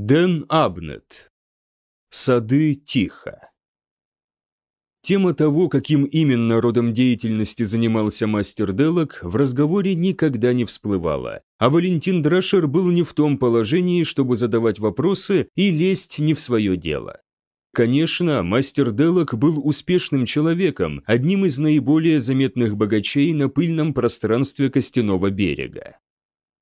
Дэн Абнет. Сады тихо. Тема того, каким именно родом деятельности занимался мастер Делок, в разговоре никогда не всплывала, а Валентин Драшер был не в том положении, чтобы задавать вопросы и лезть не в свое дело. Конечно, мастер Делок был успешным человеком, одним из наиболее заметных богачей на пыльном пространстве Костяного берега.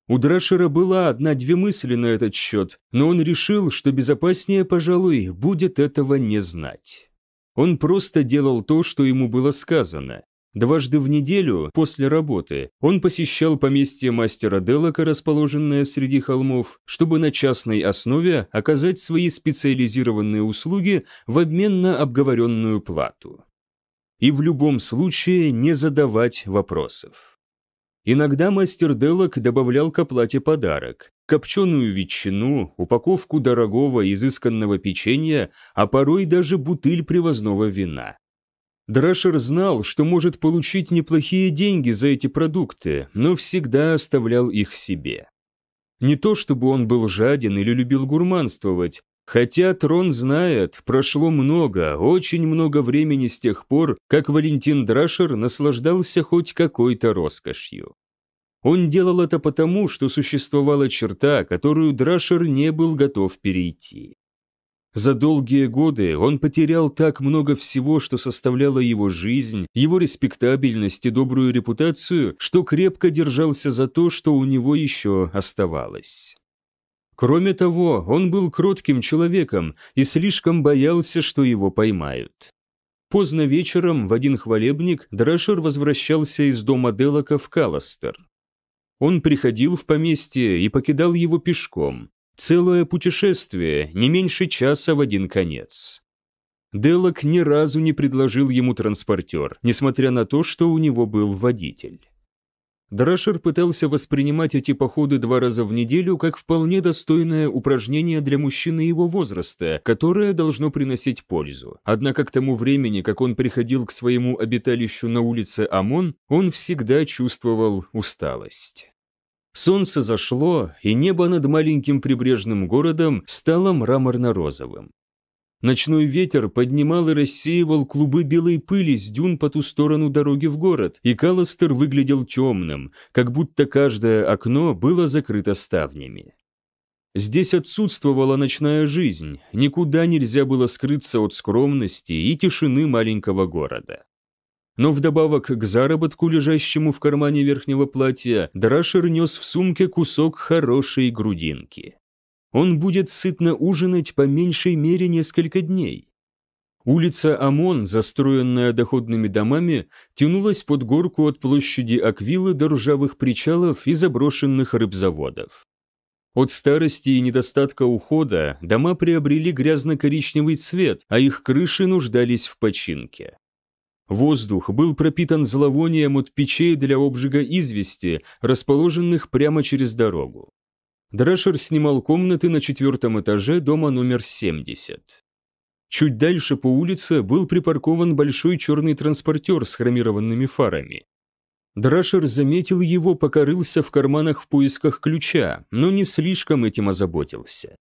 У Драшера была одна-две мысли на этот счет, но он решил, что безопаснее, пожалуй, будет этого не знать. Он просто делал то, что ему было сказано. Дважды в неделю, после работы, он посещал поместье мастера Делака, расположенное среди холмов, чтобы на частной основе оказать свои специализированные услуги в обмен на обговоренную плату. И в любом случае не задавать вопросов. Иногда мастер Делок добавлял к оплате подарок – копченую ветчину, упаковку дорогого изысканного печенья, а порой даже бутыль привозного вина. Драшер знал, что может получить неплохие деньги за эти продукты, но всегда оставлял их себе. Не то чтобы он был жаден или любил гурманствовать, Хотя Трон знает, прошло много, очень много времени с тех пор, как Валентин Драшер наслаждался хоть какой-то роскошью. Он делал это потому, что существовала черта, которую Драшер не был готов перейти. За долгие годы он потерял так много всего, что составляло его жизнь, его респектабельность и добрую репутацию, что крепко держался за то, что у него еще оставалось. Кроме того, он был кротким человеком и слишком боялся, что его поймают. Поздно вечером в один хвалебник Драшер возвращался из дома Делака в Каластер. Он приходил в поместье и покидал его пешком. Целое путешествие, не меньше часа в один конец. Делок ни разу не предложил ему транспортер, несмотря на то, что у него был водитель. Драшер пытался воспринимать эти походы два раза в неделю как вполне достойное упражнение для мужчины его возраста, которое должно приносить пользу. Однако к тому времени, как он приходил к своему обиталищу на улице Амон, он всегда чувствовал усталость. Солнце зашло, и небо над маленьким прибрежным городом стало мраморно-розовым. Ночной ветер поднимал и рассеивал клубы белой пыли с дюн по ту сторону дороги в город, и Калластер выглядел темным, как будто каждое окно было закрыто ставнями. Здесь отсутствовала ночная жизнь, никуда нельзя было скрыться от скромности и тишины маленького города. Но вдобавок к заработку, лежащему в кармане верхнего платья, Драшер нес в сумке кусок хорошей грудинки. Он будет сытно ужинать по меньшей мере несколько дней. Улица Амон, застроенная доходными домами, тянулась под горку от площади Аквилы до ржавых причалов и заброшенных рыбзаводов. От старости и недостатка ухода дома приобрели грязно-коричневый цвет, а их крыши нуждались в починке. Воздух был пропитан зловонием от печей для обжига извести, расположенных прямо через дорогу. Драшер снимал комнаты на четвертом этаже дома номер 70. Чуть дальше по улице был припаркован большой черный транспортер с хромированными фарами. Драшер заметил его, пока рылся в карманах в поисках ключа, но не слишком этим озаботился.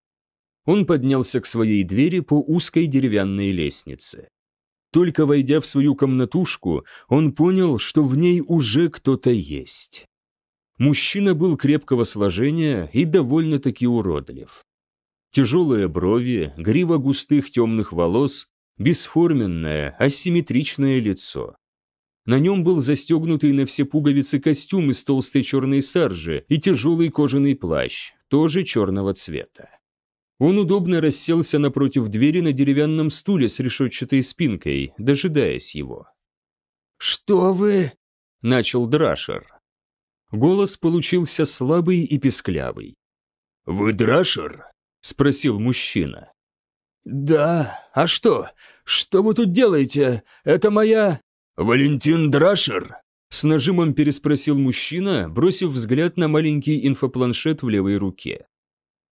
Он поднялся к своей двери по узкой деревянной лестнице. Только войдя в свою комнатушку, он понял, что в ней уже кто-то есть. Мужчина был крепкого сложения и довольно-таки уродлив. Тяжелые брови, грива густых темных волос, бесформенное, асимметричное лицо. На нем был застегнутый на все пуговицы костюм из толстой черной саржи и тяжелый кожаный плащ, тоже черного цвета. Он удобно расселся напротив двери на деревянном стуле с решетчатой спинкой, дожидаясь его. «Что вы?» – начал Драшер. Голос получился слабый и песклявый. «Вы Драшер?» — спросил мужчина. «Да, а что? Что вы тут делаете? Это моя...» «Валентин Драшер?» — с нажимом переспросил мужчина, бросив взгляд на маленький инфопланшет в левой руке.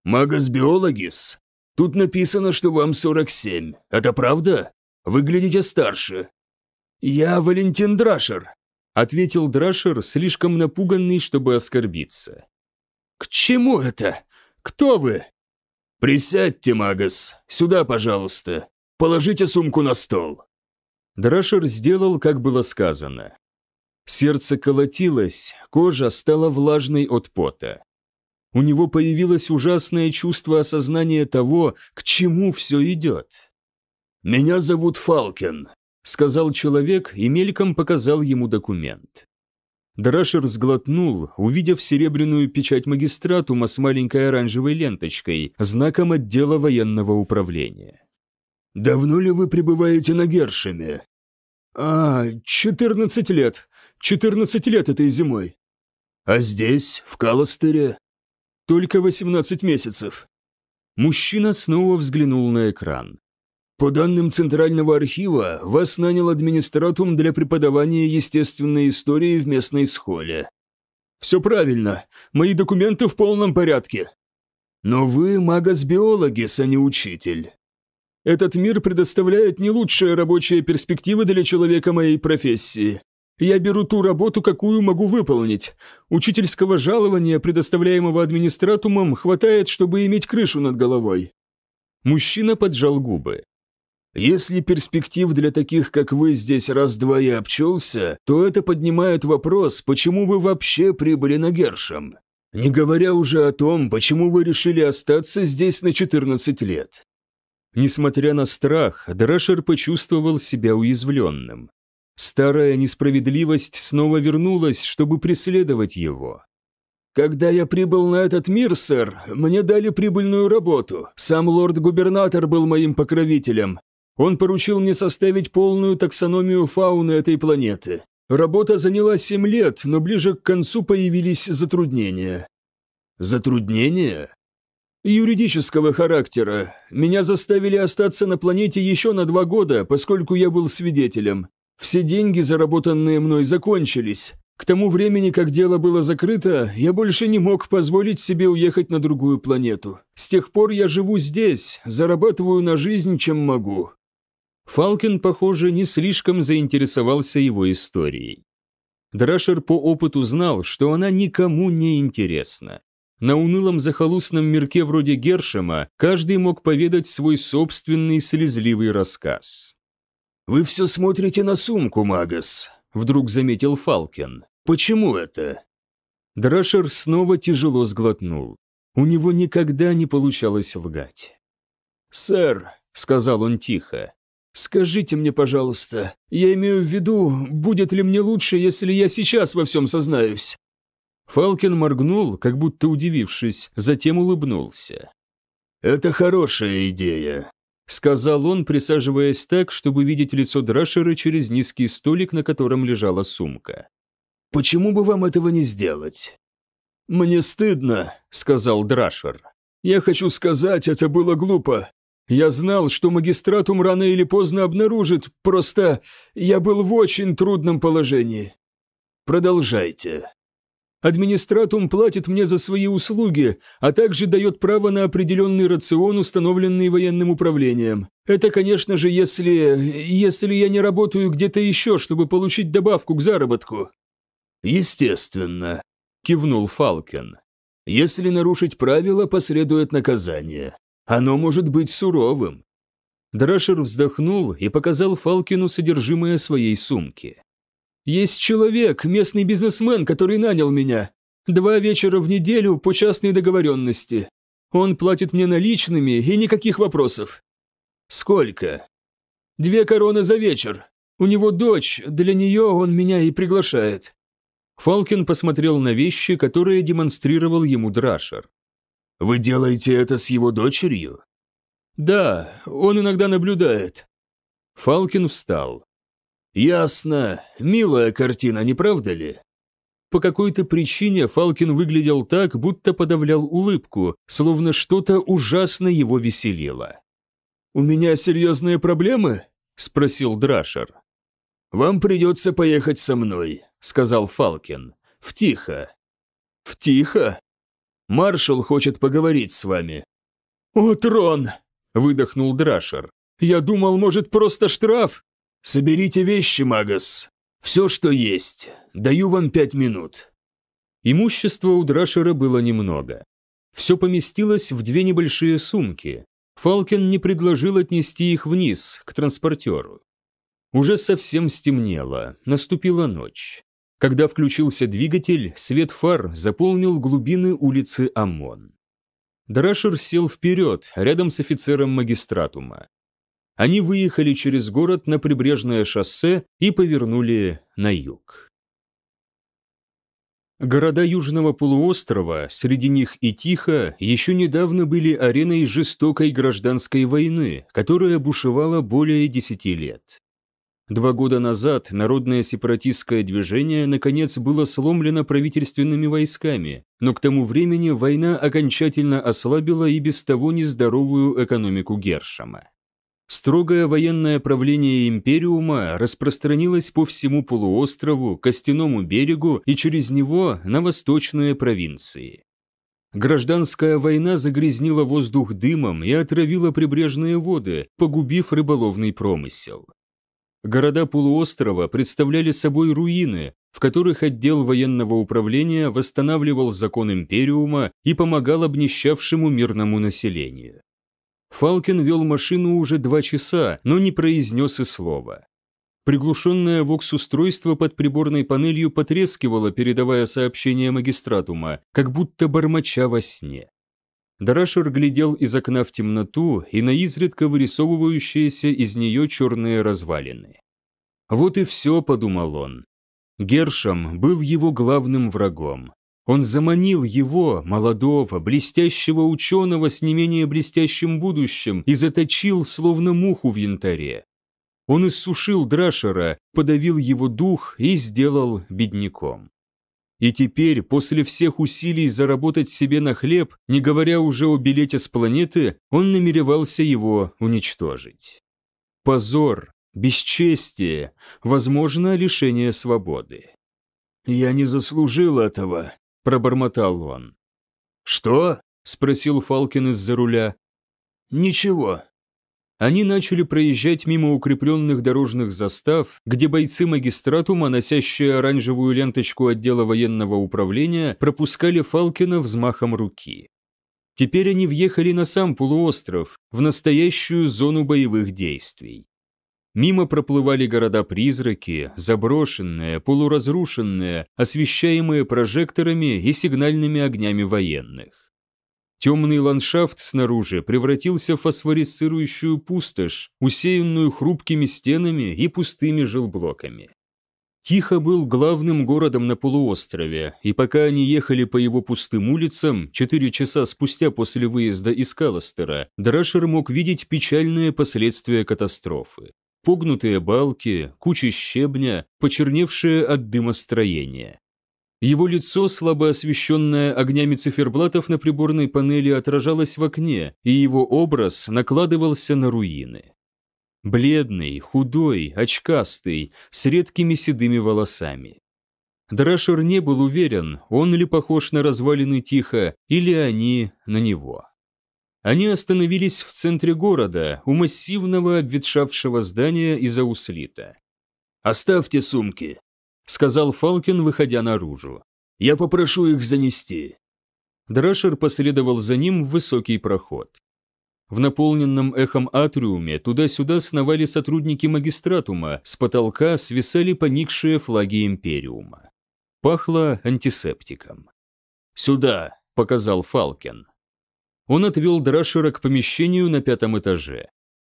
«Магас Биологис, тут написано, что вам 47. Это правда? Выглядите старше». «Я Валентин Драшер», ответил Драшер, слишком напуганный, чтобы оскорбиться. «К чему это? Кто вы?» «Присядьте, Магас. Сюда, пожалуйста. Положите сумку на стол». Драшер сделал, как было сказано. Сердце колотилось, кожа стала влажной от пота. У него появилось ужасное чувство осознания того, к чему все идет. «Меня зовут Фалкен», сказал человек и мельком показал ему документ. Драшер сглотнул, увидев серебряную печать магистратума с маленькой оранжевой ленточкой, знаком отдела военного управления. «Давно ли вы пребываете на Гершеме?» «А, четырнадцать лет. четырнадцать лет этой зимой». «А здесь, в Каластере?» «Только восемнадцать месяцев». Мужчина снова взглянул на экран. По данным Центрального архива, вас нанял администратум для преподавания естественной истории в местной школе. Все правильно, мои документы в полном порядке. Но вы магас-биологис, а не учитель. Этот мир предоставляет не лучшие рабочие перспективы для человека моей профессии. Я беру ту работу, какую могу выполнить. Учительского жалования, предоставляемого администратумом, хватает, чтобы иметь крышу над головой. Мужчина поджал губы. Если перспектив для таких, как вы, здесь раз-два и обчелся, то это поднимает вопрос, почему вы вообще прибыли на Гершем. Не говоря уже о том, почему вы решили остаться здесь на 14 лет. Несмотря на страх, Драшер почувствовал себя уязвленным. Старая несправедливость снова вернулась, чтобы преследовать его. «Когда я прибыл на этот мир, сэр, мне дали прибыльную работу. Сам лорд-губернатор был моим покровителем. Он поручил мне составить полную таксономию фауны этой планеты. Работа заняла семь лет, но ближе к концу появились затруднения. Затруднения? Юридического характера. Меня заставили остаться на планете еще на два года, поскольку я был свидетелем. Все деньги, заработанные мной, закончились. К тому времени, как дело было закрыто, я больше не мог позволить себе уехать на другую планету. С тех пор я живу здесь, зарабатываю на жизнь, чем могу. Фалкин, похоже, не слишком заинтересовался его историей. Драшер по опыту знал, что она никому не интересна. На унылом захолустном мирке вроде Гершема каждый мог поведать свой собственный слезливый рассказ. «Вы все смотрите на сумку, Магас», — вдруг заметил Фалкин. «Почему это?» Драшер снова тяжело сглотнул. У него никогда не получалось лгать. «Сэр», — сказал он тихо, «Скажите мне, пожалуйста, я имею в виду, будет ли мне лучше, если я сейчас во всем сознаюсь?» Фалкин моргнул, как будто удивившись, затем улыбнулся. «Это хорошая идея», — сказал он, присаживаясь так, чтобы видеть лицо Драшера через низкий столик, на котором лежала сумка. «Почему бы вам этого не сделать?» «Мне стыдно», — сказал Драшер. «Я хочу сказать, это было глупо. Я знал, что магистратум рано или поздно обнаружит, просто я был в очень трудном положении. Продолжайте. Администратум платит мне за свои услуги, а также дает право на определенный рацион, установленный военным управлением. Это, конечно же, если... если я не работаю где-то еще, чтобы получить добавку к заработку». «Естественно», – кивнул Фалкен. «Если нарушить правила, последует наказание. Оно может быть суровым». Драшер вздохнул и показал Фалкину содержимое своей сумки. «Есть человек, местный бизнесмен, который нанял меня. Два вечера в неделю по частной договоренности. Он платит мне наличными и никаких вопросов». «Сколько?» «Две короны за вечер. У него дочь, для нее он меня и приглашает». Фалкин посмотрел на вещи, которые демонстрировал ему Драшер. Вы делаете это с его дочерью? Да, он иногда наблюдает. Фалкин встал. Ясно. Милая картина, не правда ли? По какой-то причине Фалкин выглядел так, будто подавлял улыбку, словно что-то ужасно его веселило. «У меня серьезные проблемы?» – спросил Драшер. «Вам придется поехать со мной», – сказал Фалкин. «Втихо». «Втихо?» Маршал хочет поговорить с вами». «О, трон!» – выдохнул Драшер. «Я думал, может, просто штраф?» «Соберите вещи, Магас. Все, что есть. Даю вам пять минут». Имущества у Драшера было немного. Все поместилось в две небольшие сумки. Фалкен не предложил отнести их вниз, к транспортеру. Уже совсем стемнело, наступила ночь. Когда включился двигатель, свет фар заполнил глубины улицы Амон. Драшер сел вперед, рядом с офицером магистратума. Они выехали через город на прибрежное шоссе и повернули на юг. Города Южного полуострова, среди них и Тихо, еще недавно были ареной жестокой гражданской войны, которая бушевала более десяти лет. Два года назад народное сепаратистское движение наконец было сломлено правительственными войсками, но к тому времени война окончательно ослабила и без того нездоровую экономику Гершема. Строгое военное правление Империума распространилось по всему полуострову, Костяному берегу и через него на восточные провинции. Гражданская война загрязнила воздух дымом и отравила прибрежные воды, погубив рыболовный промысел. Города полуострова представляли собой руины, в которых отдел военного управления восстанавливал закон Империума и помогал обнищавшему мирному населению. Фалкин вел машину уже два часа, но не произнес и слова. Приглушенное вокс-устройство под приборной панелью потрескивало, передавая сообщение магистратума, как будто бормоча во сне. Дарашер глядел из окна в темноту и на изредка вырисовывающиеся из нее черные развалины. «Вот и все», — подумал он. Гершем был его главным врагом. Он заманил его, молодого, блестящего ученого с не менее блестящим будущим, и заточил, словно муху в янтаре. Он иссушил Драшера, подавил его дух и сделал бедняком. И теперь, после всех усилий заработать себе на хлеб, не говоря уже о билете с планеты, он намеревался его уничтожить. Позор, бесчестие, возможно, лишение свободы. «Я не заслужил этого», – пробормотал он. «Что?» – спросил Фалкин из-за руля. «Ничего», они начали проезжать мимо укрепленных дорожных застав, где бойцы магистратума, носящие оранжевую ленточку отдела военного управления, пропускали Фалкина взмахом руки. Теперь они въехали на сам полуостров, в настоящую зону боевых действий. Мимо проплывали города-призраки, заброшенные, полуразрушенные, освещаемые прожекторами и сигнальными огнями военных. Темный ландшафт снаружи превратился в фосфорисцирующую пустошь, усеянную хрупкими стенами и пустыми жилблоками. Тихо был главным городом на полуострове, и пока они ехали по его пустым улицам, четыре часа спустя после выезда из Калластера, Драшер мог видеть печальные последствия катастрофы. Погнутые балки, кучи щебня, почерневшие от дыма строения. Его лицо, слабо освещенное огнями циферблатов на приборной панели, отражалось в окне, и его образ накладывался на руины. Бледный, худой, очкастый, с редкими седыми волосами. Драшер не был уверен, он ли похож на развалины Тихо, или они на него. Они остановились в центре города, у массивного обветшавшего здания из ауслита. «Оставьте сумки», — сказал Фалкин, выходя наружу. «Я попрошу их занести». Драшер последовал за ним в высокий проход. В наполненном эхом атриуме туда-сюда сновали сотрудники магистратума, с потолка свисали поникшие флаги Империума. Пахло антисептиком. «Сюда!» – показал Фалкен. Он отвел Драшера к помещению на пятом этаже.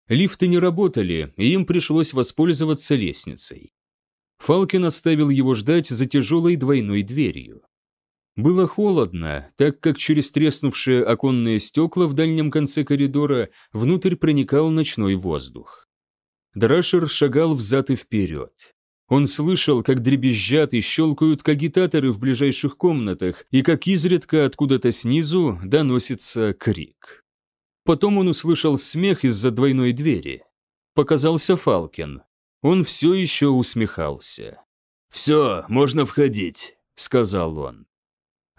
Лифты не работали, и им пришлось воспользоваться лестницей. Фалкин оставил его ждать за тяжелой двойной дверью. Было холодно, так как через треснувшие оконные стекла в дальнем конце коридора внутрь проникал ночной воздух. Драшер шагал взад и вперед. Он слышал, как дребезжат и щелкают кагитаторы в ближайших комнатах, и как изредка откуда-то снизу доносится крик. Потом он услышал смех из-за двойной двери. Показался Фалкин. Он все еще усмехался. «Все, можно входить», — сказал он.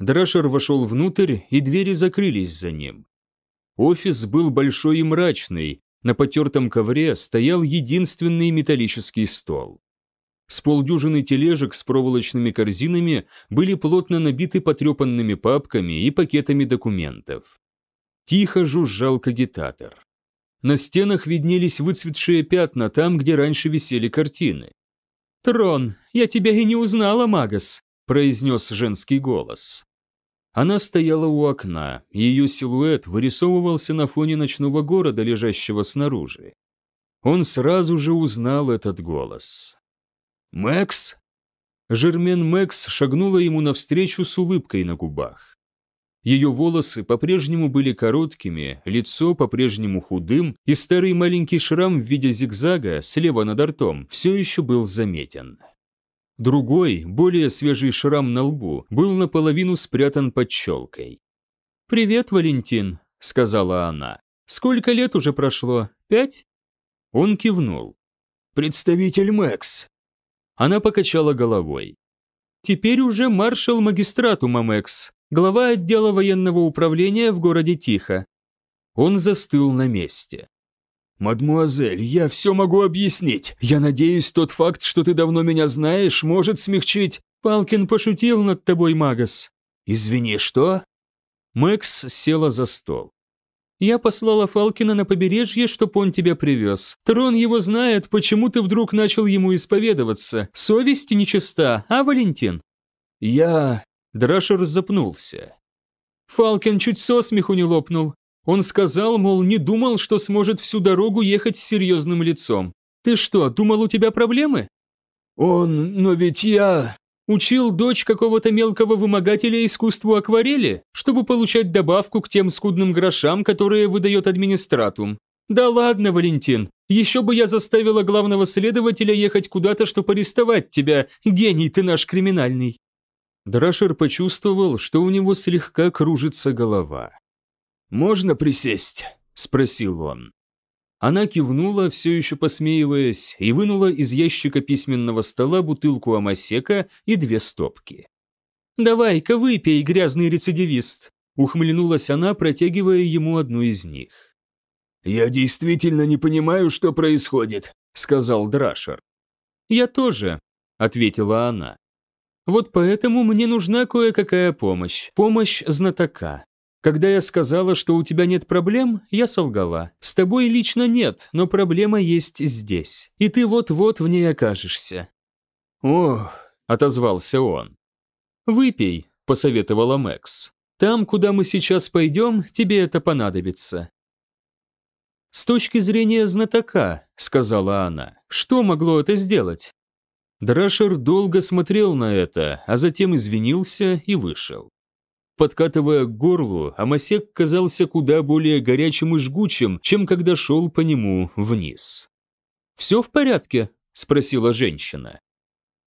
Драшер вошел внутрь, и двери закрылись за ним. Офис был большой и мрачный, на потертом ковре стоял единственный металлический стол. С полдюжины тележек с проволочными корзинами были плотно набиты потрепанными папками и пакетами документов. Тихо жужжал кагитатор. На стенах виднелись выцветшие пятна там, где раньше висели картины. «Трон, я тебя и не узнала, Магас», – произнес женский голос. Она стояла у окна, и ее силуэт вырисовывался на фоне ночного города, лежащего снаружи. Он сразу же узнал этот голос. «Мэкс?» Жермен Мэкс шагнула ему навстречу с улыбкой на губах. Ее волосы по-прежнему были короткими, лицо по-прежнему худым, и старый маленький шрам в виде зигзага слева над ртом все еще был заметен. Другой, более свежий шрам на лбу был наполовину спрятан под челкой. «Привет, Валентин», — сказала она. «Сколько лет уже прошло? Пять?» Он кивнул. «Представитель Мэкс». Она покачала головой. «Теперь уже маршал магистратума Мэкс», глава отдела военного управления в городе Тихо. Он застыл на месте. «Мадмуазель, я все могу объяснить. Я надеюсь, тот факт, что ты давно меня знаешь, может смягчить...» «Палкин пошутил над тобой, Магас». «Извини, что?» Мэкс села за стол. «Я послала Фалкина на побережье, чтоб он тебя привез. Трон его знает, почему ты вдруг начал ему исповедоваться. Совесть нечиста, а, Валентин?» «Я...» Драшер запнулся. Фалкен чуть со смеху не лопнул. Он сказал, мол, не думал, что сможет всю дорогу ехать с серьезным лицом. «Ты что, думал, у тебя проблемы?» «Он, но ведь я...» «Учил дочь какого-то мелкого вымогателя искусству акварели, чтобы получать добавку к тем скудным грошам, которые выдает администратум. Да ладно, Валентин, еще бы я заставила главного следователя ехать куда-то, чтобы арестовать тебя, гений ты наш криминальный». Драшер почувствовал, что у него слегка кружится голова. «Можно присесть?» – спросил он. Она кивнула, все еще посмеиваясь, и вынула из ящика письменного стола бутылку амасека и две стопки. «Давай-ка выпей, грязный рецидивист!» – ухмыльнулась она, протягивая ему одну из них. «Я действительно не понимаю, что происходит», – сказал Драшер. «Я тоже», – ответила она. Вот поэтому мне нужна кое-какая помощь, помощь знатока. Когда я сказала, что у тебя нет проблем, я солгала. С тобой лично нет, но проблема есть здесь. И ты вот-вот в ней окажешься». «Ох», — отозвался он. «Выпей», — посоветовала Мэкс. «Там, куда мы сейчас пойдем, тебе это понадобится». «С точки зрения знатока», — сказала она, — «что могло это сделать? Драшер долго смотрел на это, а затем извинился и вышел. Подкатывая к горлу, Амасек казался куда более горячим и жгучим, чем когда шел по нему вниз. «Все в порядке?» – спросила женщина.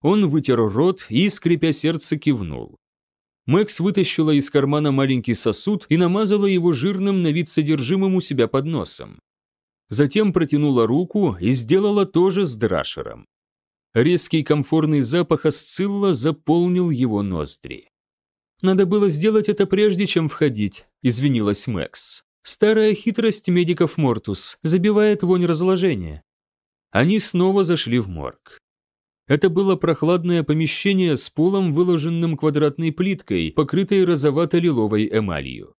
Он вытер рот и, скрипя сердце, кивнул. Мэкс вытащила из кармана маленький сосуд и намазала его жирным на вид содержимым у себя под носом. Затем протянула руку и сделала то же с Драшером. Резкий комфортный запах осцилла заполнил его ноздри. «Надо было сделать это прежде, чем входить», – извинилась Мэкс. «Старая хитрость медиков Мортус забивает вонь разложения». Они снова зашли в морг. Это было прохладное помещение с полом, выложенным квадратной плиткой, покрытой розовато-лиловой эмалью.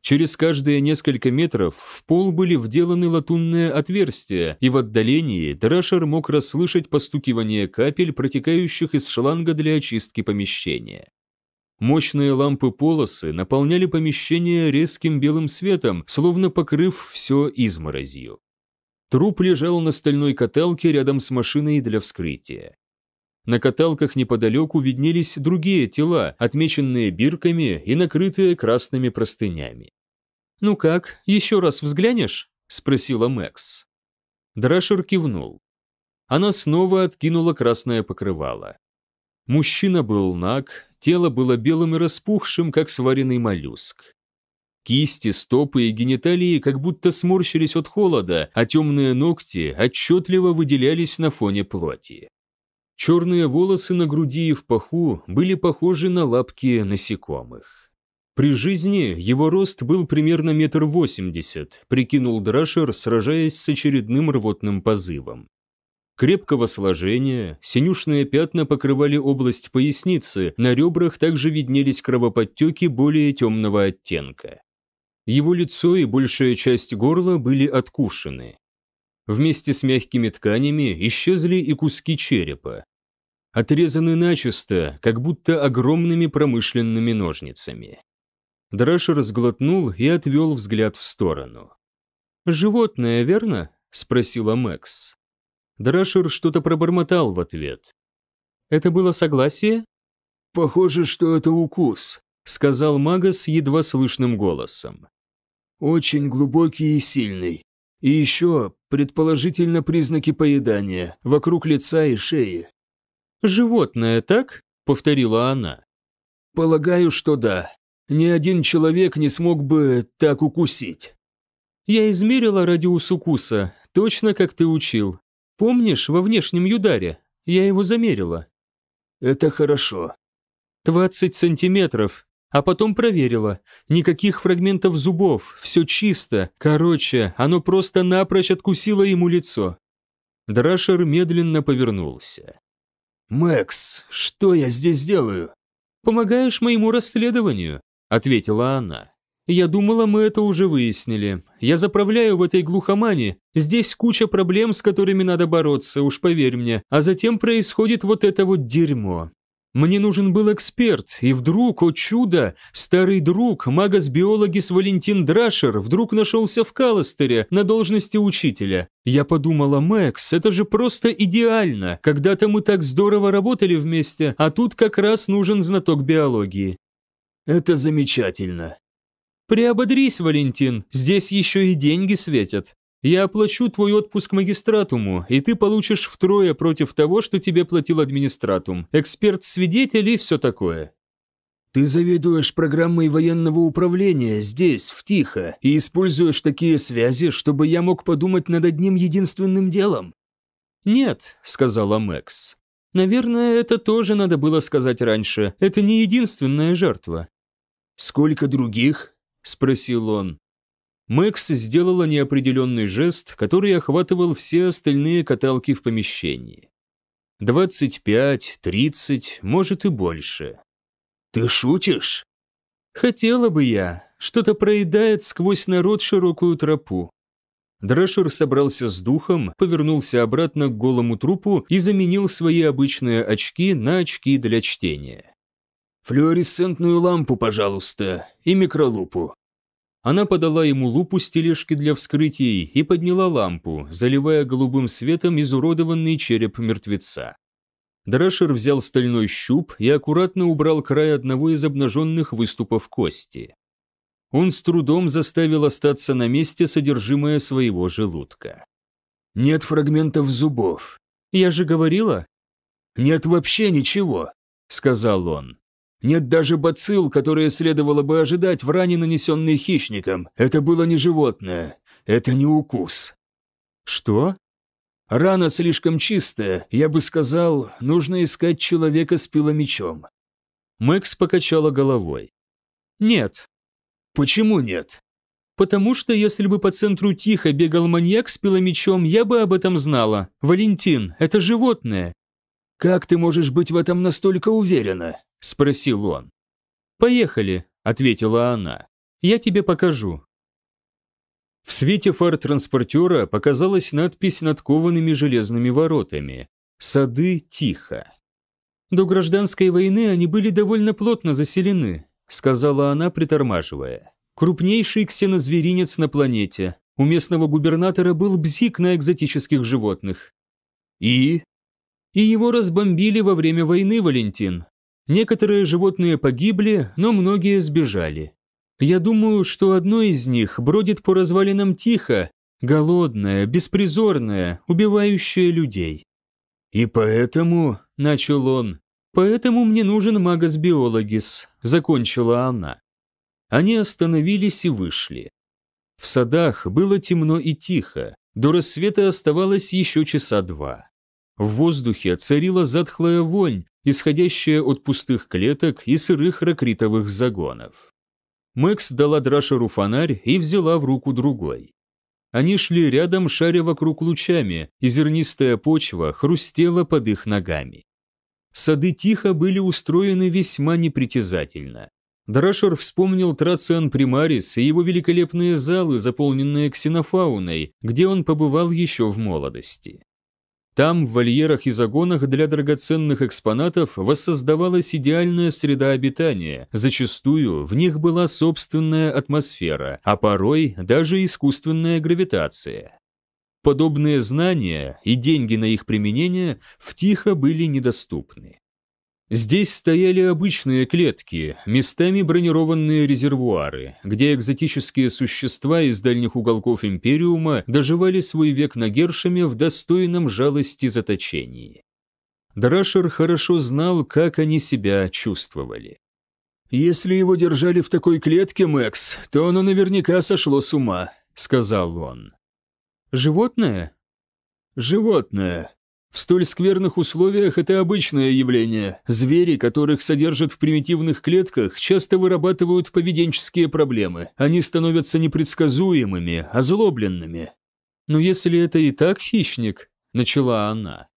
Через каждые несколько метров в пол были вделаны латунные отверстия, и в отдалении Трашер мог расслышать постукивание капель, протекающих из шланга для очистки помещения. Мощные лампы-полосы наполняли помещение резким белым светом, словно покрыв все изморозью. Труп лежал на стальной каталке рядом с машиной для вскрытия. На каталках неподалеку виднелись другие тела, отмеченные бирками и накрытые красными простынями. «Ну как, еще раз взглянешь?» – спросила Мэкс. Драшер кивнул. Она снова откинула красное покрывало. Мужчина был наг, тело было белым и распухшим, как сваренный моллюск. Кисти, стопы и гениталии как будто сморщились от холода, а темные ногти отчетливо выделялись на фоне плоти. Черные волосы на груди и в паху были похожи на лапки насекомых. При жизни его рост был примерно метр восемьдесят, прикинул Драшер, сражаясь с очередным рвотным позывом. Крепкого сложения, синюшные пятна покрывали область поясницы, на ребрах также виднелись кровоподтеки более темного оттенка. Его лицо и большая часть горла были откушены. Вместе с мягкими тканями исчезли и куски черепа. Отрезаны начисто, как будто огромными промышленными ножницами. Драшер разглотнул и отвел взгляд в сторону. «Животное, верно?» – спросила Мэкс. Драшер что-то пробормотал в ответ. «Это было согласие?» «Похоже, что это укус», – сказал Магас едва слышным голосом. «Очень глубокий и сильный. И еще, предположительно, признаки поедания вокруг лица и шеи. «Животное, так?» – повторила она. «Полагаю, что да. Ни один человек не смог бы так укусить». «Я измерила радиус укуса, точно как ты учил. Помнишь, во внешнем юдаре? Я его замерила». «Это хорошо». «Двадцать сантиметров. А потом проверила. Никаких фрагментов зубов, все чисто. Короче, оно просто напрочь откусило ему лицо. Драшер медленно повернулся. «Мэкс, что я здесь делаю?» «Помогаешь моему расследованию», — ответила она. «Я думала, мы это уже выяснили. Я заправляю в этой глухомане. Здесь куча проблем, с которыми надо бороться, уж поверь мне. А затем происходит вот это вот дерьмо. Мне нужен был эксперт, и вдруг, о чудо, старый друг, магас-биологис Валентин Драшер вдруг нашелся в Каластере на должности учителя. Я подумала, Мэкс, это же просто идеально, когда-то мы так здорово работали вместе, а тут как раз нужен знаток биологии. Это замечательно. Приободрись, Валентин, здесь еще и деньги светят. Я оплачу твой отпуск магистратуму, и ты получишь втрое против того, что тебе платил администратум, эксперт-свидетель и все такое». «Ты заведуешь программой военного управления здесь, в Тихо, и используешь такие связи, чтобы я мог подумать над одним единственным делом?» «Нет», — сказала Мэкс. «Наверное, это тоже надо было сказать раньше. Это не единственная жертва». «Сколько других?» — спросил он. Мэкс сделала неопределенный жест, который охватывал все остальные каталки в помещении. Двадцать пять, тридцать, может и больше. «Ты шутишь?» «Хотела бы я. Что-то проедает сквозь народ широкую тропу». Драшер собрался с духом, повернулся обратно к голому трупу и заменил свои обычные очки на очки для чтения. «Флюоресцентную лампу, пожалуйста, и микролупу», она подала ему лупу с тележки для вскрытий и подняла лампу, заливая голубым светом изуродованный череп мертвеца. Драшер взял стальной щуп и аккуратно убрал край одного из обнаженных выступов кости. Он с трудом заставил остаться на месте содержимое своего желудка. «Нет фрагментов зубов». «Я же говорила». «Нет вообще ничего», — сказал он. Нет даже бацилл, которые следовало бы ожидать в ране, нанесенной хищником. Это было не животное. Это не укус. Что? Рана слишком чистая, я бы сказал, нужно искать человека с пиломечом. Мэкс покачала головой. Нет. Почему нет? Потому что если бы по центру тихо бегал маньяк с пиломечом, я бы об этом знала. Валентин, это животное. Как ты можешь быть в этом настолько уверена? – спросил он. «Поехали», – ответила она. «Я тебе покажу». В свете фар транспортера показалась надпись над коваными железными воротами «Сады тихо». «До гражданской войны они были довольно плотно заселены», — сказала она, притормаживая. «Крупнейший ксенозверинец на планете. У местного губернатора был бзик на экзотических животных». «И?» «И его разбомбили во время войны, Валентин. Некоторые животные погибли, но многие сбежали. Я думаю, что одно из них бродит по развалинам тихо, голодное, беспризорное, убивающее людей. «И поэтому», — начал он, — «поэтому мне нужен магас биологис», — закончила она. Они остановились и вышли. В садах было темно и тихо, до рассвета оставалось еще часа два. В воздухе царила затхлая вонь, исходящее от пустых клеток и сырых ракритовых загонов. Мэкс дала Драшеру фонарь и взяла в руку другой. Они шли рядом, шаря вокруг лучами, и зернистая почва хрустела под их ногами. Сады тихо были устроены весьма непритязательно. Драшер вспомнил Трациан Примарис и его великолепные залы, заполненные ксенофауной, где он побывал еще в молодости. Там, в вольерах и загонах для драгоценных экспонатов воссоздавалась идеальная среда обитания, зачастую в них была собственная атмосфера, а порой даже искусственная гравитация. Подобные знания и деньги на их применение втихо были недоступны. Здесь стояли обычные клетки, местами бронированные резервуары, где экзотические существа из дальних уголков Империума доживали свой век на Гершеме в достойном жалости заточении. Драшер хорошо знал, как они себя чувствовали. «Если его держали в такой клетке, Мэкс, то оно наверняка сошло с ума», — сказал он. «Животное?» «Животное», в столь скверных условиях это обычное явление. Звери, которых содержат в примитивных клетках, часто вырабатывают поведенческие проблемы. Они становятся непредсказуемыми, озлобленными. «Но если это и так хищник?» – начала она.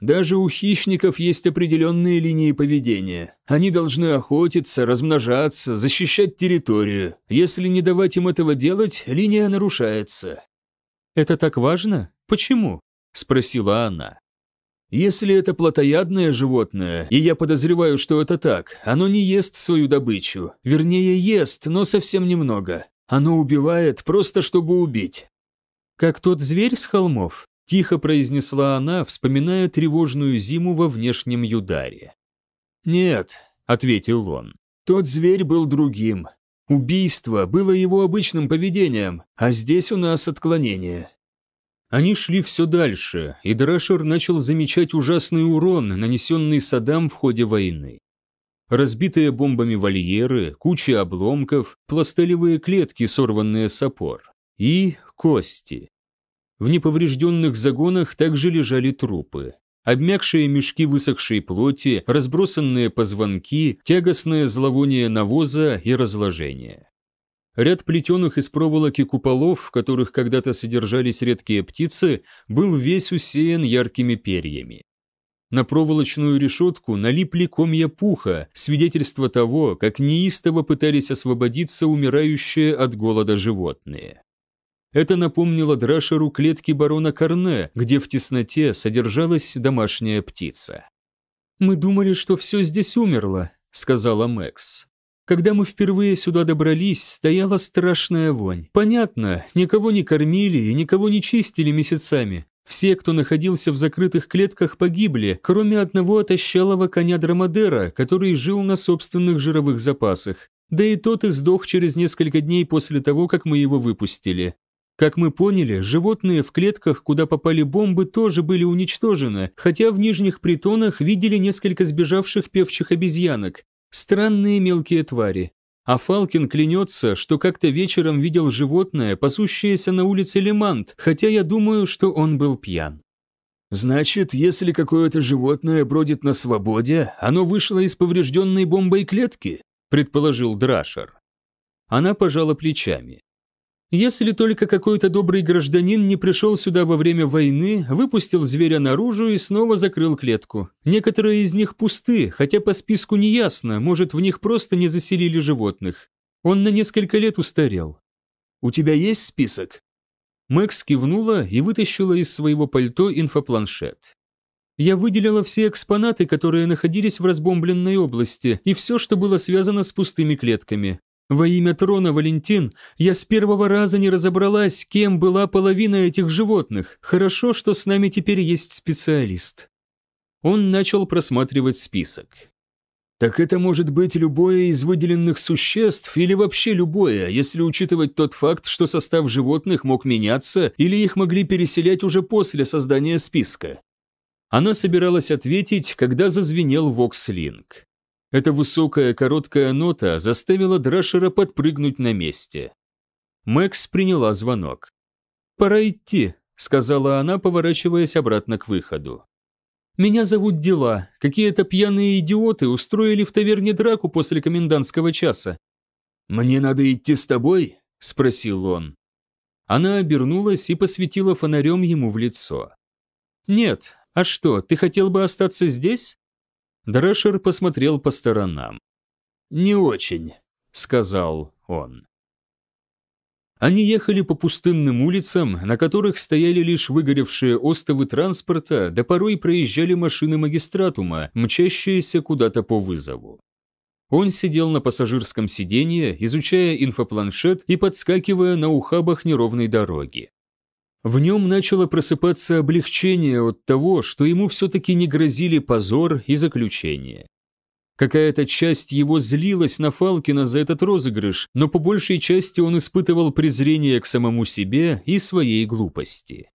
Даже у хищников есть определенные линии поведения. Они должны охотиться, размножаться, защищать территорию. Если не давать им этого делать, линия нарушается. Это так важно? Почему? спросила она. Если это плотоядное животное, и я подозреваю, что это так, оно не ест свою добычу. Вернее, ест, но совсем немного. Оно убивает просто, чтобы убить. Как тот зверь с холмов, тихо произнесла она, вспоминая тревожную зиму во внешнем Юдаре. Нет, ответил он. Тот зверь был другим. Убийство было его обычным поведением, а здесь у нас отклонение. Они шли все дальше, и Драшер начал замечать ужасный урон, нанесенный Садам в ходе войны. Разбитые бомбами вольеры, куча обломков, пластелевые клетки, сорванные с опор. И кости. В неповрежденных загонах также лежали трупы. Обмякшие мешки высохшей плоти, разбросанные позвонки, тягостное зловоние навоза и разложение. Ряд плетеных из проволоки куполов, в которых когда-то содержались редкие птицы, был весь усеян яркими перьями. На проволочную решетку налипли комья пуха, свидетельство того, как неистово пытались освободиться умирающие от голода животные. Это напомнило Драшеру клетки барона Корне, где в тесноте содержалась домашняя птица. «Мы думали, что все здесь умерло», — сказала Мэкс. Когда мы впервые сюда добрались, стояла страшная вонь. Понятно, никого не кормили и никого не чистили месяцами. Все, кто находился в закрытых клетках, погибли, кроме одного отощалого коня Драмадера, который жил на собственных жировых запасах. Да и тот и сдох через несколько дней после того, как мы его выпустили. Как мы поняли, животные в клетках, куда попали бомбы, тоже были уничтожены, хотя в нижних притонах видели несколько сбежавших певчих обезьянок, Странные мелкие твари. А Фалкин клянется, что как-то вечером видел животное, пасущееся на улице Лемант, хотя я думаю, что он был пьян. «Значит, если какое-то животное бродит на свободе, оно вышло из поврежденной бомбой клетки?» – предположил Драшер. Она пожала плечами. Если только какой-то добрый гражданин не пришел сюда во время войны, выпустил зверя наружу и снова закрыл клетку. Некоторые из них пусты, хотя по списку не ясно, может, в них просто не заселили животных. Он на несколько лет устарел. «У тебя есть список?» Мэкс кивнула и вытащила из своего пальто инфопланшет. Я выделила все экспонаты, которые находились в разбомбленной области, и все, что было связано с пустыми клетками. Во имя трона Валентин я с первого раза не разобралась, кем была половина этих животных. Хорошо, что с нами теперь есть специалист. Он начал просматривать список. Так это может быть любое из выделенных существ или вообще любое, если учитывать тот факт, что состав животных мог меняться или их могли переселять уже после создания списка. Она собиралась ответить, когда зазвенел вокслинг. Эта высокая короткая нота заставила Драшера подпрыгнуть на месте. Мэкс приняла звонок. «Пора идти», — сказала она, поворачиваясь обратно к выходу. «Меня зовут Дела. Какие-то пьяные идиоты устроили в таверне драку после комендантского часа». «Мне надо идти с тобой?» — спросил он. Она обернулась и посветила фонарем ему в лицо. «Нет, а что, ты хотел бы остаться здесь?» Драшер посмотрел по сторонам. «Не очень», — сказал он. Они ехали по пустынным улицам, на которых стояли лишь выгоревшие остовы транспорта, да порой проезжали машины магистратума, мчащиеся куда-то по вызову. Он сидел на пассажирском сиденье, изучая инфопланшет и подскакивая на ухабах неровной дороги. В нем начало просыпаться облегчение от того, что ему все-таки не грозили позор и заключение. Какая-то часть его злилась на Фалкина за этот розыгрыш, но по большей части он испытывал презрение к самому себе и своей глупости.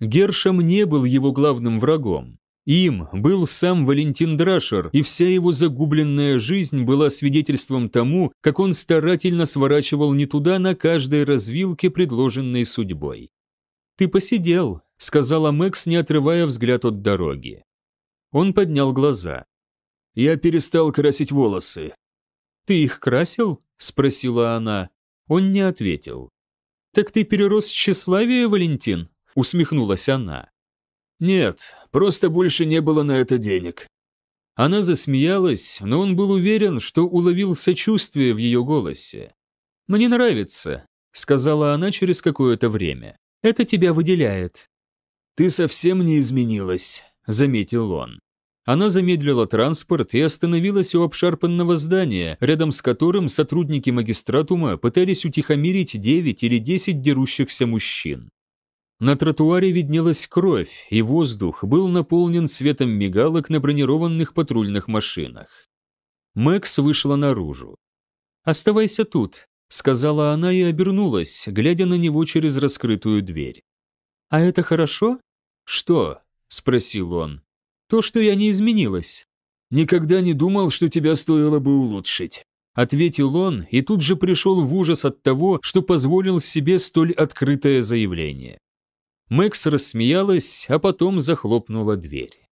Гершем не был его главным врагом. Им был сам Валентин Драшер, и вся его загубленная жизнь была свидетельством тому, как он старательно сворачивал не туда на каждой развилке, предложенной судьбой. «Ты посидел», — сказала Мэкс, не отрывая взгляд от дороги. Он поднял глаза. «Я перестал красить волосы». «Ты их красил?» — спросила она. Он не ответил. «Так ты перерос тщеславие, Валентин?» — усмехнулась она. «Нет, просто больше не было на это денег». Она засмеялась, но он был уверен, что уловил сочувствие в ее голосе. «Мне нравится», — сказала она через какое-то время. Это тебя выделяет». «Ты совсем не изменилась», — заметил он. Она замедлила транспорт и остановилась у обшарпанного здания, рядом с которым сотрудники магистратума пытались утихомирить девять или десять дерущихся мужчин. На тротуаре виднелась кровь, и воздух был наполнен светом мигалок на бронированных патрульных машинах. Мэкс вышла наружу. «Оставайся тут», сказала она и обернулась, глядя на него через раскрытую дверь. «А это хорошо?» «Что?» – спросил он. «То, что я не изменилась». «Никогда не думал, что тебя стоило бы улучшить», – ответил он и тут же пришел в ужас от того, что позволил себе столь открытое заявление. Мэкс рассмеялась, а потом захлопнула дверь.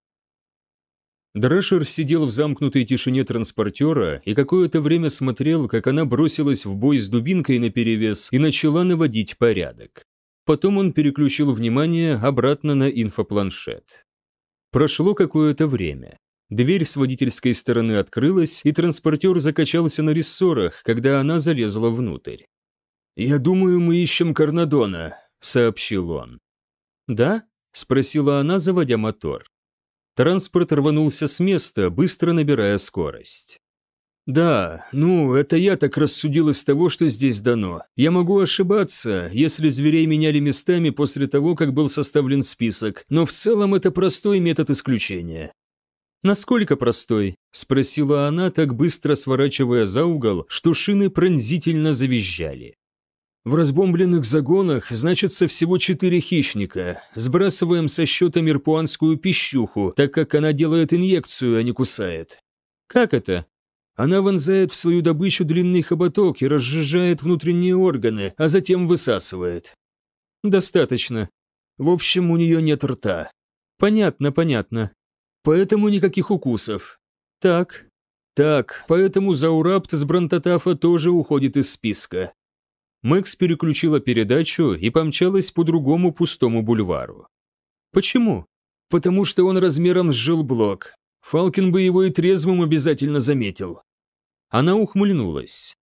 Драшер сидел в замкнутой тишине транспортера и какое-то время смотрел, как она бросилась в бой с дубинкой наперевес и начала наводить порядок. Потом он переключил внимание обратно на инфопланшет. Прошло какое-то время. Дверь с водительской стороны открылась, и транспортер закачался на рессорах, когда она залезла внутрь. «Я думаю, мы ищем Карнадона», — сообщил он. «Да?» — спросила она, заводя мотор. Транспорт рванулся с места, быстро набирая скорость. «Да, ну, это я так рассудил из того, что здесь дано. Я могу ошибаться, если зверей меняли местами после того, как был составлен список, но в целом это простой метод исключения. «Насколько простой?» – спросила она, так быстро сворачивая за угол, что шины пронзительно завизжали. В разбомбленных загонах значится всего четыре хищника. Сбрасываем со счета мирпуанскую пищуху, так как она делает инъекцию, а не кусает. Как это? Она вонзает в свою добычу длинный хоботок и разжижает внутренние органы, а затем высасывает. Достаточно. В общем, у нее нет рта. Понятно, понятно. Поэтому никаких укусов. Так. Так, поэтому Заурапт с Брантотафа тоже уходит из списка. Мэкс переключила передачу и помчалась по другому пустому бульвару. Почему? Потому что он размером с жилблок. Фалкин бы его и трезвым обязательно заметил. Она ухмыльнулась.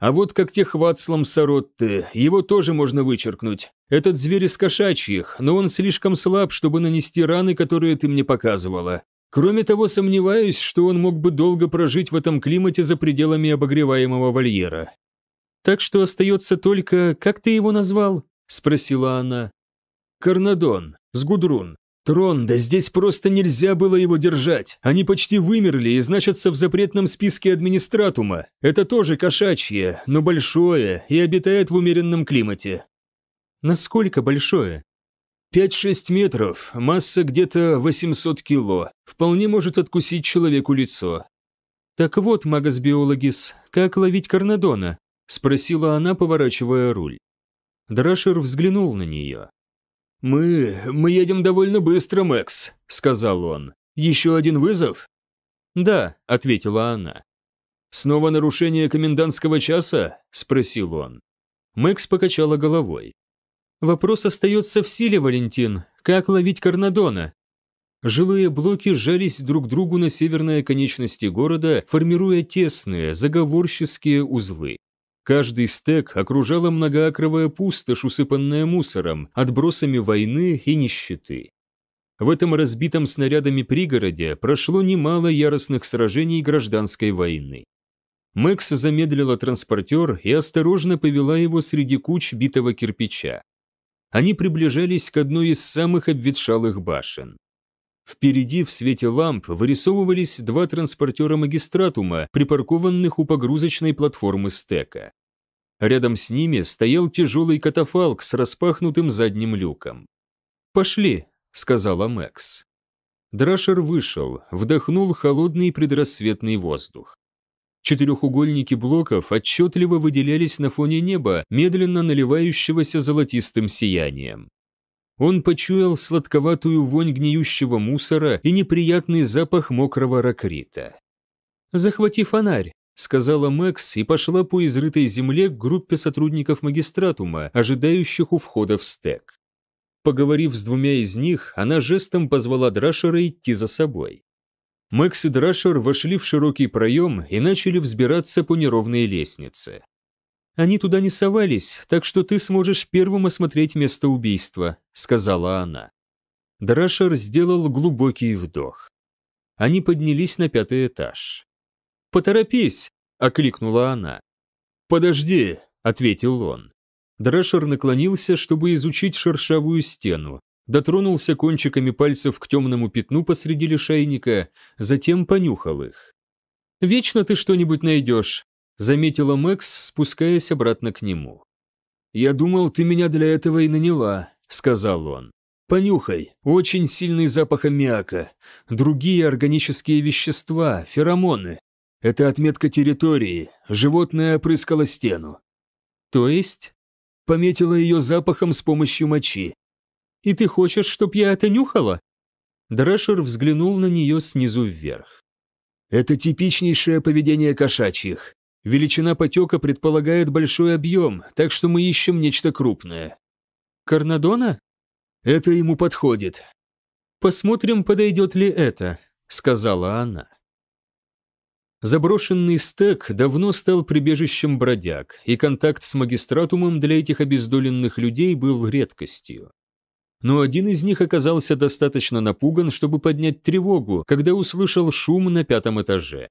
А вот как Техвацлам Саротте, его тоже можно вычеркнуть. Этот зверь из кошачьих, но он слишком слаб, чтобы нанести раны, которые ты мне показывала. Кроме того, сомневаюсь, что он мог бы долго прожить в этом климате за пределами обогреваемого вольера. Так что остается только... Как ты его назвал?» – спросила она. «Карнадон, с Гудрун. Трон, да здесь просто нельзя было его держать. Они почти вымерли и значатся в запретном списке администратума. Это тоже кошачье, но большое и обитает в умеренном климате». «Насколько большое?» 5-6 метров, масса где-то 800 кило. Вполне может откусить человеку лицо. Так вот, магас-биологис, как ловить карнадона? Спросила она, поворачивая руль. Драшер взглянул на нее. «Мы... мы едем довольно быстро, Мэкс», — сказал он. «Еще один вызов?» «Да», — ответила она. «Снова нарушение комендантского часа?» – спросил он. Мэкс покачала головой. «Вопрос остается в силе, Валентин. Как ловить Карнадона?» Жилые блоки жались друг другу на северной конечности города, формируя тесные, заговорческие узлы. Каждый стек окружала многоакровая пустошь, усыпанная мусором, отбросами войны и нищеты. В этом разбитом снарядами пригороде прошло немало яростных сражений гражданской войны. Мэкс замедлила транспортер и осторожно повела его среди куч битого кирпича. Они приближались к одной из самых обветшалых башен. Впереди в свете ламп вырисовывались два транспортера магистратума, припаркованных у погрузочной платформы стека. Рядом с ними стоял тяжелый катафалк с распахнутым задним люком. «Пошли», — сказала Мэкс. Драшер вышел, вдохнул холодный предрассветный воздух. Четырехугольники блоков отчетливо выделялись на фоне неба, медленно наливающегося золотистым сиянием. Он почуял сладковатую вонь гниющего мусора и неприятный запах мокрого ракрита. «Захвати фонарь», сказала Мэкс и пошла по изрытой земле к группе сотрудников магистратума, ожидающих у входа в стек. Поговорив с двумя из них, она жестом позвала Драшера идти за собой. Мэкс и Драшер вошли в широкий проем и начали взбираться по неровной лестнице. «Они туда не совались, так что ты сможешь первым осмотреть место убийства», — сказала она. Драшер сделал глубокий вдох. Они поднялись на пятый этаж. «Поторопись!» — окликнула она. «Подожди!» — ответил он. Дрэшер наклонился, чтобы изучить шершавую стену, дотронулся кончиками пальцев к темному пятну посреди лишайника, затем понюхал их. «Вечно ты что-нибудь найдешь», — заметила Мэкс, спускаясь обратно к нему. «Я думал, ты меня для этого и наняла», — сказал он. «Понюхай, очень сильный запах аммиака, другие органические вещества, феромоны, это отметка территории. Животное опрыскало стену. То есть? пометило ее запахом с помощью мочи. И ты хочешь, чтоб я это нюхала? Дрэшер взглянул на нее снизу вверх. Это типичнейшее поведение кошачьих. Величина потека предполагает большой объем, так что мы ищем нечто крупное. Карнадона? Это ему подходит. Посмотрим, подойдет ли это, сказала она. Заброшенный стек давно стал прибежищем бродяг, и контакт с магистратумом для этих обездоленных людей был редкостью. Но один из них оказался достаточно напуган, чтобы поднять тревогу, когда услышал шум на пятом этаже.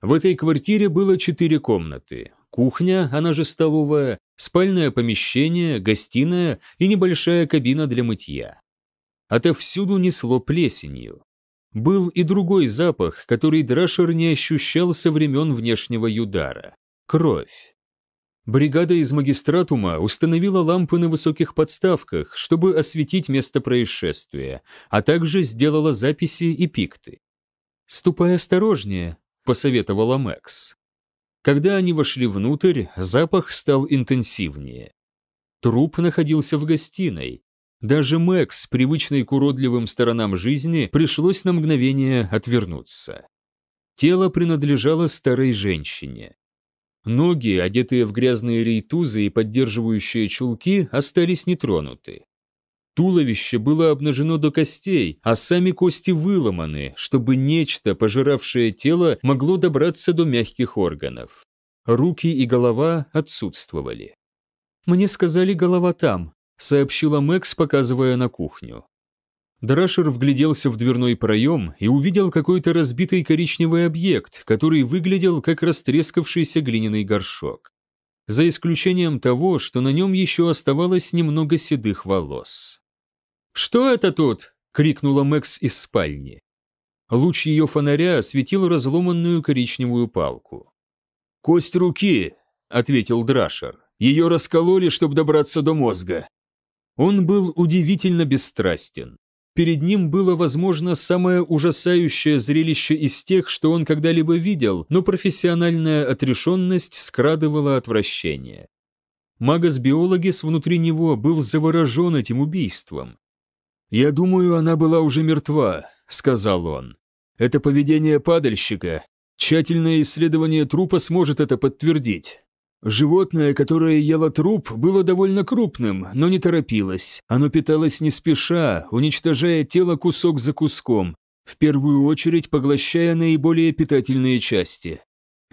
В этой квартире было четыре комнаты. Кухня, она же столовая, спальное помещение, гостиная и небольшая кабина для мытья. Отовсюду несло плесенью. Был и другой запах, который Драшер не ощущал со времен внешнего Юдара. Кровь. Бригада из магистратума установила лампы на высоких подставках, чтобы осветить место происшествия, а также сделала записи и пикты. «Ступай осторожнее», — посоветовала Мэкс. Когда они вошли внутрь, запах стал интенсивнее. Труп находился в гостиной, даже Мэкс, привычный к уродливым сторонам жизни, пришлось на мгновение отвернуться. Тело принадлежало старой женщине. Ноги, одетые в грязные рейтузы и поддерживающие чулки, остались нетронуты. Туловище было обнажено до костей, а сами кости выломаны, чтобы нечто, пожиравшее тело, могло добраться до мягких органов. Руки и голова отсутствовали. «Мне сказали, голова там», — сообщила Мэкс, показывая на кухню. Драшер вгляделся в дверной проем и увидел какой-то разбитый коричневый объект, который выглядел как растрескавшийся глиняный горшок. За исключением того, что на нем еще оставалось немного седых волос. «Что это тут?» — крикнула Мэкс из спальни. Луч ее фонаря осветил разломанную коричневую палку. «Кость руки!» — ответил Драшер. «Ее раскололи, чтобы добраться до мозга. Он был удивительно бесстрастен. Перед ним было, возможно, самое ужасающее зрелище из тех, что он когда-либо видел, но профессиональная отрешенность скрадывала отвращение. Магас-биологис внутри него был заворожен этим убийством. «Я думаю, она была уже мертва», — сказал он. «Это поведение падальщика. Тщательное исследование трупа сможет это подтвердить. Животное, которое ело труп, было довольно крупным, но не торопилось. Оно питалось не спеша, уничтожая тело кусок за куском, в первую очередь поглощая наиболее питательные части.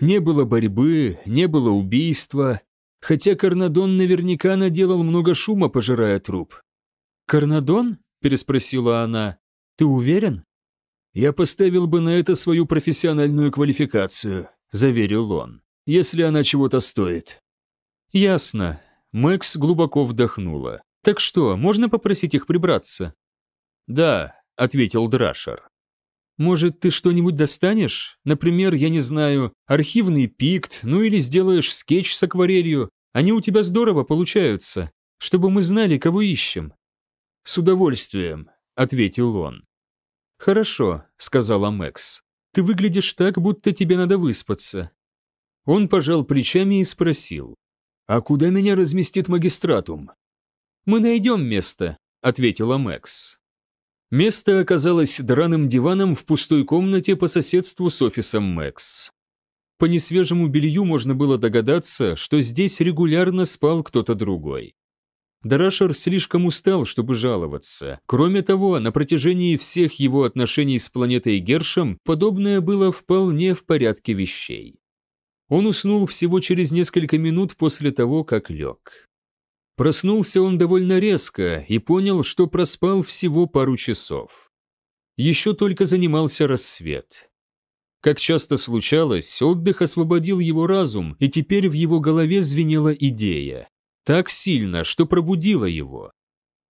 Не было борьбы, не было убийства, хотя Карнадон наверняка наделал много шума, пожирая труп. «Карнадон?» – переспросила она. «Ты уверен?» «Я поставил бы на это свою профессиональную квалификацию», – заверил он если она чего-то стоит». «Ясно». Мэкс глубоко вдохнула. «Так что, можно попросить их прибраться?» «Да», — ответил Драшер. «Может, ты что-нибудь достанешь? Например, я не знаю, архивный пикт, ну или сделаешь скетч с акварелью. Они у тебя здорово получаются, чтобы мы знали, кого ищем». «С удовольствием», — ответил он. «Хорошо», — сказала Мэкс. «Ты выглядишь так, будто тебе надо выспаться. Он пожал плечами и спросил. «А куда меня разместит магистратум?» «Мы найдем место», — ответила Мэкс. Место оказалось драным диваном в пустой комнате по соседству с офисом Мэкс. По несвежему белью можно было догадаться, что здесь регулярно спал кто-то другой. Дарашер слишком устал, чтобы жаловаться. Кроме того, на протяжении всех его отношений с планетой Гершем подобное было вполне в порядке вещей. Он уснул всего через несколько минут после того, как лег. Проснулся он довольно резко и понял, что проспал всего пару часов. Еще только занимался рассвет. Как часто случалось, отдых освободил его разум, и теперь в его голове звенела идея. Так сильно, что пробудила его.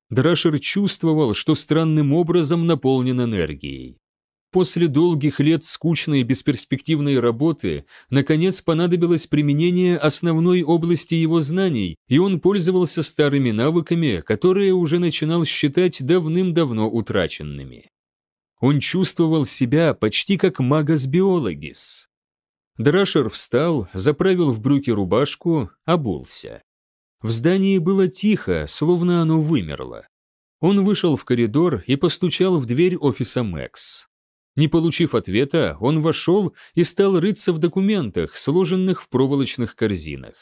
Драшер чувствовал, что странным образом наполнен энергией. После долгих лет скучной и бесперспективной работы, наконец понадобилось применение основной области его знаний, и он пользовался старыми навыками, которые уже начинал считать давным-давно утраченными. Он чувствовал себя почти как магас биологис. Драшер встал, заправил в брюки рубашку, обулся. В здании было тихо, словно оно вымерло. Он вышел в коридор и постучал в дверь офиса Мэкс. Не получив ответа, он вошел и стал рыться в документах, сложенных в проволочных корзинах.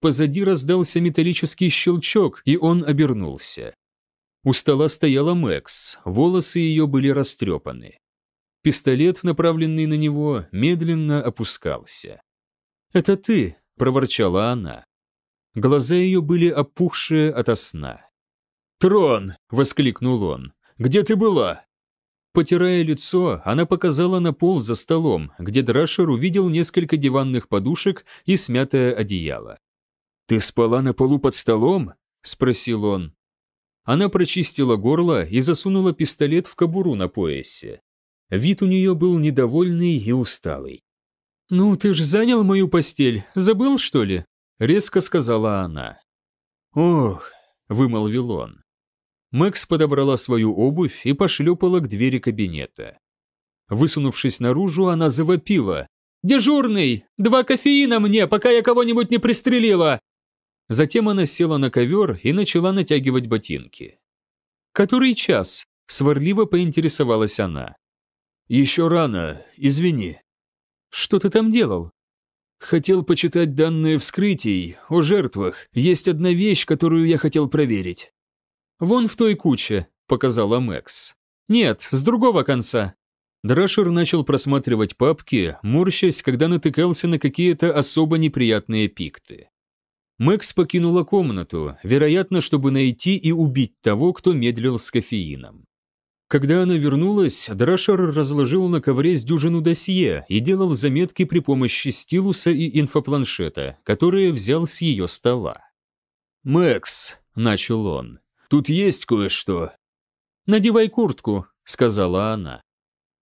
Позади раздался металлический щелчок, и он обернулся. У стола стояла Мэкс, волосы ее были растрепаны. Пистолет, направленный на него, медленно опускался. «Это ты», — проворчала она. Глаза ее были опухшие ото сна. «Трон!» — воскликнул он. «Где ты была?» Потирая лицо, она показала на пол за столом, где Драшер увидел несколько диванных подушек и смятое одеяло. «Ты спала на полу под столом?» – спросил он. Она прочистила горло и засунула пистолет в кобуру на поясе. Вид у нее был недовольный и усталый. «Ну, ты ж занял мою постель, забыл, что ли?» – резко сказала она. «Ох», – вымолвил он. Макс подобрала свою обувь и пошлепала к двери кабинета. Высунувшись наружу, она завопила. «Дежурный! Два кофеина мне, пока я кого-нибудь не пристрелила!» Затем она села на ковер и начала натягивать ботинки. «Который час?» – сварливо поинтересовалась она. «Еще рано, извини». «Что ты там делал?» «Хотел почитать данные вскрытий, о жертвах. Есть одна вещь, которую я хотел проверить». «Вон в той куче», — показала Мэкс. «Нет, с другого конца». Драшер начал просматривать папки, морщась, когда натыкался на какие-то особо неприятные пикты. Мэкс покинула комнату, вероятно, чтобы найти и убить того, кто медлил с кофеином. Когда она вернулась, Драшер разложил на ковре с дюжину досье и делал заметки при помощи стилуса и инфопланшета, которые взял с ее стола. «Мэкс», — начал он, Тут есть кое-что». «Надевай куртку», — сказала она.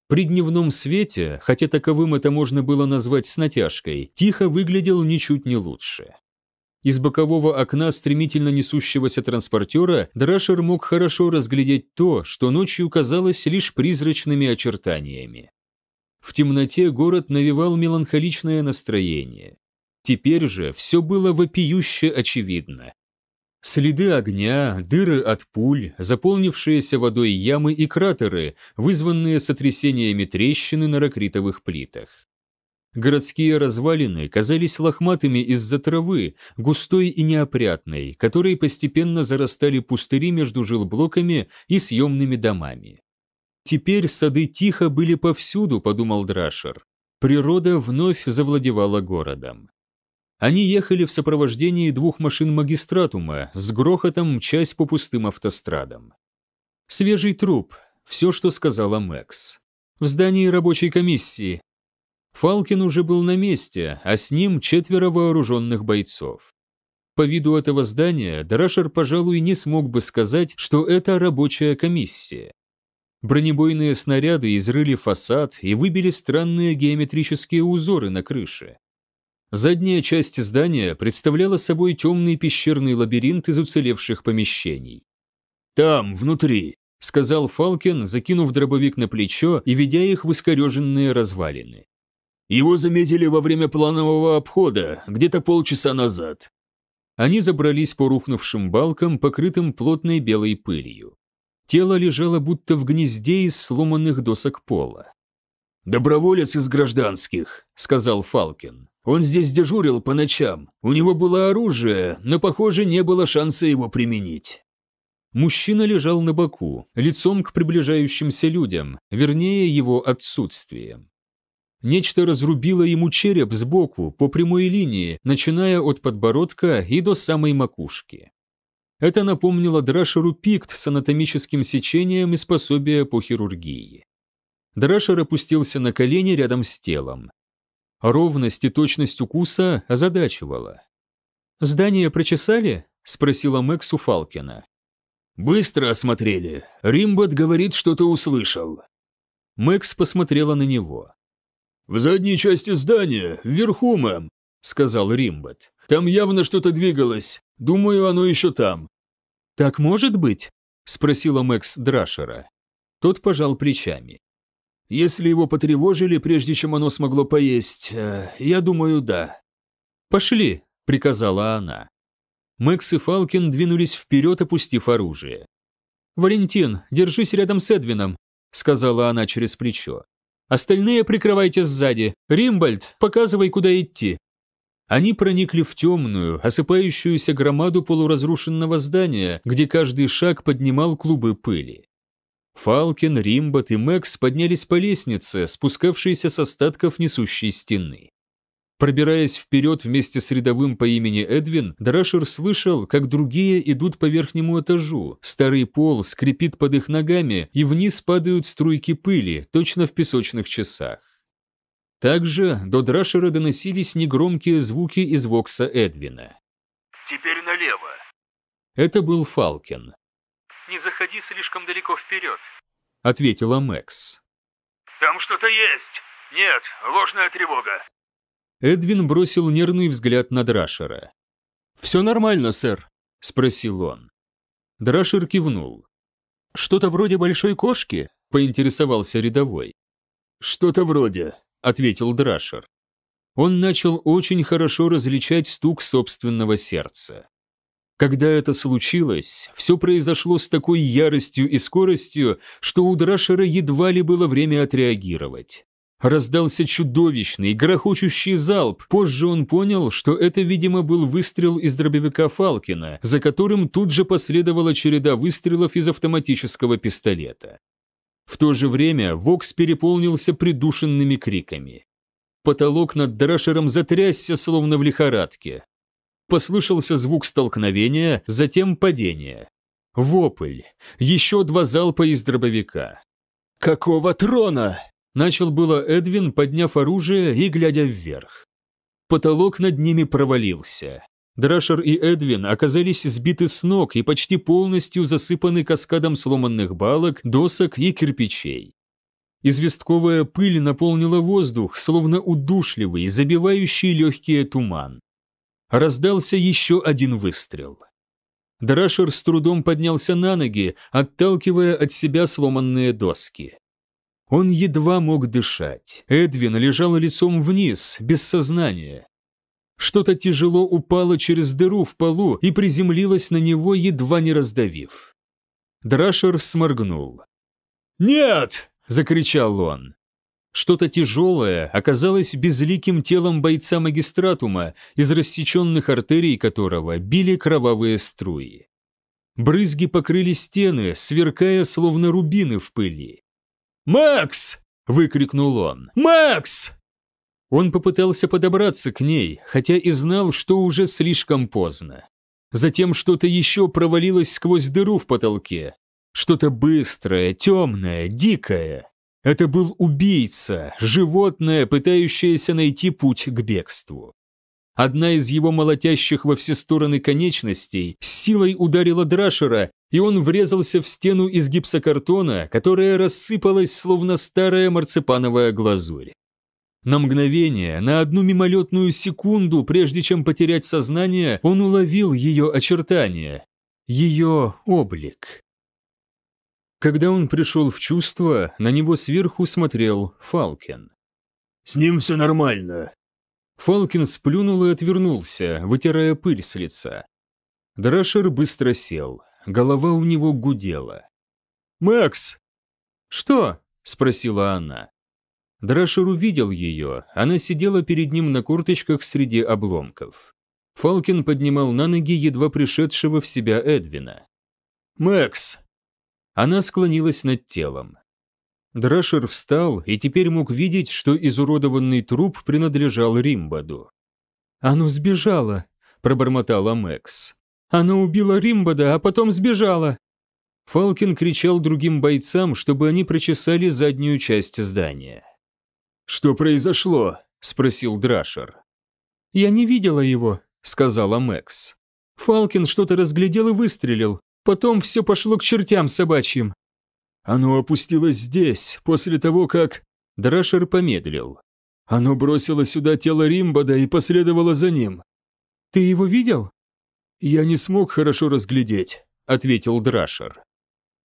При дневном свете, хотя таковым это можно было назвать с натяжкой, тихо выглядел ничуть не лучше. Из бокового окна стремительно несущегося транспортера Драшер мог хорошо разглядеть то, что ночью казалось лишь призрачными очертаниями. В темноте город навевал меланхоличное настроение. Теперь же все было вопиюще очевидно. Следы огня, дыры от пуль, заполнившиеся водой ямы и кратеры, вызванные сотрясениями трещины на ракритовых плитах. Городские развалины казались лохматыми из-за травы, густой и неопрятной, которые постепенно зарастали пустыри между жилблоками и съемными домами. «Теперь сады тихо были повсюду», — подумал Драшер. Природа вновь завладевала городом. Они ехали в сопровождении двух машин магистратума, с грохотом мчась по пустым автострадам. «Свежий труп», — все, что сказала Мэкс. «В здании рабочей комиссии». Фалкин уже был на месте, а с ним четверо вооруженных бойцов. По виду этого здания Драшер, пожалуй, не смог бы сказать, что это рабочая комиссия. Бронебойные снаряды изрыли фасад и выбили странные геометрические узоры на крыше. Задняя часть здания представляла собой темный пещерный лабиринт из уцелевших помещений. «Там, внутри», — сказал Фалкен, закинув дробовик на плечо и ведя их в искореженные развалины. «Его заметили во время планового обхода, где-то полчаса назад». Они забрались по рухнувшим балкам, покрытым плотной белой пылью. Тело лежало будто в гнезде из сломанных досок пола. «Доброволец из гражданских», — сказал Фалкин. Он здесь дежурил по ночам. У него было оружие, но, похоже, не было шанса его применить. Мужчина лежал на боку, лицом к приближающимся людям, вернее, его отсутствием. Нечто разрубило ему череп сбоку, по прямой линии, начиная от подбородка и до самой макушки. Это напомнило Драшеру пикт с анатомическим сечением и пособия по хирургии. Драшер опустился на колени рядом с телом. Ровность и точность укуса озадачивала. «Здание прочесали?» – спросила Мэкс у Фалкина. «Быстро осмотрели. Римбот говорит, что ты услышал». Мэкс посмотрела на него. «В задней части здания, вверху, мэм», – сказал Римбот. «Там явно что-то двигалось. Думаю, оно еще там». «Так может быть?» – спросила Мэкс Драшера. Тот пожал плечами. Если его потревожили, прежде чем оно смогло поесть, э, я думаю, да. «Пошли», — приказала она. Мэкс и Фалкин двинулись вперед, опустив оружие. «Валентин, держись рядом с Эдвином», — сказала она через плечо. «Остальные прикрывайте сзади. Римбальд, показывай, куда идти». Они проникли в темную, осыпающуюся громаду полуразрушенного здания, где каждый шаг поднимал клубы пыли. Фалкин, Римбот и Мэкс поднялись по лестнице, спускавшейся с остатков несущей стены. Пробираясь вперед вместе с рядовым по имени Эдвин, Драшер слышал, как другие идут по верхнему этажу, старый пол скрипит под их ногами, и вниз падают струйки пыли, точно в песочных часах. Также до Драшера доносились негромкие звуки из вокса Эдвина. «Теперь налево». Это был Фалкин не заходи слишком далеко вперед», — ответила Мэкс. «Там что-то есть. Нет, ложная тревога». Эдвин бросил нервный взгляд на Драшера. «Все нормально, сэр», — спросил он. Драшер кивнул. «Что-то вроде большой кошки?» — поинтересовался рядовой. «Что-то вроде», — ответил Драшер. Он начал очень хорошо различать стук собственного сердца. Когда это случилось, все произошло с такой яростью и скоростью, что у Драшера едва ли было время отреагировать. Раздался чудовищный, грохочущий залп. Позже он понял, что это, видимо, был выстрел из дробовика Фалкина, за которым тут же последовала череда выстрелов из автоматического пистолета. В то же время Вокс переполнился придушенными криками. Потолок над Драшером затрясся, словно в лихорадке. Послышался звук столкновения, затем падение. Вопль. Еще два залпа из дробовика. «Какого трона?» Начал было Эдвин, подняв оружие и глядя вверх. Потолок над ними провалился. Драшер и Эдвин оказались сбиты с ног и почти полностью засыпаны каскадом сломанных балок, досок и кирпичей. Известковая пыль наполнила воздух, словно удушливый, забивающий легкие туман. Раздался еще один выстрел. Драшер с трудом поднялся на ноги, отталкивая от себя сломанные доски. Он едва мог дышать. Эдвин лежал лицом вниз, без сознания. Что-то тяжело упало через дыру в полу и приземлилось на него, едва не раздавив. Драшер сморгнул. «Нет!» – закричал он. Что-то тяжелое оказалось безликим телом бойца магистратума, из рассеченных артерий которого били кровавые струи. Брызги покрыли стены, сверкая, словно рубины в пыли. «Макс!» – выкрикнул он. «Макс!» Он попытался подобраться к ней, хотя и знал, что уже слишком поздно. Затем что-то еще провалилось сквозь дыру в потолке. Что-то быстрое, темное, дикое. Это был убийца, животное, пытающееся найти путь к бегству. Одна из его молотящих во все стороны конечностей с силой ударила Драшера, и он врезался в стену из гипсокартона, которая рассыпалась, словно старая марципановая глазурь. На мгновение, на одну мимолетную секунду, прежде чем потерять сознание, он уловил ее очертания, ее облик. Когда он пришел в чувство, на него сверху смотрел Фалкин. «С ним все нормально». Фалкин сплюнул и отвернулся, вытирая пыль с лица. Драшер быстро сел. Голова у него гудела. «Макс!» «Что?» – спросила она. Драшер увидел ее, она сидела перед ним на курточках среди обломков. Фалкин поднимал на ноги едва пришедшего в себя Эдвина. «Макс!» Она склонилась над телом. Драшер встал и теперь мог видеть, что изуродованный труп принадлежал Римбаду. «Оно сбежало», — пробормотала Мэкс. «Оно убило Римбада, а потом сбежало». Фалкин кричал другим бойцам, чтобы они прочесали заднюю часть здания. «Что произошло?» — спросил Драшер. «Я не видела его», — сказала Мэкс. «Фалкин что-то разглядел и выстрелил. Потом все пошло к чертям собачьим. Оно опустилось здесь, после того, как... Драшер помедлил. Оно бросило сюда тело Римбада и последовало за ним. «Ты его видел?» «Я не смог хорошо разглядеть», — ответил Драшер.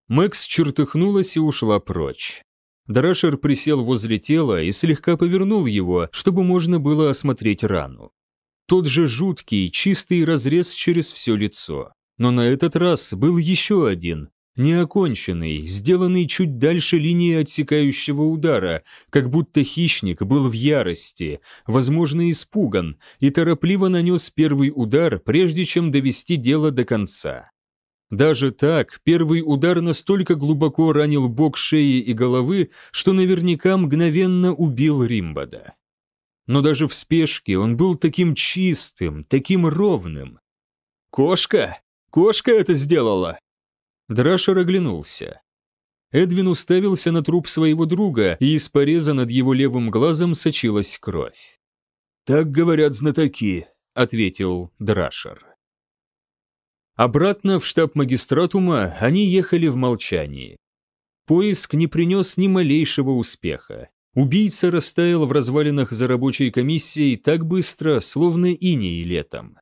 Мэкс чертыхнулась и ушла прочь. Драшер присел возле тела и слегка повернул его, чтобы можно было осмотреть рану. Тот же жуткий, чистый разрез через все лицо. Но на этот раз был еще один, неоконченный, сделанный чуть дальше линии отсекающего удара, как будто хищник был в ярости, возможно, испуган, и торопливо нанес первый удар, прежде чем довести дело до конца. Даже так, первый удар настолько глубоко ранил бок шеи и головы, что наверняка мгновенно убил Римбада. Но даже в спешке он был таким чистым, таким ровным. «Кошка!» Кошка это сделала!» Драшер оглянулся. Эдвин уставился на труп своего друга, и из пореза над его левым глазом сочилась кровь. «Так говорят знатоки», — ответил Драшер. Обратно в штаб магистратума они ехали в молчании. Поиск не принес ни малейшего успеха. Убийца растаял в развалинах за рабочей комиссией так быстро, словно иней летом.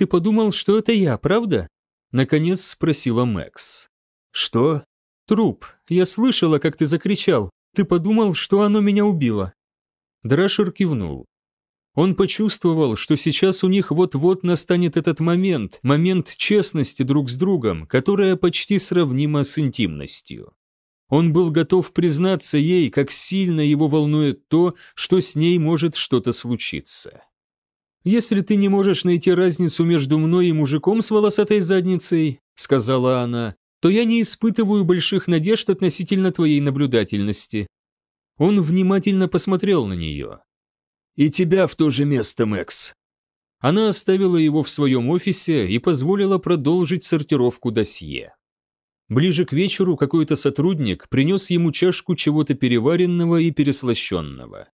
«Ты подумал, что это я, правда?» Наконец спросила Мэкс. «Что?» «Труп. Я слышала, как ты закричал. Ты подумал, что оно меня убило». Драшер кивнул. Он почувствовал, что сейчас у них вот-вот настанет этот момент, момент честности друг с другом, которая почти сравнима с интимностью. Он был готов признаться ей, как сильно его волнует то, что с ней может что-то случиться. «Если ты не можешь найти разницу между мной и мужиком с волосатой задницей», – сказала она, – «то я не испытываю больших надежд относительно твоей наблюдательности». Он внимательно посмотрел на нее. «И тебя в то же место, Мэкс». Она оставила его в своем офисе и позволила продолжить сортировку досье. Ближе к вечеру какой-то сотрудник принес ему чашку чего-то переваренного и переслащенного.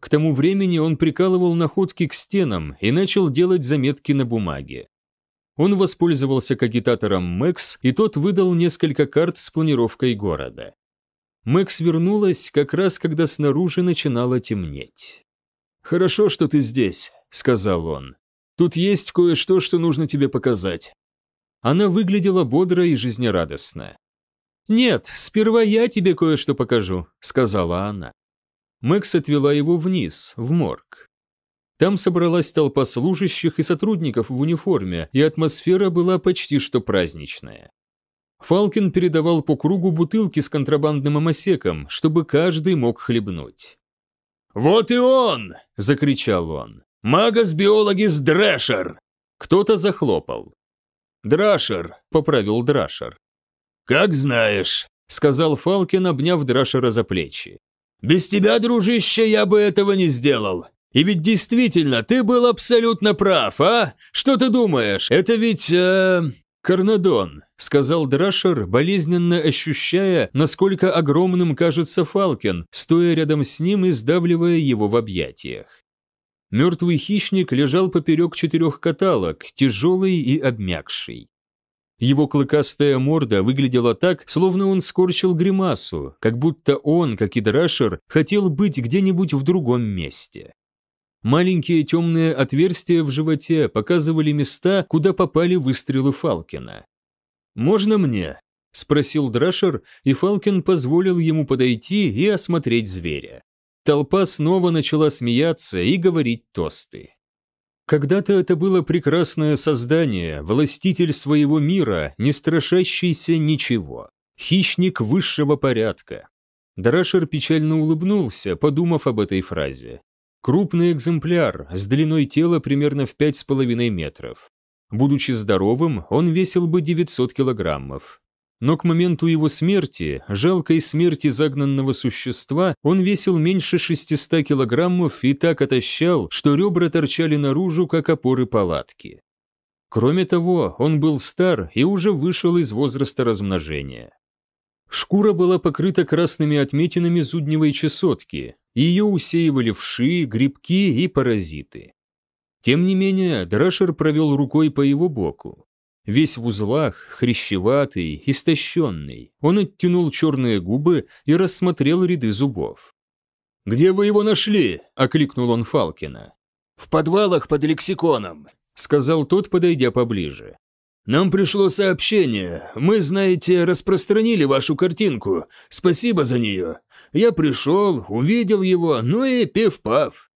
К тому времени он прикалывал находки к стенам и начал делать заметки на бумаге. Он воспользовался кагитатором Мэкс, и тот выдал несколько карт с планировкой города. Мэкс вернулась как раз, когда снаружи начинало темнеть. «Хорошо, что ты здесь», — сказал он. «Тут есть кое-что, что нужно тебе показать». Она выглядела бодро и жизнерадостно. «Нет, сперва я тебе кое-что покажу», — сказала она. Мэкс отвела его вниз, в морг. Там собралась толпа служащих и сотрудников в униформе, и атмосфера была почти что праздничная. Фалкин передавал по кругу бутылки с контрабандным амосеком, чтобы каждый мог хлебнуть. «Вот и он!» – закричал он. «Магас-биологис Дрэшер!» Кто-то захлопал. «Драшер!» – поправил Драшер. «Как знаешь!» – сказал Фалкин, обняв Драшера за плечи. Без тебя, дружище, я бы этого не сделал. И ведь действительно, ты был абсолютно прав, а? Что ты думаешь? Это ведь... Э... «Карнадон», — сказал Драшер, болезненно ощущая, насколько огромным кажется Фалкин, стоя рядом с ним и сдавливая его в объятиях. Мертвый хищник лежал поперек четырех каталог, тяжелый и обмякший. Его клыкастая морда выглядела так, словно он скорчил гримасу, как будто он, как и Драшер, хотел быть где-нибудь в другом месте. Маленькие темные отверстия в животе показывали места, куда попали выстрелы Фалкина. «Можно мне?» – спросил Драшер, и Фалкин позволил ему подойти и осмотреть зверя. Толпа снова начала смеяться и говорить тосты. Когда-то это было прекрасное создание, властитель своего мира, не страшащийся ничего. Хищник высшего порядка. Драшер печально улыбнулся, подумав об этой фразе. Крупный экземпляр, с длиной тела примерно в пять с половиной метров. Будучи здоровым, он весил бы 900 килограммов. Но к моменту его смерти, жалкой смерти загнанного существа, он весил меньше 600 килограммов и так отощал, что ребра торчали наружу, как опоры палатки. Кроме того, он был стар и уже вышел из возраста размножения. Шкура была покрыта красными отметинами зудневой чесотки, ее усеивали вши, грибки и паразиты. Тем не менее, Драшер провел рукой по его боку. Весь в узлах, хрящеватый, истощенный, он оттянул черные губы и рассмотрел ряды зубов. «Где вы его нашли?» – окликнул он Фалкина. «В подвалах под лексиконом», – сказал тот, подойдя поближе. «Нам пришло сообщение. Мы, знаете, распространили вашу картинку. Спасибо за нее. Я пришел, увидел его, ну и пев-пав».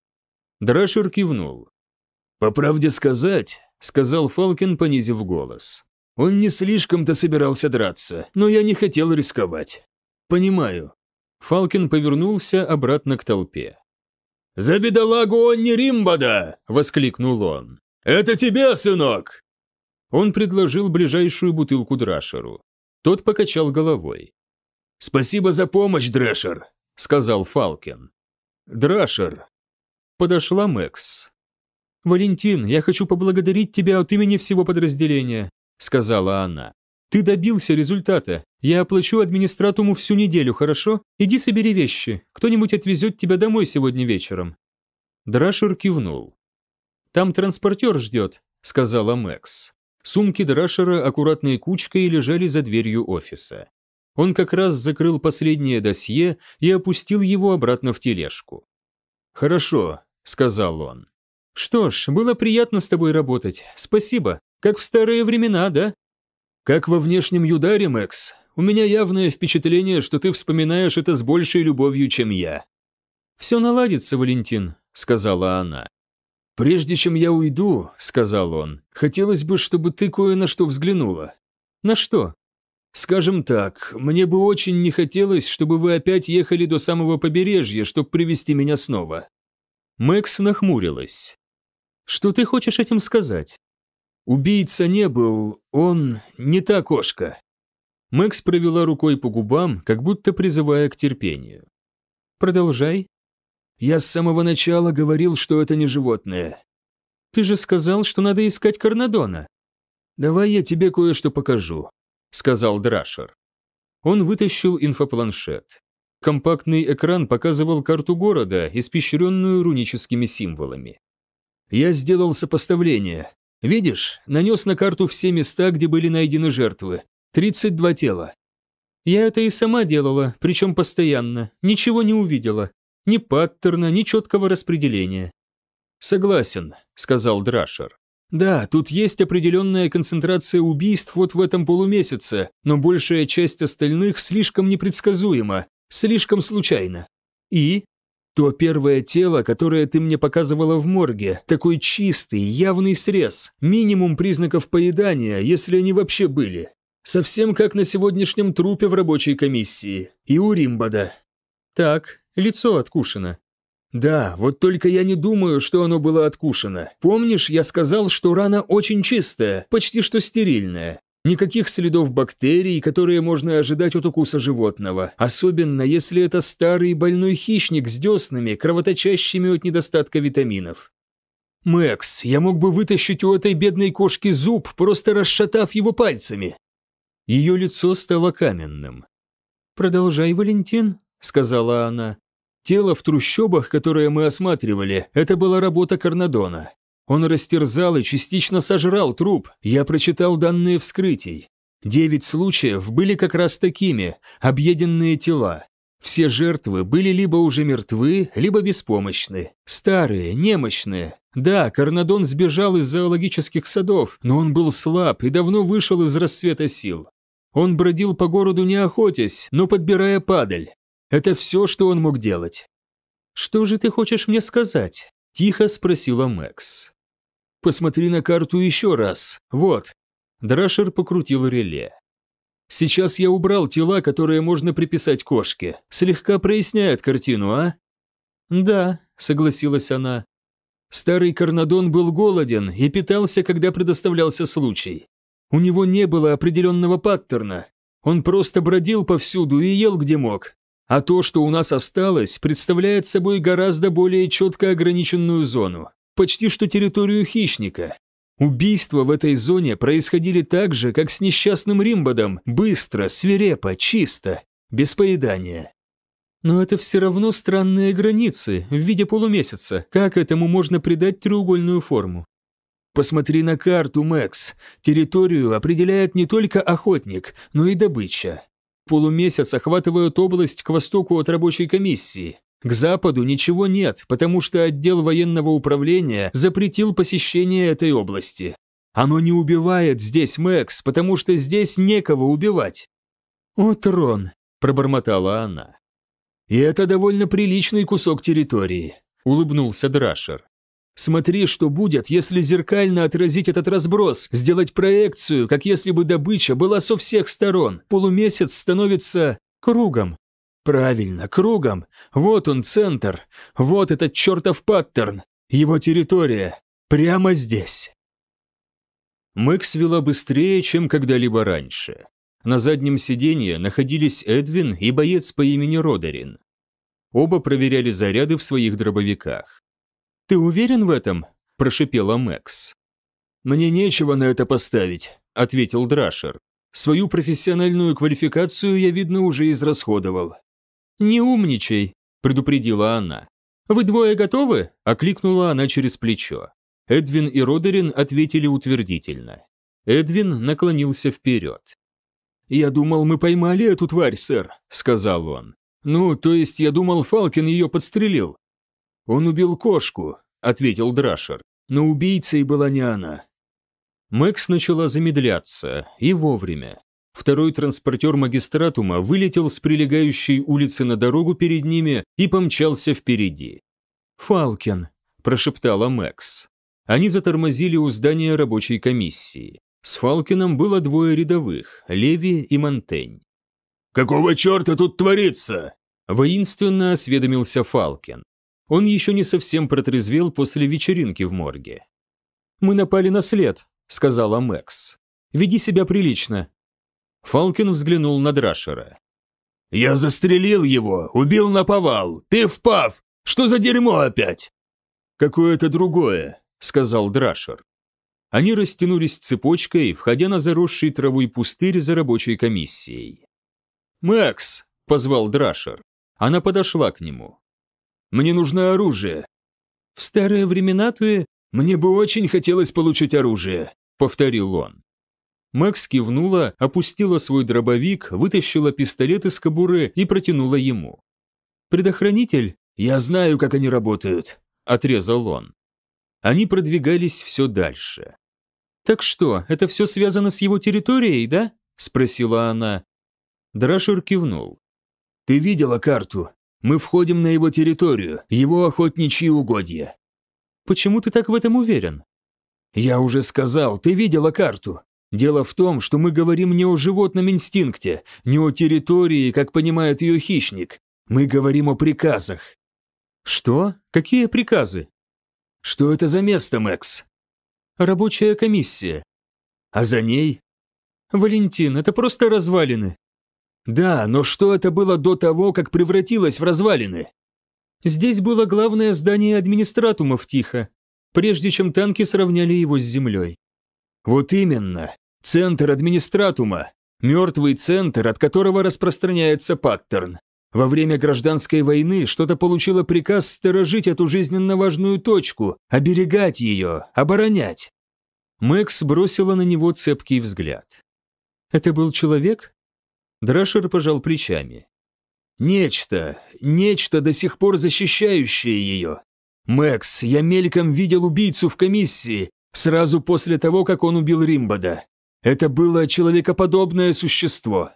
Драшер кивнул. «По правде сказать», сказал Фалкин, понизив голос. Он не слишком-то собирался драться, но я не хотел рисковать. Понимаю. Фалкин повернулся обратно к толпе. «За бедолагу он не Римбада!» – воскликнул он. «Это тебе, сынок!» Он предложил ближайшую бутылку Драшеру. Тот покачал головой. «Спасибо за помощь, Драшер, сказал Фалкин. «Драшер!» Подошла Мэкс. «Валентин, я хочу поблагодарить тебя от имени всего подразделения», — сказала она. «Ты добился результата. Я оплачу администратуму всю неделю, хорошо? Иди собери вещи. Кто-нибудь отвезет тебя домой сегодня вечером». Драшер кивнул. «Там транспортер ждет», — сказала Мэкс. Сумки Драшера аккуратной кучкой лежали за дверью офиса. Он как раз закрыл последнее досье и опустил его обратно в тележку. «Хорошо», — сказал он. «Что ж, было приятно с тобой работать. Спасибо. Как в старые времена, да?» «Как во внешнем юдаре, Мэкс. У меня явное впечатление, что ты вспоминаешь это с большей любовью, чем я». «Все наладится, Валентин», — сказала она. «Прежде чем я уйду», — сказал он, — «хотелось бы, чтобы ты кое на что взглянула». «На что?» «Скажем так, мне бы очень не хотелось, чтобы вы опять ехали до самого побережья, чтобы привести меня снова». Мэкс нахмурилась. Что ты хочешь этим сказать? Убийца не был, он не та кошка. Макс провела рукой по губам, как будто призывая к терпению. Продолжай. Я с самого начала говорил, что это не животное. Ты же сказал, что надо искать Карнадона. Давай я тебе кое-что покажу, сказал Драшер. Он вытащил инфопланшет. Компактный экран показывал карту города, испещренную руническими символами. Я сделал сопоставление. Видишь, нанес на карту все места, где были найдены жертвы. 32 тела. Я это и сама делала, причем постоянно. Ничего не увидела. Ни паттерна, ни четкого распределения. «Согласен», — сказал Драшер. «Да, тут есть определенная концентрация убийств вот в этом полумесяце, но большая часть остальных слишком непредсказуема, слишком случайно». «И?» То первое тело, которое ты мне показывала в морге, такой чистый, явный срез, минимум признаков поедания, если они вообще были. Совсем как на сегодняшнем трупе в рабочей комиссии. И у Римбада. Так, лицо откушено. Да, вот только я не думаю, что оно было откушено. Помнишь, я сказал, что рана очень чистая, почти что стерильная. Никаких следов бактерий, которые можно ожидать от укуса животного, особенно если это старый больной хищник с деснами, кровоточащими от недостатка витаминов. «Мэкс, я мог бы вытащить у этой бедной кошки зуб, просто расшатав его пальцами!» Ее лицо стало каменным. «Продолжай, Валентин», — сказала она. «Тело в трущобах, которое мы осматривали, это была работа Карнадона. Он растерзал и частично сожрал труп, я прочитал данные вскрытий. Девять случаев были как раз такими, объеденные тела. Все жертвы были либо уже мертвы, либо беспомощны. Старые, немощные. Да, Карнадон сбежал из зоологических садов, но он был слаб и давно вышел из расцвета сил. Он бродил по городу не охотясь, но подбирая падаль. Это все, что он мог делать. «Что же ты хочешь мне сказать?» – тихо спросила Мэкс. Посмотри на карту еще раз. Вот». Драшер покрутил реле. «Сейчас я убрал тела, которые можно приписать кошке. Слегка проясняет картину, а?» «Да», — согласилась она. Старый Карнадон был голоден и питался, когда предоставлялся случай. У него не было определенного паттерна. Он просто бродил повсюду и ел где мог. А то, что у нас осталось, представляет собой гораздо более четко ограниченную зону почти что территорию хищника. Убийства в этой зоне происходили так же, как с несчастным Римбодом, быстро, свирепо, чисто, без поедания. Но это все равно странные границы в виде полумесяца. Как этому можно придать треугольную форму? Посмотри на карту, Мэкс. Территорию определяет не только охотник, но и добыча. Полумесяц охватывает область к востоку от рабочей комиссии. К западу ничего нет, потому что отдел военного управления запретил посещение этой области. Оно не убивает здесь Мэкс, потому что здесь некого убивать. «О, трон!» – пробормотала она. «И это довольно приличный кусок территории», – улыбнулся Драшер. «Смотри, что будет, если зеркально отразить этот разброс, сделать проекцию, как если бы добыча была со всех сторон. Полумесяц становится кругом», Правильно, кругом. Вот он, центр. Вот этот чертов паттерн. Его территория. Прямо здесь. Мэкс вела быстрее, чем когда-либо раньше. На заднем сиденье находились Эдвин и боец по имени Родерин. Оба проверяли заряды в своих дробовиках. «Ты уверен в этом?» – прошипела Мэкс. «Мне нечего на это поставить», – ответил Драшер. «Свою профессиональную квалификацию я, видно, уже израсходовал. «Не умничай», — предупредила она. «Вы двое готовы?» — окликнула она через плечо. Эдвин и Родерин ответили утвердительно. Эдвин наклонился вперед. «Я думал, мы поймали эту тварь, сэр», — сказал он. «Ну, то есть я думал, Фалкин ее подстрелил». «Он убил кошку», — ответил Драшер. «Но убийцей была не она». Мэкс начала замедляться, и вовремя. Второй транспортер магистратума вылетел с прилегающей улицы на дорогу перед ними и помчался впереди. Фалкин прошептала Мэкс. Они затормозили у здания рабочей комиссии. С Фалкином было двое рядовых – Леви и Монтень. «Какого черта тут творится?» – воинственно осведомился Фалкин. Он еще не совсем протрезвел после вечеринки в морге. «Мы напали на след», – сказала Мэкс. «Веди себя прилично. Фалкин взглянул на Драшера. «Я застрелил его, убил на повал, пиф-паф! Что за дерьмо опять?» «Какое-то другое», — сказал Драшер. Они растянулись цепочкой, входя на заросший травой пустырь за рабочей комиссией. «Мэкс!» — позвал Драшер. Она подошла к нему. «Мне нужно оружие». «В старые времена ты...» «Мне бы очень хотелось получить оружие», — повторил он. Макс кивнула, опустила свой дробовик, вытащила пистолет из кобуры и протянула ему. «Предохранитель?» «Я знаю, как они работают», — отрезал он. Они продвигались все дальше. «Так что, это все связано с его территорией, да?» — спросила она. Драшер кивнул. «Ты видела карту? Мы входим на его территорию, его охотничьи угодья». «Почему ты так в этом уверен?» «Я уже сказал, ты видела карту. Дело в том, что мы говорим не о животном инстинкте, не о территории, как понимает ее хищник. Мы говорим о приказах. Что? Какие приказы? Что это за место, Мэкс? Рабочая комиссия. А за ней? Валентин, это просто развалины. Да, но что это было до того, как превратилось в развалины? Здесь было главное здание администратумов Тихо, прежде чем танки сравняли его с землей. Вот именно. Центр администратума. Мертвый центр, от которого распространяется паттерн. Во время гражданской войны что-то получило приказ сторожить эту жизненно важную точку, оберегать ее, оборонять. Мэкс бросила на него цепкий взгляд. «Это был человек?» Драшер пожал плечами. «Нечто, нечто, до сих пор защищающее ее. Мэкс, я мельком видел убийцу в комиссии, сразу после того, как он убил Римбада. Это было человекоподобное существо.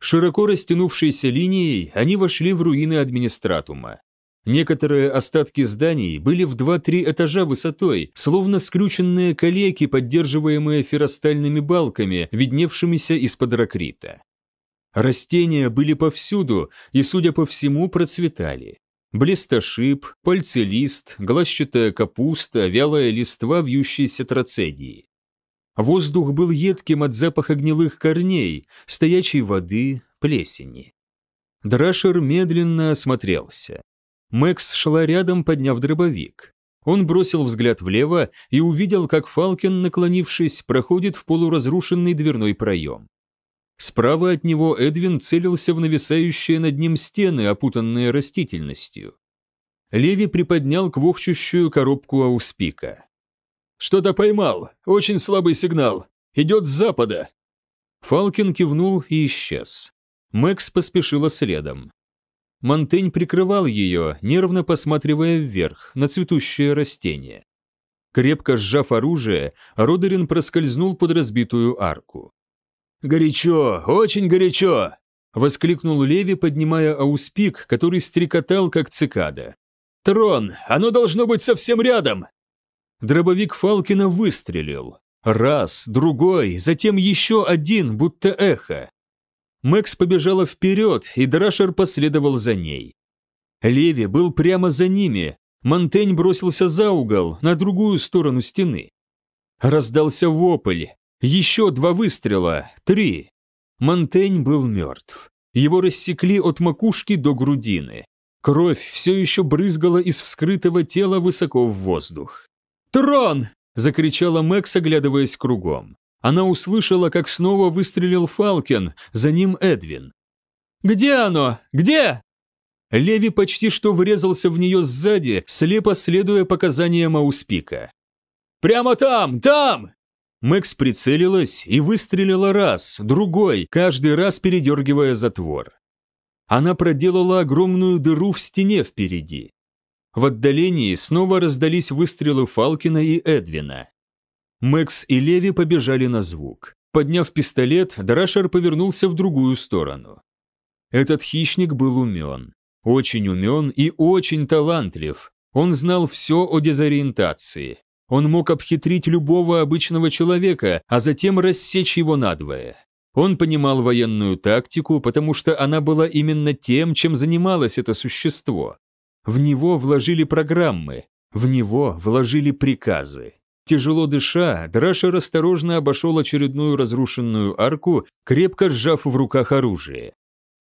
Широко растянувшейся линией они вошли в руины администратума. Некоторые остатки зданий были в 2-3 этажа высотой, словно скрюченные калеки, поддерживаемые феростальными балками, видневшимися из-под ракрита. Растения были повсюду и, судя по всему, процветали. Блестошип, пальцелист, глазчатая капуста, вялая листва вьющейся трацедии. Воздух был едким от запаха гнилых корней, стоячей воды, плесени. Драшер медленно осмотрелся. Мэкс шла рядом, подняв дробовик. Он бросил взгляд влево и увидел, как Фалкен, наклонившись, проходит в полуразрушенный дверной проем. Справа от него Эдвин целился в нависающие над ним стены, опутанные растительностью. Леви приподнял квохчущую коробку ауспика. «Что-то поймал. Очень слабый сигнал. Идет с запада». Фалкин кивнул и исчез. Мэкс поспешила следом. Монтень прикрывал ее, нервно посматривая вверх, на цветущее растение. Крепко сжав оружие, Родерин проскользнул под разбитую арку. «Горячо, очень горячо!» — воскликнул Леви, поднимая ауспик, который стрекотал, как цикада. «Трон, оно должно быть совсем рядом! Дробовик Фалкина выстрелил. Раз, другой, затем еще один, будто эхо. Мэкс побежала вперед, и Драшер последовал за ней. Леви был прямо за ними. Монтень бросился за угол, на другую сторону стены. Раздался вопль. Еще два выстрела, три. Монтень был мертв. Его рассекли от макушки до грудины. Кровь все еще брызгала из вскрытого тела высоко в воздух. «Трон!» – закричала Мэкс, оглядываясь кругом. Она услышала, как снова выстрелил Фалкин, за ним Эдвин. «Где оно? Где?» Леви почти что врезался в нее сзади, слепо следуя показаниям Ауспика. «Прямо там! Там!» Мэкс прицелилась и выстрелила раз, другой, каждый раз передергивая затвор. Она проделала огромную дыру в стене впереди. В отдалении снова раздались выстрелы Фалкина и Эдвина. Мэкс и Леви побежали на звук. Подняв пистолет, Драшер повернулся в другую сторону. Этот хищник был умен. Очень умен и очень талантлив. Он знал все о дезориентации. Он мог обхитрить любого обычного человека, а затем рассечь его надвое. Он понимал военную тактику, потому что она была именно тем, чем занималось это существо. В него вложили программы, в него вложили приказы. Тяжело дыша, Драшер осторожно обошел очередную разрушенную арку, крепко сжав в руках оружие.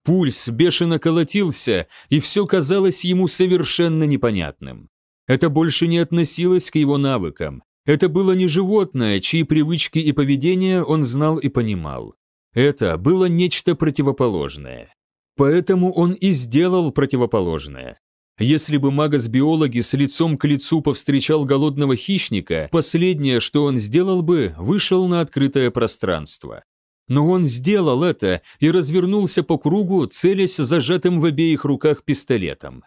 Пульс бешено колотился, и все казалось ему совершенно непонятным. Это больше не относилось к его навыкам. Это было не животное, чьи привычки и поведение он знал и понимал. Это было нечто противоположное. Поэтому он и сделал противоположное. Если бы магас-биологи с лицом к лицу повстречал голодного хищника, последнее, что он сделал бы, вышел на открытое пространство. Но он сделал это и развернулся по кругу, целясь зажатым в обеих руках пистолетом.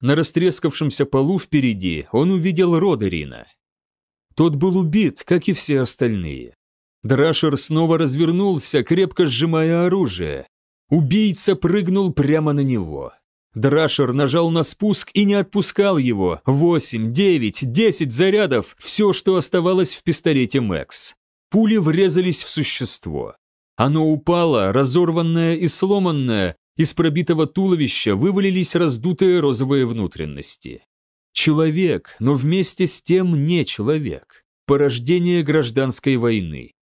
На растрескавшемся полу впереди он увидел Родерина. Тот был убит, как и все остальные. Драшер снова развернулся, крепко сжимая оружие. Убийца прыгнул прямо на него. Драшер нажал на спуск и не отпускал его. Восемь, девять, десять зарядов – все, что оставалось в пистолете Мэкс. Пули врезались в существо. Оно упало, разорванное и сломанное, из пробитого туловища вывалились раздутые розовые внутренности. Человек, но вместе с тем не человек. Порождение гражданской войны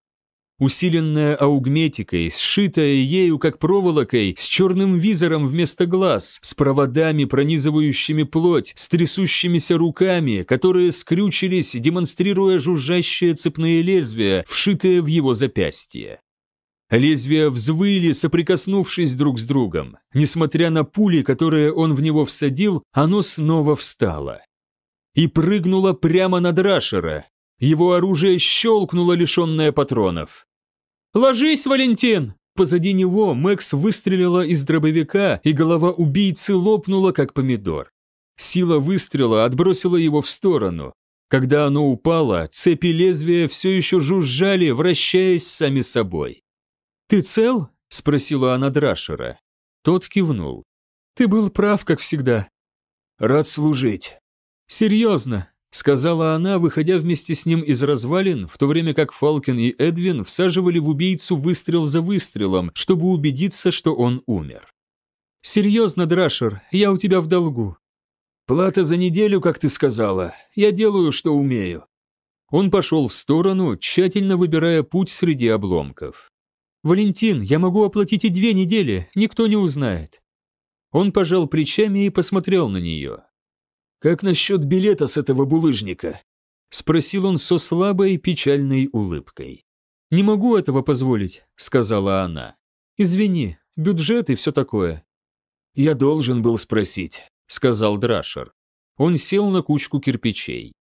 усиленная аугметикой, сшитая ею как проволокой, с черным визором вместо глаз, с проводами, пронизывающими плоть, с трясущимися руками, которые скрючились, демонстрируя жужжащие цепные лезвия, вшитые в его запястье. Лезвия взвыли, соприкоснувшись друг с другом. Несмотря на пули, которые он в него всадил, оно снова встало. И прыгнуло прямо на Драшера, его оружие щелкнуло, лишенное патронов. «Ложись, Валентин!» Позади него Мэкс выстрелила из дробовика, и голова убийцы лопнула, как помидор. Сила выстрела отбросила его в сторону. Когда оно упало, цепи лезвия все еще жужжали, вращаясь сами собой. «Ты цел?» – спросила она Драшера. Тот кивнул. «Ты был прав, как всегда». «Рад служить». «Серьезно, сказала она, выходя вместе с ним из развалин, в то время как Фалкин и Эдвин всаживали в убийцу выстрел за выстрелом, чтобы убедиться, что он умер. «Серьезно, Драшер, я у тебя в долгу». «Плата за неделю, как ты сказала. Я делаю, что умею». Он пошел в сторону, тщательно выбирая путь среди обломков. «Валентин, я могу оплатить и две недели, никто не узнает». Он пожал плечами и посмотрел на нее. «Как насчет билета с этого булыжника?» – спросил он со слабой печальной улыбкой. «Не могу этого позволить», – сказала она. «Извини, бюджет и все такое». «Я должен был спросить», – сказал Драшер. Он сел на кучку кирпичей.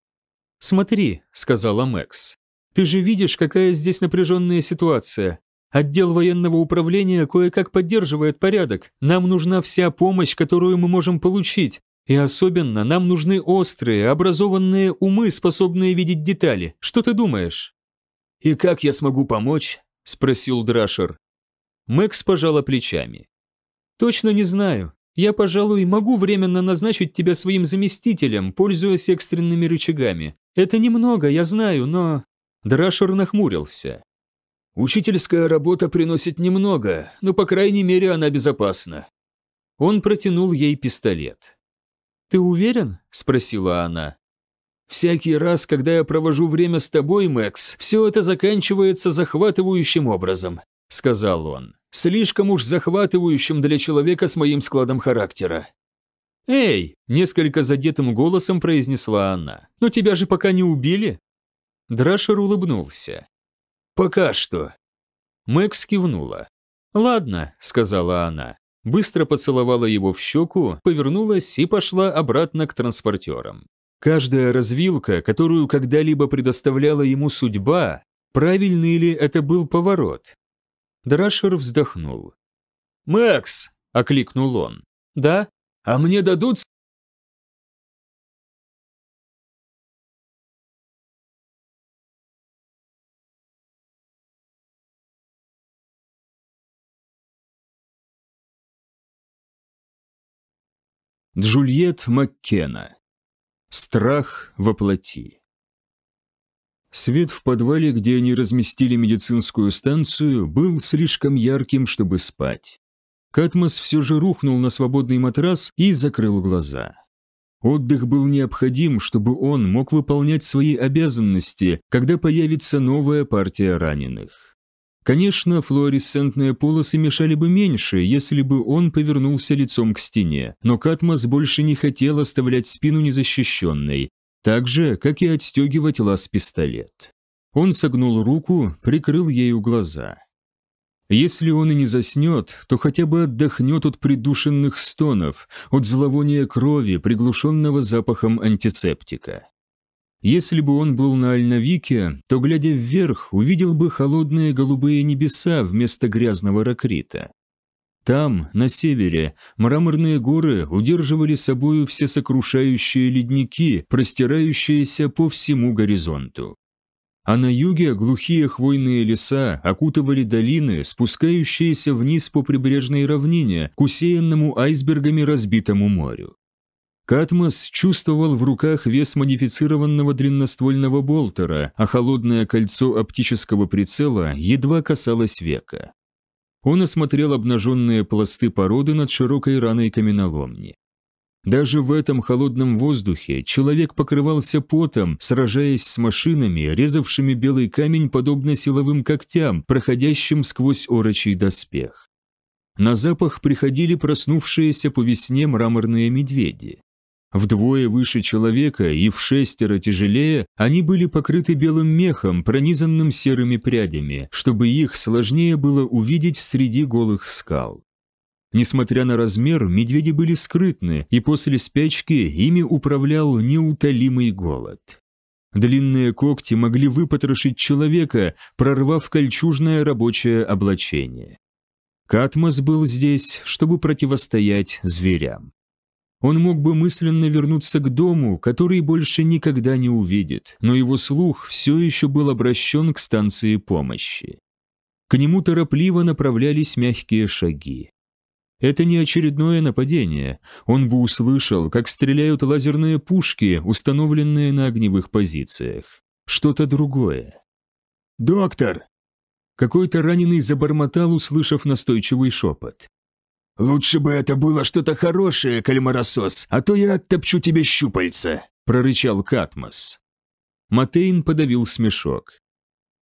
«Смотри», – сказала Мэкс. «Ты же видишь, какая здесь напряженная ситуация. Отдел военного управления кое-как поддерживает порядок. Нам нужна вся помощь, которую мы можем получить. И особенно нам нужны острые, образованные умы, способные видеть детали. Что ты думаешь?» «И как я смогу помочь?» – спросил Драшер. Мэкс пожала плечами. «Точно не знаю. Я, пожалуй, могу временно назначить тебя своим заместителем, пользуясь экстренными рычагами. Это немного, я знаю, но...» Драшер нахмурился. «Учительская работа приносит немного, но, по крайней мере, она безопасна». Он протянул ей пистолет. «Ты уверен?» – спросила она. «Всякий раз, когда я провожу время с тобой, Мэкс, все это заканчивается захватывающим образом», – сказал он. «Слишком уж захватывающим для человека с моим складом характера». «Эй!» – несколько задетым голосом произнесла она. «Но тебя же пока не убили?» Драшер улыбнулся. «Пока что». Мэкс кивнула. «Ладно», – сказала она быстро поцеловала его в щеку, повернулась и пошла обратно к транспортерам. Каждая развилка, которую когда-либо предоставляла ему судьба, правильный ли это был поворот? Драшер вздохнул. «Макс!» — окликнул он. «Да? А мне дадут Джульет Маккена. Страх воплоти. Свет в подвале, где они разместили медицинскую станцию, был слишком ярким, чтобы спать. Катмос все же рухнул на свободный матрас и закрыл глаза. Отдых был необходим, чтобы он мог выполнять свои обязанности, когда появится новая партия раненых. Конечно, флуоресцентные полосы мешали бы меньше, если бы он повернулся лицом к стене, но Катмос больше не хотел оставлять спину незащищенной, так же, как и отстегивать лаз-пистолет. Он согнул руку, прикрыл ею глаза. Если он и не заснет, то хотя бы отдохнет от придушенных стонов, от зловония крови, приглушенного запахом антисептика. Если бы он был на Альновике, то, глядя вверх, увидел бы холодные голубые небеса вместо грязного ракрита. Там, на севере, мраморные горы удерживали собою все сокрушающие ледники, простирающиеся по всему горизонту. А на юге глухие хвойные леса окутывали долины, спускающиеся вниз по прибрежной равнине к усеянному айсбергами разбитому морю. Катмос чувствовал в руках вес модифицированного длинноствольного болтера, а холодное кольцо оптического прицела едва касалось века. Он осмотрел обнаженные пласты породы над широкой раной каменоломни. Даже в этом холодном воздухе человек покрывался потом, сражаясь с машинами, резавшими белый камень подобно силовым когтям, проходящим сквозь орочий доспех. На запах приходили проснувшиеся по весне мраморные медведи. Вдвое выше человека и в шестеро тяжелее они были покрыты белым мехом, пронизанным серыми прядями, чтобы их сложнее было увидеть среди голых скал. Несмотря на размер, медведи были скрытны, и после спячки ими управлял неутолимый голод. Длинные когти могли выпотрошить человека, прорвав кольчужное рабочее облачение. Катмос был здесь, чтобы противостоять зверям. Он мог бы мысленно вернуться к дому, который больше никогда не увидит, но его слух все еще был обращен к станции помощи. К нему торопливо направлялись мягкие шаги. Это не очередное нападение. Он бы услышал, как стреляют лазерные пушки, установленные на огневых позициях. Что-то другое. «Доктор!» Какой-то раненый забормотал, услышав настойчивый шепот. «Лучше бы это было что-то хорошее, кальмаросос, а то я оттопчу тебе щупальца», – прорычал Катмос. Матейн подавил смешок.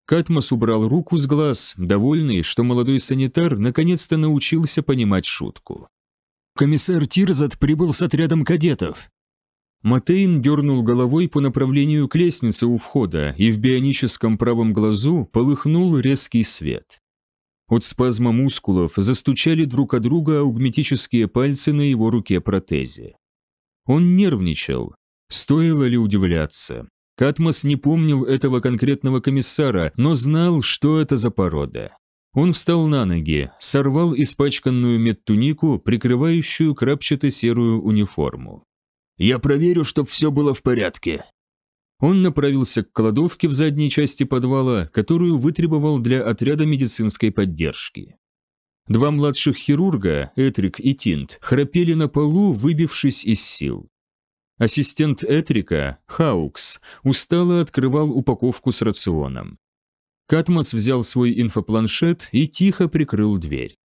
Катмос убрал руку с глаз, довольный, что молодой санитар наконец-то научился понимать шутку. «Комиссар Тирзат прибыл с отрядом кадетов», Матейн дернул головой по направлению к лестнице у входа, и в бионическом правом глазу полыхнул резкий свет. От спазма мускулов застучали друг о друга аугметические пальцы на его руке протезе. Он нервничал. Стоило ли удивляться? Катмос не помнил этого конкретного комиссара, но знал, что это за порода. Он встал на ноги, сорвал испачканную медтунику, прикрывающую крапчато-серую униформу. «Я проверю, чтоб все было в порядке», он направился к кладовке в задней части подвала, которую вытребовал для отряда медицинской поддержки. Два младших хирурга, Этрик и Тинт, храпели на полу, выбившись из сил. Ассистент Этрика, Хаукс, устало открывал упаковку с рационом. Катмос взял свой инфопланшет и тихо прикрыл дверь.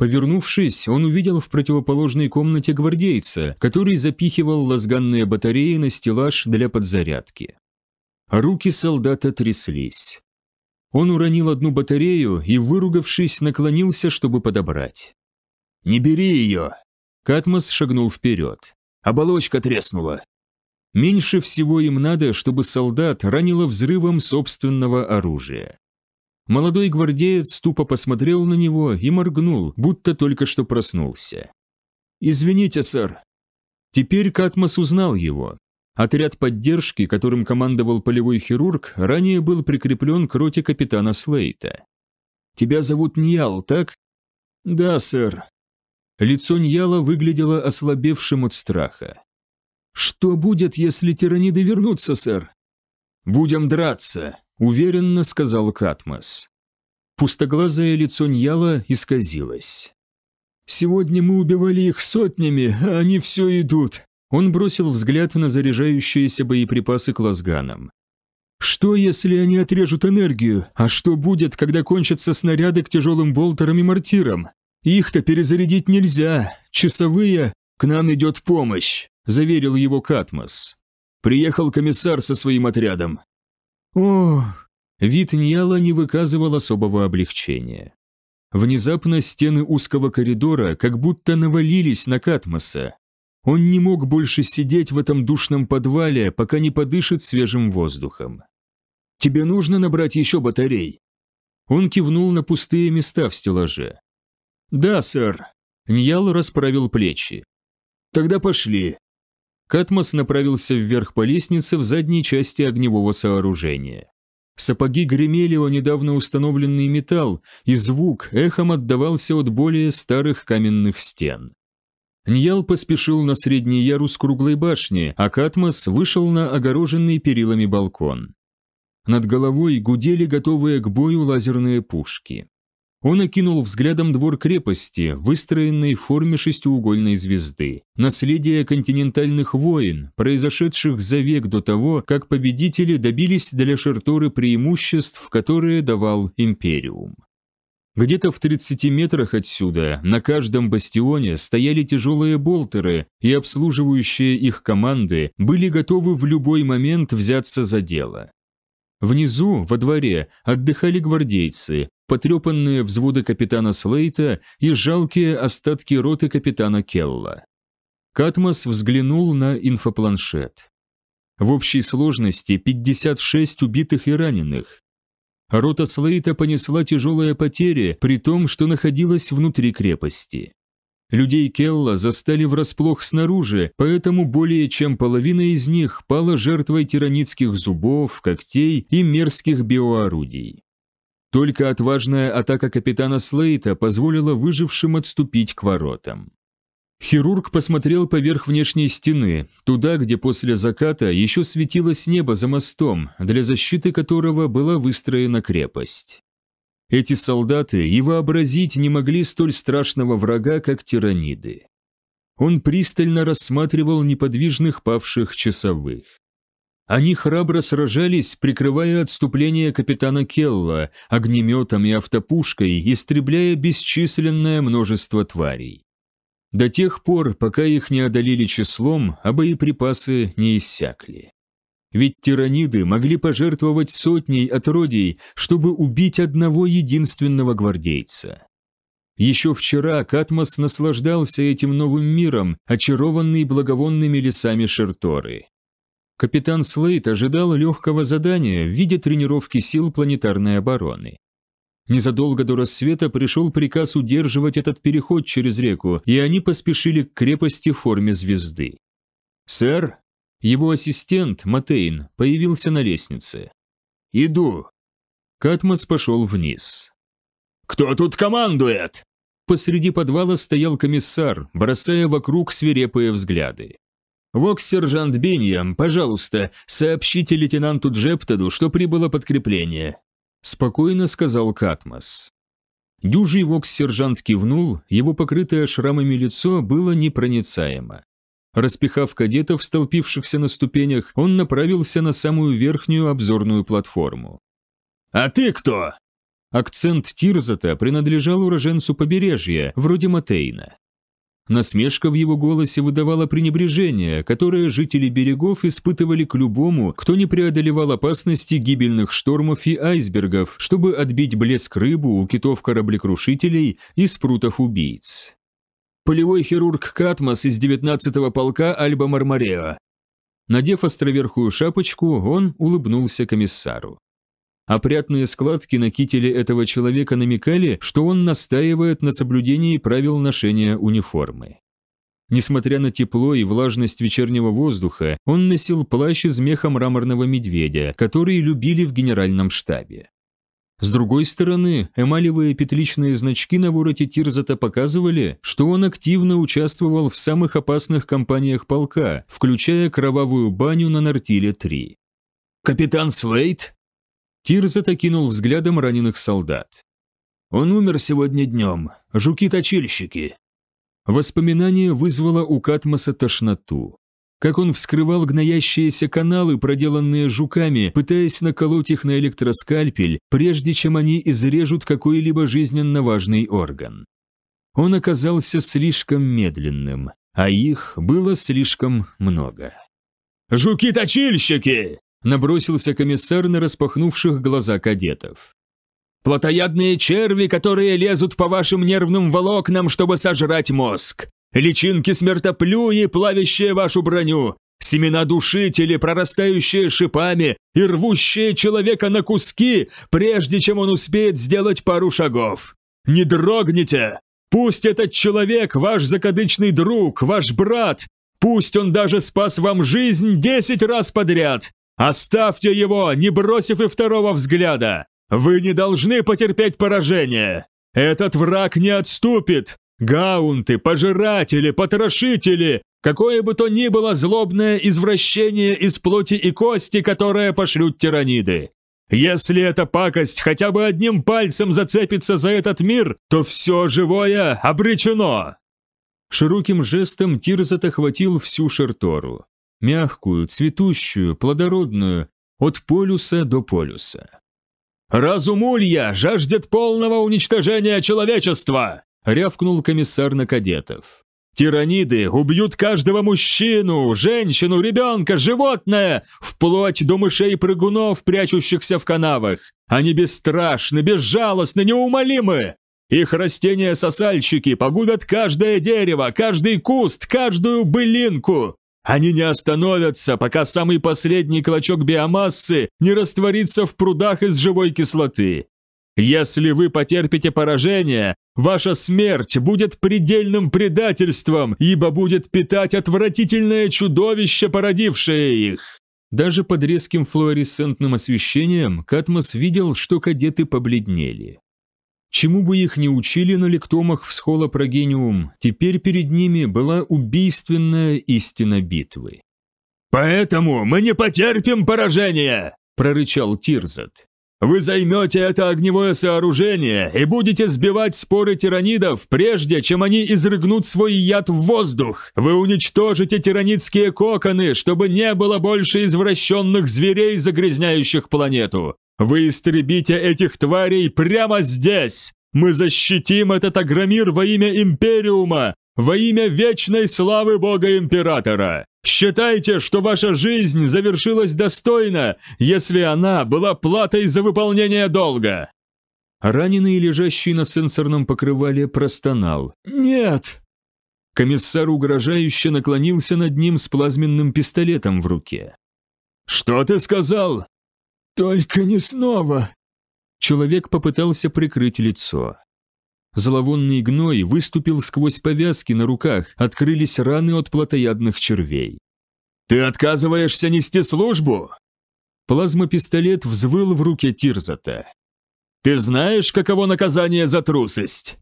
Повернувшись, он увидел в противоположной комнате гвардейца, который запихивал лазганные батареи на стеллаж для подзарядки. Руки солдата тряслись. Он уронил одну батарею и, выругавшись, наклонился, чтобы подобрать. «Не бери ее!» Катмос шагнул вперед. «Оболочка треснула!» Меньше всего им надо, чтобы солдат ранило взрывом собственного оружия. Молодой гвардеец тупо посмотрел на него и моргнул, будто только что проснулся. «Извините, сэр». Теперь Катмос узнал его. Отряд поддержки, которым командовал полевой хирург, ранее был прикреплен к роте капитана Слейта. «Тебя зовут Ньял, так?» «Да, сэр». Лицо Ньяла выглядело ослабевшим от страха. «Что будет, если тираниды вернутся, сэр?» «Будем драться», уверенно сказал Катмос. Пустоглазое лицо Ньяла исказилось. «Сегодня мы убивали их сотнями, а они все идут!» Он бросил взгляд на заряжающиеся боеприпасы к лазганам. «Что, если они отрежут энергию? А что будет, когда кончатся снаряды к тяжелым болтерам и мортирам? Их-то перезарядить нельзя. Часовые, к нам идет помощь», — заверил его Катмос. «Приехал комиссар со своим отрядом. Ох! Вид Ньяла не выказывал особого облегчения. Внезапно стены узкого коридора как будто навалились на Катмоса. Он не мог больше сидеть в этом душном подвале, пока не подышит свежим воздухом. «Тебе нужно набрать еще батарей?» Он кивнул на пустые места в стеллаже. «Да, сэр». Ньял расправил плечи. «Тогда пошли. Катмос направился вверх по лестнице в задней части огневого сооружения. Сапоги гремели о недавно установленный металл, и звук эхом отдавался от более старых каменных стен. Ньял поспешил на средний ярус круглой башни, а Катмос вышел на огороженный перилами балкон. Над головой гудели готовые к бою лазерные пушки. Он окинул взглядом двор крепости, выстроенной в форме шестиугольной звезды. Наследие континентальных войн, произошедших за век до того, как победители добились для Шерторы преимуществ, которые давал Империум. Где-то в 30 метрах отсюда на каждом бастионе стояли тяжелые болтеры, и обслуживающие их команды были готовы в любой момент взяться за дело. Внизу, во дворе, отдыхали гвардейцы, потрепанные взводы капитана Слейта и жалкие остатки роты капитана Келла. Катмос взглянул на инфопланшет. В общей сложности 56 убитых и раненых. Рота Слейта понесла тяжелые потери, при том, что находилась внутри крепости. Людей Келла застали врасплох снаружи, поэтому более чем половина из них пала жертвой тиранитских зубов, когтей и мерзких биоорудий. Только отважная атака капитана Слейта позволила выжившим отступить к воротам. Хирург посмотрел поверх внешней стены, туда, где после заката еще светилось небо за мостом, для защиты которого была выстроена крепость. Эти солдаты и вообразить не могли столь страшного врага, как тираниды. Он пристально рассматривал неподвижных павших часовых. Они храбро сражались, прикрывая отступление капитана Келла, огнеметом и автопушкой, истребляя бесчисленное множество тварей. До тех пор, пока их не одолели числом, а боеприпасы не иссякли. Ведь тираниды могли пожертвовать сотней отродий, чтобы убить одного единственного гвардейца. Еще вчера Катмос наслаждался этим новым миром, очарованный благовонными лесами Шерторы. Капитан Слейт ожидал легкого задания в виде тренировки сил планетарной обороны. Незадолго до рассвета пришел приказ удерживать этот переход через реку, и они поспешили к крепости в форме звезды. «Сэр!» Его ассистент, Матейн, появился на лестнице. «Иду!» Катмос пошел вниз. «Кто тут командует?» Посреди подвала стоял комиссар, бросая вокруг свирепые взгляды. «Вокс-сержант Беньям, пожалуйста, сообщите лейтенанту Джептоду, что прибыло подкрепление», — спокойно сказал Катмос. Дюжий вокс-сержант кивнул, его покрытое шрамами лицо было непроницаемо. Распихав кадетов, столпившихся на ступенях, он направился на самую верхнюю обзорную платформу. «А ты кто?» Акцент Тирзата принадлежал уроженцу побережья, вроде Матейна. Насмешка в его голосе выдавала пренебрежение, которое жители берегов испытывали к любому, кто не преодолевал опасности гибельных штормов и айсбергов, чтобы отбить блеск рыбу у китов-кораблекрушителей и спрутов-убийц. Полевой хирург Катмос из 19-го полка Альба Мармарео. Надев островерхую шапочку, он улыбнулся комиссару. Опрятные складки на кителе этого человека намекали, что он настаивает на соблюдении правил ношения униформы. Несмотря на тепло и влажность вечернего воздуха, он носил плащ из меха мраморного медведя, который любили в генеральном штабе. С другой стороны, эмалевые петличные значки на вороте Тирзата показывали, что он активно участвовал в самых опасных кампаниях полка, включая кровавую баню на Нортиле-3. «Капитан Слейд?» Кирза окинул взглядом раненых солдат. «Он умер сегодня днем. Жуки-точильщики». Воспоминание вызвало у Катмоса тошноту. Как он вскрывал гноящиеся каналы, проделанные жуками, пытаясь наколоть их на электроскальпель, прежде чем они изрежут какой-либо жизненно важный орган. Он оказался слишком медленным, а их было слишком много. «Жуки-точильщики!» набросился комиссар на распахнувших глаза кадетов. «Плотоядные черви, которые лезут по вашим нервным волокнам, чтобы сожрать мозг! Личинки смертоплюи, плавящие вашу броню! Семена душители, прорастающие шипами и рвущие человека на куски, прежде чем он успеет сделать пару шагов! Не дрогните! Пусть этот человек, ваш закадычный друг, ваш брат, пусть он даже спас вам жизнь десять раз подряд, Оставьте его, не бросив и второго взгляда. Вы не должны потерпеть поражение. Этот враг не отступит. Гаунты, пожиратели, потрошители, какое бы то ни было злобное извращение из плоти и кости, которое пошлют тираниды. Если эта пакость хотя бы одним пальцем зацепится за этот мир, то все живое обречено!» Широким жестом Тирзат охватил всю Шертору мягкую, цветущую, плодородную, от полюса до полюса. «Разум жаждет полного уничтожения человечества!» — рявкнул комиссар на кадетов. «Тираниды убьют каждого мужчину, женщину, ребенка, животное, вплоть до мышей-прыгунов, прячущихся в канавах. Они бесстрашны, безжалостны, неумолимы. Их растения-сосальщики погубят каждое дерево, каждый куст, каждую былинку. Они не остановятся, пока самый последний клочок биомассы не растворится в прудах из живой кислоты. Если вы потерпите поражение, ваша смерть будет предельным предательством, ибо будет питать отвратительное чудовище, породившее их. Даже под резким флуоресцентным освещением Катмос видел, что кадеты побледнели. Чему бы их ни учили на лектомах в схола Прогениум, теперь перед ними была убийственная истина битвы. «Поэтому мы не потерпим поражения!» – прорычал Тирзат. «Вы займете это огневое сооружение и будете сбивать споры тиранидов, прежде чем они изрыгнут свой яд в воздух! Вы уничтожите тиранидские коконы, чтобы не было больше извращенных зверей, загрязняющих планету! Вы истребите этих тварей прямо здесь! Мы защитим этот агромир во имя Империума, во имя вечной славы Бога Императора! Считайте, что ваша жизнь завершилась достойно, если она была платой за выполнение долга!» Раненый, лежащий на сенсорном покрывале, простонал. «Нет!» Комиссар угрожающе наклонился над ним с плазменным пистолетом в руке. «Что ты сказал?» «Только не снова!» Человек попытался прикрыть лицо. Зловонный гной выступил сквозь повязки на руках, открылись раны от плотоядных червей. «Ты отказываешься нести службу?» Плазмопистолет взвыл в руке Тирзата. «Ты знаешь, каково наказание за трусость?»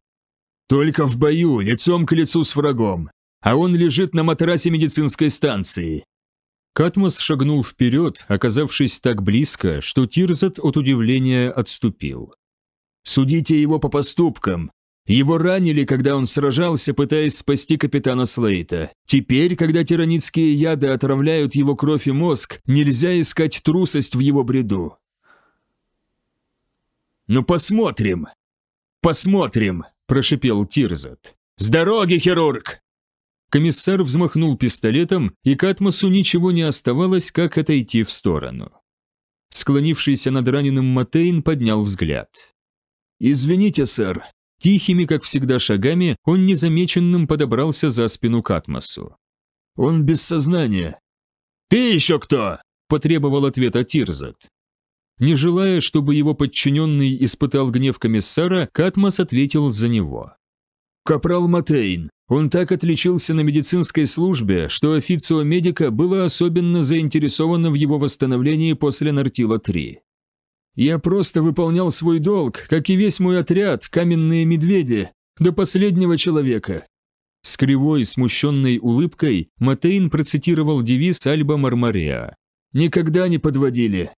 «Только в бою, лицом к лицу с врагом, а он лежит на матрасе медицинской станции. Катмос шагнул вперед, оказавшись так близко, что Тирзат от удивления отступил. «Судите его по поступкам. Его ранили, когда он сражался, пытаясь спасти капитана Слейта. Теперь, когда тиранитские яды отравляют его кровь и мозг, нельзя искать трусость в его бреду». «Ну посмотрим! Посмотрим!» – прошипел Тирзат. «С дороги, хирург!» Комиссар взмахнул пистолетом, и Катмосу ничего не оставалось, как отойти в сторону. Склонившийся над раненым Матейн поднял взгляд. «Извините, сэр». Тихими, как всегда, шагами он незамеченным подобрался за спину Катмосу. «Он без сознания». «Ты еще кто?» – потребовал ответа Тирзат. Не желая, чтобы его подчиненный испытал гнев комиссара, Катмос ответил за него. Капрал Матейн. Он так отличился на медицинской службе, что официо медика было особенно заинтересовано в его восстановлении после Нартила-3. «Я просто выполнял свой долг, как и весь мой отряд, каменные медведи, до последнего человека». С кривой, смущенной улыбкой Матейн процитировал девиз Альба Мармареа. «Никогда не подводили,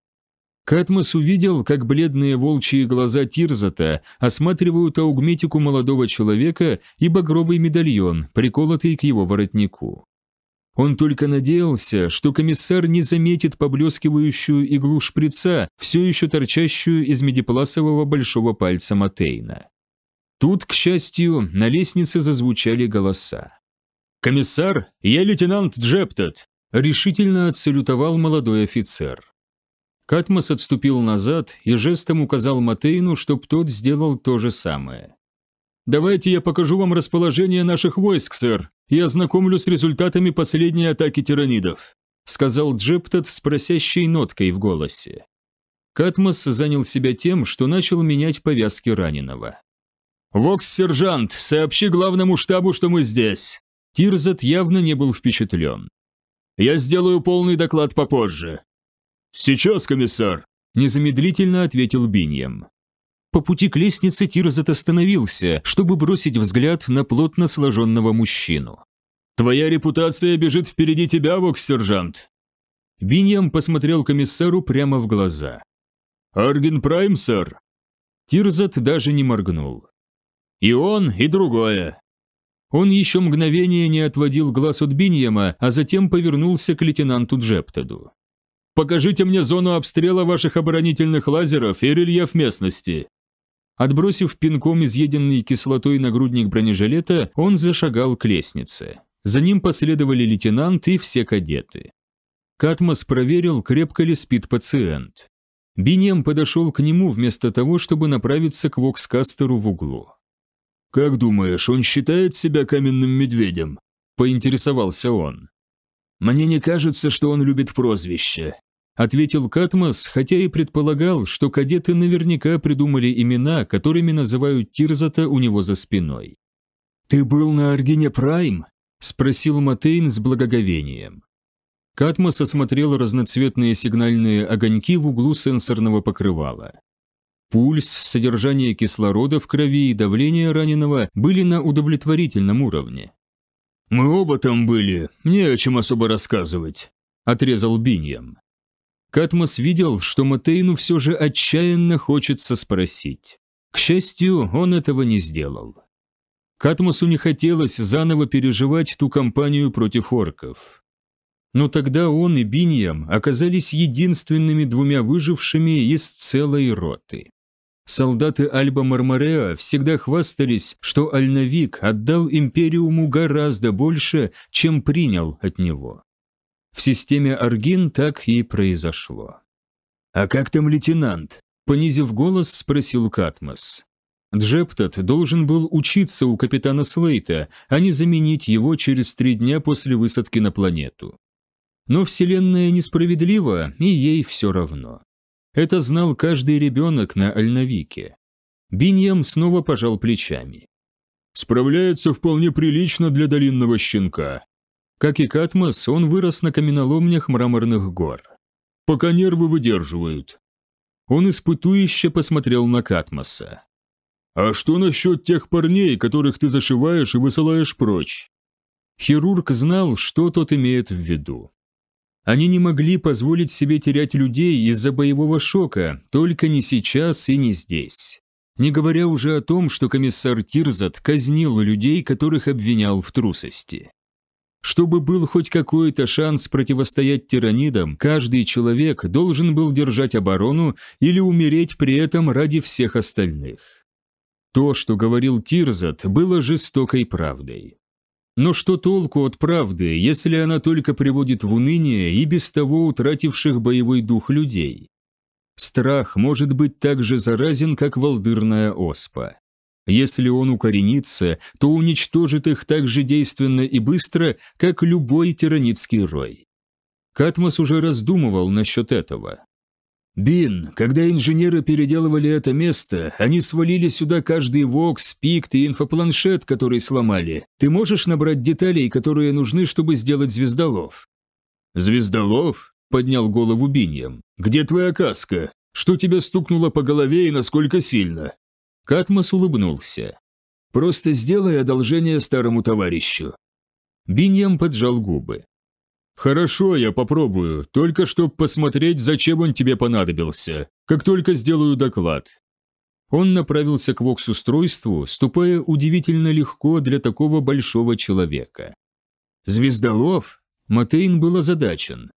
Катмос увидел, как бледные волчьи глаза Тирзата осматривают аугметику молодого человека и багровый медальон, приколотый к его воротнику. Он только надеялся, что комиссар не заметит поблескивающую иглу шприца, все еще торчащую из медипласового большого пальца Матейна. Тут, к счастью, на лестнице зазвучали голоса. «Комиссар, я лейтенант Джептед!» – решительно отсалютовал молодой офицер. Катмос отступил назад и жестом указал Матейну, чтоб тот сделал то же самое. «Давайте я покажу вам расположение наших войск, сэр, и ознакомлю с результатами последней атаки тиранидов», сказал Джептот с просящей ноткой в голосе. Катмос занял себя тем, что начал менять повязки раненого. «Вокс-сержант, сообщи главному штабу, что мы здесь!» Тирзат явно не был впечатлен. «Я сделаю полный доклад попозже. «Сейчас, комиссар!» – незамедлительно ответил Биньем. По пути к лестнице Тирзет остановился, чтобы бросить взгляд на плотно сложенного мужчину. «Твоя репутация бежит впереди тебя, вокс-сержант!» Биньям посмотрел комиссару прямо в глаза. «Арген Прайм, сэр!» Тирзет даже не моргнул. «И он, и другое!» Он еще мгновение не отводил глаз от Биньяма, а затем повернулся к лейтенанту Джептеду. Покажите мне зону обстрела ваших оборонительных лазеров и рельеф местности». Отбросив пинком изъеденный кислотой нагрудник бронежилета, он зашагал к лестнице. За ним последовали лейтенант и все кадеты. Катмос проверил, крепко ли спит пациент. Бинием подошел к нему вместо того, чтобы направиться к Вокскастеру в углу. «Как думаешь, он считает себя каменным медведем?» – поинтересовался он. «Мне не кажется, что он любит прозвище», — ответил Катмос, хотя и предполагал, что кадеты наверняка придумали имена, которыми называют Тирзата у него за спиной. «Ты был на Аргине Прайм?» — спросил Матейн с благоговением. Катмос осмотрел разноцветные сигнальные огоньки в углу сенсорного покрывала. Пульс, содержание кислорода в крови и давление раненого были на удовлетворительном уровне. «Мы оба там были, Мне о чем особо рассказывать», – отрезал Биньям. Катмос видел, что Матейну все же отчаянно хочется спросить. К счастью, он этого не сделал. Катмосу не хотелось заново переживать ту кампанию против орков. Но тогда он и Биньям оказались единственными двумя выжившими из целой роты. Солдаты Альба Мармареа всегда хвастались, что Альновик отдал Империуму гораздо больше, чем принял от него. В системе Аргин так и произошло. «А как там лейтенант?» — понизив голос, спросил Катмос. Джептот должен был учиться у капитана Слейта, а не заменить его через три дня после высадки на планету. Но Вселенная несправедлива, и ей все равно. Это знал каждый ребенок на Альновике. Биньям снова пожал плечами. «Справляется вполне прилично для долинного щенка. Как и Катмос, он вырос на каменоломнях мраморных гор. Пока нервы выдерживают». Он испытующе посмотрел на Катмоса. «А что насчет тех парней, которых ты зашиваешь и высылаешь прочь?» Хирург знал, что тот имеет в виду. Они не могли позволить себе терять людей из-за боевого шока, только не сейчас и не здесь. Не говоря уже о том, что комиссар Тирзат казнил людей, которых обвинял в трусости. Чтобы был хоть какой-то шанс противостоять тиранидам, каждый человек должен был держать оборону или умереть при этом ради всех остальных. То, что говорил Тирзат, было жестокой правдой. Но что толку от правды, если она только приводит в уныние и без того утративших боевой дух людей? Страх может быть так же заразен, как волдырная оспа. Если он укоренится, то уничтожит их так же действенно и быстро, как любой тиранитский рой. Катмос уже раздумывал насчет этого. Бин, когда инженеры переделывали это место, они свалили сюда каждый вокс, пикт и инфопланшет, который сломали. Ты можешь набрать деталей, которые нужны, чтобы сделать звездолов?» «Звездолов?» – поднял голову Биньям. «Где твоя каска? Что тебя стукнуло по голове и насколько сильно?» Катмос улыбнулся. «Просто сделай одолжение старому товарищу». Биньям поджал губы. «Хорошо, я попробую, только чтоб посмотреть, зачем он тебе понадобился, как только сделаю доклад». Он направился к вокс-устройству, ступая удивительно легко для такого большого человека. «Звездолов?» Матейн был озадачен.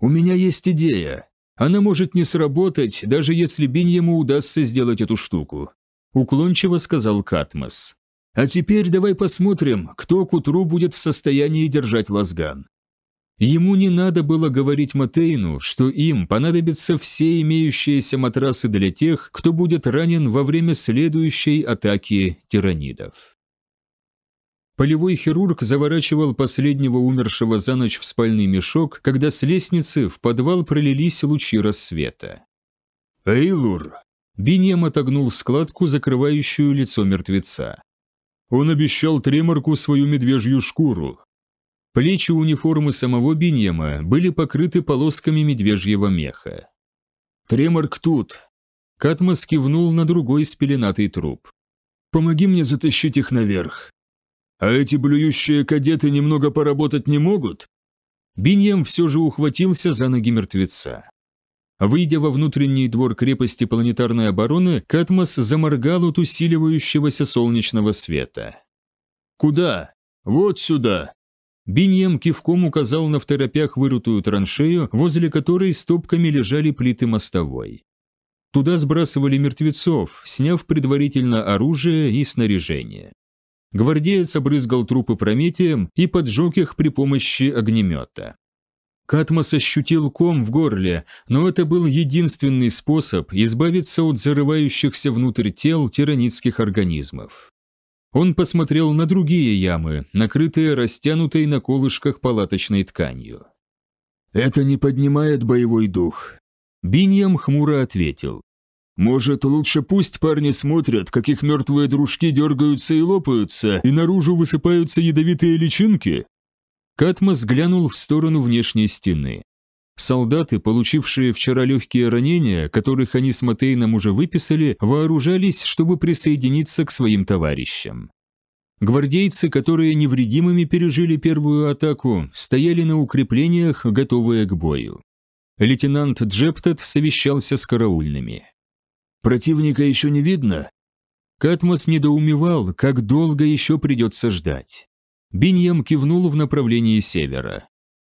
«У меня есть идея. Она может не сработать, даже если Бинь ему удастся сделать эту штуку», — уклончиво сказал Катмос. «А теперь давай посмотрим, кто к утру будет в состоянии держать лазган. Ему не надо было говорить Матейну, что им понадобятся все имеющиеся матрасы для тех, кто будет ранен во время следующей атаки тиранидов. Полевой хирург заворачивал последнего умершего за ночь в спальный мешок, когда с лестницы в подвал пролились лучи рассвета. «Эйлур!» Биньям отогнул складку, закрывающую лицо мертвеца. «Он обещал Треморку свою медвежью шкуру, Плечи униформы самого Беньема были покрыты полосками медвежьего меха. «Треморк тут!» Катмос кивнул на другой спеленатый труп. «Помоги мне затащить их наверх!» «А эти блюющие кадеты немного поработать не могут?» Биньем все же ухватился за ноги мертвеца. Выйдя во внутренний двор крепости планетарной обороны, Катмос заморгал от усиливающегося солнечного света. «Куда? Вот сюда!» Биньям кивком указал на второпях вырутую траншею, возле которой стопками лежали плиты мостовой. Туда сбрасывали мертвецов, сняв предварительно оружие и снаряжение. Гвардеец обрызгал трупы прометием и поджег их при помощи огнемета. Катмос ощутил ком в горле, но это был единственный способ избавиться от зарывающихся внутрь тел тиранитских организмов. Он посмотрел на другие ямы, накрытые растянутой на колышках палаточной тканью. «Это не поднимает боевой дух», — Биньям хмуро ответил. «Может, лучше пусть парни смотрят, как их мертвые дружки дергаются и лопаются, и наружу высыпаются ядовитые личинки?» Катмос глянул в сторону внешней стены. Солдаты, получившие вчера легкие ранения, которых они с Матейном уже выписали, вооружались, чтобы присоединиться к своим товарищам. Гвардейцы, которые невредимыми пережили первую атаку, стояли на укреплениях, готовые к бою. Лейтенант Джептет совещался с караульными. «Противника еще не видно?» Катмос недоумевал, как долго еще придется ждать. Биньям кивнул в направлении севера.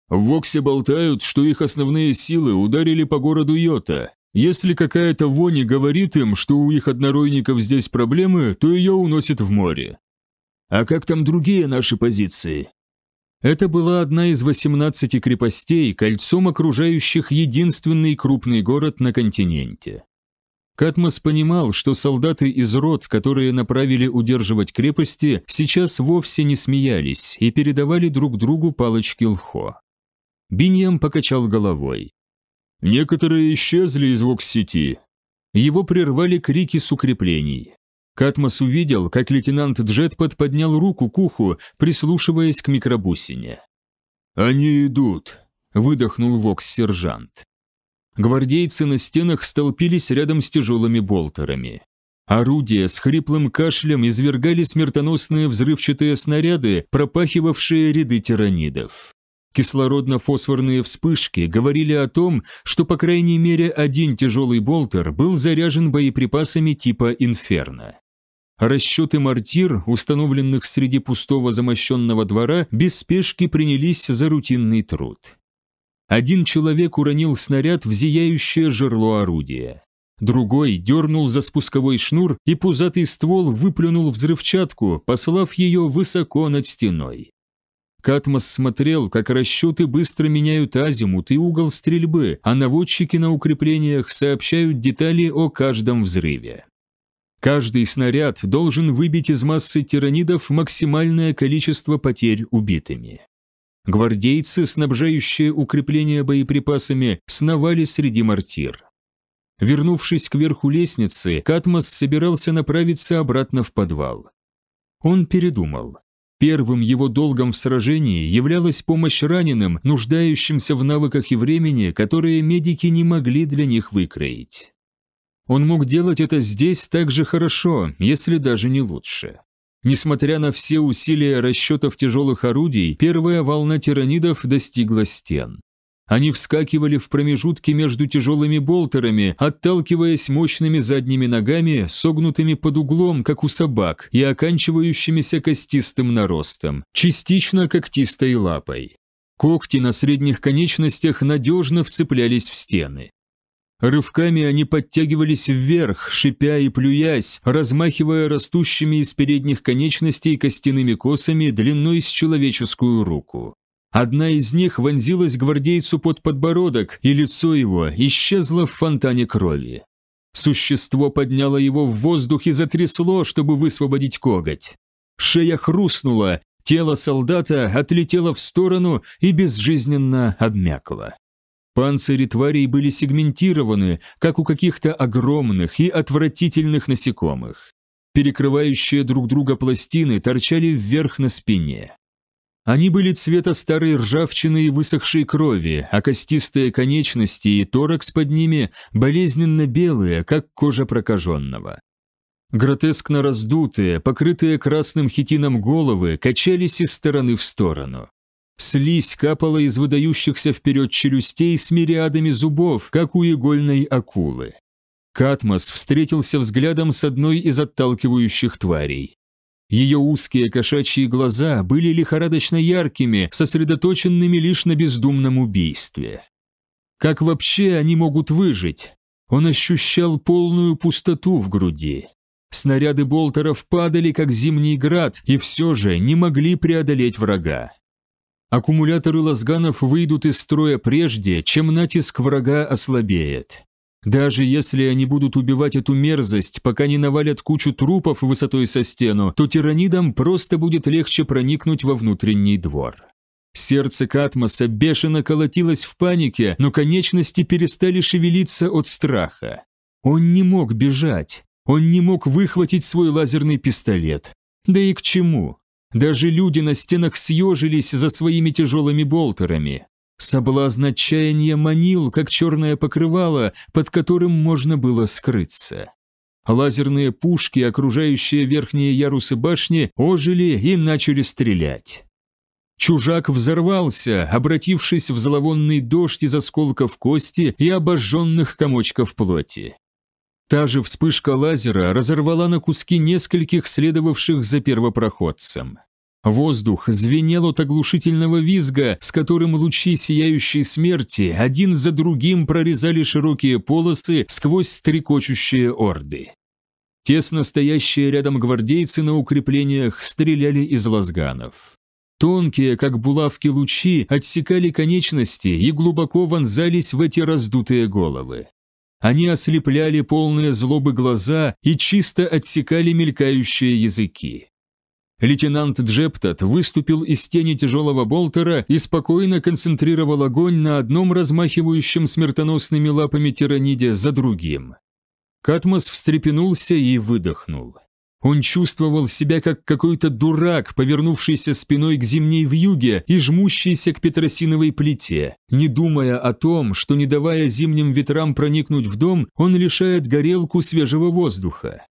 В Воксе болтают, что их основные силы ударили по городу Йота. Если какая-то вони говорит им, что у их одноройников здесь проблемы, то ее уносят в море. А как там другие наши позиции? Это была одна из 18 крепостей, кольцом окружающих единственный крупный город на континенте. Катмос понимал, что солдаты из рот, которые направили удерживать крепости, сейчас вовсе не смеялись и передавали друг другу палочки лхо. Биньям покачал головой. Некоторые исчезли из вокс-сети. Его прервали крики с укреплений. Катмос увидел, как лейтенант Джетпад поднял руку к уху, прислушиваясь к микробусине. «Они идут», — выдохнул вокс-сержант. Гвардейцы на стенах столпились рядом с тяжелыми болтерами. Орудия с хриплым кашлем извергали смертоносные взрывчатые снаряды, пропахивавшие ряды тиранидов. Кислородно-фосфорные вспышки говорили о том, что по крайней мере один тяжелый болтер был заряжен боеприпасами типа «Инферно». Расчеты мортир, установленных среди пустого замощенного двора, без спешки принялись за рутинный труд. Один человек уронил снаряд в зияющее жерло орудия. Другой дернул за спусковой шнур, и пузатый ствол выплюнул взрывчатку, послав ее высоко над стеной. Катмос смотрел, как расчеты быстро меняют азимут и угол стрельбы, а наводчики на укреплениях сообщают детали о каждом взрыве. Каждый снаряд должен выбить из массы тиранидов максимальное количество потерь убитыми. Гвардейцы, снабжающие укрепления боеприпасами, сновали среди мортир. Вернувшись к верху лестницы, Катмос собирался направиться обратно в подвал. Он передумал. Первым его долгом в сражении являлась помощь раненым, нуждающимся в навыках и времени, которые медики не могли для них выкроить. Он мог делать это здесь так же хорошо, если даже не лучше. Несмотря на все усилия расчетов тяжелых орудий, первая волна тиранидов достигла стен. Они вскакивали в промежутки между тяжелыми болтерами, отталкиваясь мощными задними ногами, согнутыми под углом, как у собак, и оканчивающимися костистым наростом, частично когтистой лапой. Когти на средних конечностях надежно вцеплялись в стены. Рывками они подтягивались вверх, шипя и плюясь, размахивая растущими из передних конечностей костяными косами длиной с человеческую руку. Одна из них вонзилась гвардейцу под подбородок, и лицо его исчезло в фонтане крови. Существо подняло его в воздух и затрясло, чтобы высвободить коготь. Шея хрустнула, тело солдата отлетело в сторону и безжизненно обмякло. Панцири тварей были сегментированы, как у каких-то огромных и отвратительных насекомых. Перекрывающие друг друга пластины торчали вверх на спине. Они были цвета старой ржавчины и высохшей крови, а костистые конечности и торакс под ними болезненно белые, как кожа прокаженного. Гротескно раздутые, покрытые красным хитином головы, качались из стороны в сторону. Слизь капала из выдающихся вперед челюстей с мириадами зубов, как у игольной акулы. Катмос встретился взглядом с одной из отталкивающих тварей. Ее узкие кошачьи глаза были лихорадочно яркими, сосредоточенными лишь на бездумном убийстве. Как вообще они могут выжить? Он ощущал полную пустоту в груди. Снаряды болтеров падали, как зимний град, и все же не могли преодолеть врага. Аккумуляторы лазганов выйдут из строя прежде, чем натиск врага ослабеет. Даже если они будут убивать эту мерзость, пока не навалят кучу трупов высотой со стену, то тиранидам просто будет легче проникнуть во внутренний двор. Сердце Катмоса бешено колотилось в панике, но конечности перестали шевелиться от страха. Он не мог бежать, он не мог выхватить свой лазерный пистолет. Да и к чему? Даже люди на стенах съежились за своими тяжелыми болтерами. Соблазн отчаяния манил, как черное покрывало, под которым можно было скрыться. Лазерные пушки, окружающие верхние ярусы башни, ожили и начали стрелять. Чужак взорвался, обратившись в зловонный дождь из осколков кости и обожженных комочков плоти. Та же вспышка лазера разорвала на куски нескольких следовавших за первопроходцем. Воздух звенел от оглушительного визга, с которым лучи сияющей смерти один за другим прорезали широкие полосы сквозь стрекочущие орды. Тесно стоящие рядом гвардейцы на укреплениях стреляли из лазганов. Тонкие, как булавки лучи, отсекали конечности и глубоко вонзались в эти раздутые головы. Они ослепляли полные злобы глаза и чисто отсекали мелькающие языки. Лейтенант Джептат выступил из тени тяжелого болтера и спокойно концентрировал огонь на одном размахивающем смертоносными лапами тираниде за другим. Катмос встрепенулся и выдохнул. Он чувствовал себя как какой-то дурак, повернувшийся спиной к зимней вьюге и жмущийся к петросиновой плите, не думая о том, что, не давая зимним ветрам проникнуть в дом, он лишает горелку свежего воздуха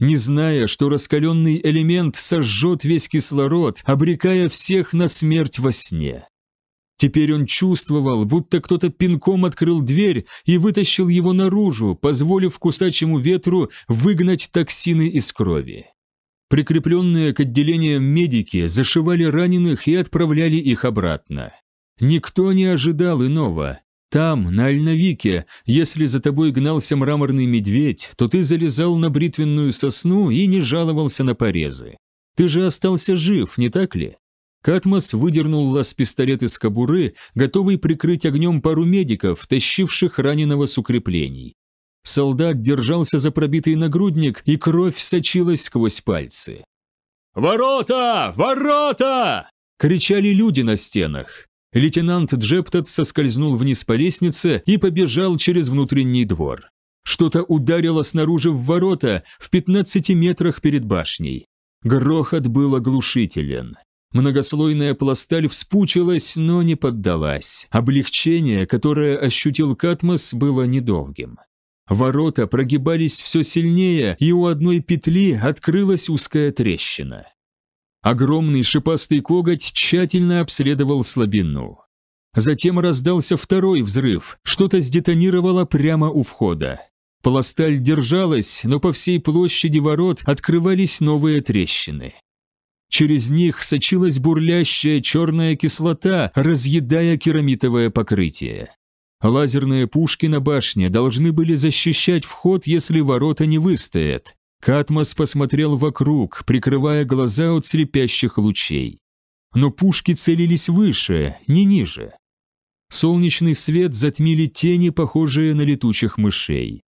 не зная, что раскаленный элемент сожжет весь кислород, обрекая всех на смерть во сне. Теперь он чувствовал, будто кто-то пинком открыл дверь и вытащил его наружу, позволив кусачему ветру выгнать токсины из крови. Прикрепленные к отделениям медики зашивали раненых и отправляли их обратно. Никто не ожидал иного, там, на Альновике, если за тобой гнался мраморный медведь, то ты залезал на бритвенную сосну и не жаловался на порезы. Ты же остался жив, не так ли? Катмос выдернул лаз-пистолет из кобуры, готовый прикрыть огнем пару медиков, тащивших раненого с укреплений. Солдат держался за пробитый нагрудник, и кровь сочилась сквозь пальцы. «Ворота! Ворота!» — кричали люди на стенах. Лейтенант Джептот соскользнул вниз по лестнице и побежал через внутренний двор. Что-то ударило снаружи в ворота в 15 метрах перед башней. Грохот был оглушителен. Многослойная пласталь вспучилась, но не поддалась. Облегчение, которое ощутил Катмос, было недолгим. Ворота прогибались все сильнее, и у одной петли открылась узкая трещина. Огромный шипастый коготь тщательно обследовал слабину. Затем раздался второй взрыв, что-то сдетонировало прямо у входа. Пласталь держалась, но по всей площади ворот открывались новые трещины. Через них сочилась бурлящая черная кислота, разъедая керамитовое покрытие. Лазерные пушки на башне должны были защищать вход, если ворота не выстоят, Катмос посмотрел вокруг, прикрывая глаза от слепящих лучей. Но пушки целились выше, не ниже. Солнечный свет затмили тени, похожие на летучих мышей.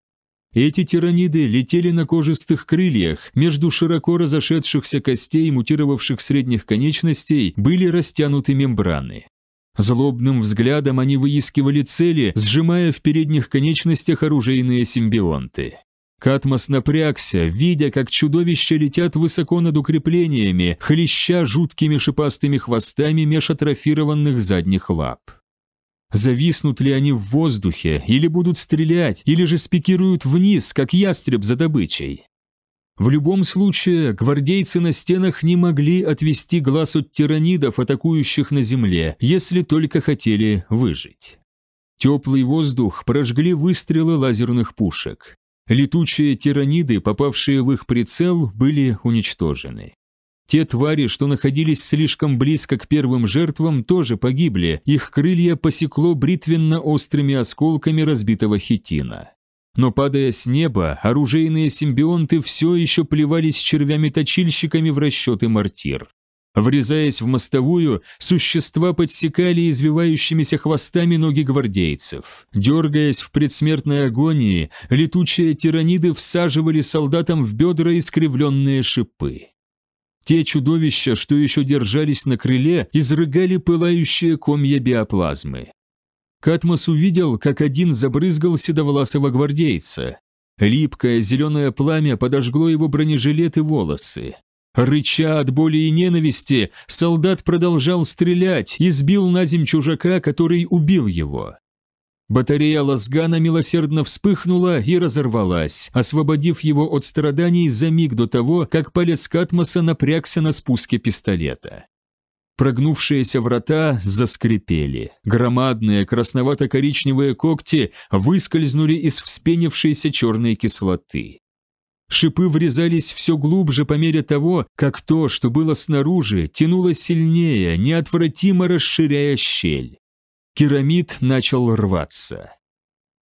Эти тираниды летели на кожистых крыльях, между широко разошедшихся костей и мутировавших средних конечностей были растянуты мембраны. Злобным взглядом они выискивали цели, сжимая в передних конечностях оружейные симбионты. Катмос напрягся, видя, как чудовища летят высоко над укреплениями, хлеща жуткими шипастыми хвостами меж атрофированных задних лап. Зависнут ли они в воздухе, или будут стрелять, или же спикируют вниз, как ястреб за добычей? В любом случае, гвардейцы на стенах не могли отвести глаз от тиранидов, атакующих на земле, если только хотели выжить. Теплый воздух прожгли выстрелы лазерных пушек. Летучие тираниды, попавшие в их прицел, были уничтожены. Те твари, что находились слишком близко к первым жертвам, тоже погибли, их крылья посекло бритвенно-острыми осколками разбитого хитина. Но падая с неба, оружейные симбионты все еще плевались червями-точильщиками в расчеты мортир. Врезаясь в мостовую, существа подсекали извивающимися хвостами ноги гвардейцев. Дергаясь в предсмертной агонии, летучие тираниды всаживали солдатам в бедра искривленные шипы. Те чудовища, что еще держались на крыле, изрыгали пылающие комья биоплазмы. Катмос увидел, как один забрызгал седовласого гвардейца. Липкое зеленое пламя подожгло его бронежилет и волосы. Рыча от боли и ненависти, солдат продолжал стрелять и сбил на земь чужака, который убил его. Батарея Лазгана милосердно вспыхнула и разорвалась, освободив его от страданий за миг до того, как палец Катмоса напрягся на спуске пистолета. Прогнувшиеся врата заскрипели. Громадные красновато-коричневые когти выскользнули из вспенившейся черной кислоты. Шипы врезались все глубже по мере того, как то, что было снаружи, тянуло сильнее, неотвратимо расширяя щель. Керамид начал рваться.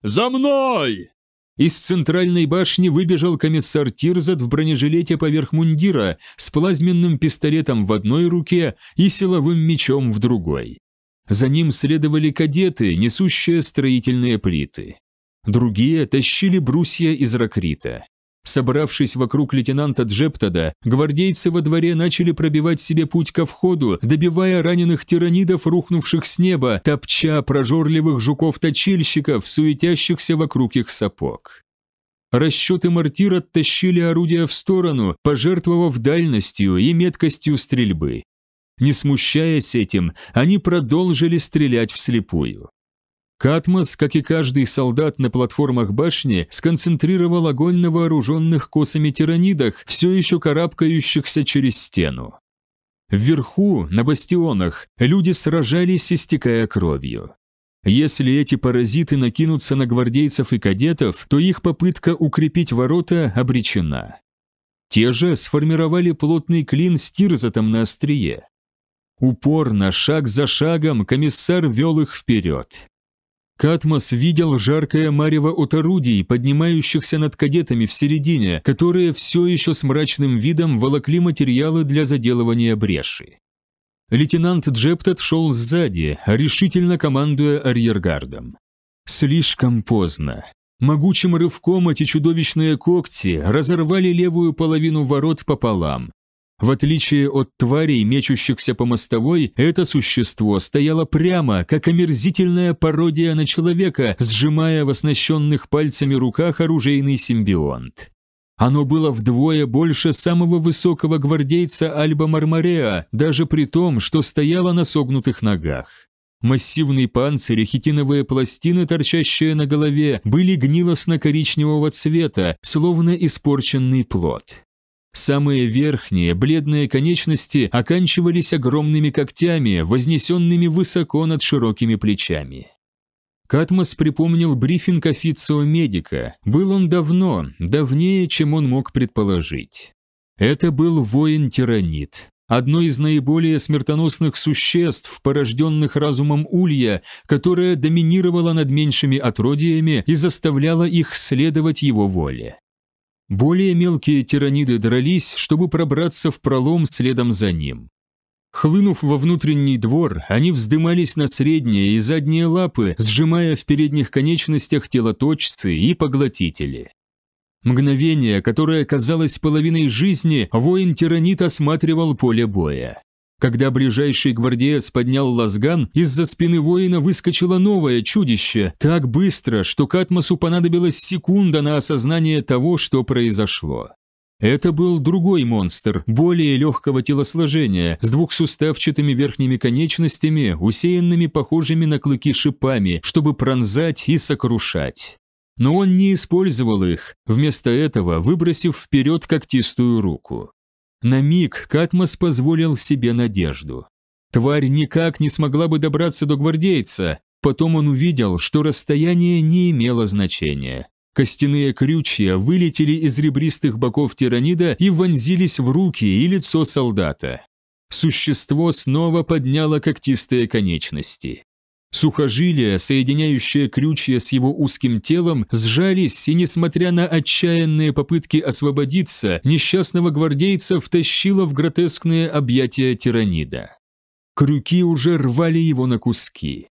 «За мной!» Из центральной башни выбежал комиссар Тирзат в бронежилете поверх мундира с плазменным пистолетом в одной руке и силовым мечом в другой. За ним следовали кадеты, несущие строительные плиты. Другие тащили брусья из ракрита. Собравшись вокруг лейтенанта Джептада, гвардейцы во дворе начали пробивать себе путь ко входу, добивая раненых тиранидов, рухнувших с неба, топча прожорливых жуков-точильщиков, суетящихся вокруг их сапог. Расчеты мортир оттащили орудия в сторону, пожертвовав дальностью и меткостью стрельбы. Не смущаясь этим, они продолжили стрелять вслепую. Катмос, как и каждый солдат на платформах башни, сконцентрировал огонь на вооруженных косами тиранидах, все еще карабкающихся через стену. Вверху, на бастионах, люди сражались, истекая кровью. Если эти паразиты накинутся на гвардейцев и кадетов, то их попытка укрепить ворота обречена. Те же сформировали плотный клин с тирзатом на острие. Упорно, шаг за шагом, комиссар вел их вперед. Катмос видел жаркое марево от орудий, поднимающихся над кадетами в середине, которые все еще с мрачным видом волокли материалы для заделывания бреши. Лейтенант Джептот шел сзади, решительно командуя арьергардом. Слишком поздно. Могучим рывком эти чудовищные когти разорвали левую половину ворот пополам, в отличие от тварей, мечущихся по мостовой, это существо стояло прямо, как омерзительная пародия на человека, сжимая в оснащенных пальцами руках оружейный симбионт. Оно было вдвое больше самого высокого гвардейца Альба Мармареа, даже при том, что стояло на согнутых ногах. Массивный панцирь и хитиновые пластины, торчащие на голове, были гнилостно-коричневого цвета, словно испорченный плод. Самые верхние, бледные конечности оканчивались огромными когтями, вознесенными высоко над широкими плечами. Катмос припомнил брифинг официо медика. Был он давно, давнее, чем он мог предположить. Это был воин-тиранит, одно из наиболее смертоносных существ, порожденных разумом Улья, которое доминировало над меньшими отродиями и заставляло их следовать его воле. Более мелкие тираниды дрались, чтобы пробраться в пролом следом за ним. Хлынув во внутренний двор, они вздымались на средние и задние лапы, сжимая в передних конечностях телоточцы и поглотители. Мгновение, которое казалось половиной жизни, воин-тиранит осматривал поле боя. Когда ближайший гвардеец поднял лазган, из-за спины воина выскочило новое чудище, так быстро, что Катмосу понадобилась секунда на осознание того, что произошло. Это был другой монстр, более легкого телосложения, с двухсуставчатыми верхними конечностями, усеянными похожими на клыки шипами, чтобы пронзать и сокрушать. Но он не использовал их, вместо этого выбросив вперед когтистую руку. На миг Катмос позволил себе надежду. Тварь никак не смогла бы добраться до гвардейца, потом он увидел, что расстояние не имело значения. Костяные крючья вылетели из ребристых боков тиранида и вонзились в руки и лицо солдата. Существо снова подняло когтистые конечности. Сухожилия, соединяющие крючья с его узким телом, сжались, и, несмотря на отчаянные попытки освободиться, несчастного гвардейца втащило в гротескные объятия тиранида. Крюки уже рвали его на куски.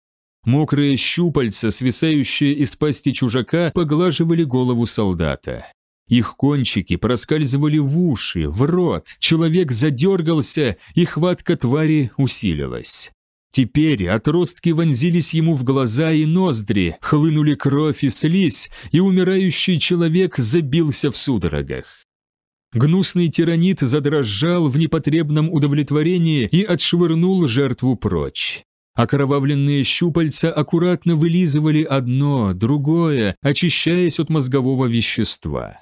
Мокрые щупальца, свисающие из пасти чужака, поглаживали голову солдата. Их кончики проскальзывали в уши, в рот, человек задергался, и хватка твари усилилась. Теперь отростки вонзились ему в глаза и ноздри, хлынули кровь и слизь, и умирающий человек забился в судорогах. Гнусный тиранит задрожал в непотребном удовлетворении и отшвырнул жертву прочь. Окровавленные щупальца аккуратно вылизывали одно, другое, очищаясь от мозгового вещества.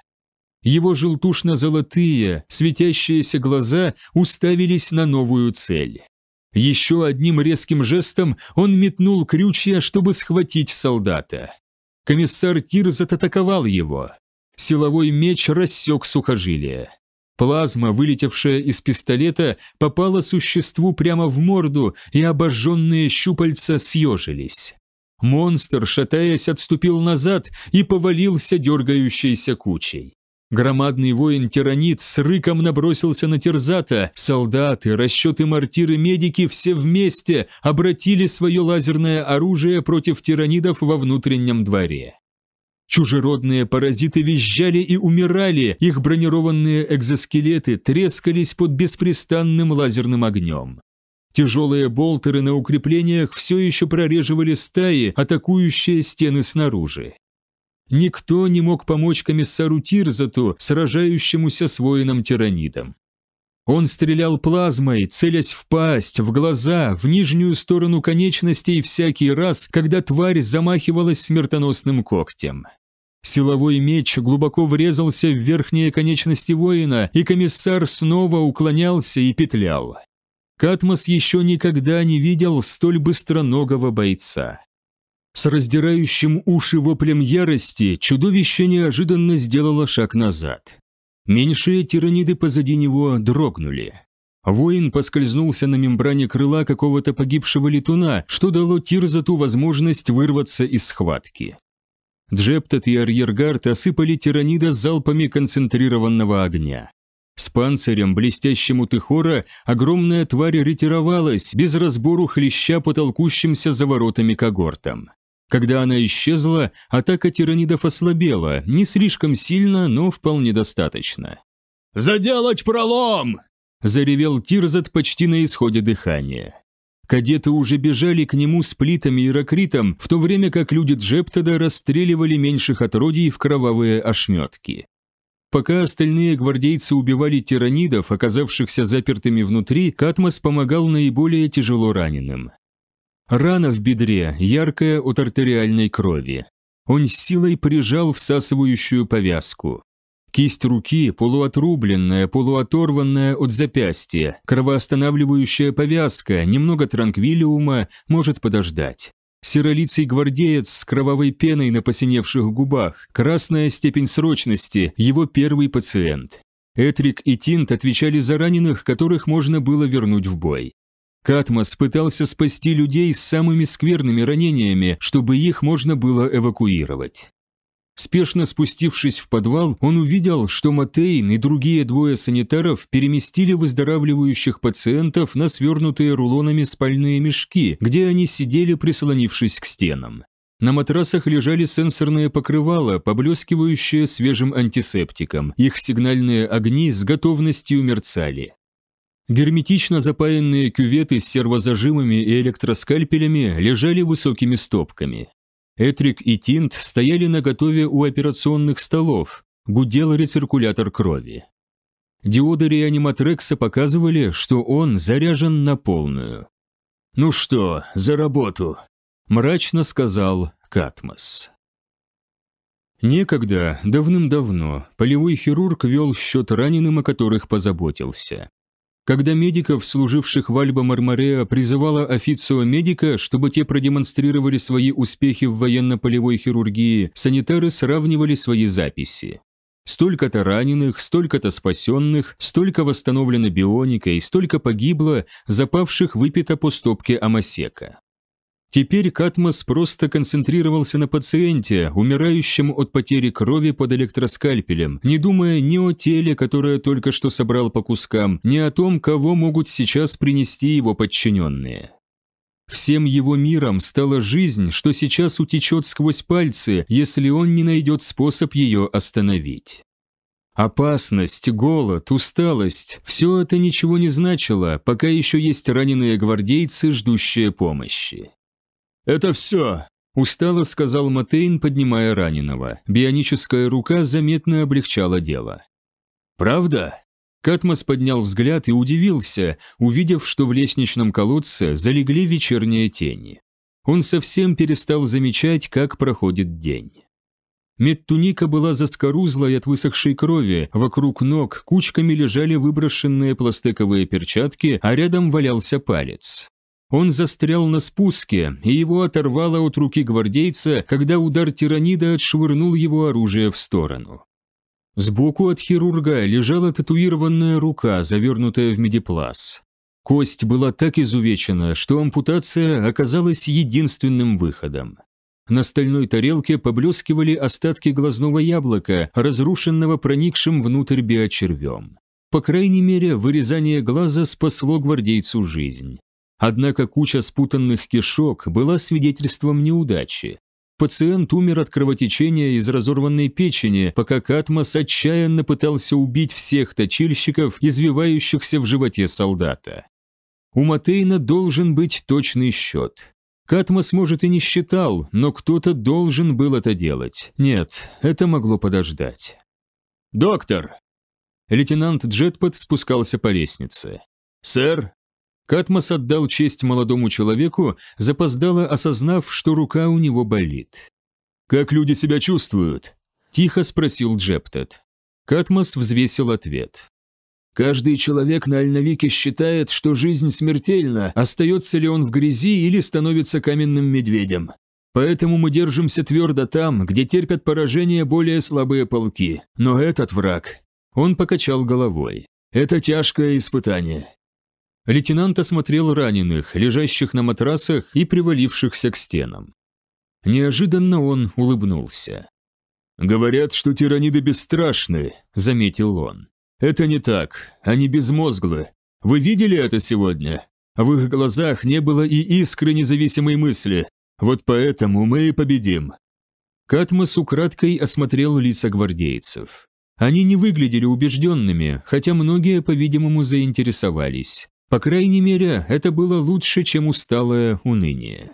Его желтушно-золотые, светящиеся глаза уставились на новую цель. Еще одним резким жестом он метнул крючья, чтобы схватить солдата. Комиссар Тирзат атаковал его. Силовой меч рассек сухожилие. Плазма, вылетевшая из пистолета, попала существу прямо в морду, и обожженные щупальца съежились. Монстр, шатаясь, отступил назад и повалился дергающейся кучей. Громадный воин-тиранит с рыком набросился на Терзата. Солдаты, расчеты мортиры, медики все вместе обратили свое лазерное оружие против тиранидов во внутреннем дворе. Чужеродные паразиты визжали и умирали, их бронированные экзоскелеты трескались под беспрестанным лазерным огнем. Тяжелые болтеры на укреплениях все еще прореживали стаи, атакующие стены снаружи. Никто не мог помочь комиссару Тирзату, сражающемуся с воином-тиранидом. Он стрелял плазмой, целясь в пасть, в глаза, в нижнюю сторону конечностей всякий раз, когда тварь замахивалась смертоносным когтем. Силовой меч глубоко врезался в верхние конечности воина, и комиссар снова уклонялся и петлял. Катмос еще никогда не видел столь быстроногого бойца. С раздирающим уши воплем ярости чудовище неожиданно сделало шаг назад. Меньшие тираниды позади него дрогнули. Воин поскользнулся на мембране крыла какого-то погибшего летуна, что дало Тирзату возможность вырваться из схватки. Джептот и арьергард осыпали тиранида залпами концентрированного огня. С панцирем, блестящим у Техора, огромная тварь ретировалась, без разбору хлеща по толкущимся за воротами когортам. Когда она исчезла, атака тиранидов ослабела, не слишком сильно, но вполне достаточно. «Заделать пролом!» – заревел Тирзат почти на исходе дыхания. Кадеты уже бежали к нему с плитами и ракритом, в то время как люди Джептода расстреливали меньших отродий в кровавые ошметки. Пока остальные гвардейцы убивали тиранидов, оказавшихся запертыми внутри, Катмос помогал наиболее тяжело раненым. Рана в бедре, яркая от артериальной крови. Он с силой прижал всасывающую повязку. Кисть руки, полуотрубленная, полуоторванная от запястья, кровоостанавливающая повязка, немного транквилиума, может подождать. Серолицый гвардеец с кровавой пеной на посиневших губах, красная степень срочности, его первый пациент. Этрик и Тинт отвечали за раненых, которых можно было вернуть в бой. Катмос пытался спасти людей с самыми скверными ранениями, чтобы их можно было эвакуировать. Спешно спустившись в подвал, он увидел, что Матейн и другие двое санитаров переместили выздоравливающих пациентов на свернутые рулонами спальные мешки, где они сидели, прислонившись к стенам. На матрасах лежали сенсорные покрывала, поблескивающие свежим антисептиком. Их сигнальные огни с готовностью мерцали. Герметично запаянные кюветы с сервозажимами и электроскальпелями лежали высокими стопками. Этрик и Тинт стояли наготове у операционных столов, гудел рециркулятор крови. Диоды реаниматрекса показывали, что он заряжен на полную. «Ну что, за работу!» – мрачно сказал Катмос. Некогда, давным-давно, полевой хирург вел счет раненым, о которых позаботился. Когда медиков, служивших в Альба Мармареа, призывала официо медика, чтобы те продемонстрировали свои успехи в военно-полевой хирургии, санитары сравнивали свои записи. Столько-то раненых, столько-то спасенных, столько восстановлено бионика и столько погибло, запавших выпито по стопке амасека. Теперь Катмос просто концентрировался на пациенте, умирающем от потери крови под электроскальпелем, не думая ни о теле, которое только что собрал по кускам, ни о том, кого могут сейчас принести его подчиненные. Всем его миром стала жизнь, что сейчас утечет сквозь пальцы, если он не найдет способ ее остановить. Опасность, голод, усталость – все это ничего не значило, пока еще есть раненые гвардейцы, ждущие помощи. «Это все!» – устало сказал Матейн, поднимая раненого. Бионическая рука заметно облегчала дело. «Правда?» Катмос поднял взгляд и удивился, увидев, что в лестничном колодце залегли вечерние тени. Он совсем перестал замечать, как проходит день. Медтуника была заскорузлой от высохшей крови, вокруг ног кучками лежали выброшенные пластиковые перчатки, а рядом валялся палец. Он застрял на спуске, и его оторвало от руки гвардейца, когда удар тиранида отшвырнул его оружие в сторону. Сбоку от хирурга лежала татуированная рука, завернутая в медиплаз. Кость была так изувечена, что ампутация оказалась единственным выходом. На стальной тарелке поблескивали остатки глазного яблока, разрушенного проникшим внутрь биочервем. По крайней мере, вырезание глаза спасло гвардейцу жизнь. Однако куча спутанных кишок была свидетельством неудачи. Пациент умер от кровотечения из разорванной печени, пока Катмос отчаянно пытался убить всех точильщиков, извивающихся в животе солдата. У Матейна должен быть точный счет. Катмос, может, и не считал, но кто-то должен был это делать. Нет, это могло подождать. «Доктор!» Лейтенант Джетпот спускался по лестнице. «Сэр!» Катмос отдал честь молодому человеку, запоздало осознав, что рука у него болит. «Как люди себя чувствуют?» – тихо спросил Джептед. Катмос взвесил ответ. «Каждый человек на Альновике считает, что жизнь смертельна, остается ли он в грязи или становится каменным медведем. Поэтому мы держимся твердо там, где терпят поражение более слабые полки. Но этот враг...» Он покачал головой. «Это тяжкое испытание. Лейтенант осмотрел раненых, лежащих на матрасах и привалившихся к стенам. Неожиданно он улыбнулся. «Говорят, что тираниды бесстрашны», — заметил он. «Это не так. Они безмозглы. Вы видели это сегодня? В их глазах не было и искры независимой мысли. Вот поэтому мы и победим». Катмос украдкой осмотрел лица гвардейцев. Они не выглядели убежденными, хотя многие, по-видимому, заинтересовались. По крайней мере, это было лучше, чем усталое уныние.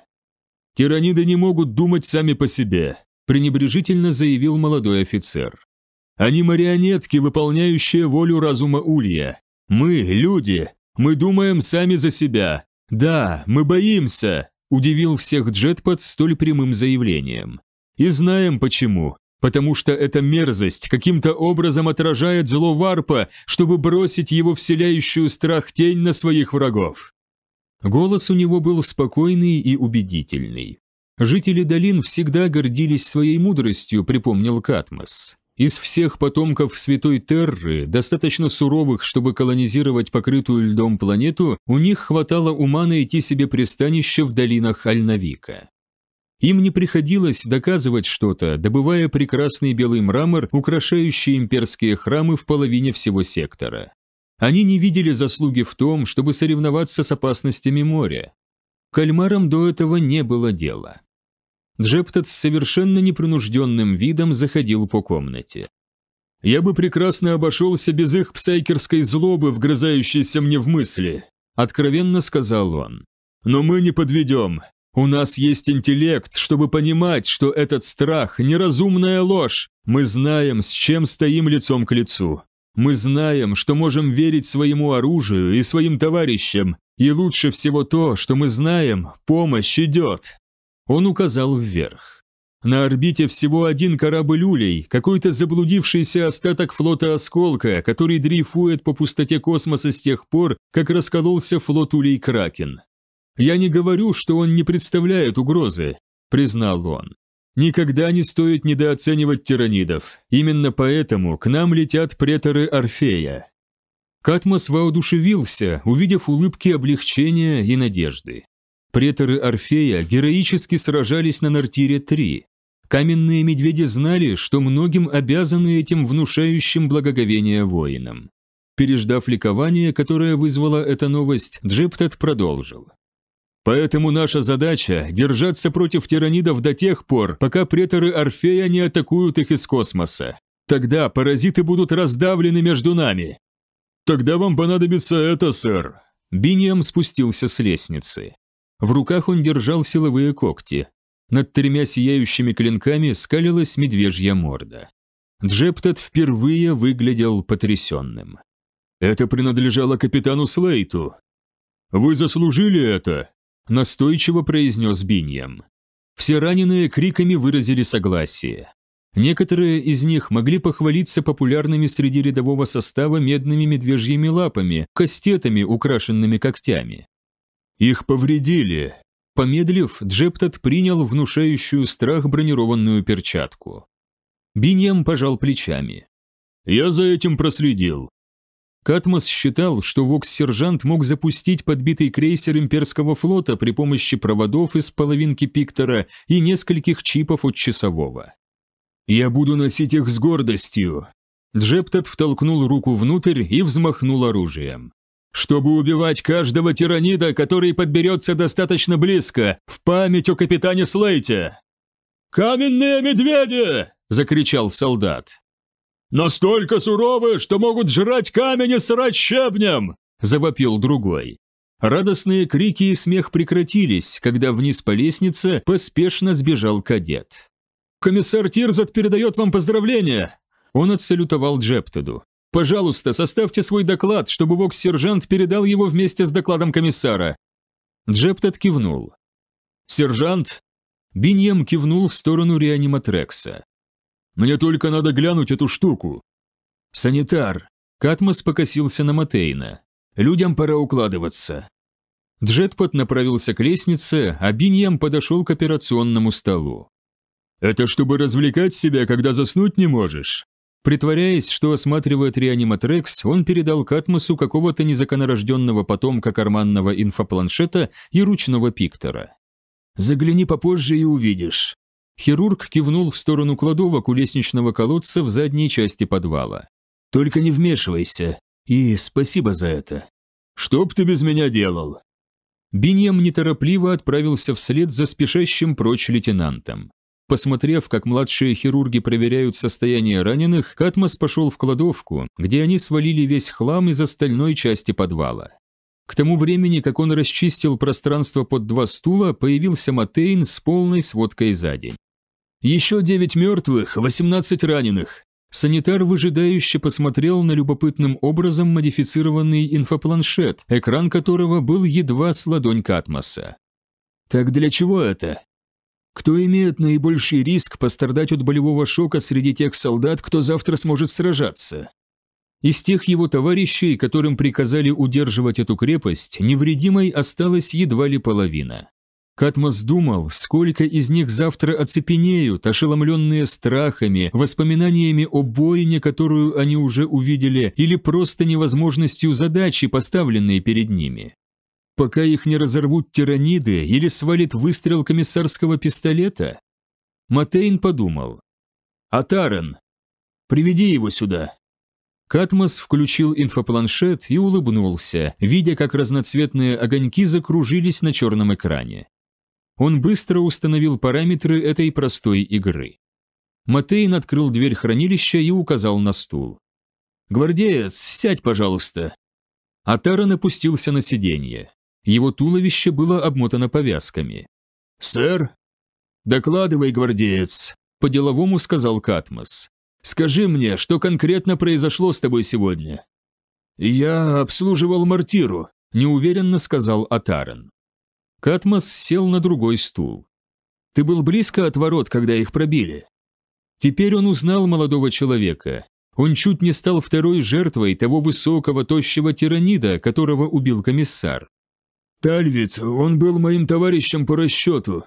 «Тираниды не могут думать сами по себе», – пренебрежительно заявил молодой офицер. «Они марионетки, выполняющие волю разума Улья. Мы – люди, мы думаем сами за себя. Да, мы боимся», – удивил всех джетпад столь прямым заявлением. «И знаем почему потому что эта мерзость каким-то образом отражает зло варпа, чтобы бросить его вселяющую страх тень на своих врагов. Голос у него был спокойный и убедительный. «Жители долин всегда гордились своей мудростью», — припомнил Катмос. Из всех потомков Святой Терры, достаточно суровых, чтобы колонизировать покрытую льдом планету, у них хватало ума найти себе пристанище в долинах Альновика. Им не приходилось доказывать что-то, добывая прекрасный белый мрамор, украшающий имперские храмы в половине всего сектора. Они не видели заслуги в том, чтобы соревноваться с опасностями моря. Кальмарам до этого не было дела. Джептот с совершенно непринужденным видом заходил по комнате. «Я бы прекрасно обошелся без их псайкерской злобы, вгрызающейся мне в мысли», — откровенно сказал он. «Но мы не подведем. У нас есть интеллект, чтобы понимать, что этот страх – неразумная ложь. Мы знаем, с чем стоим лицом к лицу. Мы знаем, что можем верить своему оружию и своим товарищам. И лучше всего то, что мы знаем, помощь идет. Он указал вверх. На орбите всего один корабль улей, какой-то заблудившийся остаток флота «Осколка», который дрейфует по пустоте космоса с тех пор, как раскололся флот улей «Кракен». «Я не говорю, что он не представляет угрозы», – признал он. «Никогда не стоит недооценивать тиранидов. Именно поэтому к нам летят преторы Орфея». Катмос воодушевился, увидев улыбки облегчения и надежды. Преторы Орфея героически сражались на Нортире-3. Каменные медведи знали, что многим обязаны этим внушающим благоговение воинам. Переждав ликование, которое вызвала эта новость, Джептед продолжил. Поэтому наша задача – держаться против тиранидов до тех пор, пока преторы Орфея не атакуют их из космоса. Тогда паразиты будут раздавлены между нами. Тогда вам понадобится это, сэр. Биниам спустился с лестницы. В руках он держал силовые когти. Над тремя сияющими клинками скалилась медвежья морда. Джептот впервые выглядел потрясенным. «Это принадлежало капитану Слейту», «Вы заслужили это», – настойчиво произнес Биньям. Все раненые криками выразили согласие. Некоторые из них могли похвалиться популярными среди рядового состава медными медвежьими лапами, кастетами, украшенными когтями. «Их повредили!» Помедлив, Джептот принял внушающую страх бронированную перчатку. Биньям пожал плечами. «Я за этим проследил. Катмос считал, что вокс-сержант мог запустить подбитый крейсер имперского флота при помощи проводов из половинки Пиктора и нескольких чипов от часового. «Я буду носить их с гордостью!» Джептот втолкнул руку внутрь и взмахнул оружием. «Чтобы убивать каждого тиранида, который подберется достаточно близко, в память о капитане Слейте!» «Каменные медведи!» – закричал солдат. «Настолько суровы, что могут жрать камень и срать щебнем!» – завопил другой. Радостные крики и смех прекратились, когда вниз по лестнице поспешно сбежал кадет. «Комиссар Тирзот передает вам поздравления!» Он отсалютовал Джептеду. «Пожалуйста, составьте свой доклад, чтобы вокс-сержант передал его вместе с докладом комиссара». Джептед кивнул. «Сержант?» Биньем кивнул в сторону реаниматрекса. Мне только надо глянуть эту штуку». «Санитар!» Катмос покосился на Матейна. «Людям пора укладываться». Джетпот направился к лестнице, а Биньям подошел к операционному столу. «Это чтобы развлекать себя, когда заснуть не можешь?» Притворяясь, что осматривает реаниматрекс, он передал Катмосу какого-то незаконорожденного потомка карманного инфопланшета и ручного пиктора. «Загляни попозже и увидишь». Хирург кивнул в сторону кладовок у лестничного колодца в задней части подвала. «Только не вмешивайся. И спасибо за это». «Что б ты без меня делал?» Биньям неторопливо отправился вслед за спешащим прочь лейтенантом. Посмотрев, как младшие хирурги проверяют состояние раненых, Катмос пошел в кладовку, где они свалили весь хлам из остальной части подвала. К тому времени, как он расчистил пространство под два стула, появился Матейн с полной сводкой за день. Еще девять мертвых, восемнадцать раненых. Санитар выжидающе посмотрел на любопытным образом модифицированный инфопланшет, экран которого был едва с ладонь Катмоса. «Так для чего это?» «Кто имеет наибольший риск пострадать от болевого шока среди тех солдат, кто завтра сможет сражаться?» Из тех его товарищей, которым приказали удерживать эту крепость, невредимой осталась едва ли половина. Катмос думал, сколько из них завтра оцепенеют, ошеломленные страхами, воспоминаниями о бойне, которую они уже увидели, или просто невозможностью задачи, поставленной перед ними. Пока их не разорвут тираниды или свалит выстрел комиссарского пистолета? Матейн подумал. «Атарен! Приведи его сюда!» Катмос включил инфопланшет и улыбнулся, видя, как разноцветные огоньки закружились на черном экране. Он быстро установил параметры этой простой игры. Матейн открыл дверь хранилища и указал на стул. «Гвардеец, сядь, пожалуйста». Атаран опустился на сиденье. Его туловище было обмотано повязками. «Сэр?» «Докладывай, гвардеец», — по-деловому сказал Катмос. «Скажи мне, что конкретно произошло с тобой сегодня?» «Я обслуживал мортиру», — неуверенно сказал Атаран. Катмос сел на другой стул. «Ты был близко от ворот, когда их пробили». Теперь он узнал молодого человека. Он чуть не стал второй жертвой того высокого, тощего тиранида, которого убил комиссар. «Тальвит, он был моим товарищем по расчету».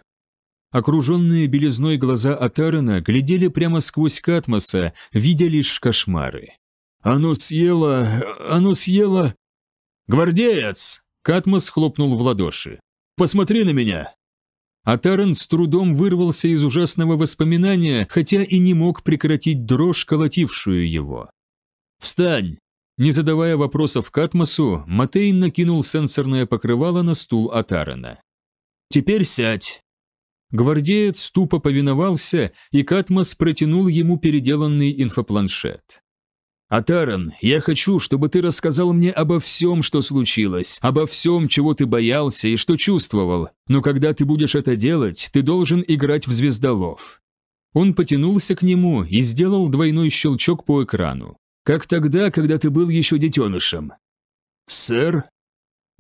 Окруженные белизной глаза Атарена глядели прямо сквозь Катмоса, видя лишь кошмары. «Оно съело... оно съело...» «Гвардеец!» Катмос хлопнул в ладоши. Посмотри на меня!» А Таран с трудом вырвался из ужасного воспоминания, хотя и не мог прекратить дрожь, колотившую его. «Встань!» Не задавая вопросов Катмосу, Матей накинул сенсорное покрывало на стул Атарена. «Теперь сядь!» Гвардеец тупо повиновался, и Катмос протянул ему переделанный инфопланшет. «Атаран, я хочу, чтобы ты рассказал мне обо всем, что случилось, обо всем, чего ты боялся и что чувствовал. Но когда ты будешь это делать, ты должен играть в звездолов». Он потянулся к нему и сделал двойной щелчок по экрану. «Как тогда, когда ты был еще детенышем?» «Сэр?»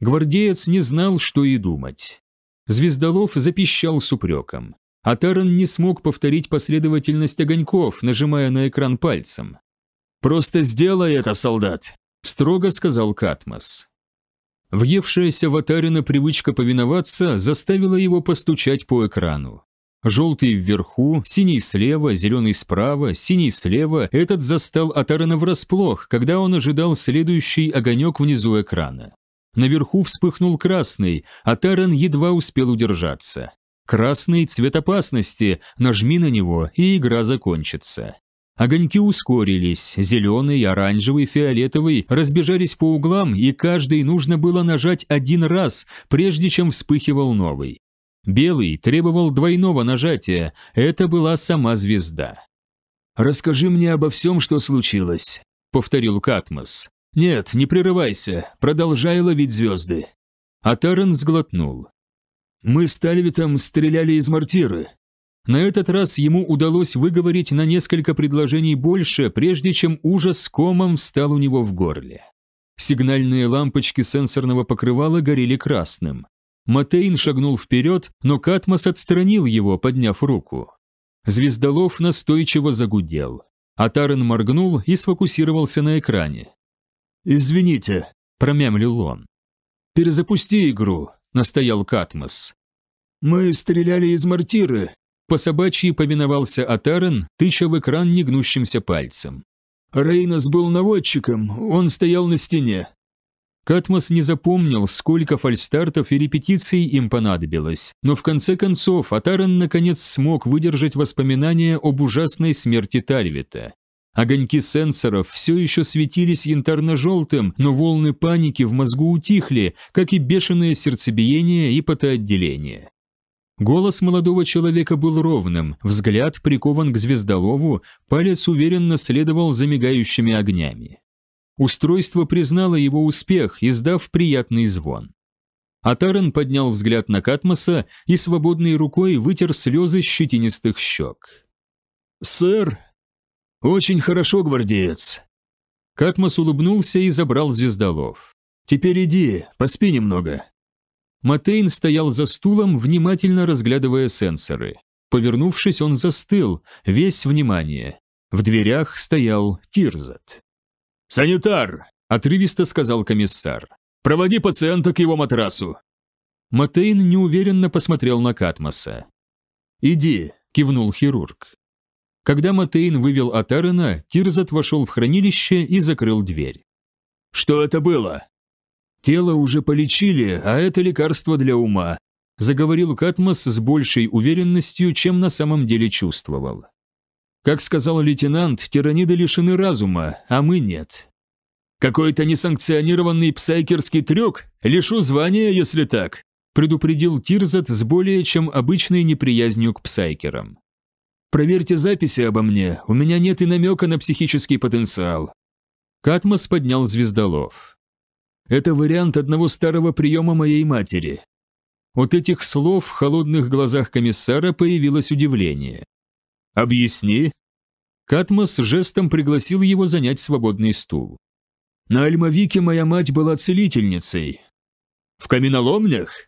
Гвардеец не знал, что и думать. Звездолов запищал с упреком. Атаран не смог повторить последовательность огоньков, нажимая на экран пальцем. «Просто сделай это, солдат!» – строго сказал Катмос. Въевшаяся в Атарина привычка повиноваться заставила его постучать по экрану. Желтый вверху, синий слева, зеленый справа, синий слева. Этот застал Атарина врасплох, когда он ожидал следующий огонек внизу экрана. Наверху вспыхнул красный, Атарин едва успел удержаться. Красный – цвет опасности, нажми на него, и игра закончится. Огоньки ускорились, зеленый, оранжевый, фиолетовый разбежались по углам, и каждый нужно было нажать один раз, прежде чем вспыхивал новый. Белый требовал двойного нажатия, это была сама звезда. «Расскажи мне обо всем, что случилось», — повторил Катмос. «Нет, не прерывайся, продолжай ловить звезды». Атарен сглотнул. «Мы с Тальвитом стреляли из мортиры», на этот раз ему удалось выговорить на несколько предложений больше, прежде чем ужас с комом встал у него в горле. Сигнальные лампочки сенсорного покрывала горели красным. Матейн шагнул вперед, но Катмос отстранил его, подняв руку. Звездолов настойчиво загудел. Атарен моргнул и сфокусировался на экране. «Извините», — промямлил он. «Перезапусти игру», — настоял Катмос. «Мы стреляли из мортиры, по собачьи повиновался Атарен, тыча в экран негнущимся пальцем. «Рейнос был наводчиком, он стоял на стене». Катмос не запомнил, сколько фальстартов и репетиций им понадобилось, но в конце концов Атарен наконец смог выдержать воспоминания об ужасной смерти Тарвита. Огоньки сенсоров все еще светились янтарно-желтым, но волны паники в мозгу утихли, как и бешеное сердцебиение и потоотделение. Голос молодого человека был ровным, взгляд прикован к звездолову, палец уверенно следовал за мигающими огнями. Устройство признало его успех, издав приятный звон. Атарен поднял взгляд на Катмоса и свободной рукой вытер слезы щетинистых щек. «Сэр!» «Очень хорошо, гвардеец!» Катмос улыбнулся и забрал звездолов. «Теперь иди, поспи немного. Матейн стоял за стулом, внимательно разглядывая сенсоры. Повернувшись, он застыл, весь внимание. В дверях стоял Тирзат. «Санитар!» – отрывисто сказал комиссар. «Проводи пациента к его матрасу!» Матейн неуверенно посмотрел на Катмоса. «Иди!» – кивнул хирург. Когда Матейн вывел Атарена, Тирзат вошел в хранилище и закрыл дверь. «Что это было?» Тело уже полечили, а это лекарство для ума, заговорил Катмос с большей уверенностью, чем на самом деле чувствовал. Как сказал лейтенант, тираниды лишены разума, а мы нет. Какой-то несанкционированный псайкерский трюк? Лишу звания, если так, предупредил Тирзат с более чем обычной неприязнью к псайкерам. «Проверьте записи обо мне, у меня нет и намека на психический потенциал». Катмос поднял звездолов. Это вариант одного старого приема моей матери». От этих слов в холодных глазах комиссара появилось удивление. «Объясни». Катмос жестом пригласил его занять свободный стул. «На Альмавике моя мать была целительницей». «В каменоломнях?»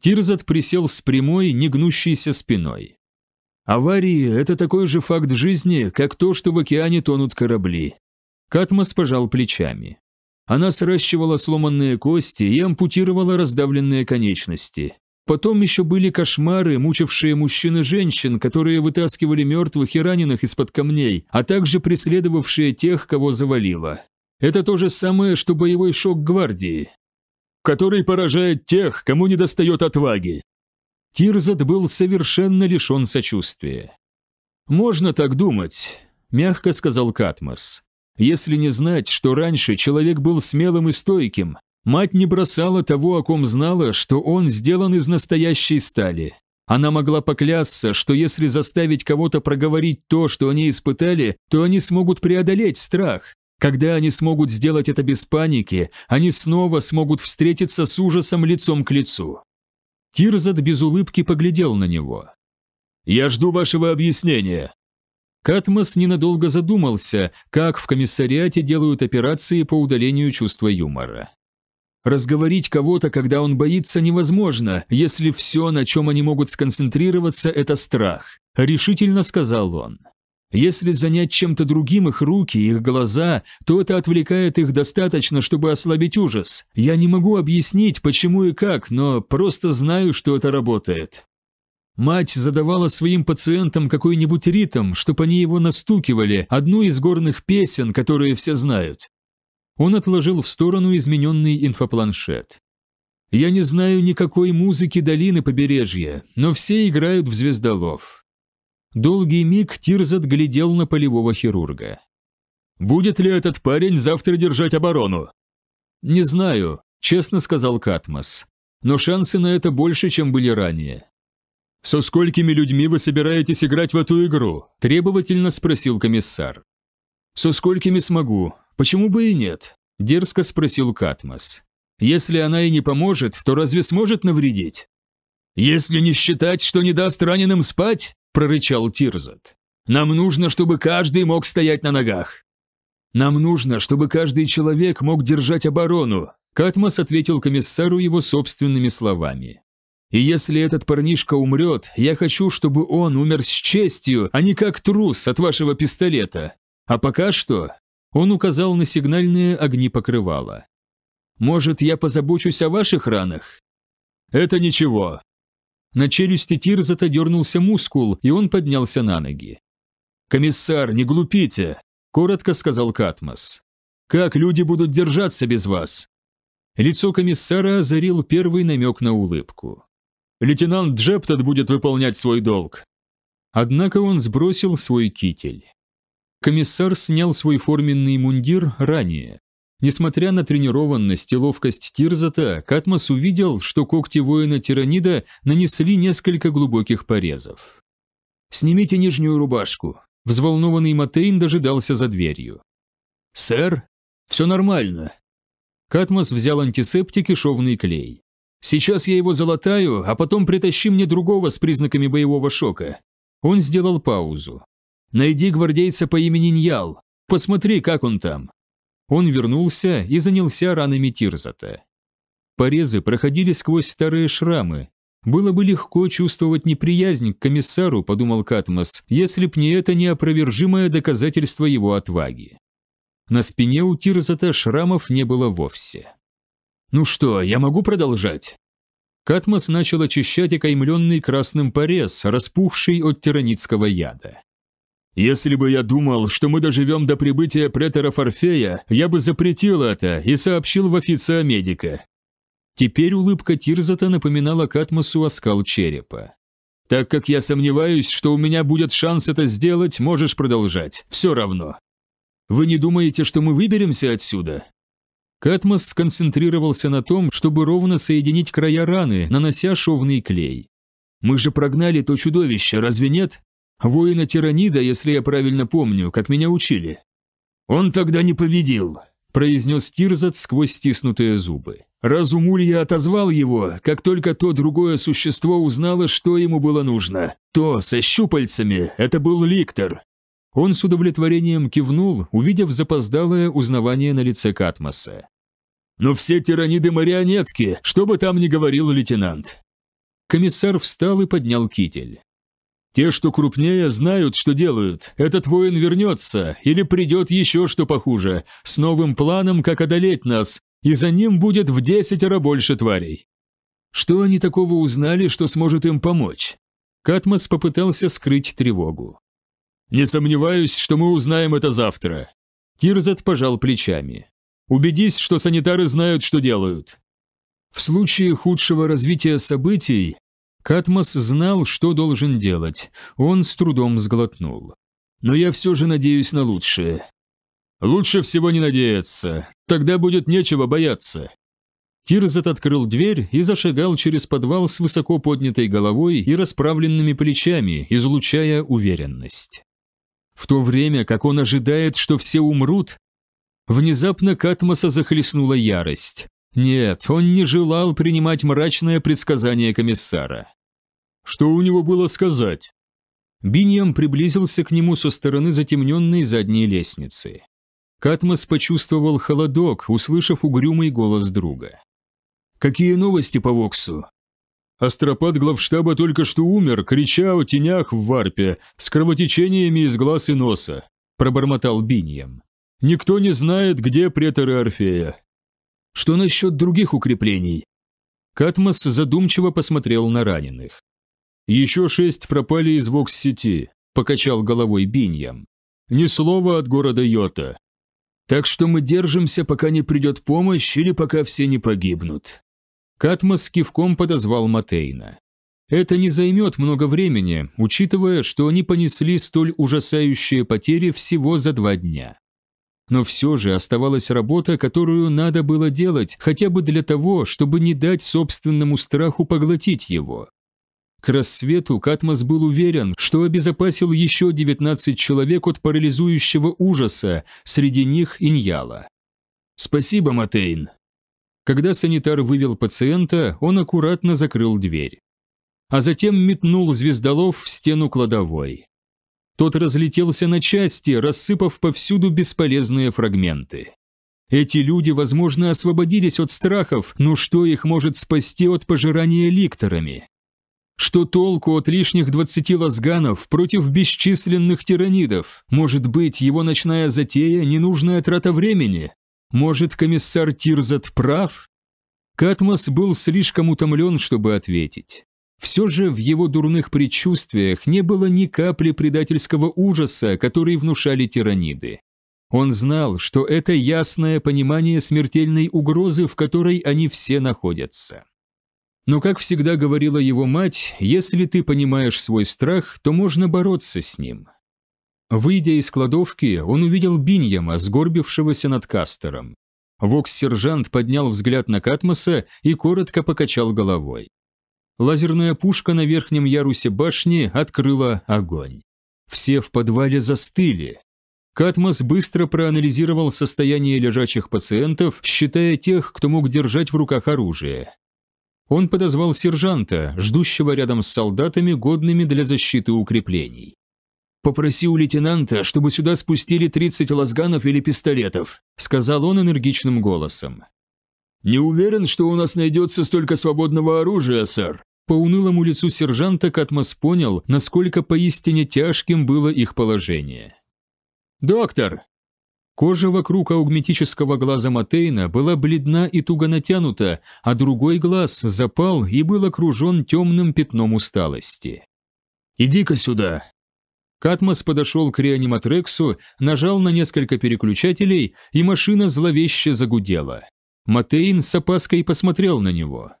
Тирзат присел с прямой, негнущейся спиной. Аварии – это такой же факт жизни, как то, что в океане тонут корабли. Катмос пожал плечами. Она сращивала сломанные кости и ампутировала раздавленные конечности. Потом еще были кошмары, мучившие мужчин и женщин, которые вытаскивали мертвых и раненых из-под камней, а также преследовавшие тех, кого завалило. Это то же самое, что боевой шок гвардии, который поражает тех, кому недостает отваги. Тирзат был совершенно лишен сочувствия. «Можно так думать», – мягко сказал Катмос. Если не знать, что раньше человек был смелым и стойким, мать не бросала того, о ком знала, что он сделан из настоящей стали. Она могла поклясться, что если заставить кого-то проговорить то, что они испытали, то они смогут преодолеть страх. Когда они смогут сделать это без паники, они снова смогут встретиться с ужасом лицом к лицу. Тирзат без улыбки поглядел на него. «Я жду вашего объяснения», Катмос ненадолго задумался, как в комиссариате делают операции по удалению чувства юмора. Разговорить кого-то, когда он боится, невозможно, если все, на чем они могут сконцентрироваться, это страх, решительно сказал он. Если занять чем-то другим их руки, их глаза, то это отвлекает их достаточно, чтобы ослабить ужас. Я не могу объяснить, почему и как, но просто знаю, что это работает. Мать задавала своим пациентам какой-нибудь ритм, чтобы они его настукивали, одну из горных песен, которые все знают. Он отложил в сторону измененный инфопланшет. «Я не знаю никакой музыки долины побережья, но все играют в звездолов». Долгий миг Тирзат глядел на полевого хирурга. «Будет ли этот парень завтра держать оборону?» «Не знаю», — честно сказал Катмос. «Но шансы на это больше, чем были ранее. «Со сколькими людьми вы собираетесь играть в эту игру?» – требовательно спросил комиссар. «Со сколькими смогу? Почему бы и нет?» – дерзко спросил Катмос. «Если она и не поможет, то разве сможет навредить?» «Если не считать, что не даст раненым спать?» – прорычал Тирзат. «Нам нужно, чтобы каждый мог стоять на ногах». «Нам нужно, чтобы каждый человек мог держать оборону», – Катмос ответил комиссару его собственными словами. И если этот парнишка умрет, я хочу, чтобы он умер с честью, а не как трус от вашего пистолета. А пока что...» Он указал на сигнальные огни покрывала. «Может, я позабочусь о ваших ранах?» «Это ничего». На челюсти Тирзата дернулся мускул, и он поднялся на ноги. «Комиссар, не глупите!» – коротко сказал Катмос. «Как люди будут держаться без вас?» Лицо комиссара озарил первый намек на улыбку лейтенант Джептот будет выполнять свой долг. Однако он сбросил свой китель. Комиссар снял свой форменный мундир ранее. Несмотря на тренированность и ловкость Тирзата, Катмос увидел, что когти воина-тиранида нанесли несколько глубоких порезов. «Снимите нижнюю рубашку», — взволнованный Матейн дожидался за дверью. «Сэр, все нормально». Катмос взял антисептик и шовный клей. Сейчас я его залатаю, а потом притащи мне другого с признаками боевого шока». Он сделал паузу. «Найди гвардейца по имени Ньял. Посмотри, как он там». Он вернулся и занялся ранами Тирзата. Порезы проходили сквозь старые шрамы. Было бы легко чувствовать неприязнь к комиссару, подумал Катмос, если б не это неопровержимое доказательство его отваги. На спине у Тирзата шрамов не было вовсе. «Ну что, я могу продолжать?» Катмос начал очищать окаймленный красным порез, распухший от тиранитского яда. «Если бы я думал, что мы доживем до прибытия претора Орфея, я бы запретил это и сообщил в официа медика». Теперь улыбка Тирзата напоминала Катмосу оскал черепа. «Так как я сомневаюсь, что у меня будет шанс это сделать, можешь продолжать. Все равно». «Вы не думаете, что мы выберемся отсюда?» Катмос сконцентрировался на том, чтобы ровно соединить края раны, нанося шовный клей. «Мы же прогнали то чудовище, разве нет? Воина Тиранида, если я правильно помню, как меня учили». «Он тогда не победил», – произнес Тирзат сквозь стиснутые зубы. «Разум Улья отозвал его, как только то другое существо узнало, что ему было нужно. То со щупальцами – это был Ликтор, он с удовлетворением кивнул, увидев запоздалое узнавание на лице Катмоса. «Но все тираниды марионетки, что бы там ни говорил лейтенант!» Комиссар встал и поднял китель. «Те, что крупнее, знают, что делают. Этот воин вернется, или придет еще что похуже, с новым планом, как одолеть нас, и за ним будет в десятеро больше тварей. Что они такого узнали, что сможет им помочь?» Катмос попытался скрыть тревогу. «Не сомневаюсь, что мы узнаем это завтра». Кирзат пожал плечами. «Убедись, что санитары знают, что делают». В случае худшего развития событий Катмос знал, что должен делать. Он с трудом сглотнул. «Но я все же надеюсь на лучшее». «Лучше всего не надеяться. Тогда будет нечего бояться». Тирзет открыл дверь и зашагал через подвал с высоко поднятой головой и расправленными плечами, излучая уверенность. В то время, как он ожидает, что все умрут, внезапно Катмоса захлестнула ярость. Нет, он не желал принимать мрачное предсказание комиссара. Что у него было сказать? Биньям приблизился к нему со стороны затемненной задней лестницы. Катмос почувствовал холодок, услышав угрюмый голос друга. «Какие новости по Воксу?» Астропат главштаба только что умер, крича о тенях в варпе, с кровотечениями из глаз и носа», – пробормотал Биньем. «Никто не знает, где преторы Орфея». «Что насчет других укреплений?» Катмос задумчиво посмотрел на раненых. «Еще шесть пропали из Вокс-сети», – покачал головой Биньем. «Ни слова от города Йота. Так что мы держимся, пока не придет помощь или пока все не погибнут», Катмос кивком подозвал Матейна. Это не займет много времени, учитывая, что они понесли столь ужасающие потери всего за два дня. Но все же оставалась работа, которую надо было делать, хотя бы для того, чтобы не дать собственному страху поглотить его. К рассвету Катмос был уверен, что обезопасил еще 19 человек от парализующего ужаса, среди них Иньяла. «Спасибо, Матейн», когда санитар вывел пациента, он аккуратно закрыл дверь. А затем метнул звездолов в стену кладовой. Тот разлетелся на части, рассыпав повсюду бесполезные фрагменты. Эти люди, возможно, освободились от страхов, но что их может спасти от пожирания ликторами? Что толку от лишних двадцати лазганов против бесчисленных тиранидов? Может быть, его ночная затея – ненужная трата времени? Может, комиссар Тирзат прав? Катмос был слишком утомлен, чтобы ответить. Все же в его дурных предчувствиях не было ни капли предательского ужаса, который внушали тираниды. Он знал, что это ясное понимание смертельной угрозы, в которой они все находятся. Но, как всегда говорила его мать, если ты понимаешь свой страх, то можно бороться с ним. Выйдя из кладовки, он увидел Биньяма, сгорбившегося над кастером. Вокс-сержант поднял взгляд на Катмоса и коротко покачал головой. Лазерная пушка на верхнем ярусе башни открыла огонь. Все в подвале застыли. Катмос быстро проанализировал состояние лежачих пациентов, считая тех, кто мог держать в руках оружие. Он подозвал сержанта, ждущего рядом с солдатами, годными для защиты укреплений. «Попроси у лейтенанта, чтобы сюда спустили 30 лазганов или пистолетов», сказал он энергичным голосом. «Не уверен, что у нас найдется столько свободного оружия, сэр». По унылому лицу сержанта Катмос понял, насколько поистине тяжким было их положение. «Доктор!» Кожа вокруг аугметического глаза Матейна была бледна и туго натянута, а другой глаз запал и был окружен темным пятном усталости. «Иди-ка сюда!» Катмос подошел к реаниматрексу, нажал на несколько переключателей, и машина зловеще загудела. Матейн с опаской посмотрел на него.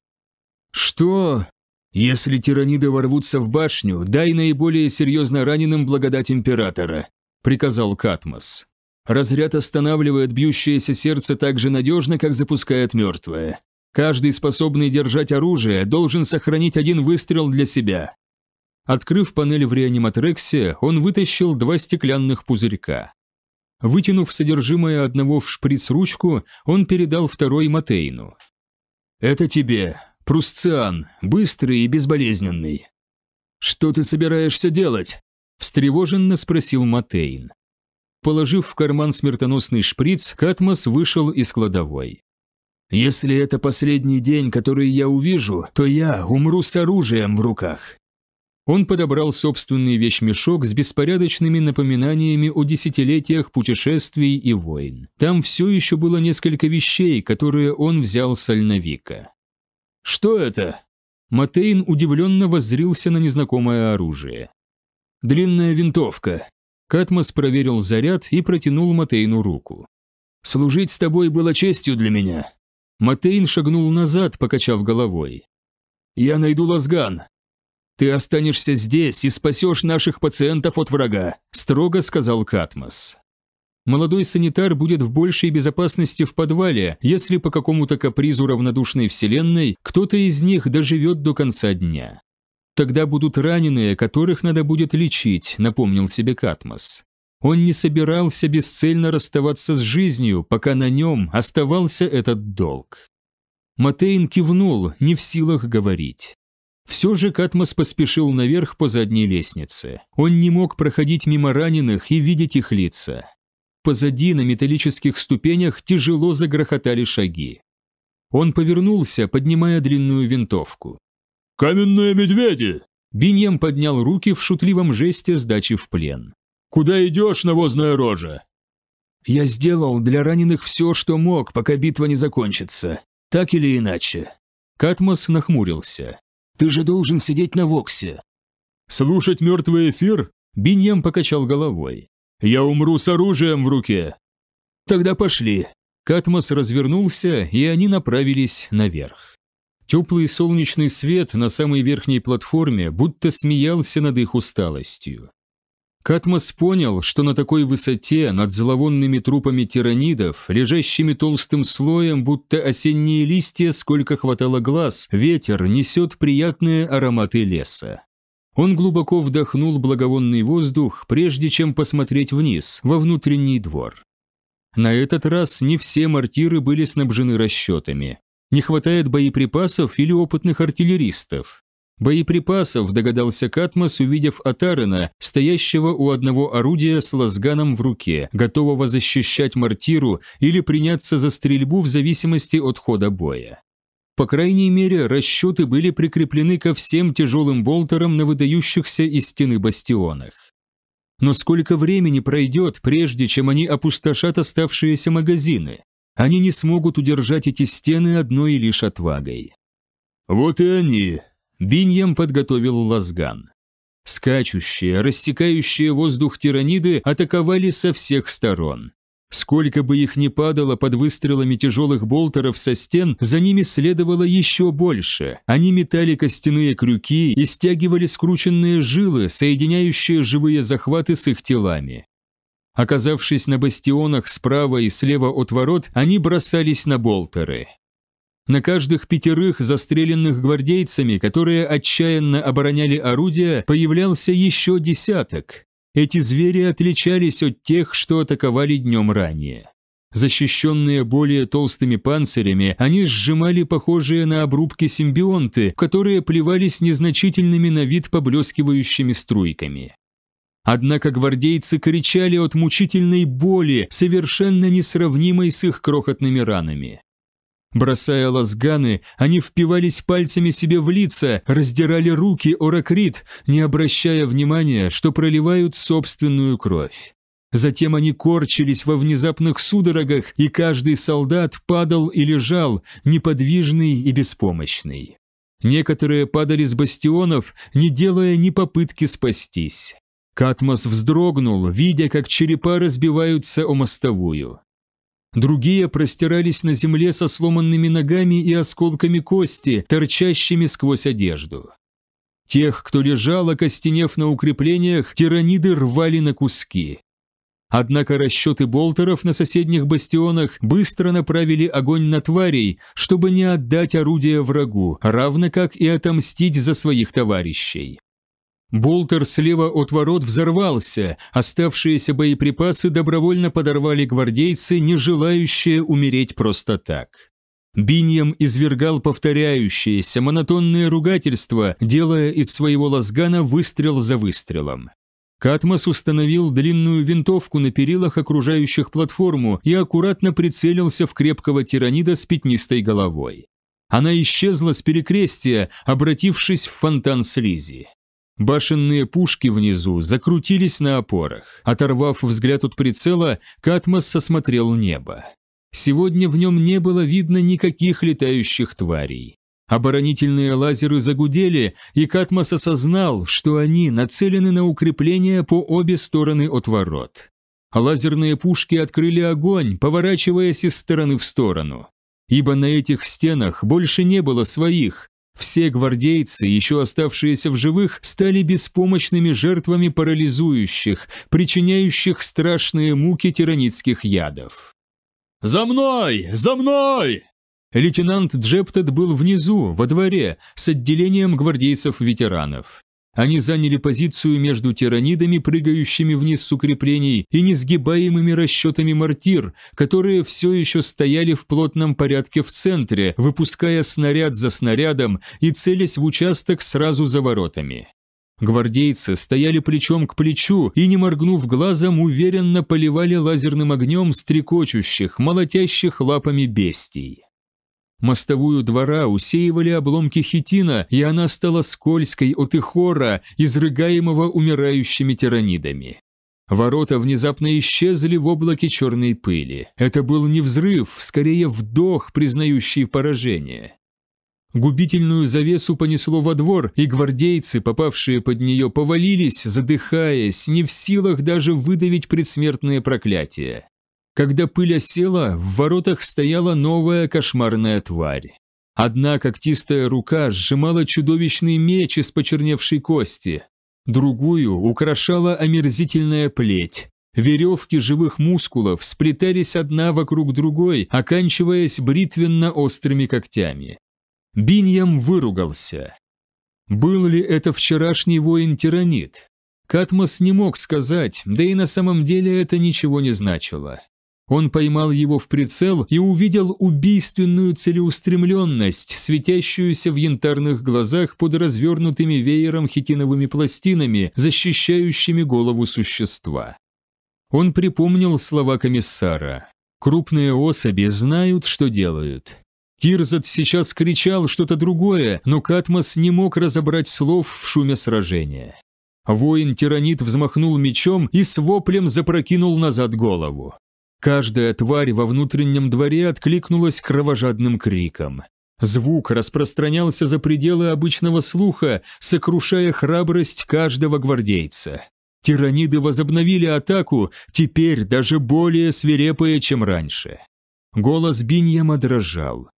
«Что? Если тираниды ворвутся в башню, дай наиболее серьезно раненым благодать императора», — приказал Катмос. «Разряд останавливает бьющееся сердце так же надежно, как запускает мертвое. Каждый, способный держать оружие, должен сохранить один выстрел для себя. Открыв панель в реаниматрексе, он вытащил два стеклянных пузырька. Вытянув содержимое одного в шприц-ручку, он передал второй Матейну. «Это тебе, прусциан, быстрый и безболезненный». «Что ты собираешься делать?» – встревоженно спросил Матейн. Положив в карман смертоносный шприц, Катмос вышел из кладовой. «Если это последний день, который я увижу, то я умру с оружием в руках», он подобрал собственный вещмешок с беспорядочными напоминаниями о десятилетиях путешествий и войн. Там все еще было несколько вещей, которые он взял с Альновика. «Что это?» Матейн удивленно воззрился на незнакомое оружие. «Длинная винтовка». Катмос проверил заряд и протянул Матейну руку. «Служить с тобой было честью для меня». Матейн шагнул назад, покачав головой. «Я найду Лазган. «Ты останешься здесь и спасешь наших пациентов от врага», – строго сказал Катмос. Молодой санитар будет в большей безопасности в подвале, если по какому-то капризу равнодушной вселенной кто-то из них доживет до конца дня. Тогда будут раненые, которых надо будет лечить, напомнил себе Катмос. Он не собирался бесцельно расставаться с жизнью, пока на нем оставался этот долг. Матейн кивнул, не в силах говорить. Все же Катмос поспешил наверх по задней лестнице. Он не мог проходить мимо раненых и видеть их лица. Позади на металлических ступенях тяжело загрохотали шаги. Он повернулся, поднимая длинную винтовку. «Каменные медведи!» Биньям поднял руки в шутливом жесте сдачи в плен. «Куда идешь, навозная рожа?» «Я сделал для раненых все, что мог, пока битва не закончится. Так или иначе». Катмос нахмурился. Ты же должен сидеть на Воксе». «Слушать мертвый эфир?» Биньям покачал головой. «Я умру с оружием в руке!» «Тогда пошли!» Катмос развернулся, и они направились наверх. Теплый солнечный свет на самой верхней платформе будто смеялся над их усталостью. Катмос понял, что на такой высоте над зловонными трупами тиранидов, лежащими толстым слоем, будто осенние листья, сколько хватало глаз, ветер несет приятные ароматы леса. Он глубоко вдохнул благовонный воздух, прежде чем посмотреть вниз, во внутренний двор. На этот раз не все мортиры были снабжены расчетами. Не хватает боеприпасов или опытных артиллеристов. «Боеприпасов», – догадался Катмос, увидев Атарена, стоящего у одного орудия с лазганом в руке, готового защищать мортиру или приняться за стрельбу в зависимости от хода боя. По крайней мере, расчеты были прикреплены ко всем тяжелым болтерам на выдающихся из стены бастионах. Но сколько времени пройдет, прежде чем они опустошат оставшиеся магазины? Они не смогут удержать эти стены одной лишь отвагой. «Вот и они», Биньям подготовил лазган. Скачущие, рассекающие воздух тираниды атаковали со всех сторон. Сколько бы их ни падало под выстрелами тяжелых болтеров со стен, за ними следовало еще больше. Они метали костяные крюки и стягивали скрученные жилы, соединяющие живые захваты с их телами. Оказавшись на бастионах справа и слева от ворот, они бросались на болтеры. На каждых пятерых застреленных гвардейцами, которые отчаянно обороняли орудия, появлялся еще десяток. Эти звери отличались от тех, что атаковали днем ранее. Защищенные более толстыми панцирями, они сжимали похожие на обрубки симбионты, которые плевались незначительными на вид поблескивающими струйками. Однако гвардейцы кричали от мучительной боли, совершенно несравнимой с их крохотными ранами. Бросая лазганы, они впивались пальцами себе в лица, раздирали руки оракрит, не обращая внимания, что проливают собственную кровь. Затем они корчились во внезапных судорогах, и каждый солдат падал и лежал, неподвижный и беспомощный. Некоторые падали с бастионов, не делая ни попытки спастись. Катмос вздрогнул, видя, как черепа разбиваются о мостовую. Другие простирались на земле со сломанными ногами и осколками кости, торчащими сквозь одежду. Тех, кто лежал, окостенев на укреплениях, тираниды рвали на куски. Однако расчеты болтеров на соседних бастионах быстро направили огонь на тварей, чтобы не отдать орудие врагу, равно как и отомстить за своих товарищей. Болтер слева от ворот взорвался, оставшиеся боеприпасы добровольно подорвали гвардейцы, не желающие умереть просто так. Биньям извергал повторяющиеся монотонные ругательства, делая из своего лазгана выстрел за выстрелом. Катмос установил длинную винтовку на перилах, окружающих платформу, и аккуратно прицелился в крепкого тиранида с пятнистой головой. Она исчезла с перекрестия, обратившись в фонтан слизи. Башенные пушки внизу закрутились на опорах. Оторвав взгляд от прицела, Катмос осмотрел небо. Сегодня в нем не было видно никаких летающих тварей. Оборонительные лазеры загудели, и Катмос осознал, что они нацелены на укрепления по обе стороны от ворот. Лазерные пушки открыли огонь, поворачиваясь из стороны в сторону. Ибо на этих стенах больше не было своих, все гвардейцы, еще оставшиеся в живых, стали беспомощными жертвами парализующих, причиняющих страшные муки тиранитских ядов. «За мной! За мной!» Лейтенант Джептед был внизу, во дворе, с отделением гвардейцев-ветеранов. Они заняли позицию между тиранидами, прыгающими вниз с укреплений, и несгибаемыми расчетами мортир, которые все еще стояли в плотном порядке в центре, выпуская снаряд за снарядом и целясь в участок сразу за воротами. Гвардейцы стояли плечом к плечу и, не моргнув глазом, уверенно поливали лазерным огнем стрекочущих, молотящих лапами бестий. Мостовую двора усеивали обломки хитина, и она стала скользкой от эхора, изрыгаемого умирающими тиранидами. Ворота внезапно исчезли в облаке черной пыли. Это был не взрыв, скорее вдох, признающий поражение. Губительную завесу понесло во двор, и гвардейцы, попавшие под нее, повалились, задыхаясь, не в силах даже выдавить предсмертные проклятия. Когда пыль осела, в воротах стояла новая кошмарная тварь. Одна когтистая рука сжимала чудовищный меч из почерневшей кости, другую украшала омерзительная плеть. Веревки живых мускулов сплетались одна вокруг другой, оканчиваясь бритвенно-острыми когтями. Биньям выругался. Был ли это вчерашний воин-тиранит? Катмос не мог сказать, да и на самом деле это ничего не значило. Он поймал его в прицел и увидел убийственную целеустремленность, светящуюся в янтарных глазах под развернутыми веером хитиновыми пластинами, защищающими голову существа. Он припомнил слова комиссара. «Крупные особи знают, что делают. Тирзат сейчас кричал что-то другое, но Катмос не мог разобрать слов в шуме сражения. Воин-тиранит взмахнул мечом и с воплем запрокинул назад голову. Каждая тварь во внутреннем дворе откликнулась кровожадным криком. Звук распространялся за пределы обычного слуха, сокрушая храбрость каждого гвардейца. Тираниды возобновили атаку, теперь даже более свирепые, чем раньше. Голос Биньяма дрожал.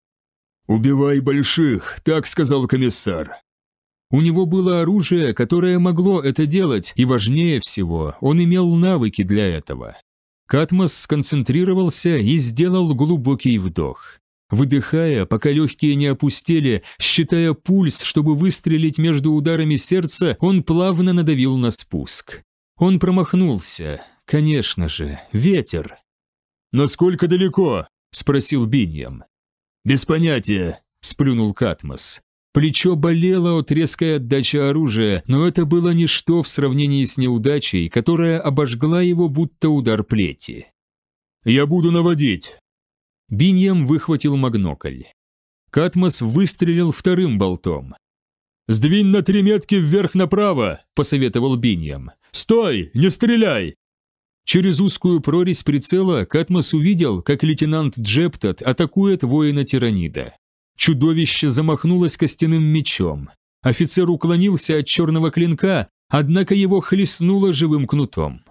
«Убивай больших», — так сказал комиссар. У него было оружие, которое могло это делать, и важнее всего, он имел навыки для этого. Катмос сконцентрировался и сделал глубокий вдох. Выдыхая, пока легкие не опустили, считая пульс, чтобы выстрелить между ударами сердца, он плавно надавил на спуск. Он промахнулся. Конечно же, ветер. «Насколько далеко?» — спросил Биньям. «Без понятия», — сплюнул Катмос. Плечо болело от резкой отдачи оружия, но это было ничто в сравнении с неудачей, которая обожгла его будто удар плети. «Я буду наводить!» Биньям выхватил магнокль. Катмос выстрелил вторым болтом. «Сдвинь на три метки вверх направо!» – посоветовал Биньям. «Стой! Не стреляй!» Через узкую прорезь прицела Катмос увидел, как лейтенант Джептот атакует воина-тиранида. Чудовище замахнулось костяным мечом. Офицер уклонился от черного клинка, однако его хлестнуло живым кнутом.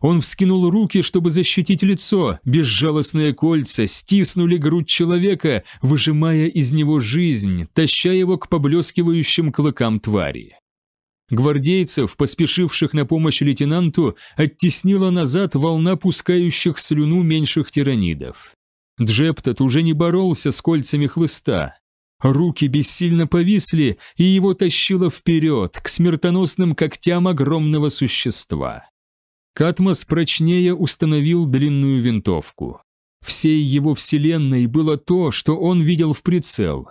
Он вскинул руки, чтобы защитить лицо, безжалостные кольца стиснули грудь человека, выжимая из него жизнь, таща его к поблескивающим клыкам твари. Гвардейцев, поспешивших на помощь лейтенанту, оттеснила назад волна пускающих слюну меньших тиранидов. Джептот уже не боролся с кольцами хлыста. Руки бессильно повисли, и его тащило вперед, к смертоносным когтям огромного существа. Катмос прочнее установил длинную винтовку. Всей его вселенной было то, что он видел в прицел.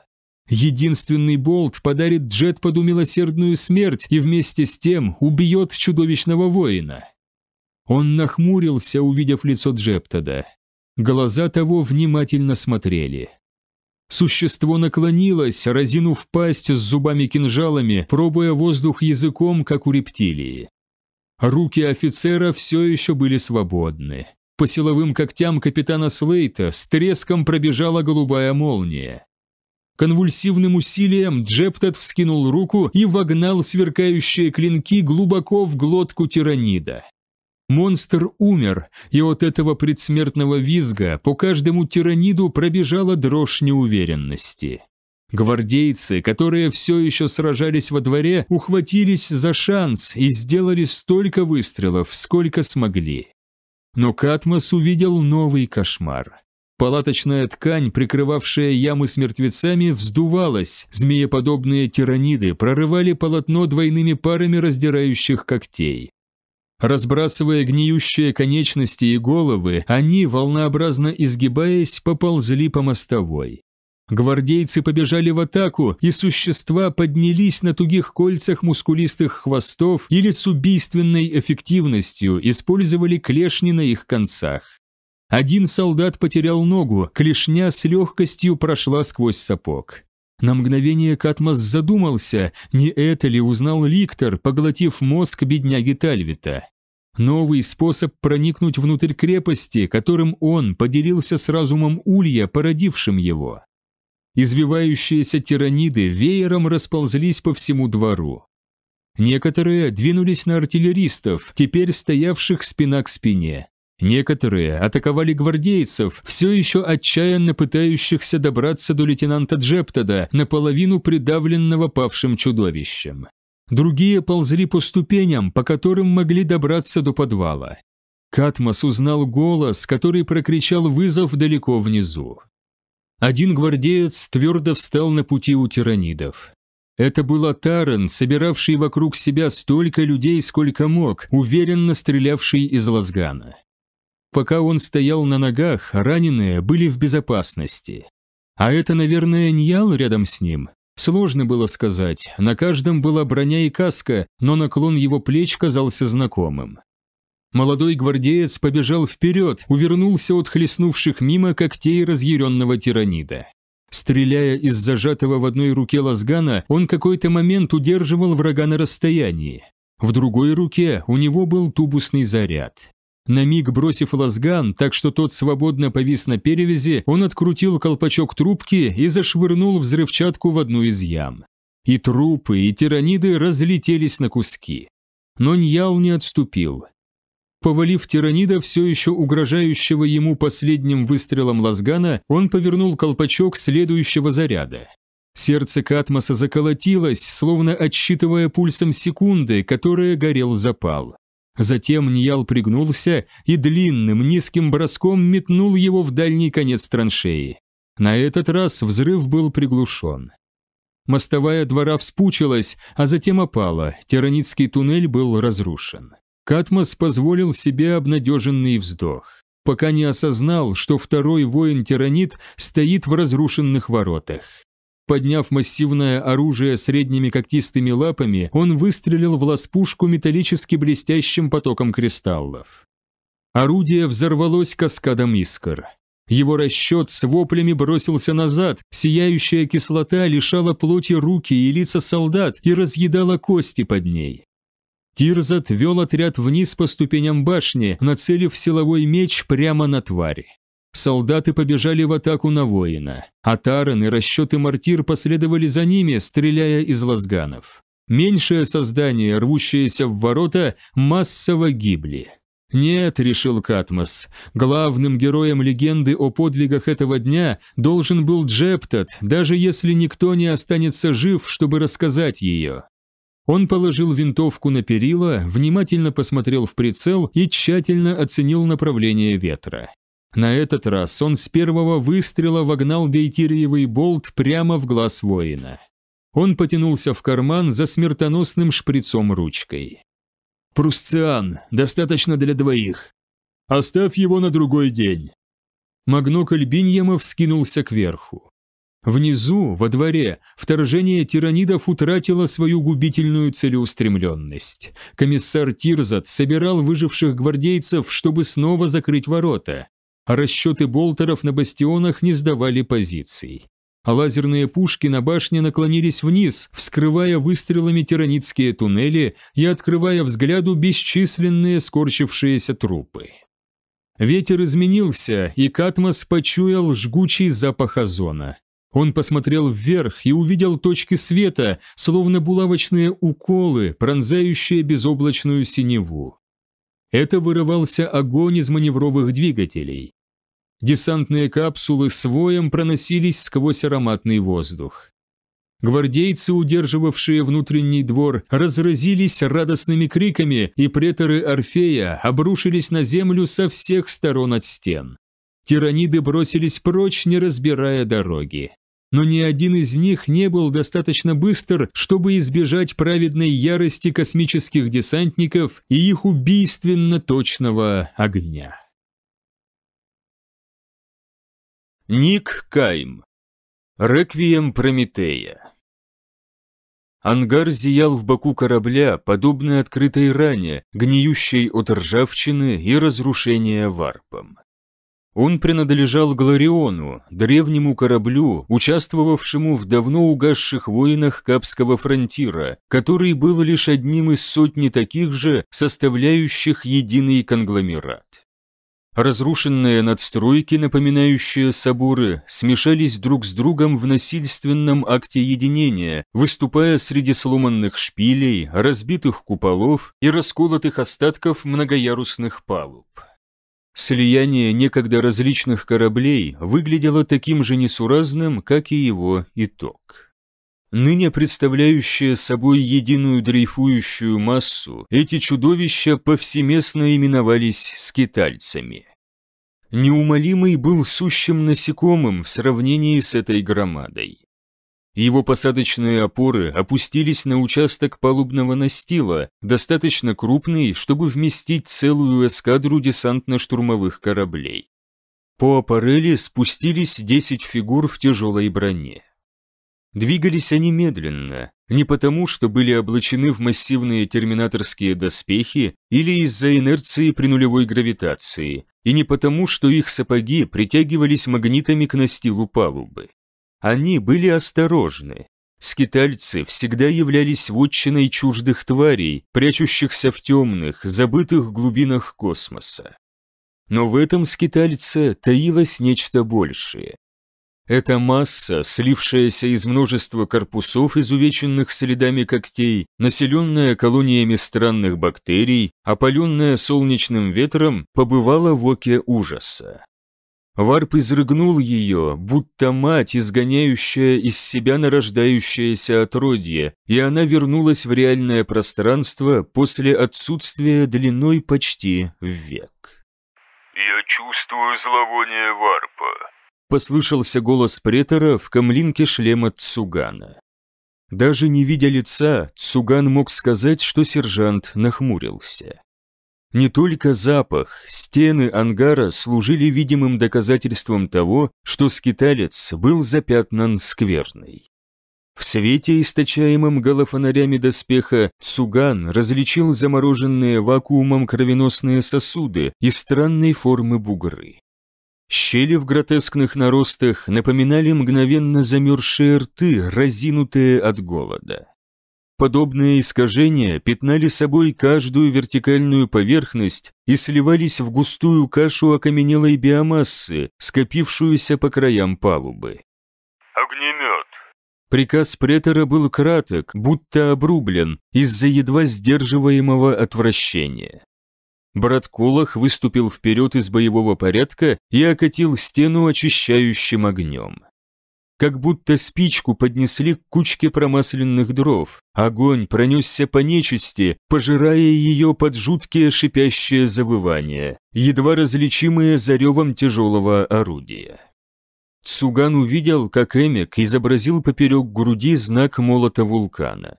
Единственный болт подарит Джетпаду милосердную смерть и вместе с тем убьет чудовищного воина. Он нахмурился, увидев лицо Джептада. Глаза того внимательно смотрели. Существо наклонилось, разинув пасть с зубами-кинжалами, пробуя воздух языком, как у рептилии. Руки офицера все еще были свободны. По силовым когтям капитана Слейта с треском пробежала голубая молния. Конвульсивным усилием Джептот вскинул руку и вогнал сверкающие клинки глубоко в глотку тиранида. Монстр умер, и от этого предсмертного визга по каждому тираниду пробежала дрожь неуверенности. Гвардейцы, которые все еще сражались во дворе, ухватились за шанс и сделали столько выстрелов, сколько смогли. Но Катмос увидел новый кошмар. Палаточная ткань, прикрывавшая ямы с мертвецами, вздувалась, змееподобные тираниды прорывали полотно двойными парами раздирающих когтей. Разбрасывая гниющие конечности и головы, они, волнообразно изгибаясь, поползли по мостовой. Гвардейцы побежали в атаку, и существа поднялись на тугих кольцах мускулистых хвостов или с убийственной эффективностью использовали клешни на их концах. Один солдат потерял ногу, клешня с легкостью прошла сквозь сапог. На мгновение Катмос задумался, не это ли узнал Ликтор, поглотив мозг бедняги Тальвита. Новый способ проникнуть внутрь крепости, которым он поделился с разумом Улья, породившим его. Извивающиеся тираниды веером расползлись по всему двору. Некоторые двинулись на артиллеристов, теперь стоявших спина к спине. Некоторые атаковали гвардейцев, все еще отчаянно пытающихся добраться до лейтенанта Джептода, наполовину придавленного павшим чудовищем. Другие ползли по ступеням, по которым могли добраться до подвала. Катмос узнал голос, который прокричал вызов далеко внизу. Один гвардеец твердо встал на пути у тиранидов. Это был Атарен, собиравший вокруг себя столько людей, сколько мог, уверенно стрелявший из лазгана. Пока он стоял на ногах, раненые были в безопасности. А это, наверное, Ньял рядом с ним? Сложно было сказать, на каждом была броня и каска, но наклон его плеч казался знакомым. Молодой гвардеец побежал вперед, увернулся от хлестнувших мимо когтей разъяренного тиранида. Стреляя из зажатого в одной руке лазгана, он какой-то момент удерживал врага на расстоянии. В другой руке у него был тубусный заряд. На миг бросив лазган, так что тот свободно повис на перевязи, он открутил колпачок трубки и зашвырнул взрывчатку в одну из ям. И трупы, и тираниды разлетелись на куски. Но Ньял не отступил. Повалив тиранида, все еще угрожающего ему последним выстрелом лазгана, он повернул колпачок следующего заряда. Сердце Катмоса заколотилось, словно отсчитывая пульсом секунды, которые горел запал. Затем Ниял пригнулся и длинным низким броском метнул его в дальний конец траншеи. На этот раз взрыв был приглушен. Мостовая двора вспучилась, а затем опала, тираницкий туннель был разрушен. Катмос позволил себе обнадеженный вздох, пока не осознал, что второй воин-тиранит стоит в разрушенных воротах. Подняв массивное оружие средними когтистыми лапами, он выстрелил в ласпушку металлически блестящим потоком кристаллов. Орудие взорвалось каскадом искр. Его расчет с воплями бросился назад, сияющая кислота лишала плоти руки и лица солдат и разъедала кости под ней. Тирзат вел отряд вниз по ступеням башни, нацелив силовой меч прямо на тварь. Солдаты побежали в атаку на воина. Атарен и расчеты мортир последовали за ними, стреляя из лазганов. Меньшее создание, рвущееся в ворота, массово гибли. «Нет», — решил Катмос, — «главным героем легенды о подвигах этого дня должен был Джептат, даже если никто не останется жив, чтобы рассказать ее». Он положил винтовку на перила, внимательно посмотрел в прицел и тщательно оценил направление ветра. На этот раз он с первого выстрела вогнал гайтириевый болт прямо в глаз воина. Он потянулся в карман за смертоносным шприцом-ручкой. «Прусциан, достаточно для двоих. Оставь его на другой день». Магнокль Биньямов скинулся кверху. Внизу, во дворе, вторжение тиранидов утратило свою губительную целеустремленность. Комиссар Тирзат собирал выживших гвардейцев, чтобы снова закрыть ворота. А расчеты болтеров на бастионах не сдавали позиций. А лазерные пушки на башне наклонились вниз, вскрывая выстрелами тиранитские туннели и открывая взгляду бесчисленные скорчившиеся трупы. Ветер изменился, и Катмос почуял жгучий запах озона. Он посмотрел вверх и увидел точки света, словно булавочные уколы, пронзающие безоблачную синеву. Это вырывался огонь из маневровых двигателей. Десантные капсулы с воем проносились сквозь ароматный воздух. Гвардейцы, удерживавшие внутренний двор, разразились радостными криками, и преторы Орфея обрушились на землю со всех сторон от стен. Тираниды бросились прочь, не разбирая дороги. Но ни один из них не был достаточно быстр, чтобы избежать праведной ярости космических десантников и их убийственно точного огня. Ник Кайм. Реквием Прометея. Ангар зиял в боку корабля, подобной открытой ране, гниющей от ржавчины и разрушения варпом. Он принадлежал Глориону, древнему кораблю, участвовавшему в давно угасших войнах Капского фронтира, который был лишь одним из сотни таких же, составляющих единый конгломерат. Разрушенные надстройки, напоминающие соборы, смешались друг с другом в насильственном акте единения, выступая среди сломанных шпилей, разбитых куполов и расколотых остатков многоярусных палуб. Слияние некогда различных кораблей выглядело таким же несуразным, как и его итог. Ныне представляющие собой единую дрейфующую массу, эти чудовища повсеместно именовались скитальцами. Неумолимый был сущим насекомым в сравнении с этой громадой. Его посадочные опоры опустились на участок палубного настила, достаточно крупный, чтобы вместить целую эскадру десантно-штурмовых кораблей. По аппарели спустились 10 фигур в тяжелой броне. Двигались они медленно, не потому, что были облачены в массивные терминаторские доспехи или из-за инерции при нулевой гравитации, и не потому, что их сапоги притягивались магнитами к настилу палубы. Они были осторожны. Скитальцы всегда являлись вотчиной чуждых тварей, прячущихся в темных, забытых глубинах космоса. Но в этом скитальце таилось нечто большее. Эта масса, слившаяся из множества корпусов, изувеченных следами когтей, населенная колониями странных бактерий, опаленная солнечным ветром, побывала в оке ужаса. Варп изрыгнул ее, будто мать, изгоняющая из себя нарождающееся отродье, и она вернулась в реальное пространство после отсутствия длиной почти в век. «Я чувствую зловоние Варпа», Послышался голос претора в камлинке шлема Цугана. Даже не видя лица, Цуган мог сказать, что сержант нахмурился. Не только запах, стены ангара служили видимым доказательством того, что скиталец был запятнан скверной. В свете, источаемом голофонарями доспеха, Цуган различил замороженные вакуумом кровеносные сосуды и странной формы бугры. Щели в гротескных наростах напоминали мгновенно замерзшие рты, разинутые от голода. Подобные искажения пятнали собой каждую вертикальную поверхность и сливались в густую кашу окаменелой биомассы, скопившуюся по краям палубы. «Огнемет!» Приказ претора был краток, будто обрублен, из-за едва сдерживаемого отвращения. Брат Колах выступил вперед из боевого порядка и окатил стену очищающим огнем. Как будто спичку поднесли к кучке промасленных дров, огонь пронесся по нечисти, пожирая ее под жуткие шипящие завывания, едва различимые за ревом тяжелого орудия. Цуган увидел, как Эмик изобразил поперек груди знак молота вулкана.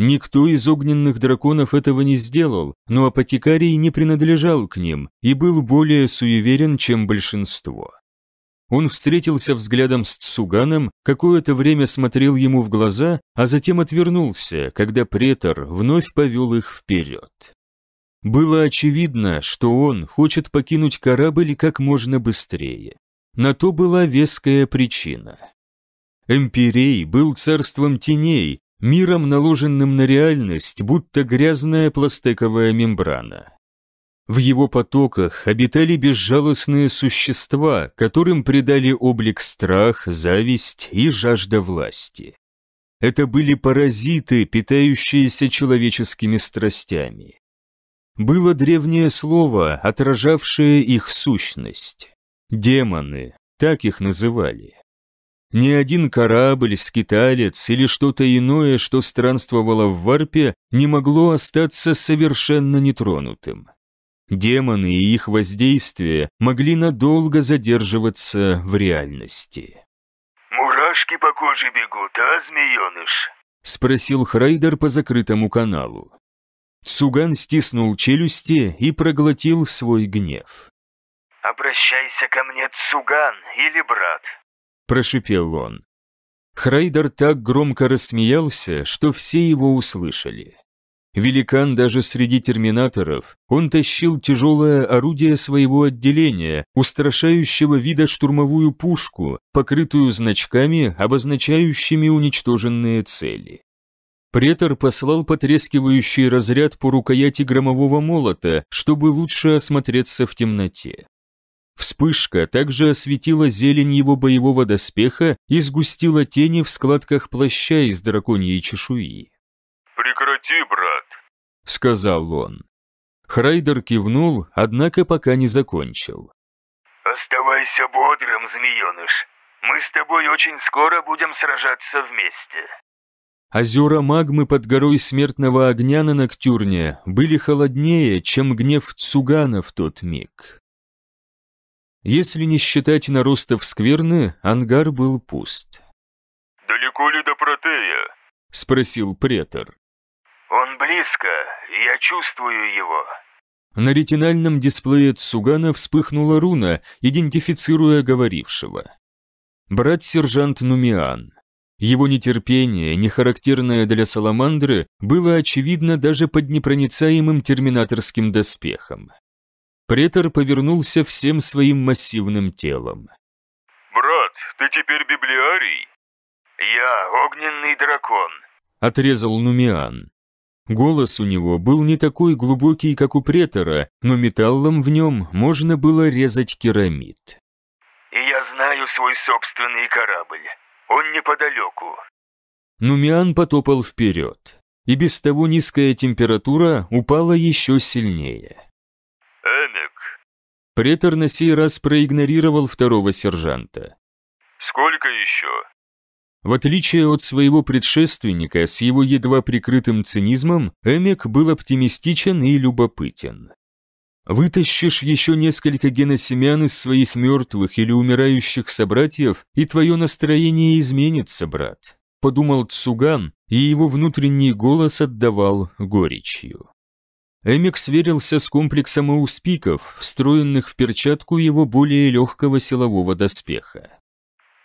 Никто из огненных драконов этого не сделал, но апотекарий не принадлежал к ним и был более суеверен, чем большинство. Он встретился взглядом с Цуганом, какое-то время смотрел ему в глаза, а затем отвернулся, когда претор вновь повел их вперед. Было очевидно, что он хочет покинуть корабль как можно быстрее. На то была веская причина. Эмпирей был царством теней, миром, наложенным на реальность, будто грязная пластиковая мембрана. В его потоках обитали безжалостные существа, которым придали облик страх, зависть и жажда власти. Это были паразиты, питающиеся человеческими страстями. Было древнее слово, отражавшее их сущность. Демоны, так их называли. Ни один корабль, скиталец или что-то иное, что странствовало в варпе, не могло остаться совершенно нетронутым. Демоны и их воздействие могли надолго задерживаться в реальности. «Мурашки по коже бегут, а, змееныш?» – спросил Храйдер по закрытому каналу. Цуган стиснул челюсти и проглотил свой гнев. «Обращайся ко мне, Цуган или брат», прошипел он. Храйдер так громко рассмеялся, что все его услышали. Великан даже среди терминаторов, он тащил тяжелое орудие своего отделения, устрашающего вида штурмовую пушку, покрытую значками, обозначающими уничтоженные цели. Претор послал потрескивающий разряд по рукояти громового молота, чтобы лучше осмотреться в темноте. Вспышка также осветила зелень его боевого доспеха и сгустила тени в складках плаща из драконьей чешуи. «Прекрати, брат», — сказал он. Храйдер кивнул, однако пока не закончил. «Оставайся бодрым, змееныш. Мы с тобой очень скоро будем сражаться вместе». Озера магмы под горой смертного огня на Ноктюрне были холоднее, чем гнев Цугана в тот миг. Если не считать наростов скверны, ангар был пуст. «Далеко ли до протея?» — спросил претор. «Он близко, я чувствую его». На ретинальном дисплее Цугана вспыхнула руна, идентифицируя говорившего. Брат-сержант Нумиан. Его нетерпение, нехарактерное для Саламандры, было очевидно даже под непроницаемым терминаторским доспехом. Претор повернулся всем своим массивным телом. «Брат, ты теперь библиарий?» «Я огненный дракон», — отрезал Нумиан. Голос у него был не такой глубокий, как у претора, но металлом в нем можно было резать керамид. «И я знаю свой собственный корабль. Он неподалеку». Нумиан потопал вперед, и без того низкая температура упала еще сильнее. Претор на сей раз проигнорировал второго сержанта. «Сколько еще?» В отличие от своего предшественника, с его едва прикрытым цинизмом, Эмек был оптимистичен и любопытен. Вытащишь еще несколько геносемян из своих мертвых или умирающих собратьев, и твое настроение изменится, брат», — подумал Цуган, и его внутренний голос отдавал горечью. Эмик сверился с комплексом ауспиков, встроенных в перчатку его более легкого силового доспеха.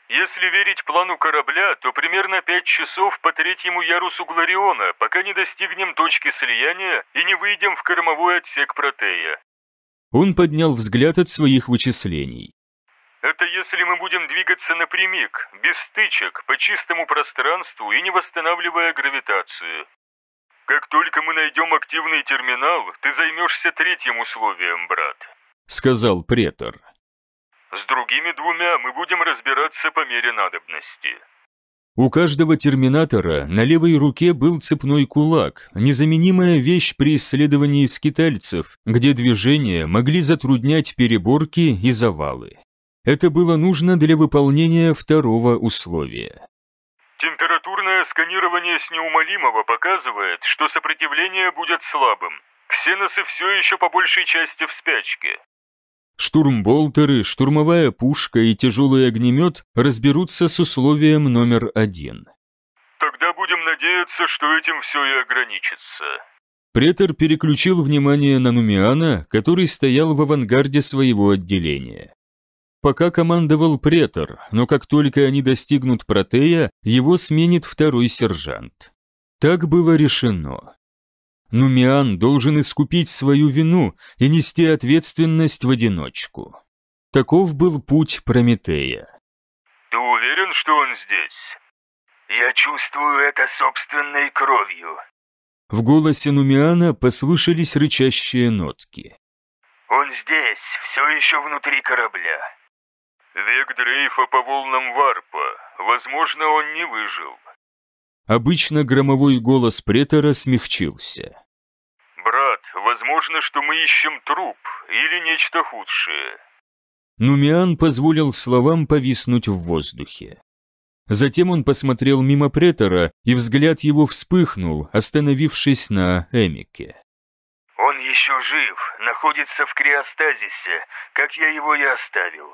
Если верить плану корабля, то примерно пять часов по третьему ярусу Глариона, пока не достигнем точки слияния и не выйдем в кормовой отсек Протея. Он поднял взгляд от своих вычислений. Это если мы будем двигаться напрямик, без стычек, по чистому пространству и не восстанавливая гравитацию. Как только мы найдем активный терминал, ты займешься третьим условием, брат», — сказал претор. «С другими двумя мы будем разбираться по мере надобности». У каждого терминатора на левой руке был цепной кулак, незаменимая вещь при исследовании скитальцев, где движения могли затруднять переборки и завалы. Это было нужно для выполнения второго условия. Точное сканирование с неумолимого показывает, что сопротивление будет слабым. Ксеносы все еще по большей части в спячке. Штурмболтеры, штурмовая пушка и тяжелый огнемет разберутся с условием номер один. Тогда будем надеяться, что этим все и ограничится. Претор переключил внимание на Нумиана, который стоял в авангарде своего отделения. Пока командовал претор, но как только они достигнут протея, его сменит второй сержант. Так было решено. Нумиан должен искупить свою вину и нести ответственность в одиночку. Таков был путь Прометея. «Ты уверен, что он здесь? Я чувствую это собственной кровью». В голосе Нумиана послышались рычащие нотки. «Он здесь, все еще внутри корабля. Век дрейфа по волнам варпа. Возможно, он не выжил. Обычно громовой голос претора смягчился. «Брат, возможно, что мы ищем труп или нечто худшее». Нумиан позволил словам повиснуть в воздухе. Затем он посмотрел мимо претора, и взгляд его вспыхнул, остановившись на Эмике. «Он еще жив, находится в криостазисе, как я его и оставил.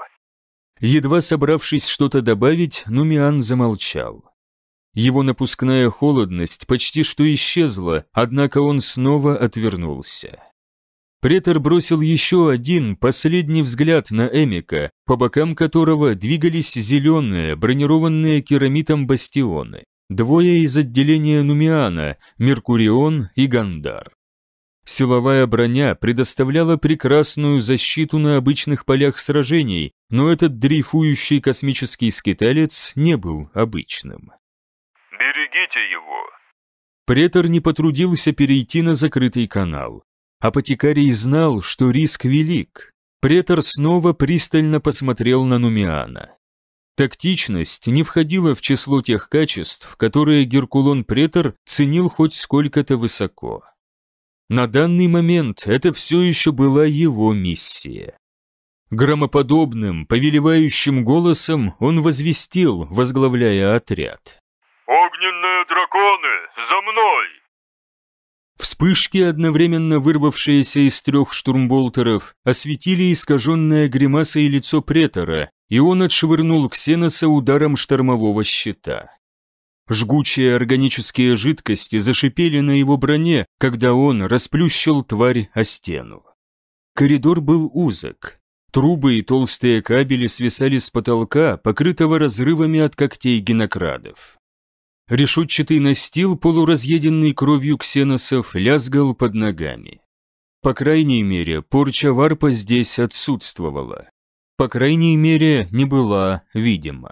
Едва собравшись что-то добавить, Нумиан замолчал. Его напускная холодность почти что исчезла, однако он снова отвернулся. Претор бросил еще один, последний взгляд на Эмика, по бокам которого двигались зеленые, бронированные керамитом бастионы. Двое из отделения Нумиана, Меркурион и Гандар. Силовая броня предоставляла прекрасную защиту на обычных полях сражений, но этот дрейфующий космический скиталец не был обычным. «Берегите его!» Претор не потрудился перейти на закрытый канал. Апотекарий знал, что риск велик. Претор снова пристально посмотрел на Нумиана. Тактичность не входила в число тех качеств, которые Геркулон Претор ценил хоть сколько-то высоко. На данный момент это все еще была его миссия. Громоподобным, повелевающим голосом он возвестил, возглавляя отряд. «Огненные драконы, за мной!» Вспышки, одновременно вырвавшиеся из трех штурмболтеров, осветили искаженное гримасой лицо претора, и он отшвырнул Ксеноса ударом штормового щита. Жгучие органические жидкости зашипели на его броне, когда он расплющил тварь о стену. Коридор был узок. Трубы и толстые кабели свисали с потолка, покрытого разрывами от когтей генокрадов. Решетчатый настил, полуразъеденный кровью ксеносов, лязгал под ногами. По крайней мере, порча варпа здесь отсутствовала. По крайней мере, не была видима.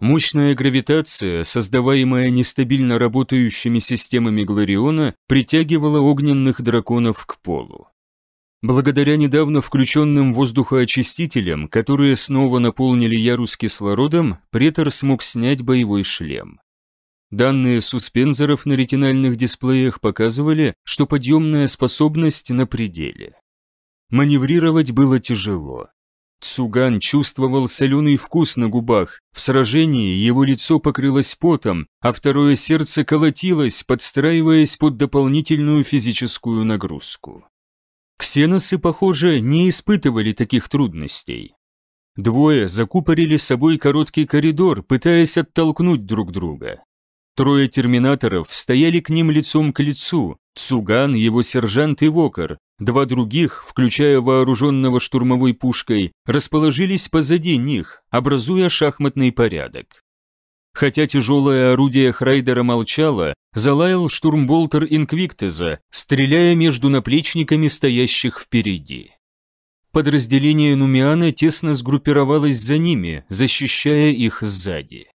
Мощная гравитация, создаваемая нестабильно работающими системами Глориона, притягивала огненных драконов к полу. Благодаря недавно включенным воздухоочистителям, которые снова наполнили ярус кислородом, претор смог снять боевой шлем. Данные суспензоров на ретинальных дисплеях показывали, что подъемная способность на пределе. Маневрировать было тяжело. Цуган чувствовал соленый вкус на губах, в сражении его лицо покрылось потом, а второе сердце колотилось, подстраиваясь под дополнительную физическую нагрузку. Ксеносы, похоже, не испытывали таких трудностей. Двое закупорили собой короткий коридор, пытаясь оттолкнуть друг друга. Трое терминаторов стояли к ним лицом к лицу, Цуган, его сержант и Вокер, два других, включая вооруженного штурмовой пушкой, расположились позади них, образуя шахматный порядок. Хотя тяжелое орудие Храйдера молчало, залаял штурмболтер Инквиктеза, стреляя между наплечниками стоящих впереди. Подразделение Нумиана тесно сгруппировалось за ними, защищая их сзади.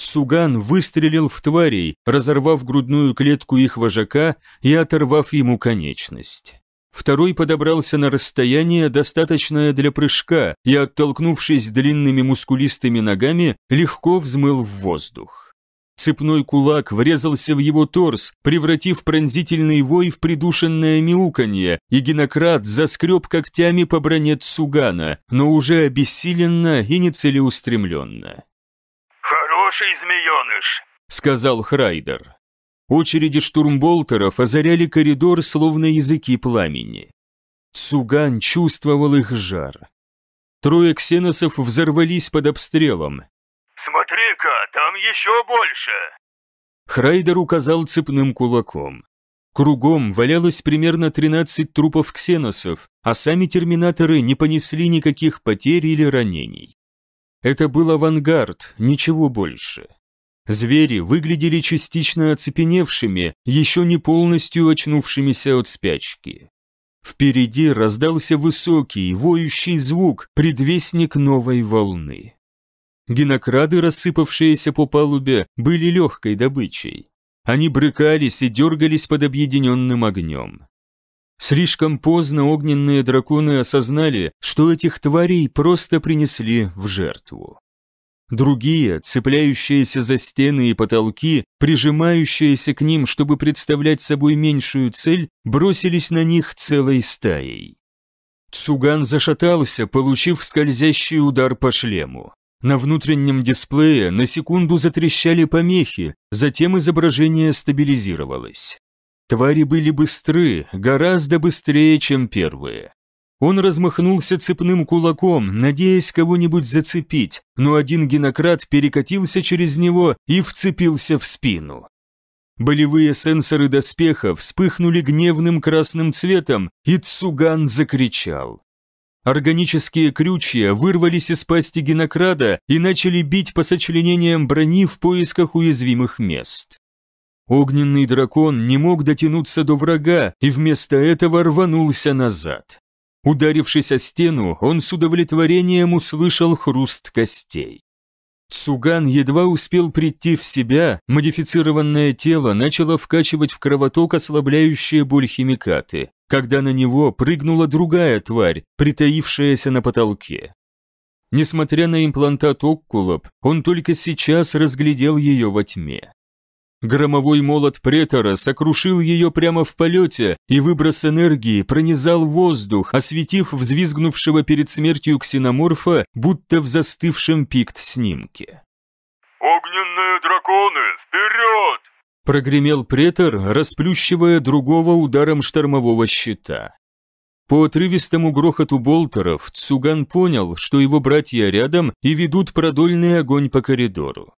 Цуган выстрелил в тварей, разорвав грудную клетку их вожака и оторвав ему конечность. Второй подобрался на расстояние, достаточное для прыжка, и, оттолкнувшись длинными мускулистыми ногами, легко взмыл в воздух. Цепной кулак врезался в его торс, превратив пронзительный вой в придушенное мяуканье, и генократ заскреб когтями по броне Цугана, но уже обессиленно и нецелеустремленно можешь», — сказал Храйдер. Очереди штурмболтеров озаряли коридор, словно языки пламени. Цуган чувствовал их жар. Трое ксеносов взорвались под обстрелом. «Смотри-ка, там еще больше!» Храйдер указал цепным кулаком. Кругом валялось примерно 13 трупов ксеносов, а сами терминаторы не понесли никаких потерь или ранений. Это был авангард, ничего больше. Звери выглядели частично оцепеневшими, еще не полностью очнувшимися от спячки. Впереди раздался высокий, воющий звук, предвестник новой волны. Генокрады, рассыпавшиеся по палубе, были легкой добычей. Они брыкались и дергались под объединенным огнем. Слишком поздно огненные драконы осознали, что этих тварей просто принесли в жертву. Другие, цепляющиеся за стены и потолки, прижимающиеся к ним, чтобы представлять собой меньшую цель, бросились на них целой стаей. Цуган зашатался, получив скользящий удар по шлему. На внутреннем дисплее на секунду затрещали помехи, затем изображение стабилизировалось. Твари были быстры, гораздо быстрее, чем первые. Он размахнулся цепным кулаком, надеясь кого-нибудь зацепить, но один генократ перекатился через него и вцепился в спину. Болевые сенсоры доспеха вспыхнули гневным красным цветом, и Цуган закричал. Органические крючья вырвались из пасти генокрада и начали бить по сочленениям брони в поисках уязвимых мест. Огненный дракон не мог дотянуться до врага и вместо этого рванулся назад. Ударившись о стену, он с удовлетворением услышал хруст костей. Цуган едва успел прийти в себя, модифицированное тело начало вкачивать в кровоток ослабляющие боль химикаты, когда на него прыгнула другая тварь, притаившаяся на потолке. Несмотря на имплантат Оккулоп, он только сейчас разглядел ее во тьме. Громовой молот претора сокрушил ее прямо в полете, и выброс энергии пронизал воздух, осветив взвизгнувшего перед смертью ксеноморфа, будто в застывшем пикт снимке. «Огненные драконы, вперед!» прогремел претор, расплющивая другого ударом штормового щита. По отрывистому грохоту болтеров Цуган понял, что его братья рядом и ведут продольный огонь по коридору.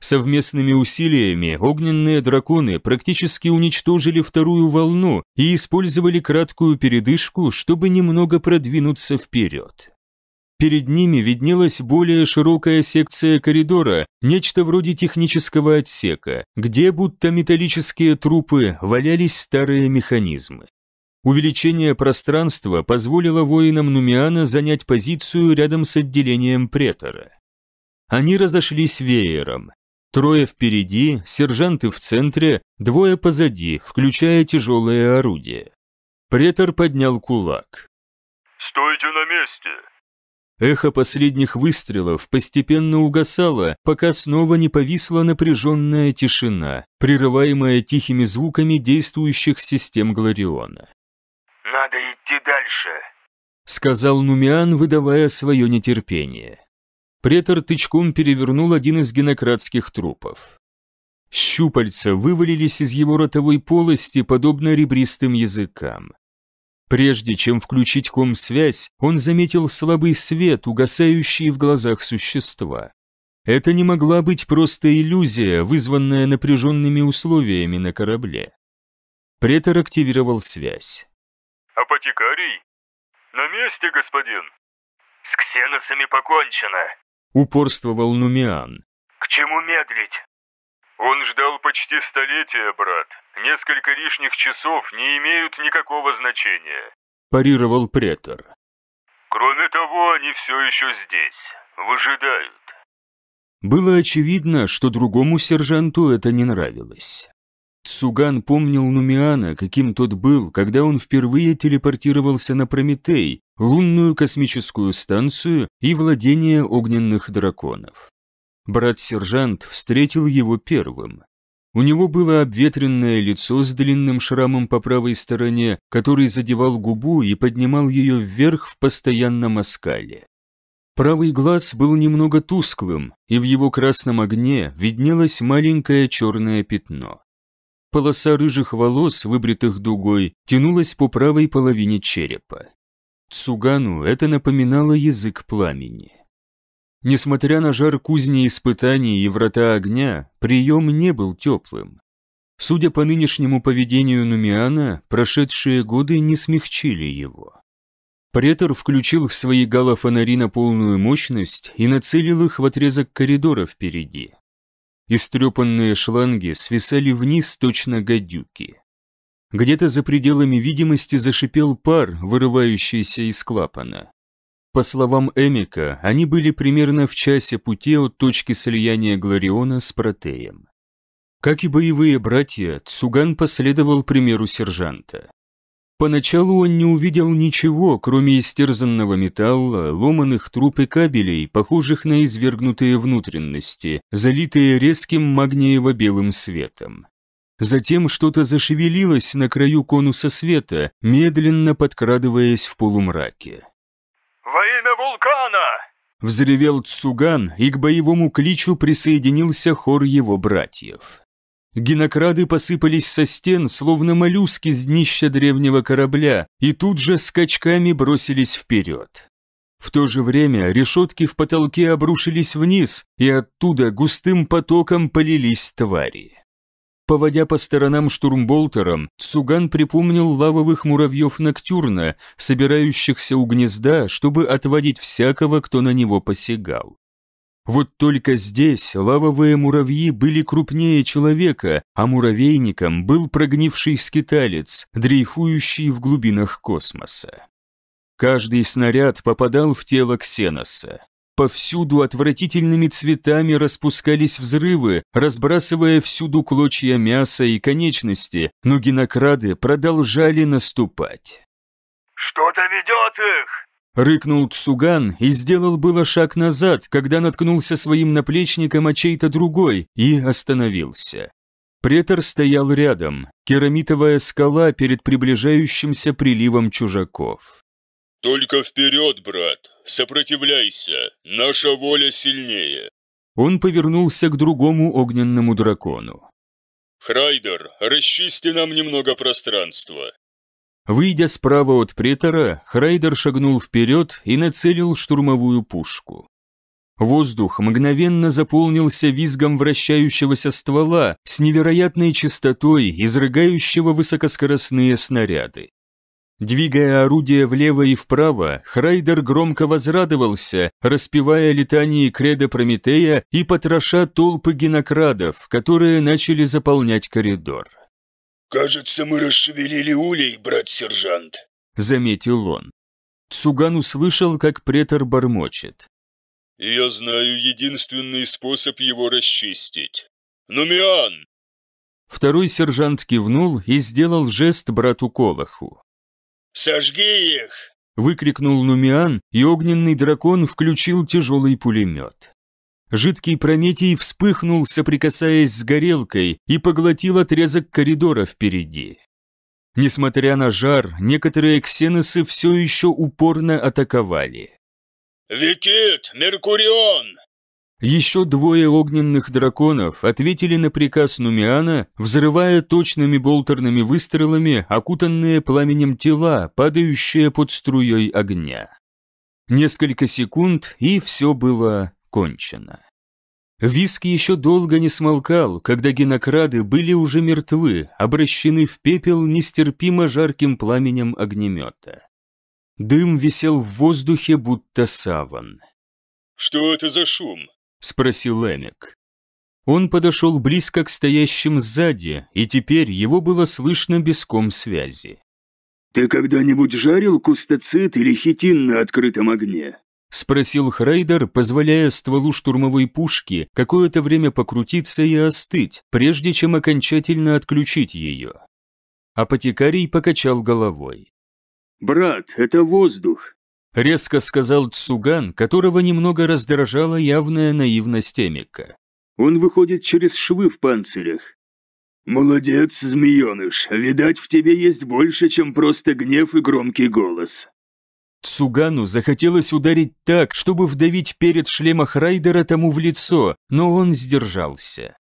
Совместными усилиями огненные драконы практически уничтожили вторую волну и использовали краткую передышку, чтобы немного продвинуться вперед. Перед ними виднелась более широкая секция коридора, нечто вроде технического отсека, где будто металлические трупы валялись старые механизмы. Увеличение пространства позволило воинам Нумиана занять позицию рядом с отделением претора. Они разошлись веером, Трое впереди, сержанты в центре, двое позади, включая тяжелое орудие. Претор поднял кулак. «Стойте на месте!» Эхо последних выстрелов постепенно угасало, пока снова не повисла напряженная тишина, прерываемая тихими звуками действующих систем Глориона. «Надо идти дальше», — сказал Нумиан, выдавая свое нетерпение. Претор тычком перевернул один из генократских трупов. Щупальца вывалились из его ротовой полости, подобно ребристым языкам. Прежде чем включить ком-связь, он заметил слабый свет, угасающий в глазах существа. Это не могла быть просто иллюзия, вызванная напряженными условиями на корабле. Претор активировал связь. «Апотекарий? На месте, господин?» «С ксеносами покончено», упорствовал Нумиан. «К чему медлить?» «Он ждал почти столетия, брат. Несколько лишних часов не имеют никакого значения», парировал претор. «Кроме того, они все еще здесь, выжидают». Было очевидно, что другому сержанту это не нравилось. Цуган помнил Нумиана, каким тот был, когда он впервые телепортировался на Прометей лунную космическую станцию и владение огненных драконов. Брат-сержант встретил его первым. У него было обветренное лицо с длинным шрамом по правой стороне, который задевал губу и поднимал ее вверх в постоянном оскале. Правый глаз был немного тусклым, и в его красном огне виднелось маленькое черное пятно. Полоса рыжих волос, выбритых дугой, тянулась по правой половине черепа. Цугану это напоминало язык пламени. Несмотря на жар кузни испытаний и врата огня, прием не был теплым. Судя по нынешнему поведению Нумиана, прошедшие годы не смягчили его. Претор включил в свои галофонари на полную мощность и нацелил их в отрезок коридора впереди. Истрепанные шланги свисали вниз точно гадюки. Где-то за пределами видимости зашипел пар, вырывающийся из клапана. По словам Эмика, они были примерно в часе пути от точки слияния Глариона с Протеем. Как и боевые братья, Цуган последовал примеру сержанта. Поначалу он не увидел ничего, кроме истерзанного металла, ломаных труб и кабелей, похожих на извергнутые внутренности, залитые резким магниево-белым светом. Затем что-то зашевелилось на краю конуса света, медленно подкрадываясь в полумраке. «Во имя вулкана!» Взревел Цуган, и к боевому кличу присоединился хор его братьев. Генокрады посыпались со стен, словно моллюски с днища древнего корабля, и тут же скачками бросились вперед. В то же время решетки в потолке обрушились вниз, и оттуда густым потоком полились твари. Поводя по сторонам штурмболтером, Цуган припомнил лавовых муравьев Ноктюрна, собирающихся у гнезда, чтобы отводить всякого, кто на него посягал. Вот только здесь лавовые муравьи были крупнее человека, а муравейником был прогнивший скиталец, дрейфующий в глубинах космоса. Каждый снаряд попадал в тело Ксеноса. Повсюду отвратительными цветами распускались взрывы, разбрасывая всюду клочья мяса и конечности, но генокрады продолжали наступать. «Что-то ведет их!» Рыкнул Цуган и сделал было шаг назад, когда наткнулся своим наплечником о чей-то другой и остановился. Претор стоял рядом, керамитовая скала перед приближающимся приливом чужаков. Только вперед, брат! Сопротивляйся! Наша воля сильнее!» Он повернулся к другому огненному дракону. «Храйдер, расчисти нам немного пространства!» Выйдя справа от претора, Храйдер шагнул вперед и нацелил штурмовую пушку. Воздух мгновенно заполнился визгом вращающегося ствола с невероятной частотой, изрыгающего высокоскоростные снаряды. Двигая орудие влево и вправо, Храйдер громко возрадовался, распевая летании кредо Прометея и потроша толпы генокрадов, которые начали заполнять коридор. «Кажется, мы расшевелили улей, брат-сержант», — заметил он. Цуган услышал, как претор бормочет. «Я знаю единственный способ его расчистить. Нумиан!» Второй сержант кивнул и сделал жест брату Колоху. «Сожги их!» – выкрикнул Нумиан, и огненный дракон включил тяжелый пулемет. Жидкий Прометий вспыхнул, соприкасаясь с горелкой, и поглотил отрезок коридора впереди. Несмотря на жар, некоторые ксеносы все еще упорно атаковали. «Викит! Меркурион!» Еще двое огненных драконов ответили на приказ Нумиана, взрывая точными болтерными выстрелами окутанные пламенем тела, падающие под струей огня. Несколько секунд, и все было кончено. Виск еще долго не смолкал, когда генокрады были уже мертвы, обращены в пепел нестерпимо жарким пламенем огнемета. Дым висел в воздухе, будто саван. «Что это за шум?» – спросил Эмик. Он подошел близко к стоящим сзади, и теперь его было слышно без ком связи. «Ты когда-нибудь жарил кустоцит или хитин на открытом огне?» – спросил Хрейдер, позволяя стволу штурмовой пушки какое-то время покрутиться и остыть, прежде чем окончательно отключить ее. Апотекарий покачал головой. «Брат, это воздух резко сказал Цуган, которого немного раздражала явная наивность Эмика. «Он выходит через швы в панцирях». «Молодец, змееныш, видать, в тебе есть больше, чем просто гнев и громкий голос». Цугану захотелось ударить так, чтобы вдавить перед шлема райдера тому в лицо, но он сдержался.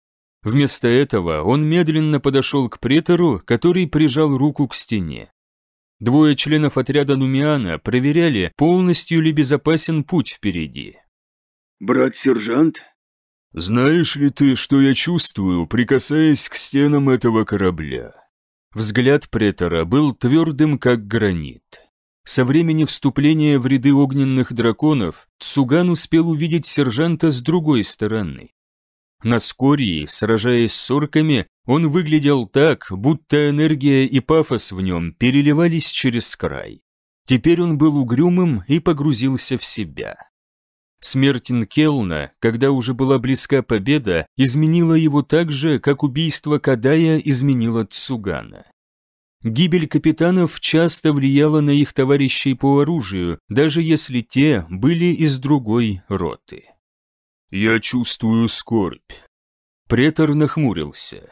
Вместо этого он медленно подошел к претору, который прижал руку к стене. Двое членов отряда Нумиана проверяли, полностью ли безопасен путь впереди. «Брат-сержант?» «Знаешь ли ты, что я чувствую, прикасаясь к стенам этого корабля?» Взгляд претора был твердым, как гранит. Со времени вступления в ряды огненных драконов Цуган успел увидеть сержанта с другой стороны. На Скории, сражаясь с орками, он выглядел так, будто энергия и пафос в нем переливались через край. Теперь он был угрюмым и погрузился в себя. Смерть Нкелна, когда уже была близка победа, изменила его так же, как убийство Кадая изменило Цугана. Гибель капитанов часто влияла на их товарищей по оружию, даже если те были из другой роты. «Я чувствую скорбь». Претор нахмурился.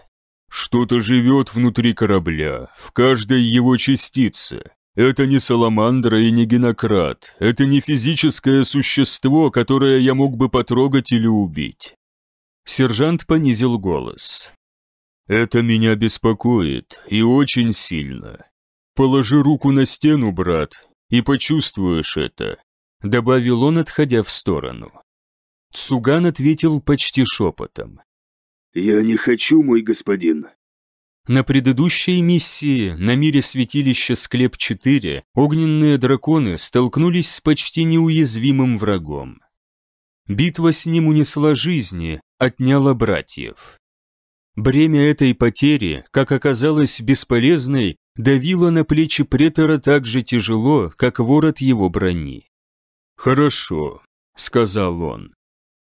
«Что-то живет внутри корабля, в каждой его частице. Это не саламандра и не генократ, это не физическое существо, которое я мог бы потрогать или убить». Сержант понизил голос. «Это меня беспокоит, и очень сильно. Положи руку на стену, брат, и почувствуешь это», добавил он, отходя в сторону. Цуган ответил почти шепотом. «Я не хочу, мой господин». На предыдущей миссии на мире святилища Склеп-4 огненные драконы столкнулись с почти неуязвимым врагом. Битва с ним унесла жизни, отняла братьев. Бремя этой потери, как оказалось бесполезной, давило на плечи претора так же тяжело, как ворот его брони. «Хорошо», — сказал он.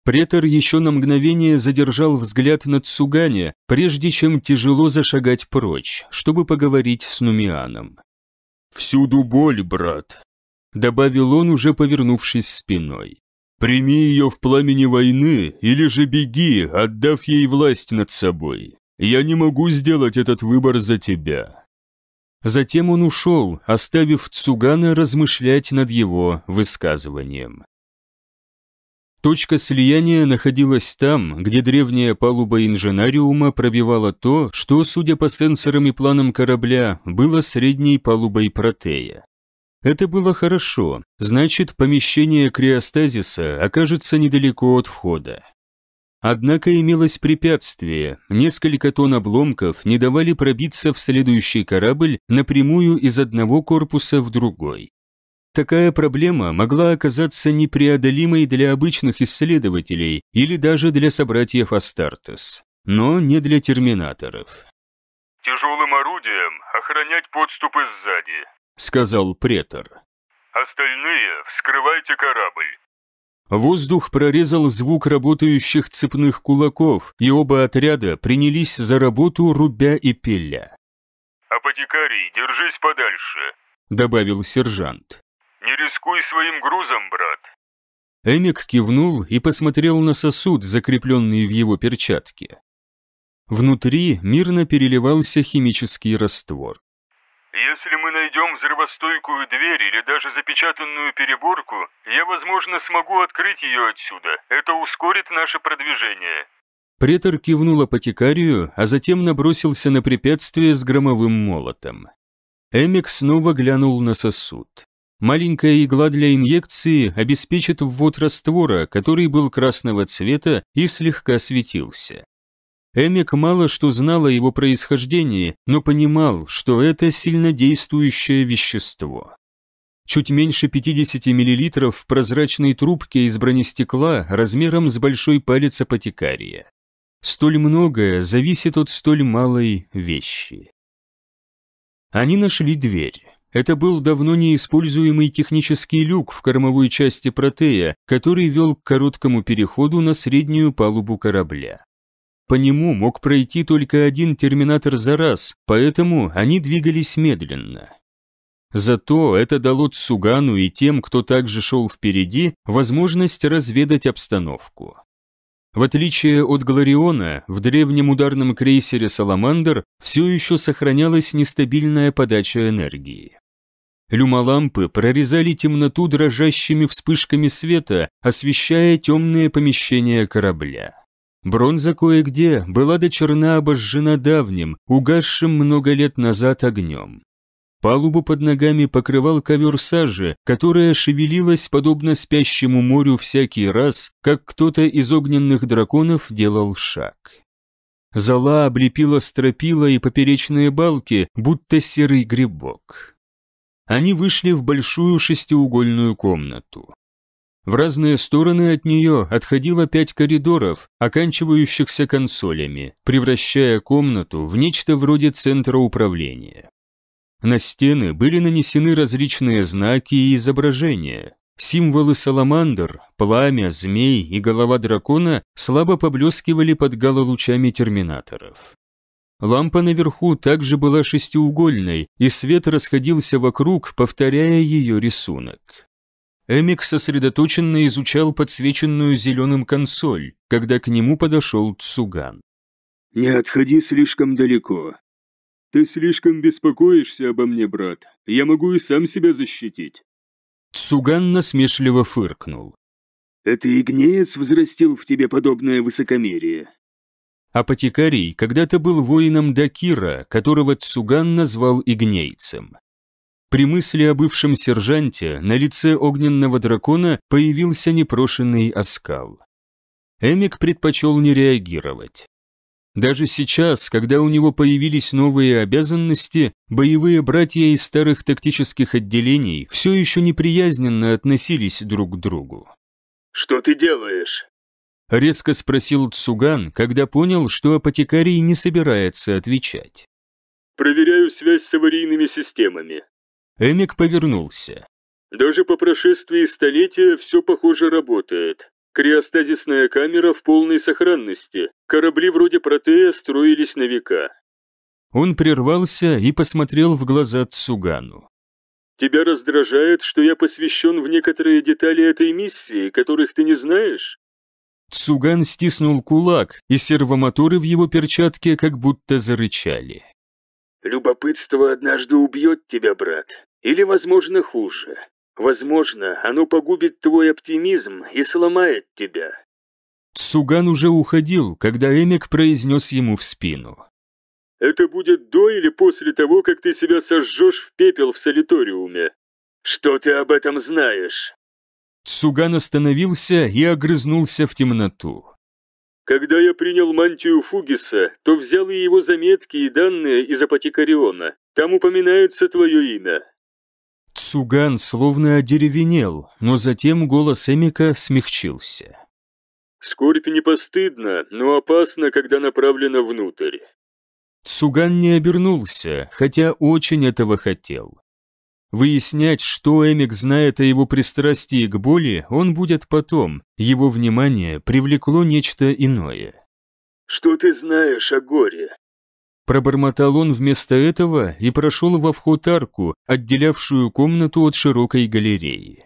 Претор еще на мгновение задержал взгляд на Цугане, прежде чем тяжело зашагать прочь, чтобы поговорить с Нумианом. «Всюду боль, брат», — добавил он, уже повернувшись спиной. «Прими ее в пламени войны, или же беги, отдав ей власть над собой. Я не могу сделать этот выбор за тебя». Затем он ушел, оставив Цугана размышлять над его высказыванием. Точка слияния находилась там, где древняя палуба инженариума пробивала то, что, судя по сенсорам и планам корабля, было средней палубой протея. Это было хорошо, значит, помещение криостазиса окажется недалеко от входа. Однако имелось препятствие, несколько тонн обломков не давали пробиться в следующий корабль напрямую из одного корпуса в другой такая проблема могла оказаться непреодолимой для обычных исследователей или даже для собратьев Астартес, но не для терминаторов. «Тяжелым орудием охранять подступы сзади», — сказал претор. «Остальные вскрывайте корабль». Воздух прорезал звук работающих цепных кулаков, и оба отряда принялись за работу рубя и пиля. «Апотекарий, держись подальше», — добавил сержант. Не рискуй своим грузом, брат». Эмик кивнул и посмотрел на сосуд, закрепленный в его перчатке. Внутри мирно переливался химический раствор. «Если мы найдем взрывостойкую дверь или даже запечатанную переборку, я, возможно, смогу открыть ее отсюда. Это ускорит наше продвижение». Претор кивнул апотекарию, а затем набросился на препятствие с громовым молотом. Эмик снова глянул на сосуд. Маленькая игла для инъекции обеспечит ввод раствора, который был красного цвета и слегка светился. Эмик мало что знал о его происхождении, но понимал, что это сильнодействующее вещество. Чуть меньше 50 мл в прозрачной трубке из бронестекла размером с большой палец апотекария. Столь многое зависит от столь малой вещи. Они нашли дверь. Это был давно неиспользуемый технический люк в кормовой части протея, который вел к короткому переходу на среднюю палубу корабля. По нему мог пройти только один терминатор за раз, поэтому они двигались медленно. Зато это дало Цугану и тем, кто также шел впереди, возможность разведать обстановку. В отличие от Глариона в древнем ударном крейсере «Саламандр» все еще сохранялась нестабильная подача энергии. Люмолампы прорезали темноту дрожащими вспышками света, освещая темные помещения корабля. Бронза кое-где была до черна обожжена давним, угасшим много лет назад огнем. Палубу под ногами покрывал ковер сажи, которая шевелилась подобно спящему морю всякий раз, как кто-то из огненных драконов делал шаг. Зала облепила стропила и поперечные балки, будто серый грибок. Они вышли в большую шестиугольную комнату. В разные стороны от нее отходило пять коридоров, оканчивающихся консолями, превращая комнату в нечто вроде центра управления. На стены были нанесены различные знаки и изображения. Символы саламандр, пламя, змей и голова дракона слабо поблескивали под галолучами терминаторов. Лампа наверху также была шестиугольной, и свет расходился вокруг, повторяя ее рисунок. Эмик сосредоточенно изучал подсвеченную зеленым консоль, когда к нему подошел Цуган. «Не отходи слишком далеко. «Ты слишком беспокоишься обо мне, брат. Я могу и сам себя защитить». Цуган насмешливо фыркнул. «Это Игнеец взрастил в тебе подобное высокомерие». Апотекарий когда-то был воином Дакира, которого Цуган назвал Игнейцем. При мысли о бывшем сержанте на лице огненного дракона появился непрошенный оскал. Эмик предпочел не реагировать. Даже сейчас, когда у него появились новые обязанности, боевые братья из старых тактических отделений все еще неприязненно относились друг к другу. «Что ты делаешь?» Резко спросил Цуган, когда понял, что апотекарий не собирается отвечать. «Проверяю связь с аварийными системами». Эмик повернулся. «Даже по прошествии столетия все, похоже, работает. Криостазисная камера в полной сохранности. Корабли вроде Протея строились на века. Он прервался и посмотрел в глаза Цугану. «Тебя раздражает, что я посвящен в некоторые детали этой миссии, которых ты не знаешь?» Цуган стиснул кулак, и сервомоторы в его перчатке как будто зарычали. «Любопытство однажды убьет тебя, брат. Или, возможно, хуже. Возможно, оно погубит твой оптимизм и сломает тебя». Цуган уже уходил, когда Эмик произнес ему в спину. «Это будет до или после того, как ты себя сожжешь в пепел в солиториуме? Что ты об этом знаешь?» Цуган остановился и огрызнулся в темноту. «Когда я принял мантию Фугиса, то взял и его заметки и данные из Апотекариона. Там упоминается твое имя. Цуган словно одеревенел, но затем голос Эмика смягчился. «Скорбь не постыдна, но опасна, когда направлена внутрь». Цуган не обернулся, хотя очень этого хотел. Выяснять, что Эмик знает о его пристрастии к боли, он будет потом, его внимание привлекло нечто иное. «Что ты знаешь о горе?» Пробормотал он вместо этого и прошел во вход арку, отделявшую комнату от широкой галереи.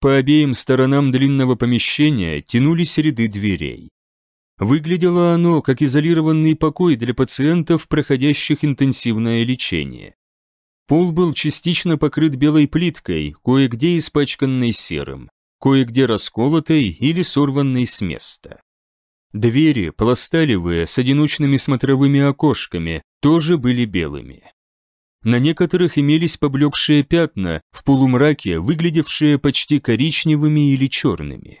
По обеим сторонам длинного помещения тянулись ряды дверей. Выглядело оно как изолированный покой для пациентов, проходящих интенсивное лечение. Пол был частично покрыт белой плиткой, кое-где испачканной серым, кое-где расколотой или сорванной с места. Двери, пласталевые, с одиночными смотровыми окошками, тоже были белыми. На некоторых имелись поблекшие пятна, в полумраке выглядевшие почти коричневыми или черными.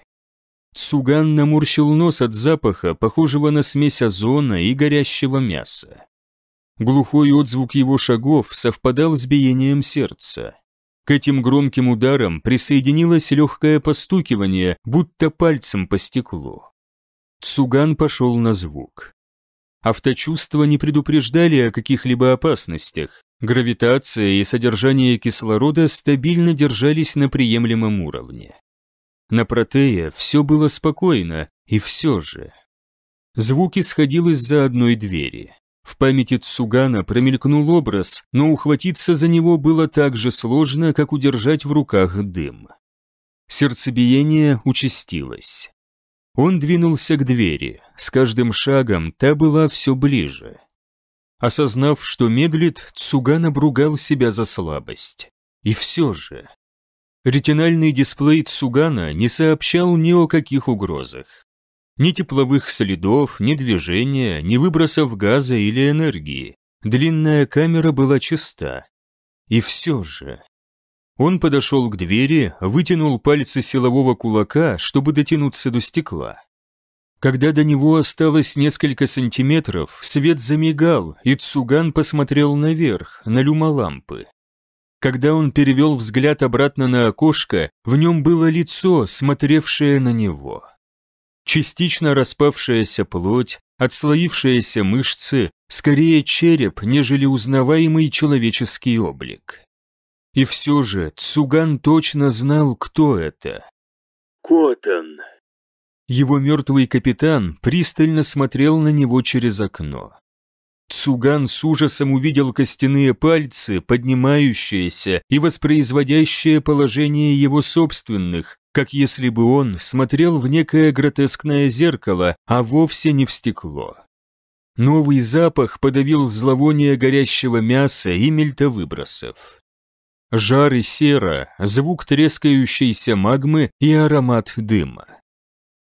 Цуган наморщил нос от запаха, похожего на смесь озона и горящего мяса. Глухой отзвук его шагов совпадал с биением сердца. К этим громким ударам присоединилось легкое постукивание, будто пальцем по стеклу. Цуган пошел на звук. Авточувства не предупреждали о каких-либо опасностях. Гравитация и содержание кислорода стабильно держались на приемлемом уровне. На протея все было спокойно, и все же. Звук исходил из-за одной двери. В памяти Цугана промелькнул образ, но ухватиться за него было так же сложно, как удержать в руках дым. Сердцебиение участилось. Он двинулся к двери. С каждым шагом та была все ближе. Осознав, что медлит, Цуган обругал себя за слабость. И все же. Ретинальный дисплей Цугана не сообщал ни о каких угрозах. Ни тепловых следов, ни движения, ни выбросов газа или энергии. Длинная камера была чиста. И все же... Он подошел к двери, вытянул пальцы силового кулака, чтобы дотянуться до стекла. Когда до него осталось несколько сантиметров, свет замигал, и Цуган посмотрел наверх, на люмолампы. Когда он перевел взгляд обратно на окошко, в нем было лицо, смотревшее на него. Частично распавшаяся плоть, отслоившиеся мышцы, скорее череп, нежели узнаваемый человеческий облик. И все же Цуган точно знал, кто это. Котан. Его мертвый капитан пристально смотрел на него через окно. Цуган с ужасом увидел костяные пальцы, поднимающиеся и воспроизводящие положение его собственных, как если бы он смотрел в некое гротескное зеркало, а вовсе не в стекло. Новый запах подавил зловоние горящего мяса и мельтовыбросов жар и сера, звук трескающейся магмы и аромат дыма.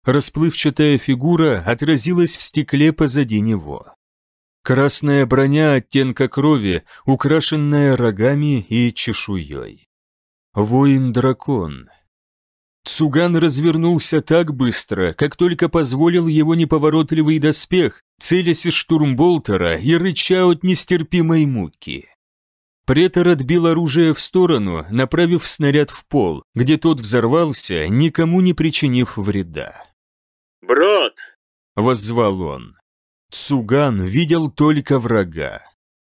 Расплывчатая фигура отразилась в стекле позади него. Красная броня оттенка крови, украшенная рогами и чешуей. Воин-дракон. Цуган развернулся так быстро, как только позволил его неповоротливый доспех, целясь из штурмболтера и рыча от нестерпимой муки. Претор отбил оружие в сторону, направив снаряд в пол, где тот взорвался, никому не причинив вреда. Брат, воззвал он. Цуган видел только врага.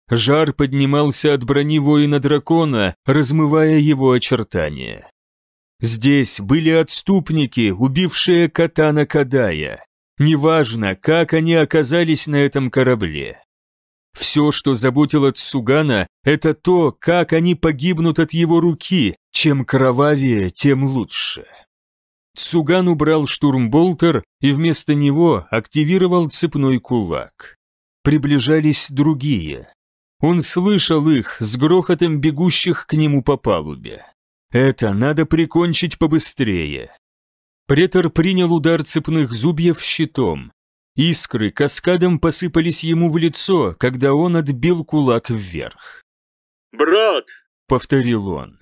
Жар поднимался от брони воина-дракона, размывая его очертания. Здесь были отступники, убившие Катана Кадая. Неважно, как они оказались на этом корабле. Все, что заботило Цугана, это то, как они погибнут от его руки. Чем кровавее, тем лучше. Цуган убрал штурмболтер и вместо него активировал цепной кулак. Приближались другие. Он слышал их с грохотом бегущих к нему по палубе. Это надо прикончить побыстрее. Претор принял удар цепных зубьев щитом. Искры каскадом посыпались ему в лицо, когда он отбил кулак вверх. «Брат!» — повторил он.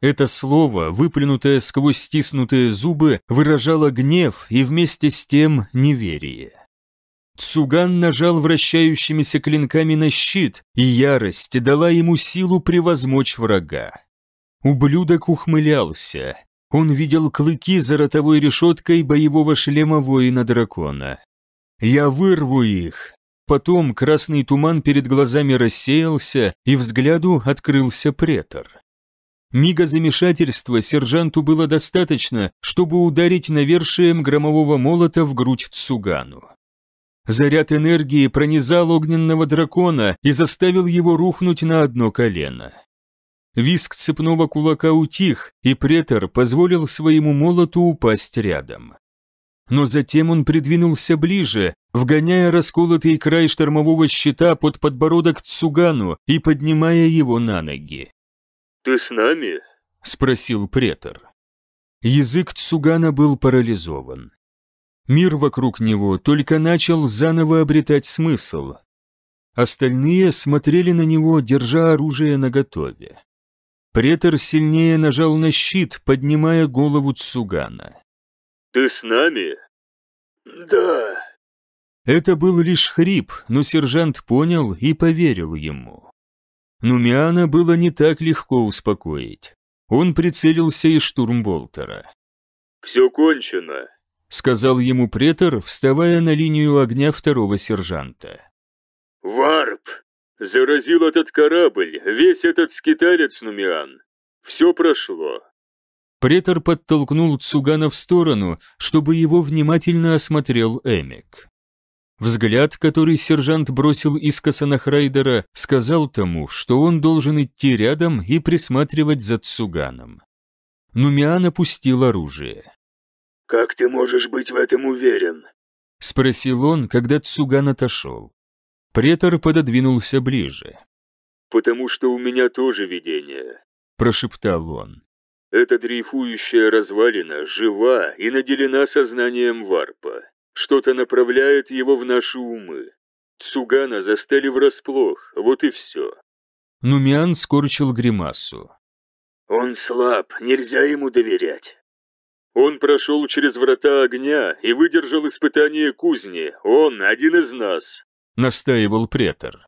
Это слово, выплюнутое сквозь стиснутые зубы, выражало гнев и вместе с тем неверие. Цуган нажал вращающимися клинками на щит, и ярость дала ему силу превозмочь врага. Ублюдок ухмылялся. Он видел клыки за ротовой решеткой боевого шлема воина-дракона. Я вырву их. Потом красный туман перед глазами рассеялся, и взгляду открылся претор. Мига замешательства сержанту было достаточно, чтобы ударить навершием громового молота в грудь Цугану. Заряд энергии пронизал огненного дракона и заставил его рухнуть на одно колено. Виск цепного кулака утих, и претор позволил своему молоту упасть рядом но затем он придвинулся ближе, вгоняя расколотый край штормового щита под подбородок Цугану и поднимая его на ноги. «Ты с нами?» – спросил претор. Язык Цугана был парализован. Мир вокруг него только начал заново обретать смысл. Остальные смотрели на него, держа оружие наготове. Претор сильнее нажал на щит, поднимая голову Цугана ты с нами?» «Да». Это был лишь хрип, но сержант понял и поверил ему. Нумиана было не так легко успокоить. Он прицелился из штурмболтера. «Все кончено», — сказал ему претор, вставая на линию огня второго сержанта. «Варп! Заразил этот корабль, весь этот скиталец Нумиан. Все прошло, Претор подтолкнул Цугана в сторону, чтобы его внимательно осмотрел Эмик. Взгляд, который сержант бросил искоса на Храйдера, сказал тому, что он должен идти рядом и присматривать за Цуганом. Нумиан опустил оружие. «Как ты можешь быть в этом уверен?» – спросил он, когда Цуган отошел. Претор пододвинулся ближе. «Потому что у меня тоже видение», – прошептал он. Эта дрейфующая развалина жива и наделена сознанием варпа. Что-то направляет его в наши умы. Цугана застали врасплох, вот и все. Нумиан скорчил гримасу. «Он слаб, нельзя ему доверять». Он прошел через врата огня и выдержал испытание кузни. Он один из нас», — настаивал претор.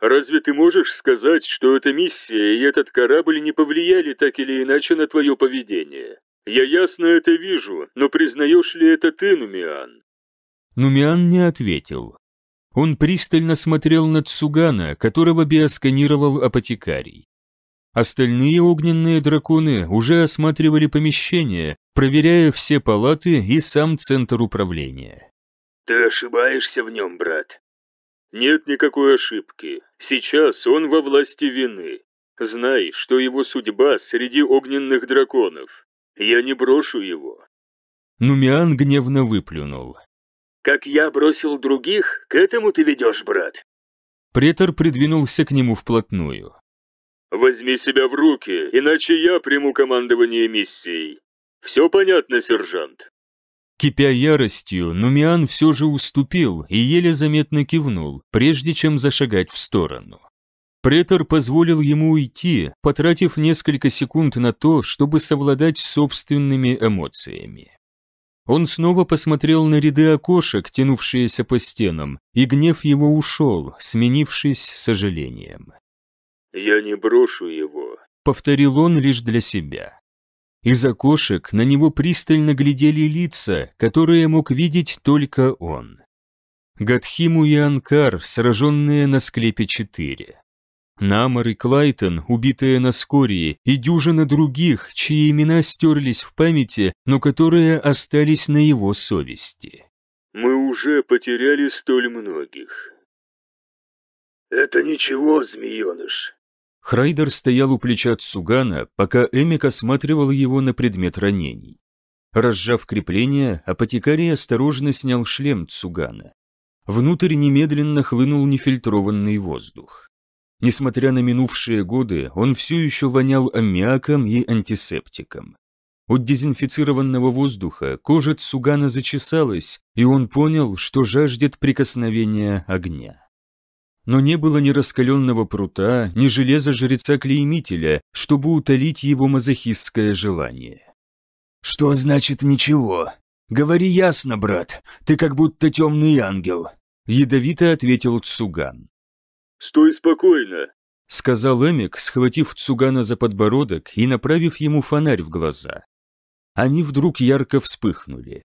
Разве ты можешь сказать, что эта миссия и этот корабль не повлияли так или иначе на твое поведение? Я ясно это вижу, но признаешь ли это ты, Нумиан?» Нумиан не ответил. Он пристально смотрел на Цугана, которого биосканировал апотекарий. Остальные огненные драконы уже осматривали помещение, проверяя все палаты и сам центр управления. «Ты ошибаешься в нем, брат. Нет никакой ошибки. Сейчас он во власти вины. Знай, что его судьба среди огненных драконов. Я не брошу его». Нумиан гневно выплюнул. «Как я бросил других, к этому ты ведешь, брат?» Претор придвинулся к нему вплотную. «Возьми себя в руки, иначе я приму командование миссией. Все понятно, сержант?» Кипя яростью, Нумиан все же уступил и еле заметно кивнул, прежде чем зашагать в сторону. Претор позволил ему уйти, потратив несколько секунд на то, чтобы совладать с собственными эмоциями. Он снова посмотрел на ряды окошек, тянувшиеся по стенам, и гнев его ушел, сменившись сожалением. «Я не брошу его», — повторил он лишь для себя. Из окошек на него пристально глядели лица, которые мог видеть только он. Гатхиму и Анкар, сраженные на склепе 4. Намар и Клайтон, убитые на Скории, и дюжина других, чьи имена стерлись в памяти, но которые остались на его совести. «Мы уже потеряли столь многих». «Это ничего, змееныш», Храйдер стоял у плеча Цугана, пока Эмик осматривал его на предмет ранений. Разжав крепление, апотекарий осторожно снял шлем Цугана. Внутрь немедленно хлынул нефильтрованный воздух. Несмотря на минувшие годы, он все еще вонял аммиаком и антисептиком. От дезинфицированного воздуха кожа Цугана зачесалась, и он понял, что жаждет прикосновения огня. Но не было ни раскаленного прута, ни железа жреца-клеймителя, чтобы утолить его мазохистское желание. «Что значит ничего? Говори ясно, брат, ты как будто темный ангел», — ядовито ответил Цуган. «Стой спокойно», — сказал Эмик, схватив Цугана за подбородок и направив ему фонарь в глаза. Они вдруг ярко вспыхнули.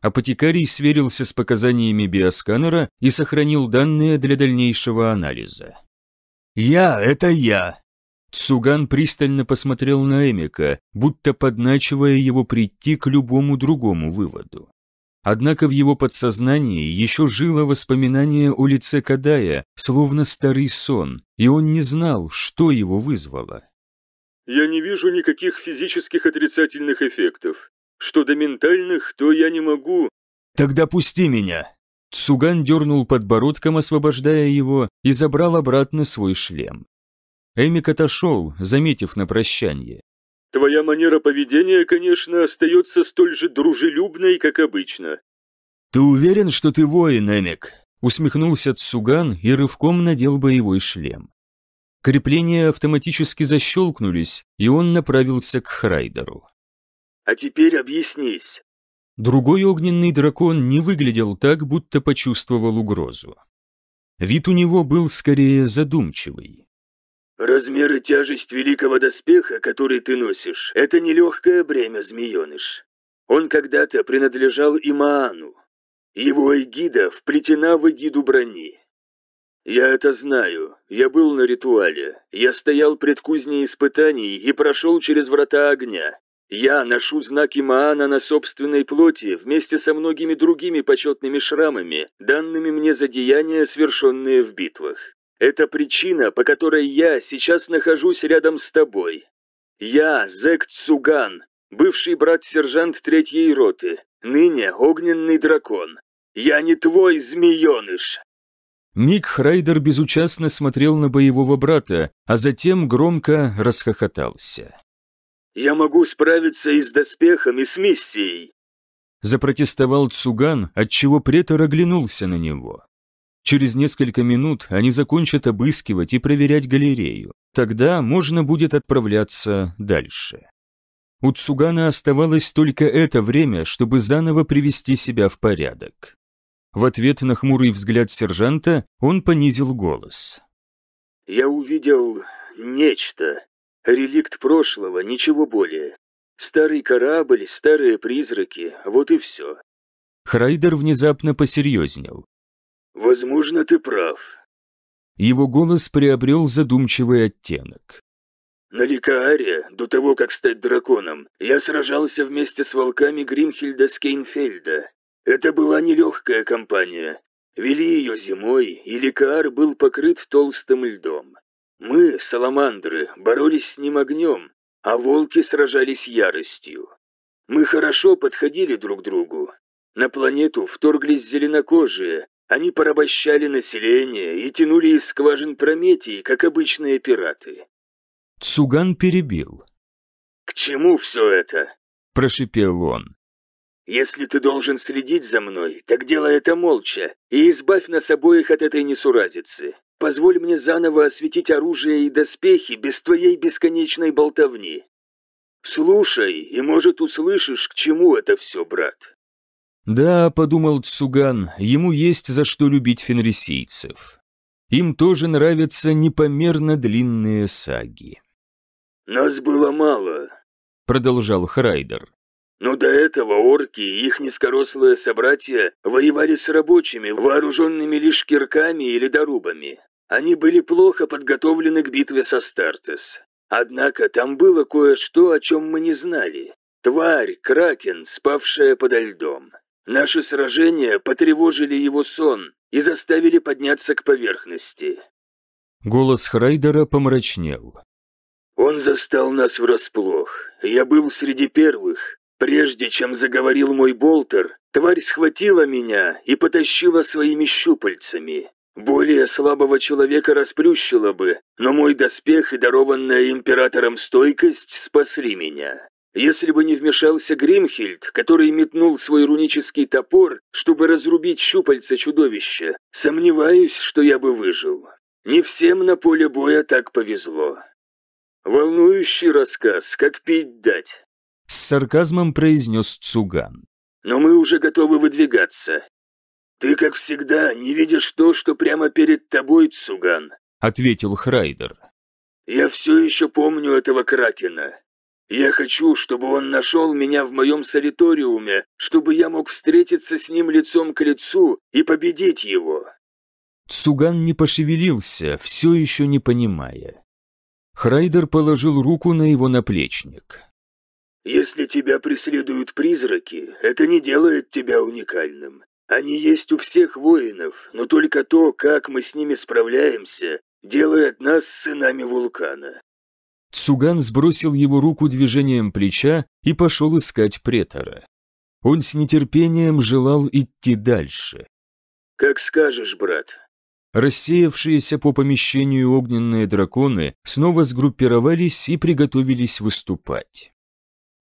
Апотекарий сверился с показаниями биосканера и сохранил данные для дальнейшего анализа. «Я — это я!» Цуган пристально посмотрел на Эмика, будто подначивая его прийти к любому другому выводу. Однако в его подсознании еще жило воспоминание о лице Кадая, словно старый сон, и он не знал, что его вызвало. «Я не вижу никаких физических отрицательных эффектов. Что до ментальных, то я не могу. Тогда пусти меня. Цуган дернул подбородком, освобождая его, и забрал обратно свой шлем. Эмик отошел, заметив на прощание. «Твоя манера поведения, конечно, остается столь же дружелюбной, как обычно». «Ты уверен, что ты воин, Эмик?» усмехнулся Цуган и рывком надел боевой шлем. Крепления автоматически защелкнулись, и он направился к Храйдеру. А теперь объяснись». Другой огненный дракон не выглядел так, будто почувствовал угрозу. Вид у него был скорее задумчивый. Размеры и тяжесть великого доспеха, который ты носишь, это нелегкое бремя, змееныш. Он когда-то принадлежал Имаану. Его эгида вплетена в эгиду брони. Я это знаю. Я был на ритуале. Я стоял пред кузней испытаний и прошел через врата огня. Я ношу знаки Маана на собственной плоти вместе со многими другими почетными шрамами, данными мне за деяния, свершенные в битвах. Это причина, по которой я сейчас нахожусь рядом с тобой. Я Зек Цуган, бывший брат-сержант третьей роты, ныне огненный дракон. Я не твой змееныш!» Ник Храйдер безучастно смотрел на боевого брата, а затем громко расхохотался. Я могу справиться и с доспехом, и с миссией!» Запротестовал Цуган, отчего претор оглянулся на него. Через несколько минут они закончат обыскивать и проверять галерею. Тогда можно будет отправляться дальше. У Цугана оставалось только это время, чтобы заново привести себя в порядок. В ответ на хмурый взгляд сержанта он понизил голос. «Я увидел нечто. Реликт прошлого, ничего более. Старый корабль, старые призраки, вот и все. Храйдер внезапно посерьезнел. «Возможно, ты прав». Его голос приобрел задумчивый оттенок. «На Ликааре, до того, как стать драконом, я сражался вместе с волками Гримхельда Скейнфельда. Это была нелегкая компания. Вели ее зимой, и Ликаар был покрыт толстым льдом. Мы, саламандры, боролись с ним огнем, а волки сражались яростью. Мы хорошо подходили друг другу. На планету вторглись зеленокожие, они порабощали население и тянули из скважин Прометий, как обычные пираты. Цуган перебил. «К чему все это?» – прошипел он. «Если ты должен следить за мной, так делай это молча и избавь нас обоих от этой несуразицы. Позволь мне заново осветить оружие и доспехи без твоей бесконечной болтовни. Слушай, и, может, услышишь, к чему это все, брат». «Да», — подумал Цуган, — «ему есть за что любить фенрисийцев. Им тоже нравятся непомерно длинные саги». «Нас было мало», — продолжал Храйдер. «Но до этого орки и их низкорослые собратья воевали с рабочими, вооруженными лишь кирками или дорубами. Они были плохо подготовлены к битве со Стартес. Однако там было кое-что, о чем мы не знали. Тварь, кракен, спавшая подо льдом. Наши сражения потревожили его сон и заставили подняться к поверхности. Голос Храйдера помрачнел. Он застал нас врасплох. Я был среди первых. Прежде чем заговорил мой болтер, тварь схватила меня и потащила своими щупальцами. Более слабого человека расплющило бы, но мой доспех и дарованная императором стойкость спасли меня. Если бы не вмешался Гримхильд, который метнул свой рунический топор, чтобы разрубить щупальца чудовища, сомневаюсь, что я бы выжил. Не всем на поле боя так повезло. Волнующий рассказ, как пить дать. С сарказмом произнес Цуган. Но мы уже готовы выдвигаться. «Ты, как всегда, не видишь то, что прямо перед тобой, Цуган», — ответил Храйдер. «Я все еще помню этого Кракена. Я хочу, чтобы он нашел меня в моем солиториуме, чтобы я мог встретиться с ним лицом к лицу и победить его». Цуган не пошевелился, все еще не понимая. Храйдер положил руку на его наплечник. «Если тебя преследуют призраки, это не делает тебя уникальным. Они есть у всех воинов, но только то, как мы с ними справляемся, делает нас сынами вулкана. Цуган сбросил его руку движением плеча и пошел искать претора. Он с нетерпением желал идти дальше. «Как скажешь, брат». Рассеявшиеся по помещению огненные драконы снова сгруппировались и приготовились выступать.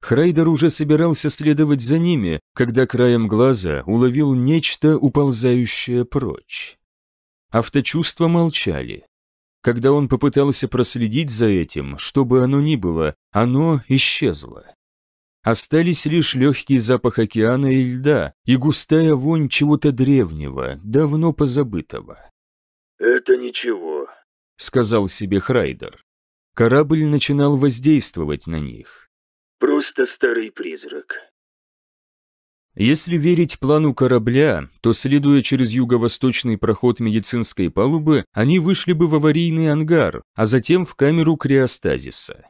Храйдер уже собирался следовать за ними, когда краем глаза уловил нечто, уползающее прочь. Авточувства молчали. Когда он попытался проследить за этим, что бы оно ни было, оно исчезло. Остались лишь легкий запах океана и льда и густая вонь чего-то древнего, давно позабытого. «Это ничего», — сказал себе Храйдер. Корабль начинал воздействовать на них. Просто старый призрак. Если верить плану корабля, то, следуя через юго-восточный проход медицинской палубы, они вышли бы в аварийный ангар, а затем в камеру криостазиса.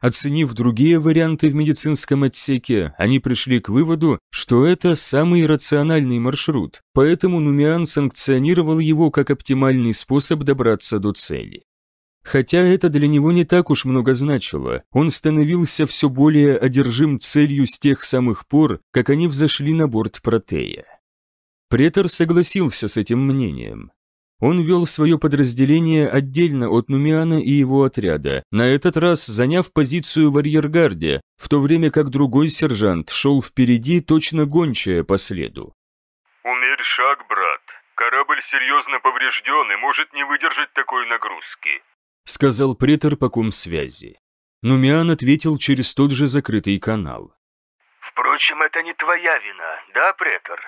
Оценив другие варианты в медицинском отсеке, они пришли к выводу, что это самый рациональный маршрут, поэтому Нумиан санкционировал его как оптимальный способ добраться до цели. Хотя это для него не так уж много значило, он становился все более одержим целью с тех самых пор, как они взошли на борт Протея. Претор согласился с этим мнением. Он вел свое подразделение отдельно от Нумиана и его отряда, на этот раз заняв позицию в арьергарде, в то время как другой сержант шел впереди, точно гончая по следу. «Умерь шаг, брат. Корабль серьезно поврежден и может не выдержать такой нагрузки», — сказал претор по ком связи. Нумиан ответил через тот же закрытый канал. «Впрочем, это не твоя вина, да, претор?»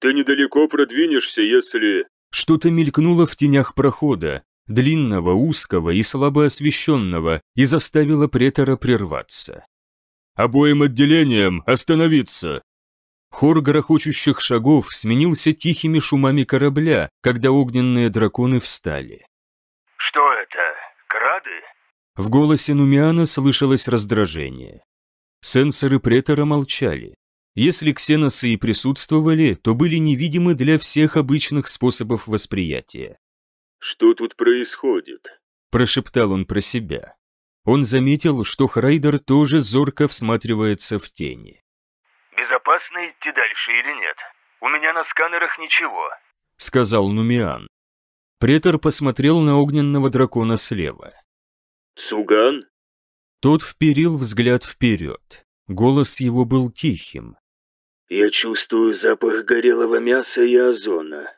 «Ты недалеко продвинешься, если...» Что-то мелькнуло в тенях прохода, длинного, узкого и слабо освещенного, и заставило претора прерваться. «Обоим отделениям остановиться!» Хор грохочущих шагов сменился тихими шумами корабля, когда огненные драконы встали рады?» В голосе Нумиана слышалось раздражение. Сенсоры претора молчали. Если ксеносы и присутствовали, то были невидимы для всех обычных способов восприятия. «Что тут происходит?» – прошептал он про себя. Он заметил, что Храйдер тоже зорко всматривается в тени. «Безопасно идти дальше или нет? У меня на сканерах ничего», – сказал Нумиан. Претор посмотрел на огненного дракона слева. Суган?» Тот вперил взгляд вперед. Голос его был тихим. «Я чувствую запах горелого мяса и озона».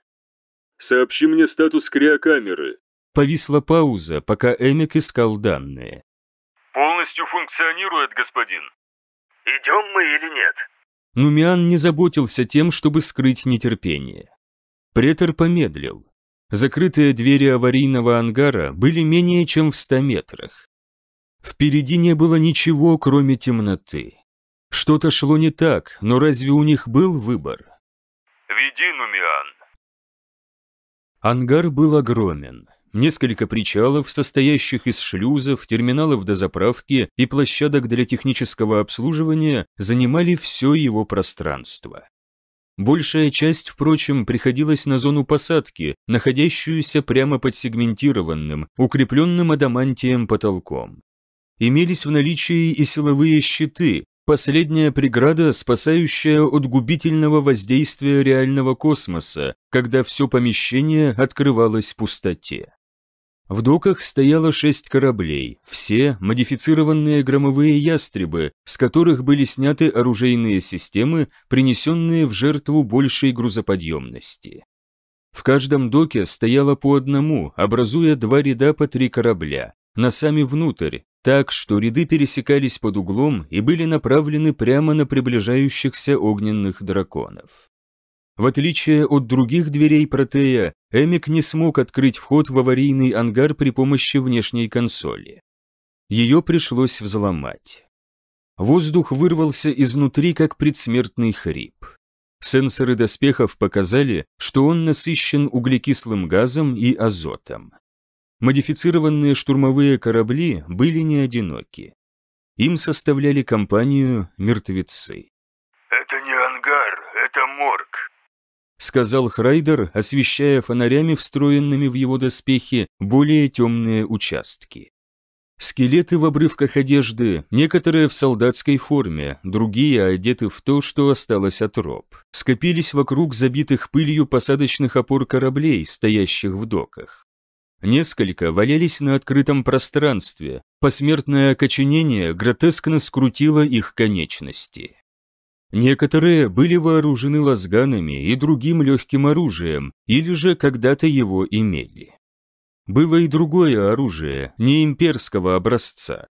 «Сообщи мне статус криокамеры». Повисла пауза, пока Эмик искал данные. «Полностью функционирует, господин». «Идем мы или нет?» Нумиан не заботился тем, чтобы скрыть нетерпение. Претор помедлил. Закрытые двери аварийного ангара были менее чем в ста метрах. Впереди не было ничего, кроме темноты. Что-то шло не так, но разве у них был выбор? «Веди, Нумиан!» Ангар был огромен. Несколько причалов, состоящих из шлюзов, терминалов дозаправки и площадок для технического обслуживания, занимали все его пространство. Большая часть, впрочем, приходилась на зону посадки, находящуюся прямо под сегментированным, укрепленным адамантием потолком. Имелись в наличии и силовые щиты, последняя преграда, спасающая от губительного воздействия реального космоса, когда все помещение открывалось пустоте. В доках стояло шесть кораблей, все модифицированные громовые ястребы, с которых были сняты оружейные системы, принесенные в жертву большей грузоподъемности. В каждом доке стояло по одному, образуя два ряда по три корабля, носами внутрь, так что ряды пересекались под углом и были направлены прямо на приближающихся огненных драконов. В отличие от других дверей Протея, Эмик не смог открыть вход в аварийный ангар при помощи внешней консоли. Ее пришлось взломать. Воздух вырвался изнутри, как предсмертный хрип. Сенсоры доспехов показали, что он насыщен углекислым газом и азотом. Модифицированные штурмовые корабли были не одиноки. Им составляли компанию мертвецы. «Это не ангар, это морг», сказал Храйдер, освещая фонарями, встроенными в его доспехи, более темные участки. Скелеты в обрывках одежды, некоторые в солдатской форме, другие одеты в то, что осталось от роб, скопились вокруг забитых пылью посадочных опор кораблей, стоящих в доках. Несколько валялись на открытом пространстве, посмертное окоченение гротескно скрутило их конечности. Некоторые были вооружены лазганами и другим легким оружием, или же когда-то его имели. Было и другое оружие, не имперского образца.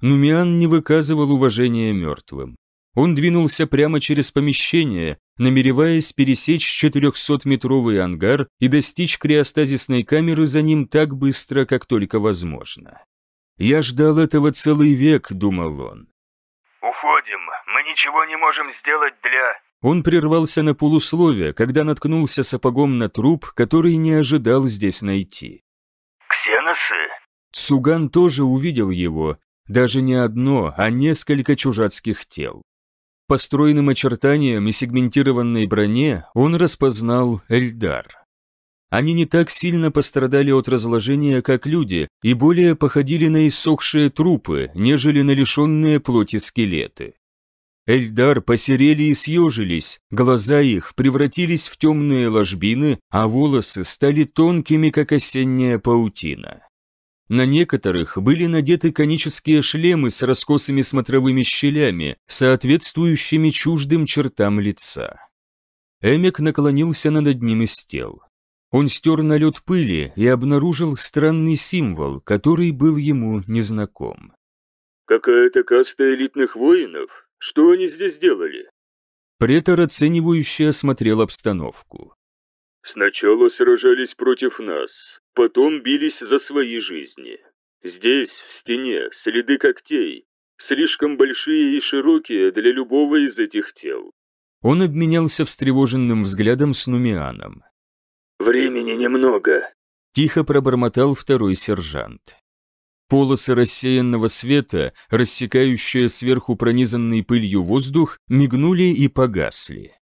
Нумиан не выказывал уважения мертвым. Он двинулся прямо через помещение, намереваясь пересечь 400-метровый ангар и достичь криостазисной камеры за ним так быстро, как только возможно. «Я ждал этого целый век», — думал он ничего не можем сделать для...» Он прервался на полусловие, когда наткнулся сапогом на труп, который не ожидал здесь найти. «Ксеносы?» Цуган тоже увидел его, даже не одно, а несколько чужацких тел. По стройным очертаниям и сегментированной броне он распознал Эльдар. Они не так сильно пострадали от разложения, как люди, и более походили на иссохшие трупы, нежели на лишенные плоти скелеты. Эльдар посерели и съежились, глаза их превратились в темные ложбины, а волосы стали тонкими, как осенняя паутина. На некоторых были надеты конические шлемы с раскосыми смотровыми щелями, соответствующими чуждым чертам лица. Эмик наклонился над одним из тел. Он стер налет пыли и обнаружил странный символ, который был ему незнаком. «Какая-то каста элитных воинов?» Что они здесь делали?» Претор оценивающе осмотрел обстановку. «Сначала сражались против нас, потом бились за свои жизни. Здесь, в стене, следы когтей, слишком большие и широкие для любого из этих тел. Он обменялся встревоженным взглядом с Нумианом. «Времени немного», – тихо пробормотал второй сержант. Полосы рассеянного света, рассекающие сверху пронизанный пылью воздух, мигнули и погасли.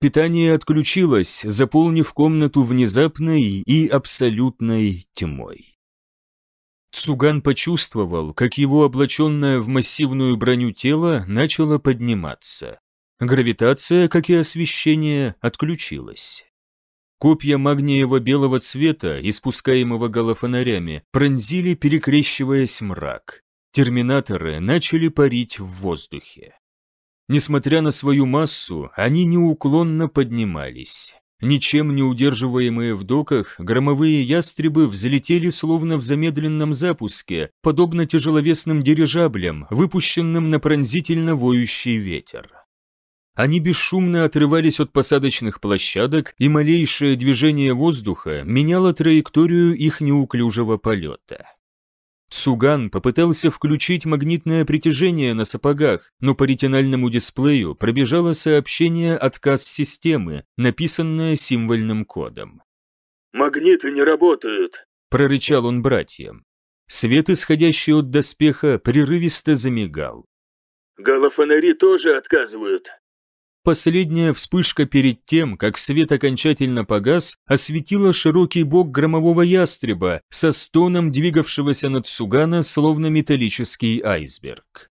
Питание отключилось, заполнив комнату внезапной и абсолютной тьмой. Цуган почувствовал, как его облаченное в массивную броню тело начало подниматься. Гравитация, как и освещение, отключилась. Копья магниева белого цвета, испускаемого галофонарями, пронзили, перекрещиваясь мрак. Терминаторы начали парить в воздухе. Несмотря на свою массу, они неуклонно поднимались. Ничем не удерживаемые в доках, громовые ястребы взлетели словно в замедленном запуске, подобно тяжеловесным дирижаблям, выпущенным на пронзительно воющий ветер. Они бесшумно отрывались от посадочных площадок, и малейшее движение воздуха меняло траекторию их неуклюжего полета. Цуган попытался включить магнитное притяжение на сапогах, но по ретинальному дисплею пробежало сообщение «Отказ системы», написанное символьным кодом. «Магниты не работают», — прорычал он братьям. Свет, исходящий от доспеха, прерывисто замигал. «Голофонари тоже отказывают», Последняя вспышка перед тем, как свет окончательно погас, осветила широкий бок громового ястреба со стоном двигавшегося над Сугана, словно металлический айсберг.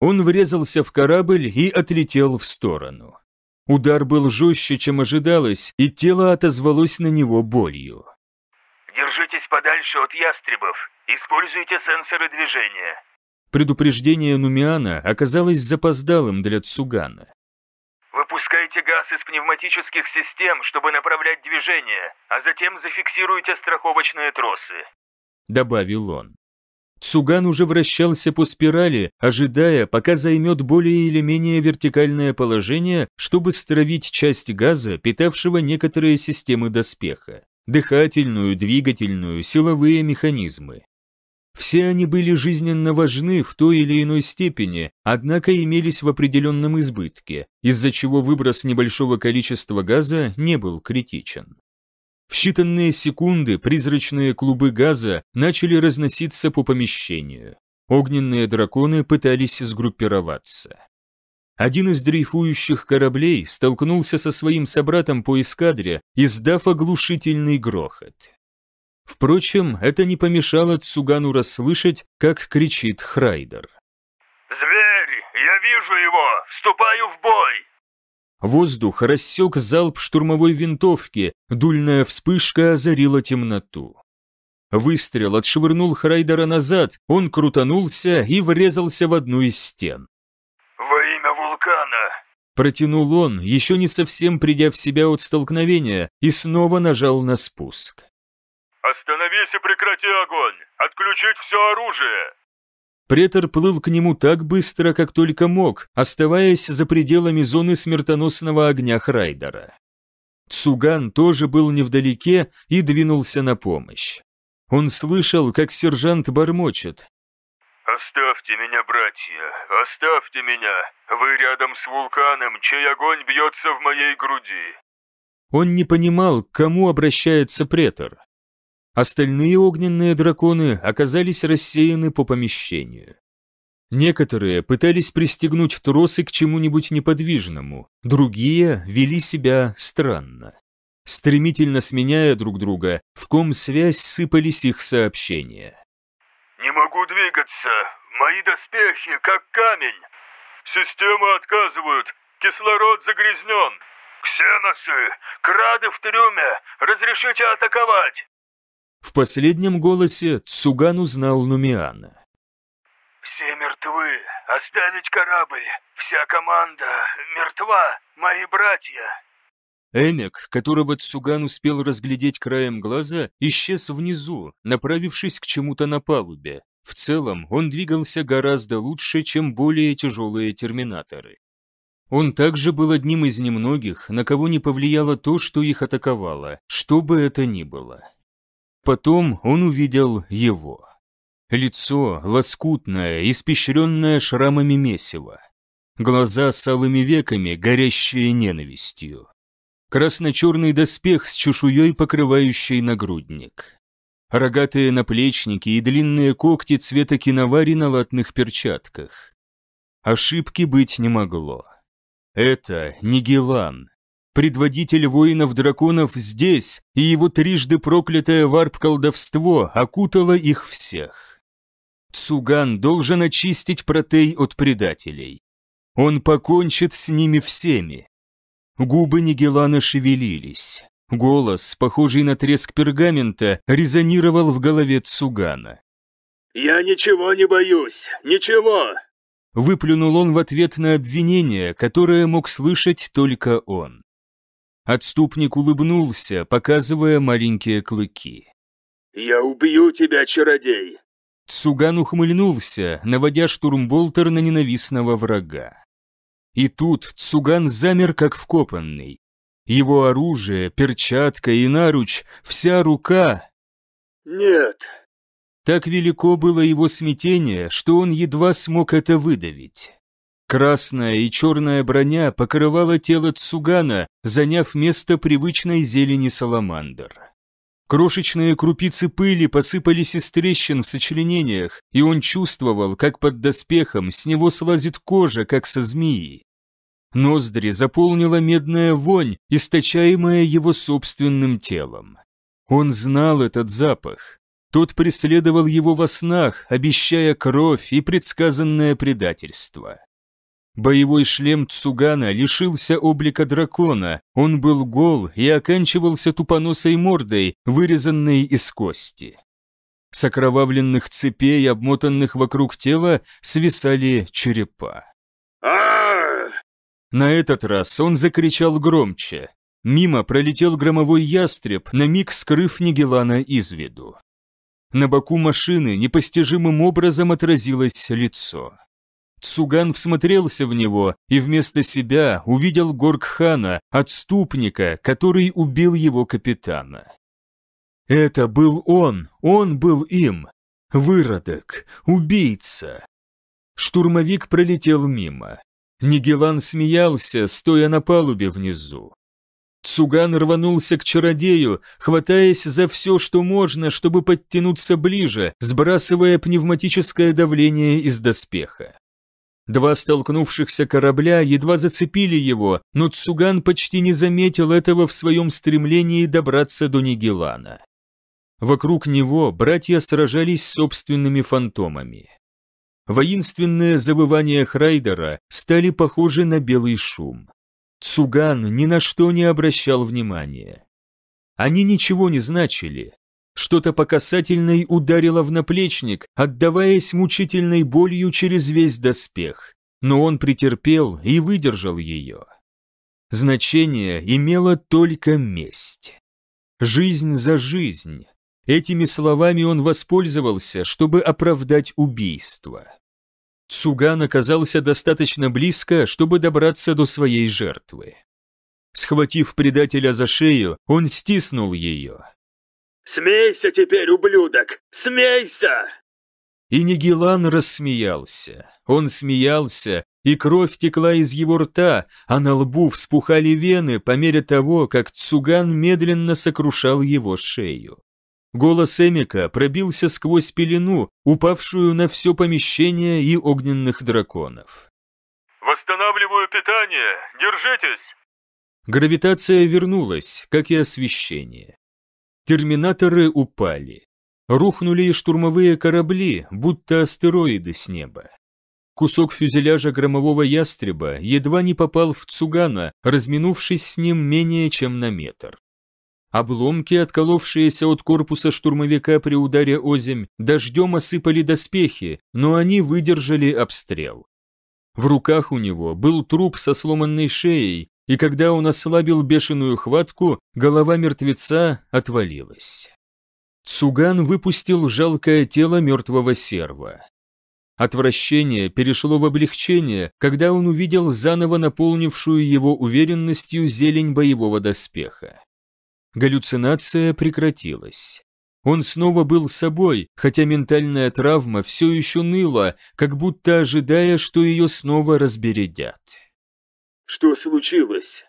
Он врезался в корабль и отлетел в сторону. Удар был жестче, чем ожидалось, и тело отозвалось на него болью. «Держитесь подальше от ястребов. Используйте сенсоры движения». Предупреждение Нумиана оказалось запоздалым для Цугана. Извлекайте газ из пневматических систем, чтобы направлять движение, а затем зафиксируйте страховочные тросы», — добавил он. Цуган уже вращался по спирали, ожидая, пока займет более или менее вертикальное положение, чтобы стравить часть газа, питавшего некоторые системы доспеха. Дыхательную, двигательную, силовые механизмы. Все они были жизненно важны в той или иной степени, однако имелись в определенном избытке, из-за чего выброс небольшого количества газа не был критичен. В считанные секунды призрачные клубы газа начали разноситься по помещению. Огненные драконы пытались сгруппироваться. Один из дрейфующих кораблей столкнулся со своим собратом по эскадре, издав оглушительный грохот. Впрочем, это не помешало Цугану расслышать, как кричит Храйдер. «Зверь! Я вижу его! Вступаю в бой!» Воздух рассек залп штурмовой винтовки, дульная вспышка озарила темноту. Выстрел отшвырнул Храйдера назад, он крутанулся и врезался в одну из стен. «Во имя вулкана!» Протянул он, еще не совсем придя в себя от столкновения, и снова нажал на спуск. «Остановись и прекрати огонь! Отключить все оружие!» Претор плыл к нему так быстро, как только мог, оставаясь за пределами зоны смертоносного огня Храйдера. Цуган тоже был невдалеке и двинулся на помощь. Он слышал, как сержант бормочет. «Оставьте меня, братья, оставьте меня! Вы рядом с вулканом, чей огонь бьется в моей груди!» Он не понимал, к кому обращается претор. Остальные огненные драконы оказались рассеяны по помещению. Некоторые пытались пристегнуть тросы к чему-нибудь неподвижному, другие вели себя странно. Стремительно сменяя друг друга, в ком связь сыпались их сообщения. «Не могу двигаться. Мои доспехи как камень. Системы отказывают. Кислород загрязнен. Ксеносы! Крады в трюме! Разрешите атаковать!» В последнем голосе Цуган узнал Нумиана. «Все мертвы. Оставить корабль. Вся команда мертва. Мои братья». Эмик, которого Цуган успел разглядеть краем глаза, исчез внизу, направившись к чему-то на палубе. В целом он двигался гораздо лучше, чем более тяжелые терминаторы. Он также был одним из немногих, на кого не повлияло то, что их атаковало, что бы это ни было. Потом он увидел его. Лицо лоскутное, испещренное шрамами месива. Глаза с алыми веками, горящие ненавистью. Красно-черный доспех с чешуей, покрывающей нагрудник. Рогатые наплечники и длинные когти цвета киновари на латных перчатках. Ошибки быть не могло. Это Нигелан, предводитель воинов-драконов здесь, и его трижды проклятое варп-колдовство окутало их всех. Цуган должен очистить протей от предателей. Он покончит с ними всеми. Губы Нигелана шевелились. Голос, похожий на треск пергамента, резонировал в голове Цугана. «Я ничего не боюсь, ничего!» Выплюнул он в ответ на обвинение, которое мог слышать только он. Отступник улыбнулся, показывая маленькие клыки. «Я убью тебя, чародей!» Цуган ухмыльнулся, наводя штурмболтер на ненавистного врага. И тут Цуган замер как вкопанный. Его оружие, перчатка и наруч, вся рука... «Нет!» Так велико было его смятение, что он едва смог это выдавить. Красная и черная броня покрывала тело Цугана, заняв место привычной зелени саламандр. Крошечные крупицы пыли посыпались из трещин в сочленениях, и он чувствовал, как под доспехом с него слазит кожа, как со змеи. Ноздри заполнила медная вонь, источаемая его собственным телом. Он знал этот запах. Тот преследовал его во снах, обещая кровь и предсказанное предательство. Боевой шлем Цугана лишился облика дракона, он был гол и оканчивался тупоносой мордой, вырезанной из кости. С окровавленных цепей, обмотанных вокруг тела, свисали черепа. На этот раз он закричал громче. Мимо пролетел громовой ястреб, на миг скрыв Нигелана из виду. На боку машины непостижимым образом отразилось лицо. Цуган всмотрелся в него и вместо себя увидел Горгхана, отступника, который убил его капитана. Это был он, он был им. Выродок, убийца. Штурмовик пролетел мимо. Нигелан смеялся, стоя на палубе внизу. Цуган рванулся к чародею, хватаясь за все, что можно, чтобы подтянуться ближе, сбрасывая пневматическое давление из доспеха. Два столкнувшихся корабля едва зацепили его, но Цуган почти не заметил этого в своем стремлении добраться до Нигелана. Вокруг него братья сражались с собственными фантомами. Воинственные завывания Храйдера стали похожи на белый шум. Цуган ни на что не обращал внимания. Они ничего не значили, что-то по касательной ударило в наплечник, отдаваясь мучительной болью через весь доспех. Но он претерпел и выдержал ее. Значение имела только месть. «Жизнь за жизнь». Этими словами он воспользовался, чтобы оправдать убийство. Цуган оказался достаточно близко, чтобы добраться до своей жертвы. Схватив предателя за шею, он стиснул ее. Смейся теперь, ублюдок! Смейся!» И Нигелан рассмеялся. Он смеялся, и кровь текла из его рта, а на лбу вспухали вены по мере того, как Цуган медленно сокрушал его шею. Голос Эмика пробился сквозь пелену, упавшую на все помещение и огненных драконов. «Восстанавливаю питание! Держитесь!» Гравитация вернулась, как и освещение. Терминаторы упали. Рухнули и штурмовые корабли, будто астероиды с неба. Кусок фюзеляжа громового ястреба едва не попал в Цугана, разминувшись с ним менее чем на метр. Обломки, отколовшиеся от корпуса штурмовика при ударе озимь, дождем осыпали доспехи, но они выдержали обстрел. В руках у него был труп со сломанной шеей, и когда он ослабил бешеную хватку, голова мертвеца отвалилась. Цуган выпустил жалкое тело мертвого серва. Отвращение перешло в облегчение, когда он увидел заново наполнившую его уверенностью зелень боевого доспеха. Галлюцинация прекратилась. Он снова был собой, хотя ментальная травма все еще ныла, как будто ожидая, что ее снова разбередят. Что случилось?»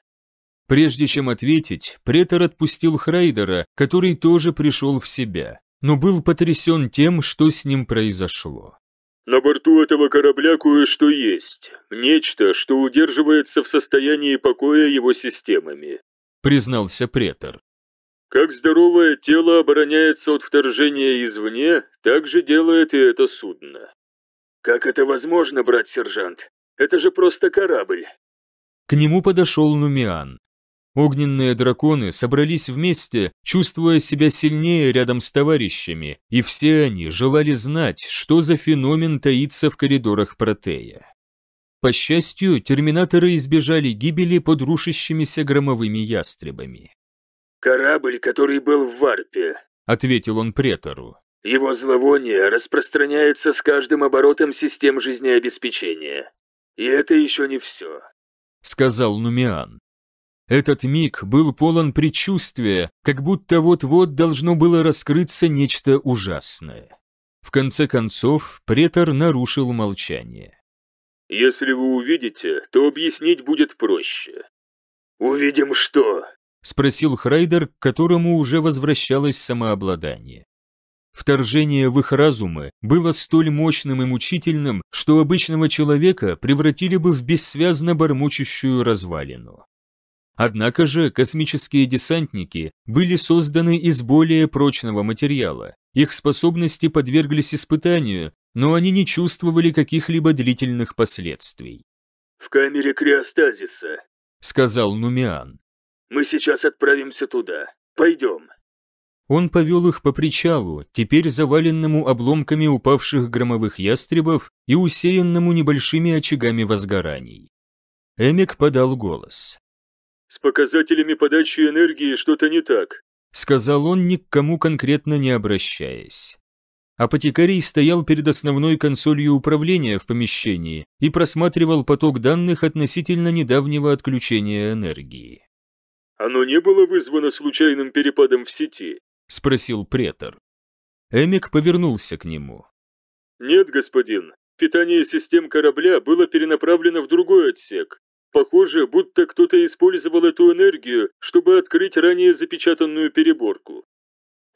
Прежде чем ответить, претор отпустил Храйдера, который тоже пришел в себя, но был потрясен тем, что с ним произошло. «На борту этого корабля кое-что есть. Нечто, что удерживается в состоянии покоя его системами», — признался претор. «Как здоровое тело обороняется от вторжения извне, так же делает и это судно». «Как это возможно, брат-сержант? Это же просто корабль. К нему подошел Нумиан. Огненные драконы собрались вместе, чувствуя себя сильнее рядом с товарищами, и все они желали знать, что за феномен таится в коридорах Протея. По счастью, терминаторы избежали гибели под рушащимися громовыми ястребами. «Корабль, который был в варпе», — ответил он претору. «Его зловоние распространяется с каждым оборотом систем жизнеобеспечения. И это еще не все. — сказал Нумиан. Этот миг был полон предчувствия, как будто вот-вот должно было раскрыться нечто ужасное. В конце концов, претор нарушил молчание. «Если вы увидите, то объяснить будет проще». «Увидим что?» — спросил Храйдер, к которому уже возвращалось самообладание. Вторжение в их разумы было столь мощным и мучительным, что обычного человека превратили бы в бессвязно бормочущую развалину. Однако же космические десантники были созданы из более прочного материала, их способности подверглись испытанию, но они не чувствовали каких-либо длительных последствий. «В камере криостазиса», — сказал Нумиан. «Мы сейчас отправимся туда. Пойдем». Он повел их по причалу, теперь заваленному обломками упавших громовых ястребов и усеянному небольшими очагами возгораний. Эмик подал голос. «С показателями подачи энергии что-то не так», — сказал он, ни к кому конкретно не обращаясь. Апотекарий стоял перед основной консолью управления в помещении и просматривал поток данных относительно недавнего отключения энергии. «Оно не было вызвано случайным перепадом в сети?» — спросил претор. Эмик повернулся к нему. «Нет, господин. Питание систем корабля было перенаправлено в другой отсек. Похоже, будто кто-то использовал эту энергию, чтобы открыть ранее запечатанную переборку».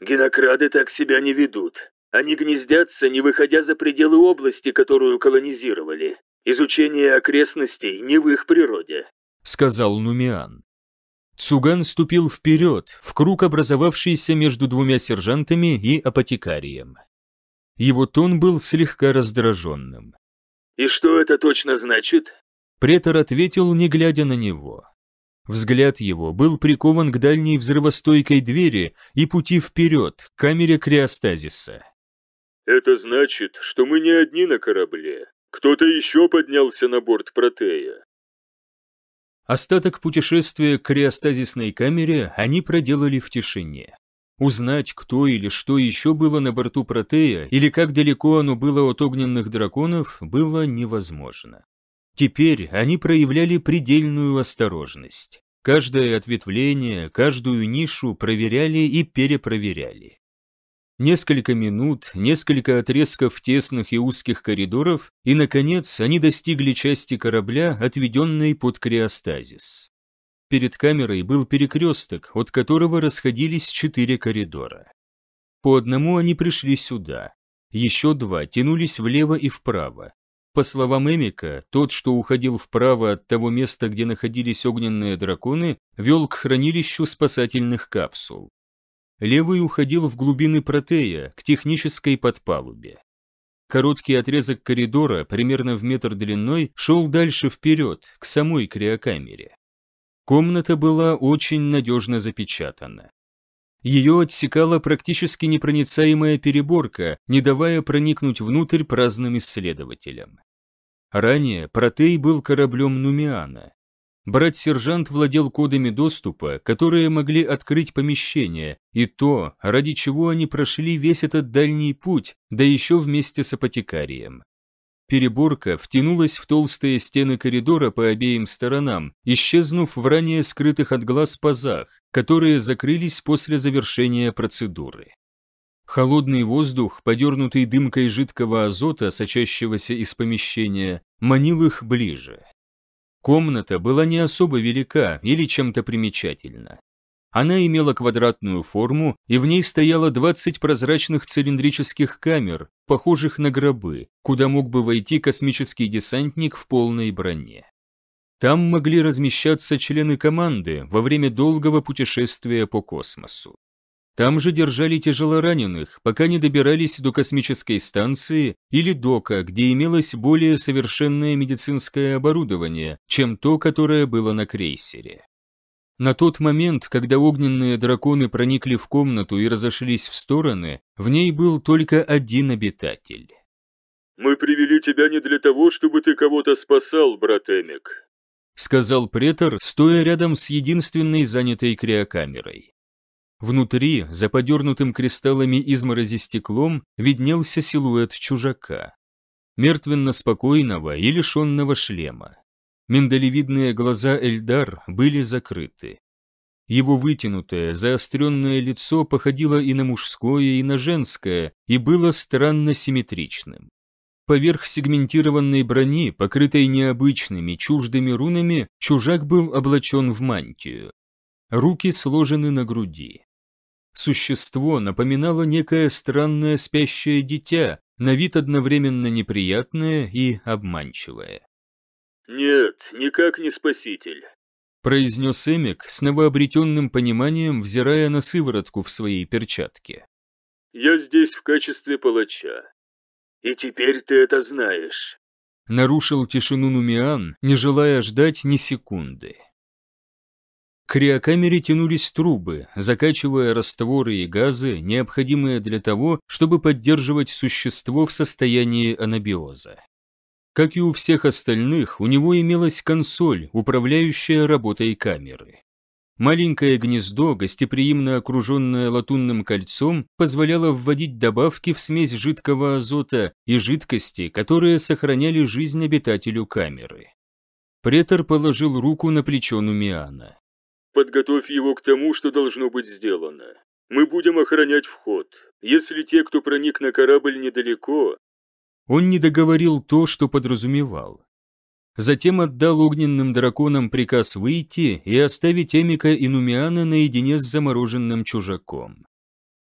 «Генокрады так себя не ведут. Они гнездятся, не выходя за пределы области, которую колонизировали. Изучение окрестностей не в их природе», — сказал Нумиан. Цуган ступил вперед, в круг, образовавшийся между двумя сержантами и апотекарием. Его тон был слегка раздраженным. «И что это точно значит?» Претор ответил, не глядя на него. Взгляд его был прикован к дальней взрывостойкой двери и пути вперед, к камере криостазиса. «Это значит, что мы не одни на корабле. Кто-то еще поднялся на борт Протея. Остаток путешествия к криостазисной камере они проделали в тишине. Узнать, кто или что еще было на борту Протея, или как далеко оно было от огненных драконов, было невозможно. Теперь они проявляли предельную осторожность. Каждое ответвление, каждую нишу проверяли и перепроверяли. Несколько минут, несколько отрезков тесных и узких коридоров, и, наконец, они достигли части корабля, отведенной под криостазис. Перед камерой был перекресток, от которого расходились четыре коридора. По одному они пришли сюда, еще два тянулись влево и вправо. По словам Эмика, тот, что уходил вправо от того места, где находились огненные драконы, вел к хранилищу спасательных капсул левый уходил в глубины протея, к технической подпалубе. Короткий отрезок коридора, примерно в метр длиной, шел дальше вперед, к самой криокамере. Комната была очень надежно запечатана. Ее отсекала практически непроницаемая переборка, не давая проникнуть внутрь праздным исследователям. Ранее Протей был кораблем Нумиана, Брат-сержант владел кодами доступа, которые могли открыть помещение, и то, ради чего они прошли весь этот дальний путь, да еще вместе с апотекарием. Переборка втянулась в толстые стены коридора по обеим сторонам, исчезнув в ранее скрытых от глаз пазах, которые закрылись после завершения процедуры. Холодный воздух, подернутый дымкой жидкого азота, сочащегося из помещения, манил их ближе. Комната была не особо велика или чем-то примечательна. Она имела квадратную форму, и в ней стояло 20 прозрачных цилиндрических камер, похожих на гробы, куда мог бы войти космический десантник в полной броне. Там могли размещаться члены команды во время долгого путешествия по космосу. Там же держали тяжелораненых, пока не добирались до космической станции или дока, где имелось более совершенное медицинское оборудование, чем то, которое было на крейсере. На тот момент, когда огненные драконы проникли в комнату и разошлись в стороны, в ней был только один обитатель. «Мы привели тебя не для того, чтобы ты кого-то спасал, брат Эмик», сказал претор, стоя рядом с единственной занятой криокамерой. Внутри, за подернутым кристаллами изморози стеклом, виднелся силуэт чужака. Мертвенно-спокойного и лишенного шлема. Миндалевидные глаза Эльдар были закрыты. Его вытянутое, заостренное лицо походило и на мужское, и на женское, и было странно симметричным. Поверх сегментированной брони, покрытой необычными, чуждыми рунами, чужак был облачен в мантию. Руки сложены на груди. Существо напоминало некое странное спящее дитя, на вид одновременно неприятное и обманчивое. «Нет, никак не спаситель», — произнес Эмик с новообретенным пониманием, взирая на сыворотку в своей перчатке. «Я здесь в качестве палача. И теперь ты это знаешь», — нарушил тишину Нумиан, не желая ждать ни секунды. К реокамере тянулись трубы, закачивая растворы и газы, необходимые для того, чтобы поддерживать существо в состоянии анабиоза. Как и у всех остальных, у него имелась консоль, управляющая работой камеры. Маленькое гнездо, гостеприимно окруженное латунным кольцом, позволяло вводить добавки в смесь жидкого азота и жидкости, которые сохраняли жизнь обитателю камеры. Претор положил руку на плечо Нумиана. Подготовь его к тому, что должно быть сделано. Мы будем охранять вход. Если те, кто проник на корабль недалеко...» Он не договорил то, что подразумевал. Затем отдал огненным драконам приказ выйти и оставить Эмика и Нумиана наедине с замороженным чужаком.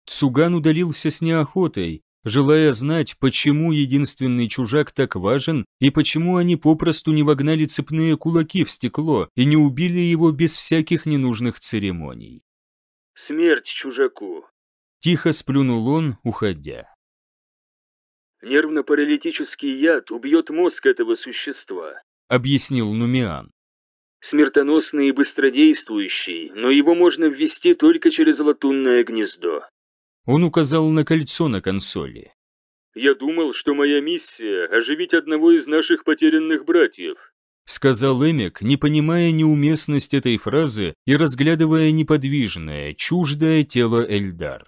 Цуган удалился с неохотой, желая знать, почему единственный чужак так важен и почему они попросту не вогнали цепные кулаки в стекло и не убили его без всяких ненужных церемоний. «Смерть чужаку!» – тихо сплюнул он, уходя. «Нервно-паралитический яд убьет мозг этого существа», – объяснил Нумиан. «Смертоносный и быстродействующий, но его можно ввести только через латунное гнездо. Он указал на кольцо на консоли. «Я думал, что моя миссия – оживить одного из наших потерянных братьев», сказал Эмик, не понимая неуместность этой фразы и разглядывая неподвижное, чуждое тело Эльдар.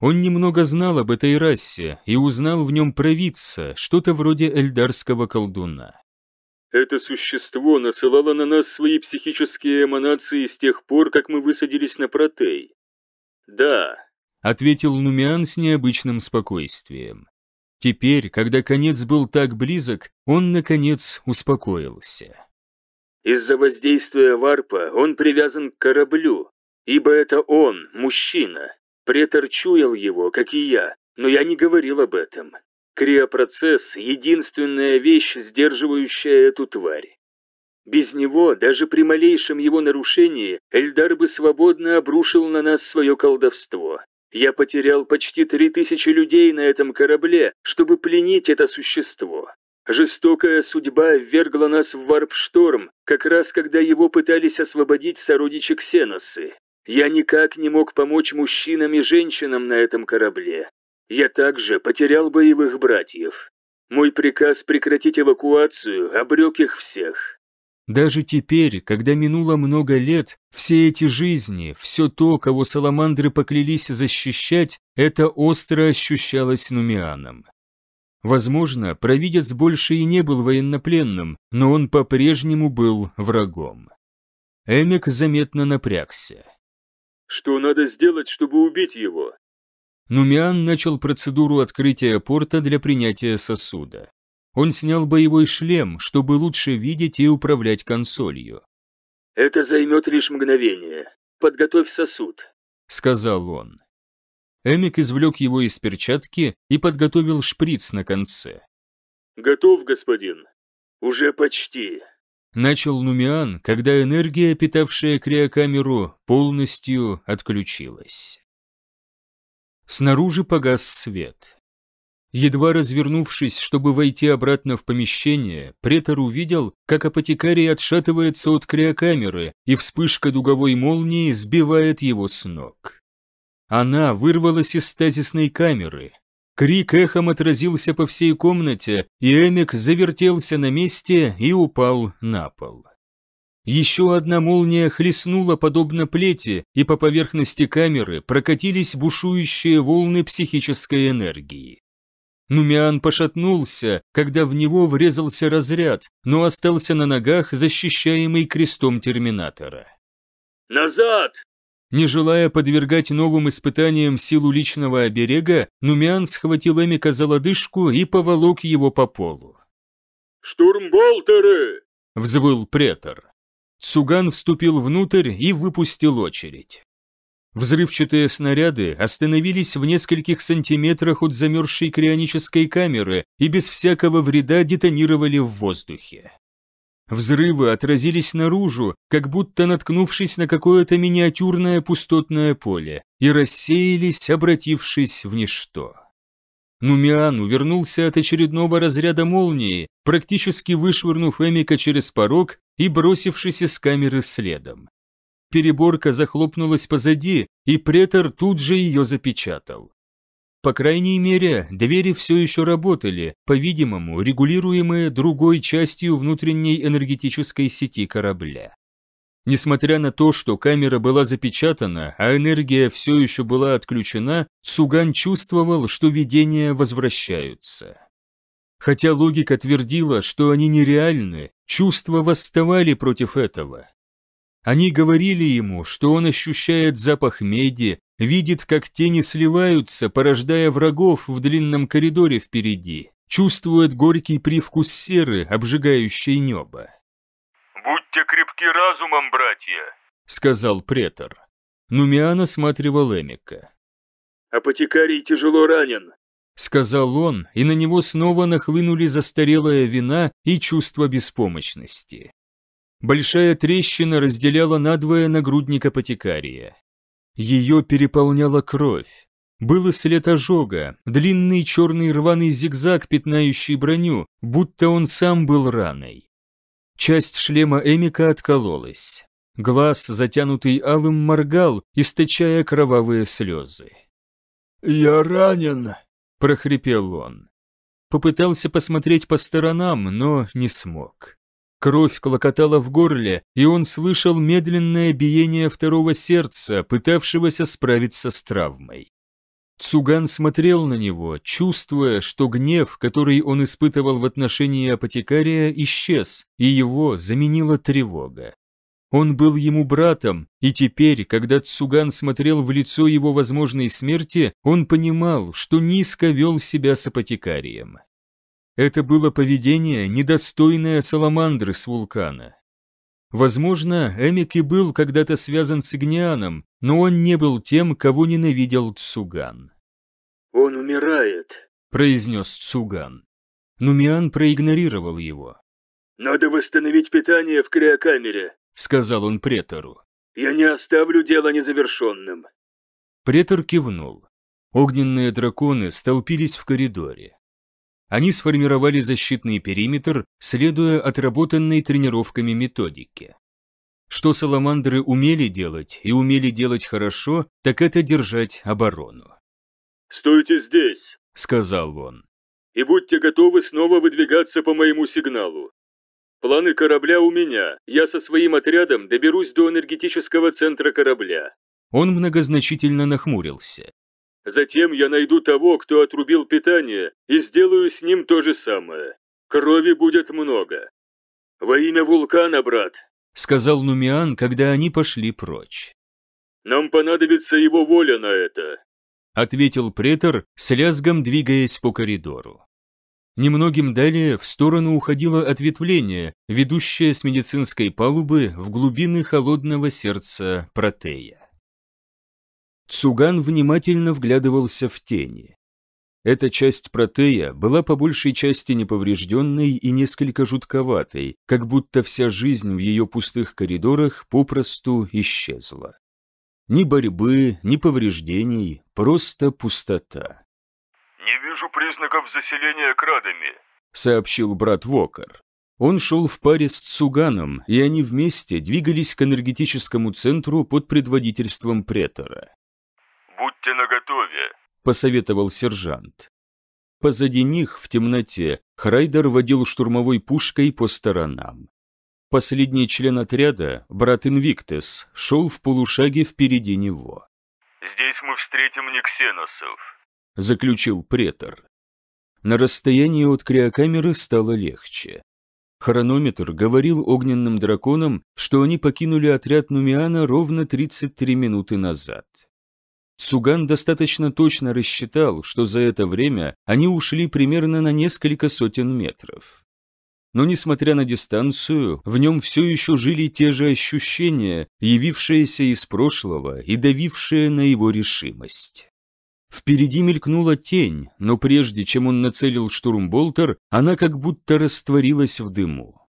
Он немного знал об этой расе и узнал в нем провидца, что-то вроде эльдарского колдуна. «Это существо насылало на нас свои психические эманации с тех пор, как мы высадились на Протей. Да, ответил Нумиан с необычным спокойствием. Теперь, когда конец был так близок, он, наконец, успокоился. «Из-за воздействия варпа он привязан к кораблю, ибо это он, мужчина. Претор чуял его, как и я, но я не говорил об этом. Криопроцесс — единственная вещь, сдерживающая эту тварь. Без него, даже при малейшем его нарушении, Эльдар бы свободно обрушил на нас свое колдовство. Я потерял почти три тысячи людей на этом корабле, чтобы пленить это существо. Жестокая судьба ввергла нас в варп-шторм, как раз когда его пытались освободить сородичи Ксеносы. Я никак не мог помочь мужчинам и женщинам на этом корабле. Я также потерял боевых братьев. Мой приказ прекратить эвакуацию обрек их всех. Даже теперь, когда минуло много лет, все эти жизни, все то, кого саламандры поклялись защищать, это остро ощущалось нумианом. Возможно, провидец больше и не был военнопленным, но он по-прежнему был врагом. Эмик заметно напрягся. «Что надо сделать, чтобы убить его?» Нумиан начал процедуру открытия порта для принятия сосуда. Он снял боевой шлем, чтобы лучше видеть и управлять консолью. «Это займет лишь мгновение. Подготовь сосуд», — сказал он. Эмик извлек его из перчатки и подготовил шприц на конце. «Готов, господин? Уже почти», начал Нумиан, когда энергия, питавшая криокамеру, полностью отключилась. Снаружи погас свет. Едва развернувшись, чтобы войти обратно в помещение, претор увидел, как апотекарий отшатывается от криокамеры, и вспышка дуговой молнии сбивает его с ног. Она вырвалась из стазисной камеры. Крик эхом отразился по всей комнате, и Эмик завертелся на месте и упал на пол. Еще одна молния хлестнула подобно плети, и по поверхности камеры прокатились бушующие волны психической энергии. Нумиан пошатнулся, когда в него врезался разряд, но остался на ногах, защищаемый крестом терминатора. «Назад!» Не желая подвергать новым испытаниям силу личного оберега, Нумиан схватил Эмика за лодыжку и поволок его по полу. «Штурмболтеры!» – взвыл претор. Цуган вступил внутрь и выпустил очередь. Взрывчатые снаряды остановились в нескольких сантиметрах от замерзшей крионической камеры и без всякого вреда детонировали в воздухе. Взрывы отразились наружу, как будто наткнувшись на какое-то миниатюрное пустотное поле, и рассеялись, обратившись в ничто. Нумиан увернулся от очередного разряда молнии, практически вышвырнув Эмика через порог и бросившись из камеры следом. Переборка захлопнулась позади, и претор тут же ее запечатал. По крайней мере, двери все еще работали, по-видимому, регулируемые другой частью внутренней энергетической сети корабля. Несмотря на то, что камера была запечатана, а энергия все еще была отключена, Цуган чувствовал, что видения возвращаются. Хотя логика твердила, что они нереальны, чувства восставали против этого, они говорили ему, что он ощущает запах меди, видит, как тени сливаются, порождая врагов в длинном коридоре впереди, чувствует горький привкус серы, обжигающей небо. «Будьте крепки разумом, братья», — сказал претор. Нумиан осматривал Эмика. «Апотекарий тяжело ранен», — сказал он, и на него снова нахлынули застарелая вина и чувство беспомощности. Большая трещина разделяла надвое нагрудник Потикария. Ее переполняла кровь. Был и след ожога, длинный черный рваный зигзаг, пятнающий броню, будто он сам был раной. Часть шлема Эмика откололась. Глаз, затянутый алым, моргал, источая кровавые слезы. «Я ранен!» – прохрипел он. Попытался посмотреть по сторонам, но не смог. Кровь клокотала в горле, и он слышал медленное биение второго сердца, пытавшегося справиться с травмой. Цуган смотрел на него, чувствуя, что гнев, который он испытывал в отношении апотекария, исчез, и его заменила тревога. Он был ему братом, и теперь, когда Цуган смотрел в лицо его возможной смерти, он понимал, что низко вел себя с апотекарием. Это было поведение, недостойное Саламандры с вулкана. Возможно, Эмик и был когда-то связан с Игнианом, но он не был тем, кого ненавидел Цуган. «Он умирает», – произнес Цуган. Нумиан проигнорировал его. «Надо восстановить питание в криокамере», – сказал он претору. «Я не оставлю дело незавершенным». Претор кивнул. Огненные драконы столпились в коридоре. Они сформировали защитный периметр, следуя отработанной тренировками методике. Что саламандры умели делать и умели делать хорошо, так это держать оборону. «Стойте здесь», — сказал он, — «и будьте готовы снова выдвигаться по моему сигналу. Планы корабля у меня, я со своим отрядом доберусь до энергетического центра корабля». Он многозначительно нахмурился. Затем я найду того, кто отрубил питание, и сделаю с ним то же самое. Крови будет много. Во имя вулкана, брат, сказал Нумиан, когда они пошли прочь. Нам понадобится его воля на это, ответил претор, с лязгом двигаясь по коридору. Немногим далее в сторону уходило ответвление, ведущее с медицинской палубы в глубины холодного сердца протея. Цуган внимательно вглядывался в тени. Эта часть протея была по большей части неповрежденной и несколько жутковатой, как будто вся жизнь в ее пустых коридорах попросту исчезла. Ни борьбы, ни повреждений, просто пустота. «Не вижу признаков заселения крадами», — сообщил брат Вокер. Он шел в паре с Цуганом, и они вместе двигались к энергетическому центру под предводительством претора. «Будьте наготове», – посоветовал сержант. Позади них, в темноте, Храйдер водил штурмовой пушкой по сторонам. Последний член отряда, брат Инвиктес, шел в полушаге впереди него. «Здесь мы встретим Никсеносов», – заключил претор. На расстоянии от криокамеры стало легче. Хронометр говорил огненным драконам, что они покинули отряд Нумиана ровно 33 минуты назад. Суган достаточно точно рассчитал, что за это время они ушли примерно на несколько сотен метров. Но, несмотря на дистанцию, в нем все еще жили те же ощущения, явившиеся из прошлого и давившие на его решимость. Впереди мелькнула тень, но прежде чем он нацелил штурмболтер, она как будто растворилась в дыму.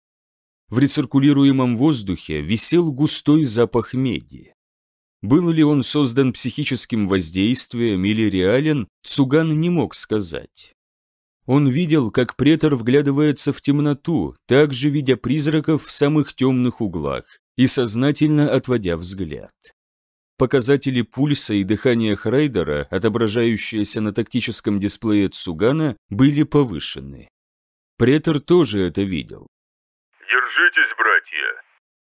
В рециркулируемом воздухе висел густой запах меди. Был ли он создан психическим воздействием или реален, Цуган не мог сказать. Он видел, как претор вглядывается в темноту, также видя призраков в самых темных углах и сознательно отводя взгляд. Показатели пульса и дыхания Храйдера, отображающиеся на тактическом дисплее Цугана, были повышены. Претор тоже это видел. «Держите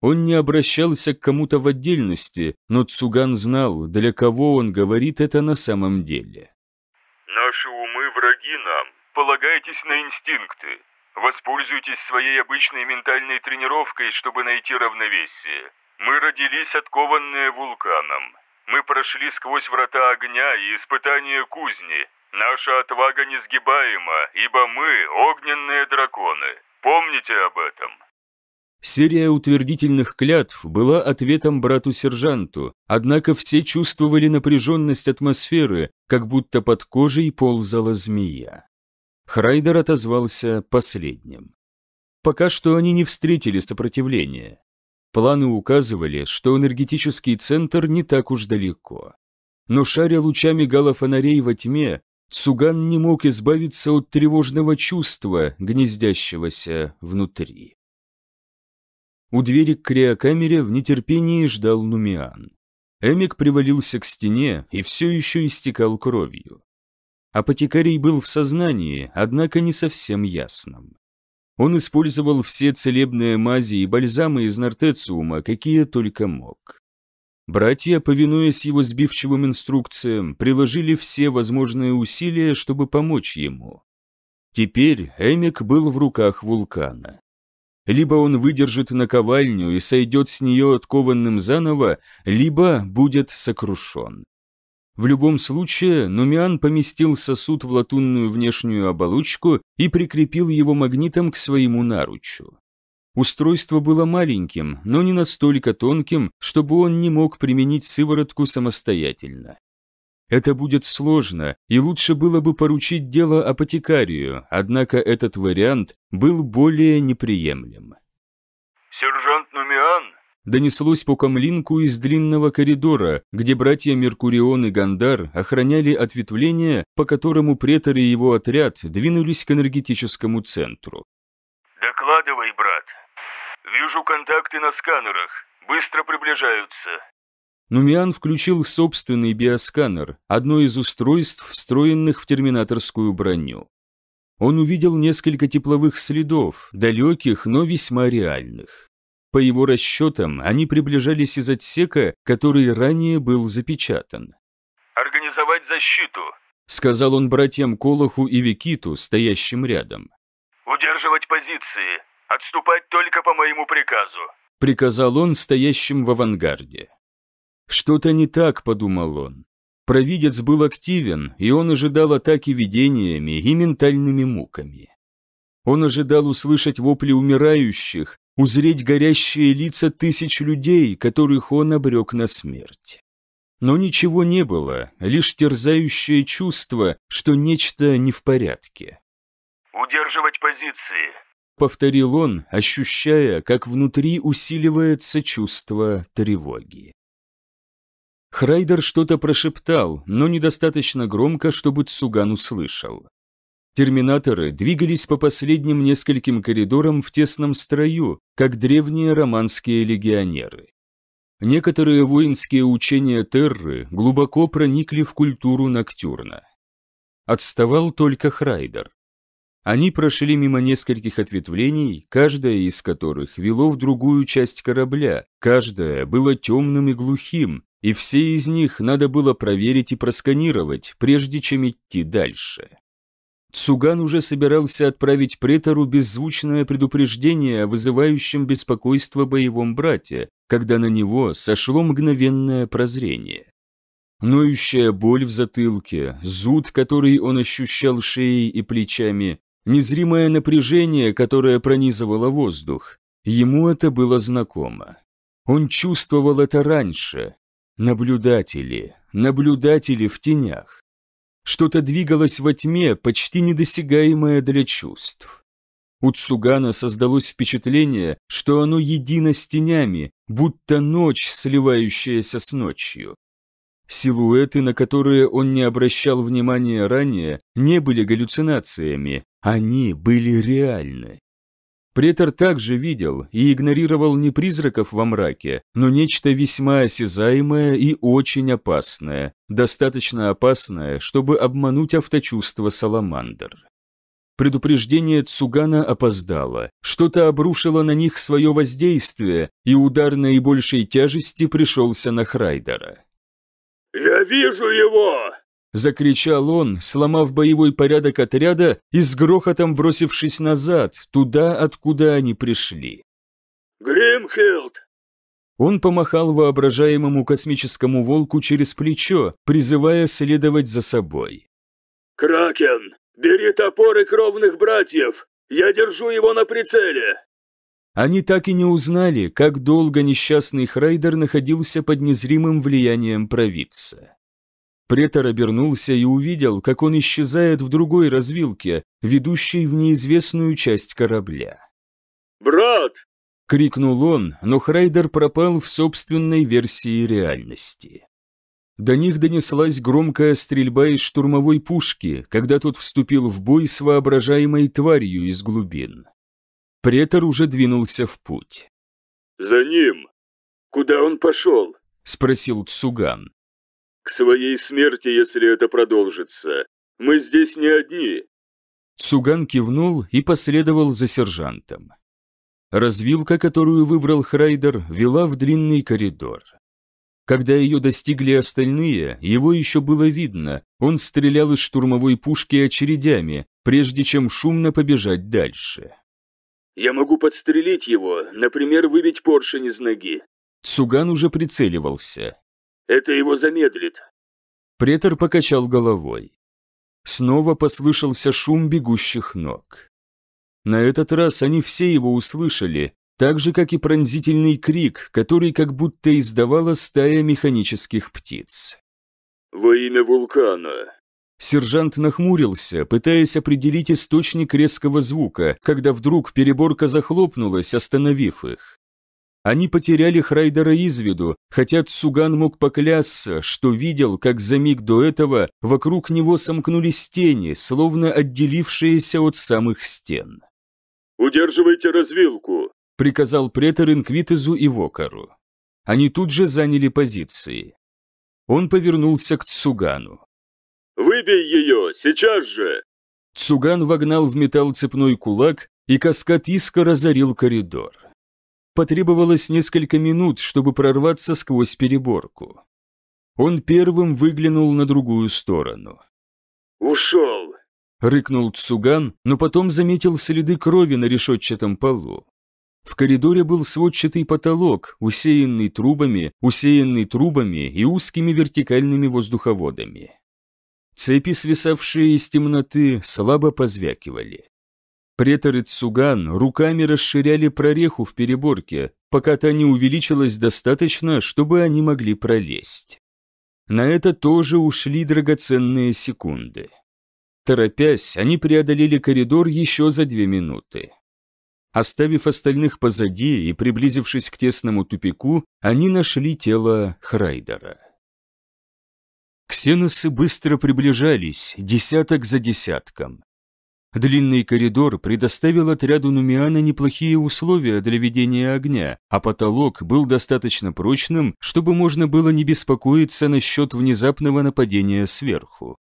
он не обращался к кому-то в отдельности, но Цуган знал, для кого он говорит это на самом деле. «Наши умы враги нам. Полагайтесь на инстинкты. Воспользуйтесь своей обычной ментальной тренировкой, чтобы найти равновесие. Мы родились откованные вулканом. Мы прошли сквозь врата огня и испытания кузни. Наша отвага несгибаема, ибо мы – огненные драконы. Помните об этом». Серия утвердительных клятв была ответом брату-сержанту, однако все чувствовали напряженность атмосферы, как будто под кожей ползала змея. Храйдер отозвался последним. Пока что они не встретили сопротивления. Планы указывали, что энергетический центр не так уж далеко. Но шаря лучами галофонарей во тьме, Цуган не мог избавиться от тревожного чувства, гнездящегося внутри. У двери к криокамере в нетерпении ждал Нумиан. Эмик привалился к стене и все еще истекал кровью. Апотекарий был в сознании, однако не совсем ясным. Он использовал все целебные мази и бальзамы из нартециума, какие только мог. Братья, повинуясь его сбивчивым инструкциям, приложили все возможные усилия, чтобы помочь ему. Теперь Эмик был в руках вулкана. Либо он выдержит наковальню и сойдет с нее откованным заново, либо будет сокрушен. В любом случае, Нумиан поместил сосуд в латунную внешнюю оболочку и прикрепил его магнитом к своему наручу. Устройство было маленьким, но не настолько тонким, чтобы он не мог применить сыворотку самостоятельно. Это будет сложно, и лучше было бы поручить дело апотекарию, однако этот вариант был более неприемлем. «Сержант Нумиан?» донеслось по камлинку из длинного коридора, где братья Меркурион и Гандар охраняли ответвление, по которому претор и его отряд двинулись к энергетическому центру. «Докладывай, брат. Вижу контакты на сканерах. Быстро приближаются. Нумиан включил собственный биосканер, одно из устройств, встроенных в терминаторскую броню. Он увидел несколько тепловых следов, далеких, но весьма реальных. По его расчетам, они приближались из отсека, который ранее был запечатан. «Организовать защиту», — сказал он братьям Колоху и Викиту, стоящим рядом. «Удерживать позиции. Отступать только по моему приказу», — приказал он стоящим в авангарде. «Что-то не так», — подумал он. Провидец был активен, и он ожидал атаки видениями и ментальными муками. Он ожидал услышать вопли умирающих, узреть горящие лица тысяч людей, которых он обрек на смерть. Но ничего не было, лишь терзающее чувство, что нечто не в порядке. «Удерживать позиции», — повторил он, ощущая, как внутри усиливается чувство тревоги. Храйдер что-то прошептал, но недостаточно громко, чтобы Цуган услышал. Терминаторы двигались по последним нескольким коридорам в тесном строю, как древние романские легионеры. Некоторые воинские учения Терры глубоко проникли в культуру Ноктюрна. Отставал только Храйдер. Они прошли мимо нескольких ответвлений, каждое из которых вело в другую часть корабля, каждое было темным и глухим, и все из них надо было проверить и просканировать, прежде чем идти дальше. Цуган уже собирался отправить претору беззвучное предупреждение о вызывающем беспокойство боевом брате, когда на него сошло мгновенное прозрение. Ноющая боль в затылке, зуд, который он ощущал шеей и плечами, незримое напряжение, которое пронизывало воздух. Ему это было знакомо. Он чувствовал это раньше, Наблюдатели, наблюдатели в тенях. Что-то двигалось во тьме, почти недосягаемое для чувств. У Цугана создалось впечатление, что оно едино с тенями, будто ночь, сливающаяся с ночью. Силуэты, на которые он не обращал внимания ранее, не были галлюцинациями, они были реальны. Претор также видел и игнорировал не призраков во мраке, но нечто весьма осязаемое и очень опасное, достаточно опасное, чтобы обмануть авточувство Саламандр. Предупреждение Цугана опоздало, что-то обрушило на них свое воздействие, и удар наибольшей тяжести пришелся на Храйдера. «Я вижу его!» Закричал он, сломав боевой порядок отряда и с грохотом бросившись назад, туда, откуда они пришли. «Гримхилд!» Он помахал воображаемому космическому волку через плечо, призывая следовать за собой. «Кракен, бери топоры кровных братьев! Я держу его на прицеле!» Они так и не узнали, как долго несчастный Храйдер находился под незримым влиянием провидца. Претор обернулся и увидел, как он исчезает в другой развилке, ведущей в неизвестную часть корабля. «Брат!» — крикнул он, но Храйдер пропал в собственной версии реальности. До них донеслась громкая стрельба из штурмовой пушки, когда тот вступил в бой с воображаемой тварью из глубин. Претор уже двинулся в путь. «За ним! Куда он пошел?» — спросил Цуган к своей смерти, если это продолжится. Мы здесь не одни». Цуган кивнул и последовал за сержантом. Развилка, которую выбрал Храйдер, вела в длинный коридор. Когда ее достигли остальные, его еще было видно, он стрелял из штурмовой пушки очередями, прежде чем шумно побежать дальше. «Я могу подстрелить его, например, выбить поршень из ноги». Цуган уже прицеливался. Это его замедлит». Претор покачал головой. Снова послышался шум бегущих ног. На этот раз они все его услышали, так же, как и пронзительный крик, который как будто издавала стая механических птиц. «Во имя вулкана!» Сержант нахмурился, пытаясь определить источник резкого звука, когда вдруг переборка захлопнулась, остановив их. Они потеряли Храйдера из виду, хотя Цуган мог поклясться, что видел, как за миг до этого вокруг него сомкнулись тени, словно отделившиеся от самых стен. «Удерживайте развилку», — приказал претор Инквитезу и Вокару. Они тут же заняли позиции. Он повернулся к Цугану. «Выбей ее, сейчас же!» Цуган вогнал в металл цепной кулак, и каскад иска разорил коридор потребовалось несколько минут, чтобы прорваться сквозь переборку. Он первым выглянул на другую сторону. «Ушел!» — рыкнул Цуган, но потом заметил следы крови на решетчатом полу. В коридоре был сводчатый потолок, усеянный трубами, усеянный трубами и узкими вертикальными воздуховодами. Цепи, свисавшие из темноты, слабо позвякивали. Претор и Цуган руками расширяли прореху в переборке, пока та не увеличилась достаточно, чтобы они могли пролезть. На это тоже ушли драгоценные секунды. Торопясь, они преодолели коридор еще за две минуты. Оставив остальных позади и приблизившись к тесному тупику, они нашли тело Храйдера. Ксеносы быстро приближались, десяток за десятком. Длинный коридор предоставил отряду Нумиана неплохие условия для ведения огня, а потолок был достаточно прочным, чтобы можно было не беспокоиться насчет внезапного нападения сверху.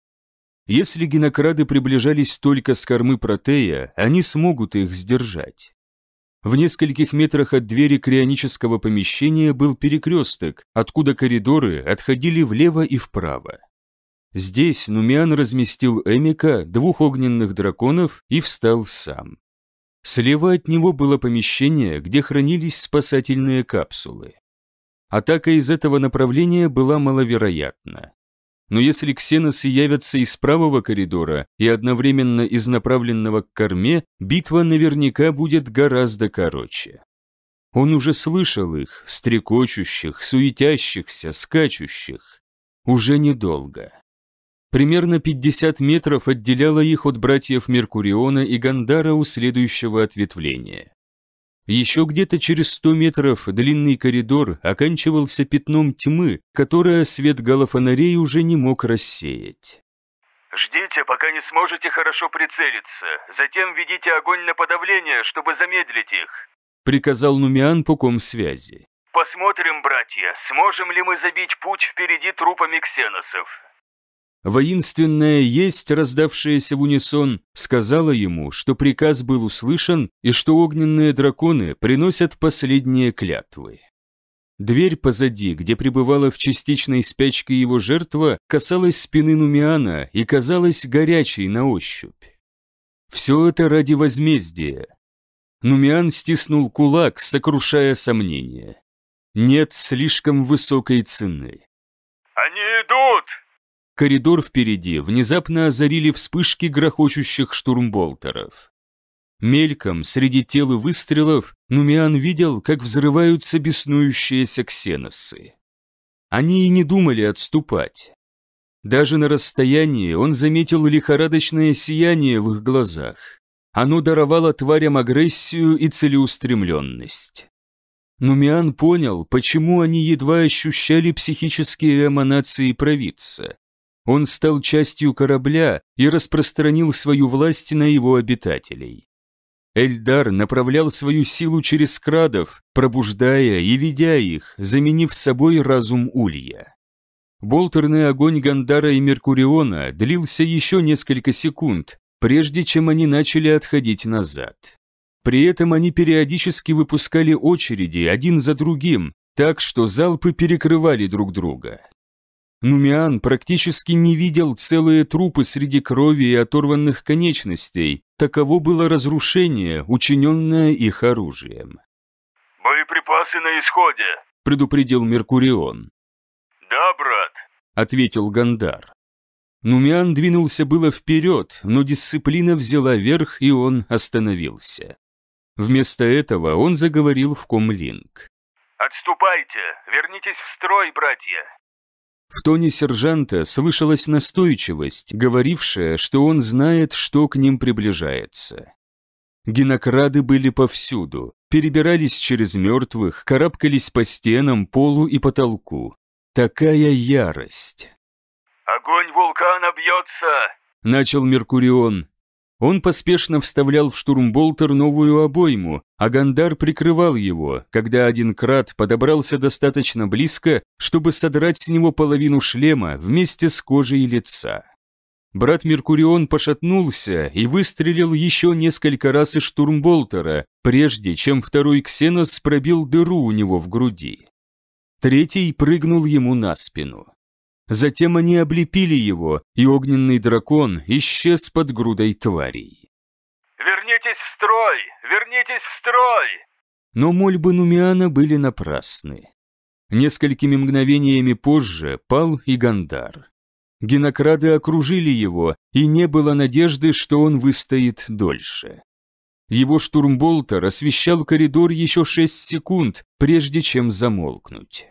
Если генокрады приближались только с кормы протея, они смогут их сдержать. В нескольких метрах от двери крионического помещения был перекресток, откуда коридоры отходили влево и вправо. Здесь Нумиан разместил Эмика, двух огненных драконов и встал сам. Слева от него было помещение, где хранились спасательные капсулы. Атака из этого направления была маловероятна. Но если ксеносы явятся из правого коридора и одновременно из направленного к корме, битва наверняка будет гораздо короче. Он уже слышал их, стрекочущих, суетящихся, скачущих. Уже недолго. Примерно 50 метров отделяло их от братьев Меркуриона и Гандара у следующего ответвления. Еще где-то через 100 метров длинный коридор оканчивался пятном тьмы, которое свет галофонарей уже не мог рассеять. «Ждите, пока не сможете хорошо прицелиться. Затем ведите огонь на подавление, чтобы замедлить их», — приказал Нумиан по комсвязи. «Посмотрим, братья, сможем ли мы забить путь впереди трупами ксеносов воинственное «Есть», раздавшееся в унисон, сказала ему, что приказ был услышан и что огненные драконы приносят последние клятвы. Дверь позади, где пребывала в частичной спячке его жертва, касалась спины Нумиана и казалась горячей на ощупь. Все это ради возмездия. Нумиан стиснул кулак, сокрушая сомнения. Нет слишком высокой цены. Коридор впереди внезапно озарили вспышки грохочущих штурмболтеров. Мельком, среди тела выстрелов, Нумиан видел, как взрываются беснующиеся ксеносы. Они и не думали отступать. Даже на расстоянии он заметил лихорадочное сияние в их глазах. Оно даровало тварям агрессию и целеустремленность. Нумиан понял, почему они едва ощущали психические эманации провидца. Он стал частью корабля и распространил свою власть на его обитателей. Эльдар направлял свою силу через крадов, пробуждая и ведя их, заменив собой разум Улья. Болтерный огонь Гандара и Меркуриона длился еще несколько секунд, прежде чем они начали отходить назад. При этом они периодически выпускали очереди один за другим, так что залпы перекрывали друг друга. Нумиан практически не видел целые трупы среди крови и оторванных конечностей. Таково было разрушение, учиненное их оружием. «Боеприпасы на исходе», — предупредил Меркурион. «Да, брат», — ответил Гандар. Нумиан двинулся было вперед, но дисциплина взяла верх, и он остановился. Вместо этого он заговорил в комлинг. «Отступайте! Вернитесь в строй, братья! В тоне сержанта слышалась настойчивость, говорившая, что он знает, что к ним приближается. Генокрады были повсюду, перебирались через мертвых, карабкались по стенам, полу и потолку. Такая ярость. «Огонь вулкана бьется!» — начал Меркурион. Он поспешно вставлял в штурмболтер новую обойму, а Гандар прикрывал его, когда один крат подобрался достаточно близко, чтобы содрать с него половину шлема вместе с кожей лица. Брат Меркурион пошатнулся и выстрелил еще несколько раз из штурмболтера, прежде чем второй ксенос пробил дыру у него в груди. Третий прыгнул ему на спину. Затем они облепили его, и огненный дракон исчез под грудой тварей. «Вернитесь в строй! Вернитесь в строй!» Но мольбы Нумиана были напрасны. Несколькими мгновениями позже пал и Гандар. Генокрады окружили его, и не было надежды, что он выстоит дольше. Его штурмболтер освещал коридор еще шесть секунд, прежде чем замолкнуть.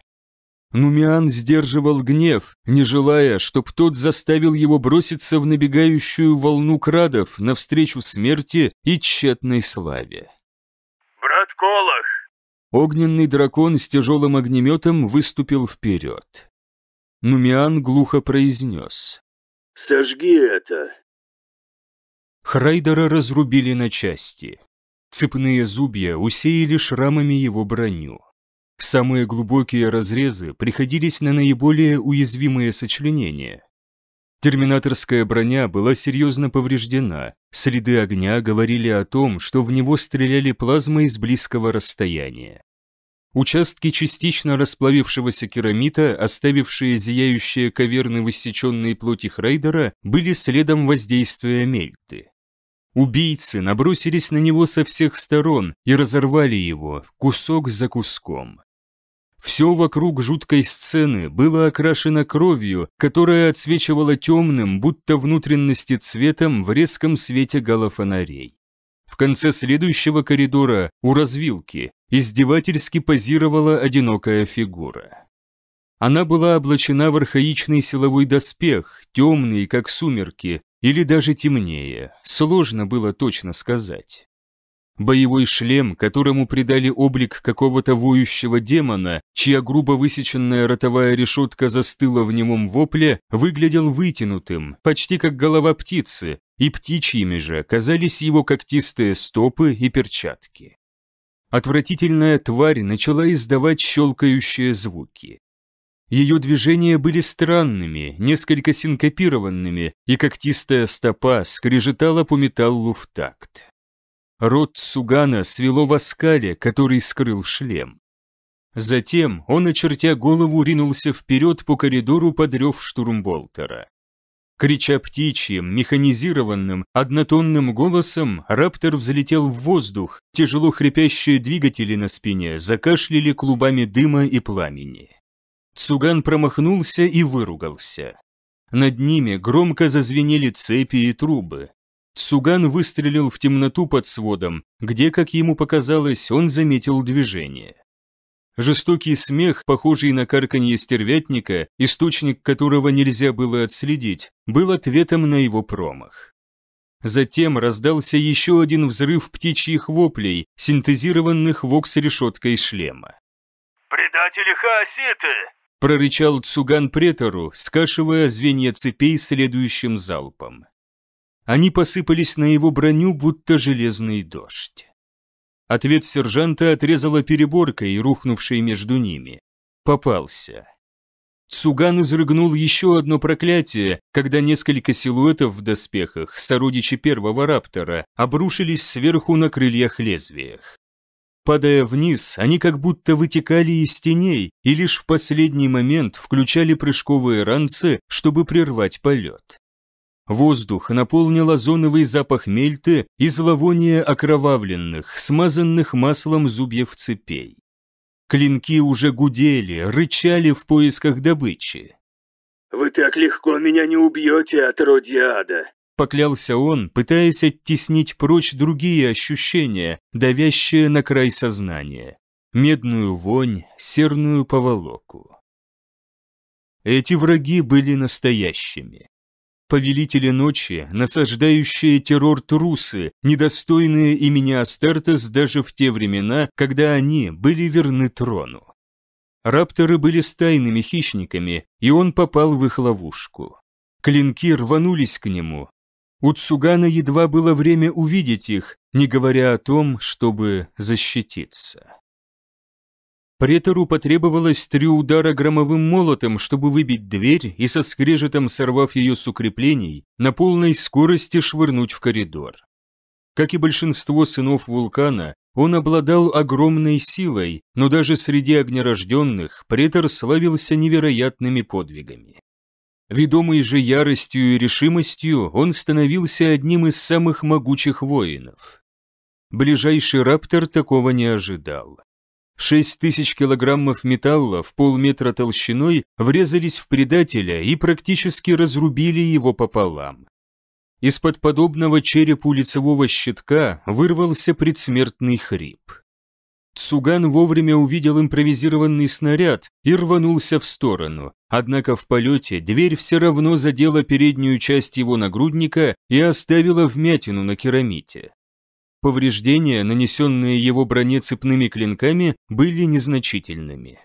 Нумиан сдерживал гнев, не желая, чтоб тот заставил его броситься в набегающую волну крадов навстречу смерти и тщетной славе. «Брат Колах!» Огненный дракон с тяжелым огнеметом выступил вперед. Нумиан глухо произнес. «Сожги это!» Храйдера разрубили на части. Цепные зубья усеяли шрамами его броню. Самые глубокие разрезы приходились на наиболее уязвимые сочленения. Терминаторская броня была серьезно повреждена, следы огня говорили о том, что в него стреляли плазмой из близкого расстояния. Участки частично расплавившегося керамита, оставившие зияющие каверны в иссеченной плоти Храйдера, были следом воздействия Мельты. Убийцы набросились на него со всех сторон и разорвали его, кусок за куском. Все вокруг жуткой сцены было окрашено кровью, которая отсвечивала темным, будто внутренности цветом в резком свете галофонарей. В конце следующего коридора, у развилки, издевательски позировала одинокая фигура. Она была облачена в архаичный силовой доспех, темный, как сумерки, или даже темнее, сложно было точно сказать. Боевой шлем, которому придали облик какого-то воющего демона, чья грубо высеченная ротовая решетка застыла в немом вопле, выглядел вытянутым, почти как голова птицы, и птичьими же казались его когтистые стопы и перчатки. Отвратительная тварь начала издавать щелкающие звуки. Ее движения были странными, несколько синкопированными, и когтистая стопа скрежетала по металлу в такт. Рот Сугана свело в оскале, который скрыл шлем. Затем он, очертя голову, ринулся вперед по коридору под рев штурмболтера. Крича птичьим, механизированным, однотонным голосом, раптор взлетел в воздух, тяжело хрипящие двигатели на спине закашляли клубами дыма и пламени. Цуган промахнулся и выругался. Над ними громко зазвенели цепи и трубы, Суган выстрелил в темноту под сводом, где, как ему показалось, он заметил движение. Жестокий смех, похожий на карканье стервятника, источник которого нельзя было отследить, был ответом на его промах. Затем раздался еще один взрыв птичьих воплей, синтезированных вокс-решеткой шлема. «Предатели хаоситы!» – прорычал Цуган претору, скашивая звенья цепей следующим залпом. Они посыпались на его броню, будто железный дождь. Ответ сержанта отрезала переборкой, рухнувшей между ними. Попался. Цуган изрыгнул еще одно проклятие, когда несколько силуэтов в доспехах, сородичи первого раптора, обрушились сверху на крыльях-лезвиях. Падая вниз, они как будто вытекали из теней и лишь в последний момент включали прыжковые ранцы, чтобы прервать полет. Воздух наполнил озоновый запах мельты и зловоние окровавленных, смазанных маслом зубьев цепей. Клинки уже гудели, рычали в поисках добычи. «Вы так легко меня не убьете, отродье ада!» Поклялся он, пытаясь оттеснить прочь другие ощущения, давящие на край сознания. Медную вонь, серную поволоку. Эти враги были настоящими повелители ночи, насаждающие террор трусы, недостойные имени Астартес даже в те времена, когда они были верны трону. Рапторы были стайными хищниками, и он попал в их ловушку. Клинки рванулись к нему. У Цугана едва было время увидеть их, не говоря о том, чтобы защититься. Претору потребовалось три удара громовым молотом, чтобы выбить дверь и со скрежетом сорвав ее с укреплений, на полной скорости швырнуть в коридор. Как и большинство сынов вулкана, он обладал огромной силой, но даже среди огнерожденных претор славился невероятными подвигами. Ведомый же яростью и решимостью, он становился одним из самых могучих воинов. Ближайший раптор такого не ожидал. Шесть тысяч килограммов металла в полметра толщиной врезались в предателя и практически разрубили его пополам. Из-под подобного черепу лицевого щитка вырвался предсмертный хрип. Цуган вовремя увидел импровизированный снаряд и рванулся в сторону, однако в полете дверь все равно задела переднюю часть его нагрудника и оставила вмятину на керамите. Повреждения, нанесенные его броне цепными клинками, были незначительными.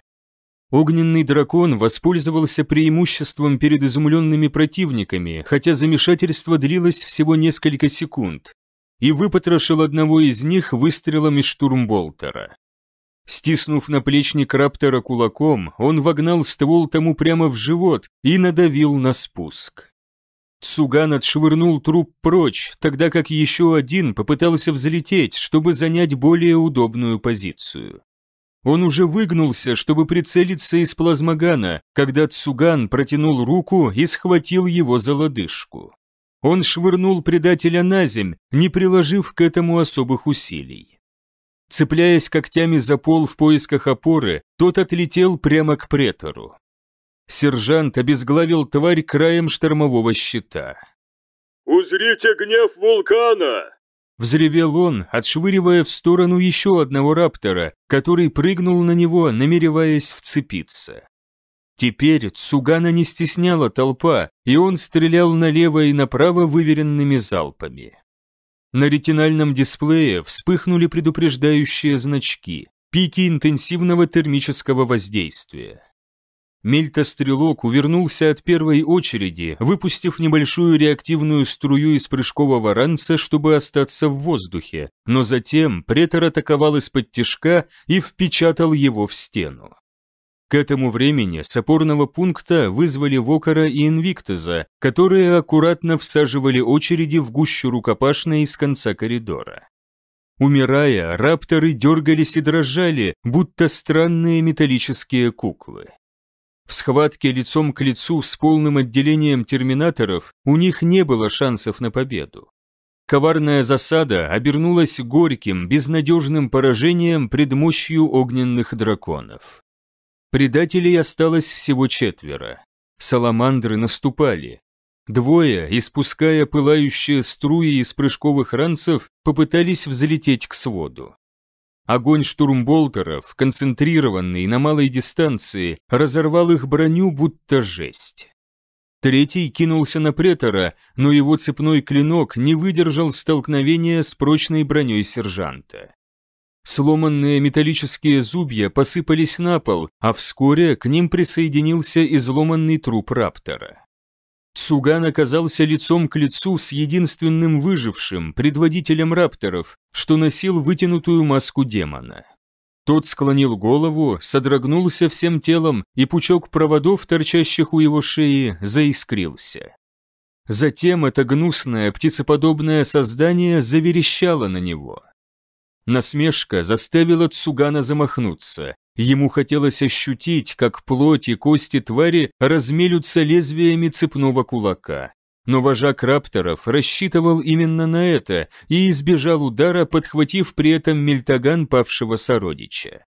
Огненный дракон воспользовался преимуществом перед изумленными противниками, хотя замешательство длилось всего несколько секунд, и выпотрошил одного из них выстрелами штурмболтера. Стиснув наплечник раптора кулаком, он вогнал ствол тому прямо в живот и надавил на спуск. Цуган отшвырнул труп прочь, тогда как еще один попытался взлететь, чтобы занять более удобную позицию. Он уже выгнулся, чтобы прицелиться из плазмогана, когда Цуган протянул руку и схватил его за лодыжку. Он швырнул предателя на земь, не приложив к этому особых усилий. Цепляясь когтями за пол в поисках опоры, тот отлетел прямо к претору. Сержант обезглавил тварь краем штормового щита. «Узрите гнев вулкана!» Взревел он, отшвыривая в сторону еще одного раптора, который прыгнул на него, намереваясь вцепиться. Теперь Цугана не стесняла толпа, и он стрелял налево и направо выверенными залпами. На ретинальном дисплее вспыхнули предупреждающие значки, пики интенсивного термического воздействия мельта увернулся от первой очереди, выпустив небольшую реактивную струю из прыжкового ранца, чтобы остаться в воздухе, но затем претор атаковал из-под тяжка и впечатал его в стену. К этому времени с опорного пункта вызвали Вокара и Инвиктоза, которые аккуратно всаживали очереди в гущу рукопашной из конца коридора. Умирая, рапторы дергались и дрожали, будто странные металлические куклы. В схватке лицом к лицу с полным отделением терминаторов у них не было шансов на победу. Коварная засада обернулась горьким, безнадежным поражением пред мощью огненных драконов. Предателей осталось всего четверо. Саламандры наступали. Двое, испуская пылающие струи из прыжковых ранцев, попытались взлететь к своду. Огонь штурмболтеров, концентрированный на малой дистанции, разорвал их броню будто жесть. Третий кинулся на претора, но его цепной клинок не выдержал столкновения с прочной броней сержанта. Сломанные металлические зубья посыпались на пол, а вскоре к ним присоединился изломанный труп раптора. Цуган оказался лицом к лицу с единственным выжившим, предводителем рапторов, что носил вытянутую маску демона. Тот склонил голову, содрогнулся всем телом, и пучок проводов, торчащих у его шеи, заискрился. Затем это гнусное, птицеподобное создание заверещало на него. Насмешка заставила Цугана замахнуться, Ему хотелось ощутить, как плоть и кости твари размелются лезвиями цепного кулака. Но вожак рапторов рассчитывал именно на это и избежал удара, подхватив при этом мельтаган павшего сородича.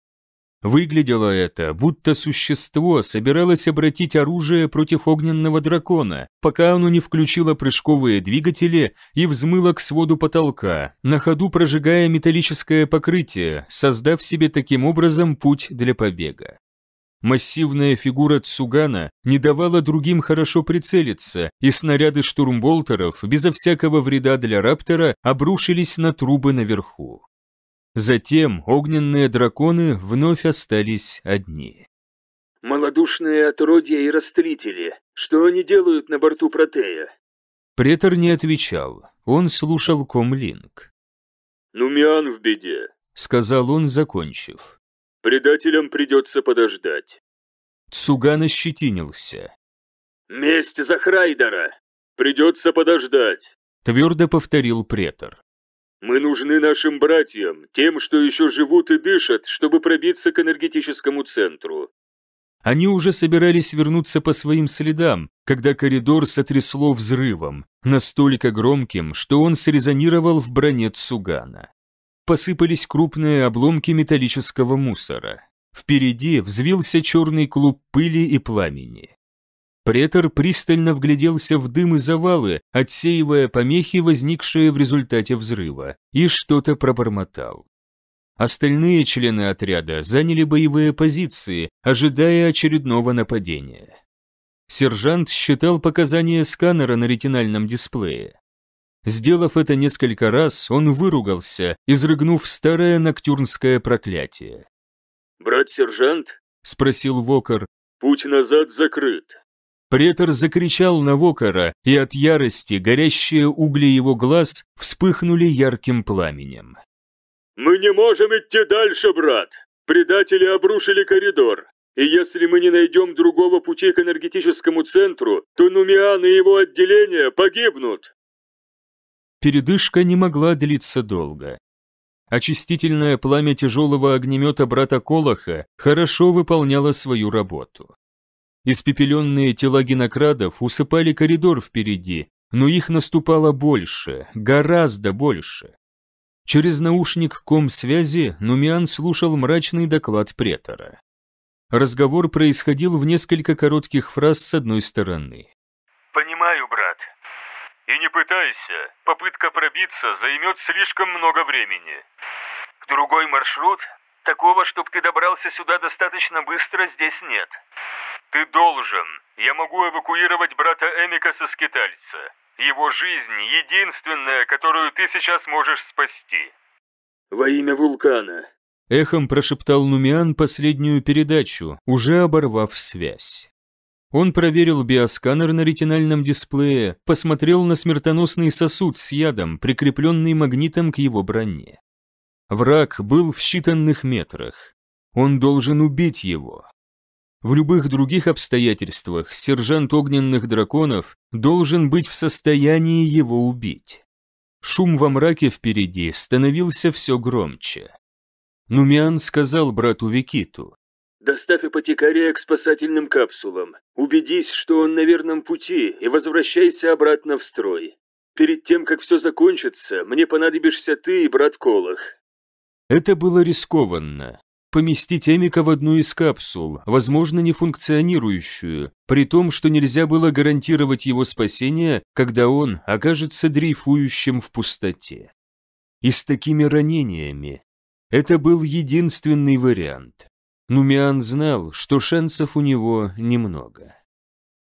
Выглядело это, будто существо собиралось обратить оружие против огненного дракона, пока оно не включило прыжковые двигатели и взмыло к своду потолка, на ходу прожигая металлическое покрытие, создав себе таким образом путь для побега. Массивная фигура Цугана не давала другим хорошо прицелиться, и снаряды штурмболтеров безо всякого вреда для Раптора обрушились на трубы наверху. Затем огненные драконы вновь остались одни. Молодушные отродья и растрители, Что они делают на борту Протея?» Претор не отвечал. Он слушал комлинг. «Нумиан в беде», — сказал он, закончив. «Предателям придется подождать». Цуган ощетинился. «Месть за Храйдера! Придется подождать!» — твердо повторил претор. Мы нужны нашим братьям, тем, что еще живут и дышат, чтобы пробиться к энергетическому центру. Они уже собирались вернуться по своим следам, когда коридор сотрясло взрывом, настолько громким, что он срезонировал в броне Цугана. Посыпались крупные обломки металлического мусора. Впереди взвился черный клуб пыли и пламени. Претор пристально вгляделся в дым и завалы, отсеивая помехи, возникшие в результате взрыва, и что-то пробормотал. Остальные члены отряда заняли боевые позиции, ожидая очередного нападения. Сержант считал показания сканера на ретинальном дисплее. Сделав это несколько раз, он выругался, изрыгнув старое ноктюрнское проклятие. «Брат-сержант?» – спросил Вокер. «Путь назад закрыт». Претор закричал на Вокара, и от ярости горящие угли его глаз вспыхнули ярким пламенем. «Мы не можем идти дальше, брат! Предатели обрушили коридор, и если мы не найдем другого пути к энергетическому центру, то Нумиан и его отделение погибнут!» Передышка не могла длиться долго. Очистительное пламя тяжелого огнемета брата Колоха хорошо выполняло свою работу. Испепеленные тела гинокрадов усыпали коридор впереди, но их наступало больше, гораздо больше. Через наушник ком-связи Нумиан слушал мрачный доклад претора. Разговор происходил в несколько коротких фраз с одной стороны. «Понимаю, брат. И не пытайся, попытка пробиться займет слишком много времени. Другой маршрут? Такого, чтобы ты добрался сюда достаточно быстро, здесь нет. «Ты должен. Я могу эвакуировать брата Эмика со скитальца. Его жизнь — единственная, которую ты сейчас можешь спасти». «Во имя вулкана». Эхом прошептал Нумиан последнюю передачу, уже оборвав связь. Он проверил биосканер на ретинальном дисплее, посмотрел на смертоносный сосуд с ядом, прикрепленный магнитом к его броне. Враг был в считанных метрах. Он должен убить его, в любых других обстоятельствах сержант огненных драконов должен быть в состоянии его убить. Шум во мраке впереди становился все громче. Нумиан сказал брату Викиту. «Доставь апотекария к спасательным капсулам. Убедись, что он на верном пути, и возвращайся обратно в строй. Перед тем, как все закончится, мне понадобишься ты и брат Колах». Это было рискованно, поместить Эмика в одну из капсул, возможно, не функционирующую, при том, что нельзя было гарантировать его спасение, когда он окажется дрейфующим в пустоте. И с такими ранениями. Это был единственный вариант. Нумиан знал, что шансов у него немного.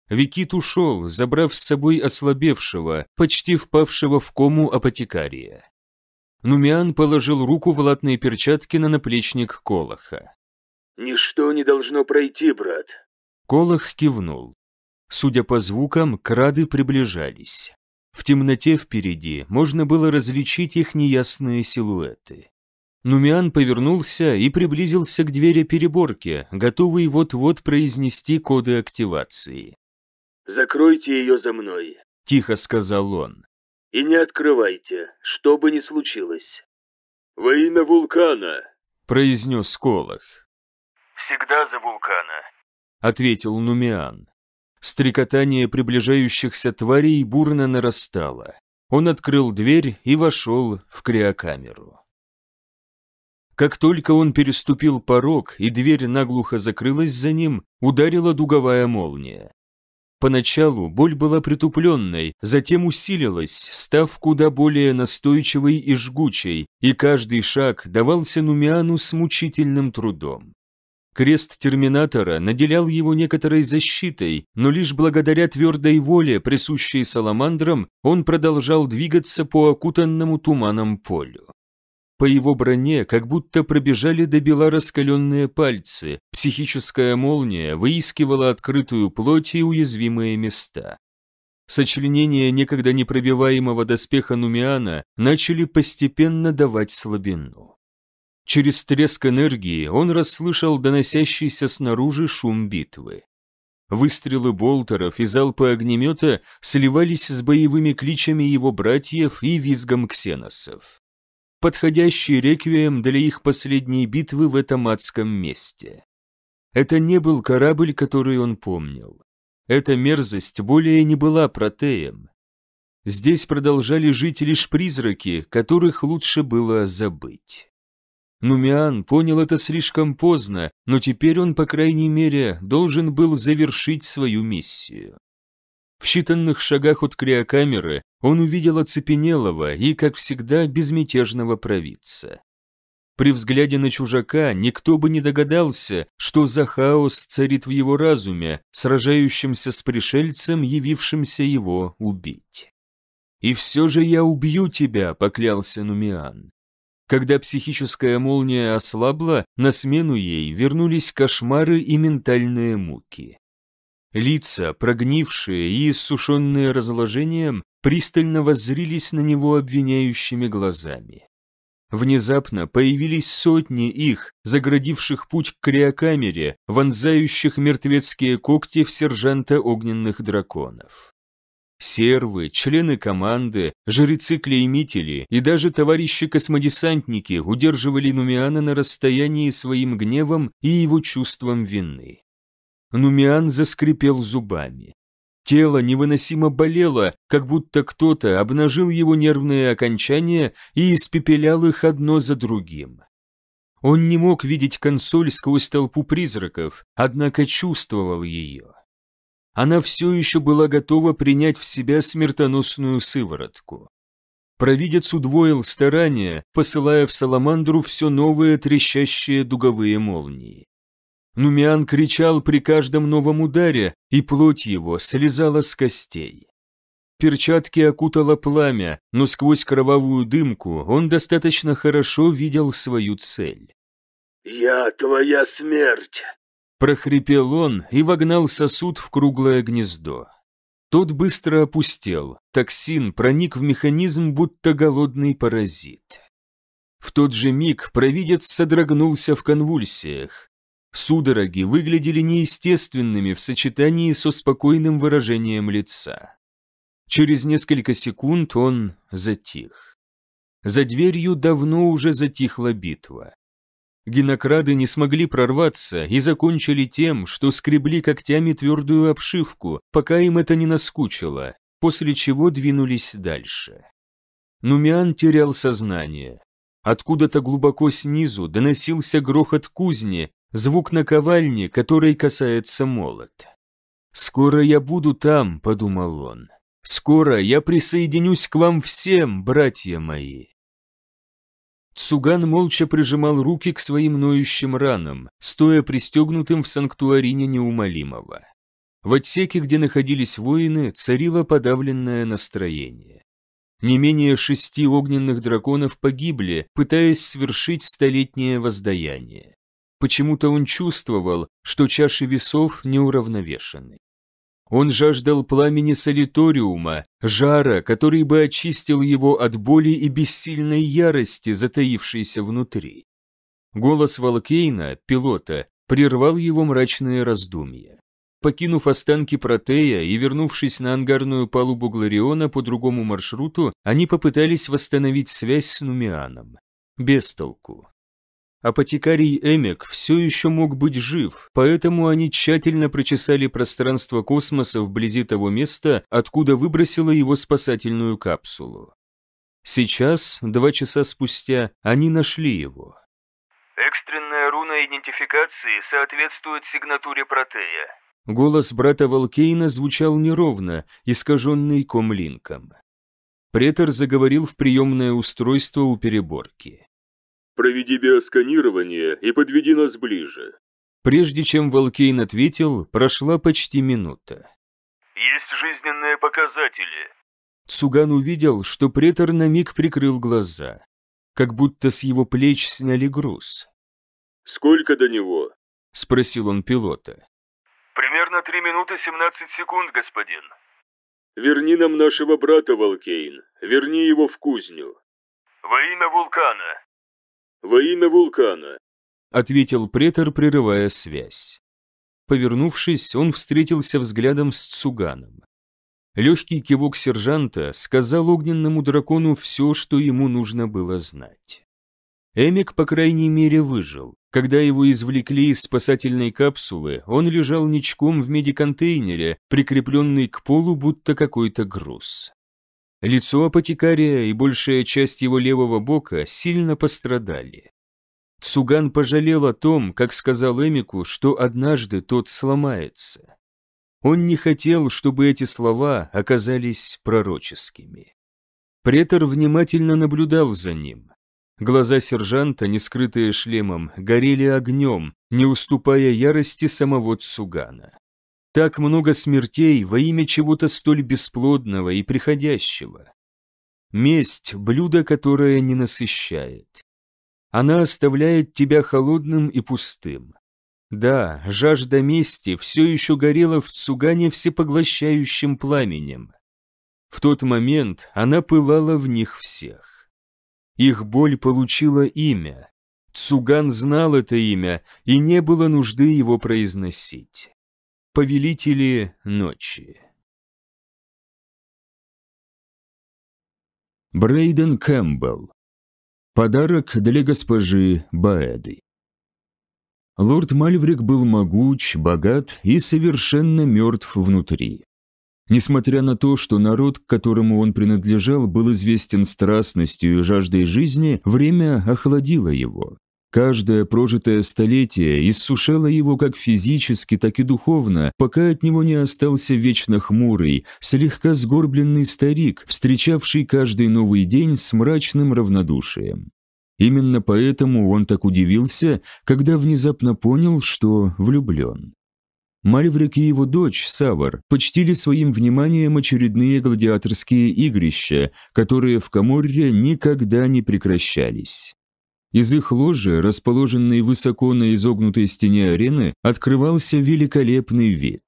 Викит ушел, забрав с собой ослабевшего, почти впавшего в кому апотекария. Нумиан положил руку в латные перчатки на наплечник Колоха. «Ничто не должно пройти, брат». Колох кивнул. Судя по звукам, крады приближались. В темноте впереди можно было различить их неясные силуэты. Нумиан повернулся и приблизился к двери переборки, готовый вот-вот произнести коды активации. «Закройте ее за мной», — тихо сказал он и не открывайте, что бы ни случилось». «Во имя вулкана», — произнес Сколах. «Всегда за вулкана», — ответил Нумиан. Стрекотание приближающихся тварей бурно нарастало. Он открыл дверь и вошел в криокамеру. Как только он переступил порог и дверь наглухо закрылась за ним, ударила дуговая молния. Поначалу боль была притупленной, затем усилилась, став куда более настойчивой и жгучей, и каждый шаг давался Нумиану с мучительным трудом. Крест Терминатора наделял его некоторой защитой, но лишь благодаря твердой воле, присущей саламандрам, он продолжал двигаться по окутанному туманом полю. По его броне как будто пробежали до бела раскаленные пальцы, психическая молния выискивала открытую плоть и уязвимые места. Сочленения некогда непробиваемого доспеха Нумиана начали постепенно давать слабину. Через треск энергии он расслышал доносящийся снаружи шум битвы. Выстрелы болтеров и залпы огнемета сливались с боевыми кличами его братьев и визгом ксеносов подходящий реквием для их последней битвы в этом адском месте. Это не был корабль, который он помнил. Эта мерзость более не была протеем. Здесь продолжали жить лишь призраки, которых лучше было забыть. Нумиан понял это слишком поздно, но теперь он, по крайней мере, должен был завершить свою миссию. В считанных шагах от криокамеры он увидел оцепенелого и, как всегда, безмятежного провидца. При взгляде на чужака никто бы не догадался, что за хаос царит в его разуме, сражающимся с пришельцем, явившимся его убить. «И все же я убью тебя», — поклялся Нумиан. Когда психическая молния ослабла, на смену ей вернулись кошмары и ментальные муки. Лица, прогнившие и иссушенные разложением, пристально воззрились на него обвиняющими глазами. Внезапно появились сотни их, заградивших путь к криокамере, вонзающих мертвецкие когти в сержанта огненных драконов. Сервы, члены команды, жрецы-клеймители и даже товарищи-космодесантники удерживали Нумиана на расстоянии своим гневом и его чувством вины. Нумиан заскрипел зубами. Тело невыносимо болело, как будто кто-то обнажил его нервные окончания и испепелял их одно за другим. Он не мог видеть консоль сквозь толпу призраков, однако чувствовал ее. Она все еще была готова принять в себя смертоносную сыворотку. Провидец удвоил старания, посылая в Саламандру все новые трещащие дуговые молнии. Нумиан кричал при каждом новом ударе, и плоть его слезала с костей. Перчатки окутало пламя, но сквозь кровавую дымку он достаточно хорошо видел свою цель. «Я твоя смерть!» Прохрипел он и вогнал сосуд в круглое гнездо. Тот быстро опустел, токсин проник в механизм, будто голодный паразит. В тот же миг провидец содрогнулся в конвульсиях, Судороги выглядели неестественными в сочетании со спокойным выражением лица. Через несколько секунд он затих. За дверью давно уже затихла битва. Генокрады не смогли прорваться и закончили тем, что скребли когтями твердую обшивку, пока им это не наскучило, после чего двинулись дальше. Нумиан терял сознание. Откуда-то глубоко снизу доносился грохот кузни, звук наковальни, который касается молот. «Скоро я буду там», — подумал он. «Скоро я присоединюсь к вам всем, братья мои». Цуган молча прижимал руки к своим ноющим ранам, стоя пристегнутым в санктуарине неумолимого. В отсеке, где находились воины, царило подавленное настроение. Не менее шести огненных драконов погибли, пытаясь свершить столетнее воздаяние. Почему-то он чувствовал, что чаши весов не Он жаждал пламени солиториума, жара, который бы очистил его от боли и бессильной ярости, затаившейся внутри. Голос Валкейна, пилота, прервал его мрачные раздумья. Покинув останки Протея и вернувшись на ангарную палубу Глариона по другому маршруту, они попытались восстановить связь с Нумианом. Без толку. Апотекарий Эмек все еще мог быть жив, поэтому они тщательно прочесали пространство космоса вблизи того места, откуда выбросила его спасательную капсулу. Сейчас, два часа спустя, они нашли его. «Экстренная руна идентификации соответствует сигнатуре Протея». Голос брата Волкейна звучал неровно, искаженный комлинком. Претор заговорил в приемное устройство у переборки. Проведи биосканирование и подведи нас ближе». Прежде чем Волкейн ответил, прошла почти минута. «Есть жизненные показатели». Цуган увидел, что претор на миг прикрыл глаза. Как будто с его плеч сняли груз. «Сколько до него?» – спросил он пилота. «Примерно три минуты 17 секунд, господин». «Верни нам нашего брата, Волкейн. Верни его в кузню». «Во имя вулкана», «Во имя вулкана», — ответил претор, прерывая связь. Повернувшись, он встретился взглядом с Цуганом. Легкий кивок сержанта сказал огненному дракону все, что ему нужно было знать. Эмик, по крайней мере, выжил. Когда его извлекли из спасательной капсулы, он лежал ничком в медиконтейнере, прикрепленный к полу, будто какой-то груз. Лицо апотекария и большая часть его левого бока сильно пострадали. Цуган пожалел о том, как сказал Эмику, что однажды тот сломается. Он не хотел, чтобы эти слова оказались пророческими. Претор внимательно наблюдал за ним. Глаза сержанта, не скрытые шлемом, горели огнем, не уступая ярости самого Цугана. Так много смертей во имя чего-то столь бесплодного и приходящего. Месть – блюдо, которое не насыщает. Она оставляет тебя холодным и пустым. Да, жажда мести все еще горела в цугане всепоглощающим пламенем. В тот момент она пылала в них всех. Их боль получила имя. Цуган знал это имя, и не было нужды его произносить. Повелители ночи. Брейден Кэмпбелл. Подарок для госпожи Баэды. Лорд Мальврик был могуч, богат и совершенно мертв внутри. Несмотря на то, что народ, к которому он принадлежал, был известен страстностью и жаждой жизни, время охладило его. Каждое прожитое столетие иссушало его как физически, так и духовно, пока от него не остался вечно хмурый, слегка сгорбленный старик, встречавший каждый новый день с мрачным равнодушием. Именно поэтому он так удивился, когда внезапно понял, что влюблен. Мальврик и его дочь, Савар, почтили своим вниманием очередные гладиаторские игрища, которые в Каморре никогда не прекращались. Из их ложи, расположенной высоко на изогнутой стене арены, открывался великолепный вид.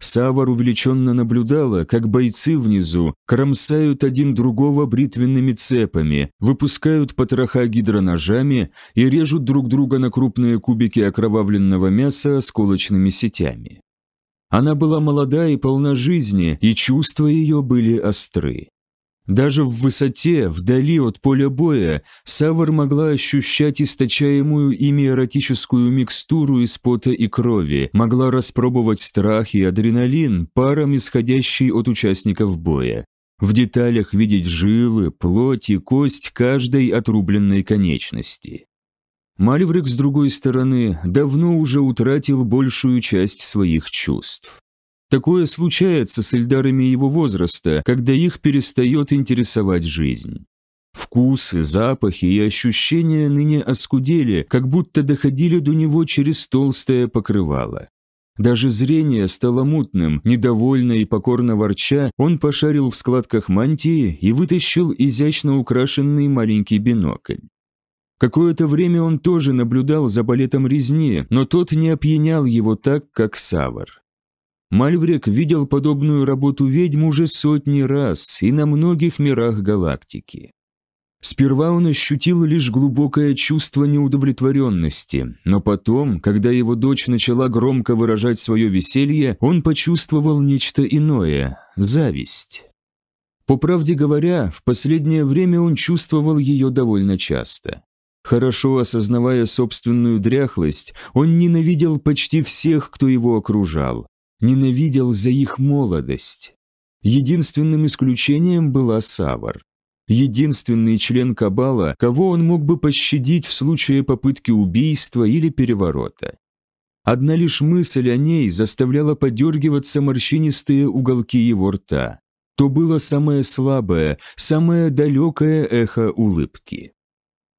Савар увлеченно наблюдала, как бойцы внизу кромсают один другого бритвенными цепами, выпускают потроха гидроножами и режут друг друга на крупные кубики окровавленного мяса осколочными сетями. Она была молода и полна жизни, и чувства ее были остры. Даже в высоте, вдали от поля боя, Савар могла ощущать источаемую ими эротическую микстуру из пота и крови, могла распробовать страх и адреналин, паром исходящий от участников боя. В деталях видеть жилы, плоть и кость каждой отрубленной конечности. Мальврик, с другой стороны, давно уже утратил большую часть своих чувств. Такое случается с эльдарами его возраста, когда их перестает интересовать жизнь. Вкусы, запахи и ощущения ныне оскудели, как будто доходили до него через толстое покрывало. Даже зрение стало мутным, недовольно и покорно ворча, он пошарил в складках мантии и вытащил изящно украшенный маленький бинокль. Какое-то время он тоже наблюдал за балетом резни, но тот не опьянял его так, как савар. Мальврек видел подобную работу ведьм уже сотни раз и на многих мирах галактики. Сперва он ощутил лишь глубокое чувство неудовлетворенности, но потом, когда его дочь начала громко выражать свое веселье, он почувствовал нечто иное – зависть. По правде говоря, в последнее время он чувствовал ее довольно часто. Хорошо осознавая собственную дряхлость, он ненавидел почти всех, кто его окружал, ненавидел за их молодость. Единственным исключением была Савар. Единственный член Кабала, кого он мог бы пощадить в случае попытки убийства или переворота. Одна лишь мысль о ней заставляла подергиваться морщинистые уголки его рта. То было самое слабое, самое далекое эхо улыбки.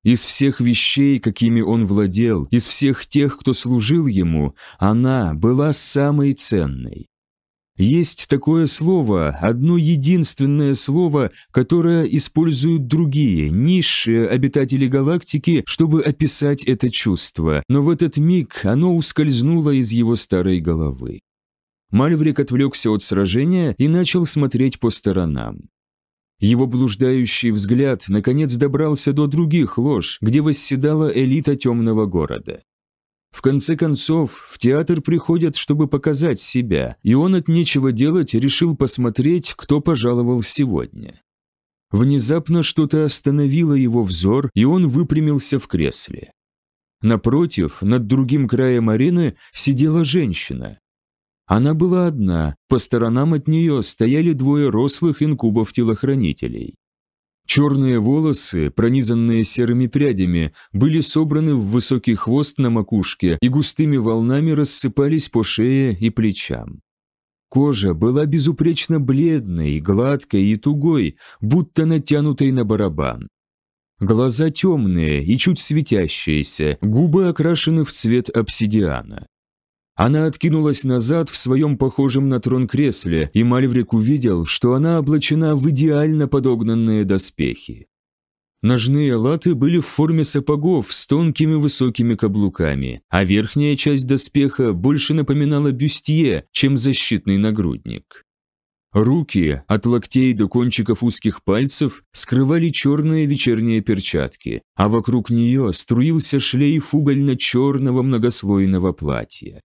Из всех вещей, какими он владел, из всех тех, кто служил ему, она была самой ценной. Есть такое слово, одно единственное слово, которое используют другие, низшие обитатели галактики, чтобы описать это чувство, но в этот миг оно ускользнуло из его старой головы. Мальврик отвлекся от сражения и начал смотреть по сторонам. Его блуждающий взгляд наконец добрался до других лож, где восседала элита темного города. В конце концов, в театр приходят, чтобы показать себя, и он от нечего делать решил посмотреть, кто пожаловал сегодня. Внезапно что-то остановило его взор, и он выпрямился в кресле. Напротив, над другим краем арены, сидела женщина, она была одна, по сторонам от нее стояли двое рослых инкубов-телохранителей. Черные волосы, пронизанные серыми прядями, были собраны в высокий хвост на макушке и густыми волнами рассыпались по шее и плечам. Кожа была безупречно бледной, гладкой и тугой, будто натянутой на барабан. Глаза темные и чуть светящиеся, губы окрашены в цвет обсидиана. Она откинулась назад в своем похожем на трон кресле, и Мальврик увидел, что она облачена в идеально подогнанные доспехи. Ножные латы были в форме сапогов с тонкими высокими каблуками, а верхняя часть доспеха больше напоминала бюстье, чем защитный нагрудник. Руки, от локтей до кончиков узких пальцев, скрывали черные вечерние перчатки, а вокруг нее струился шлейф угольно-черного многослойного платья.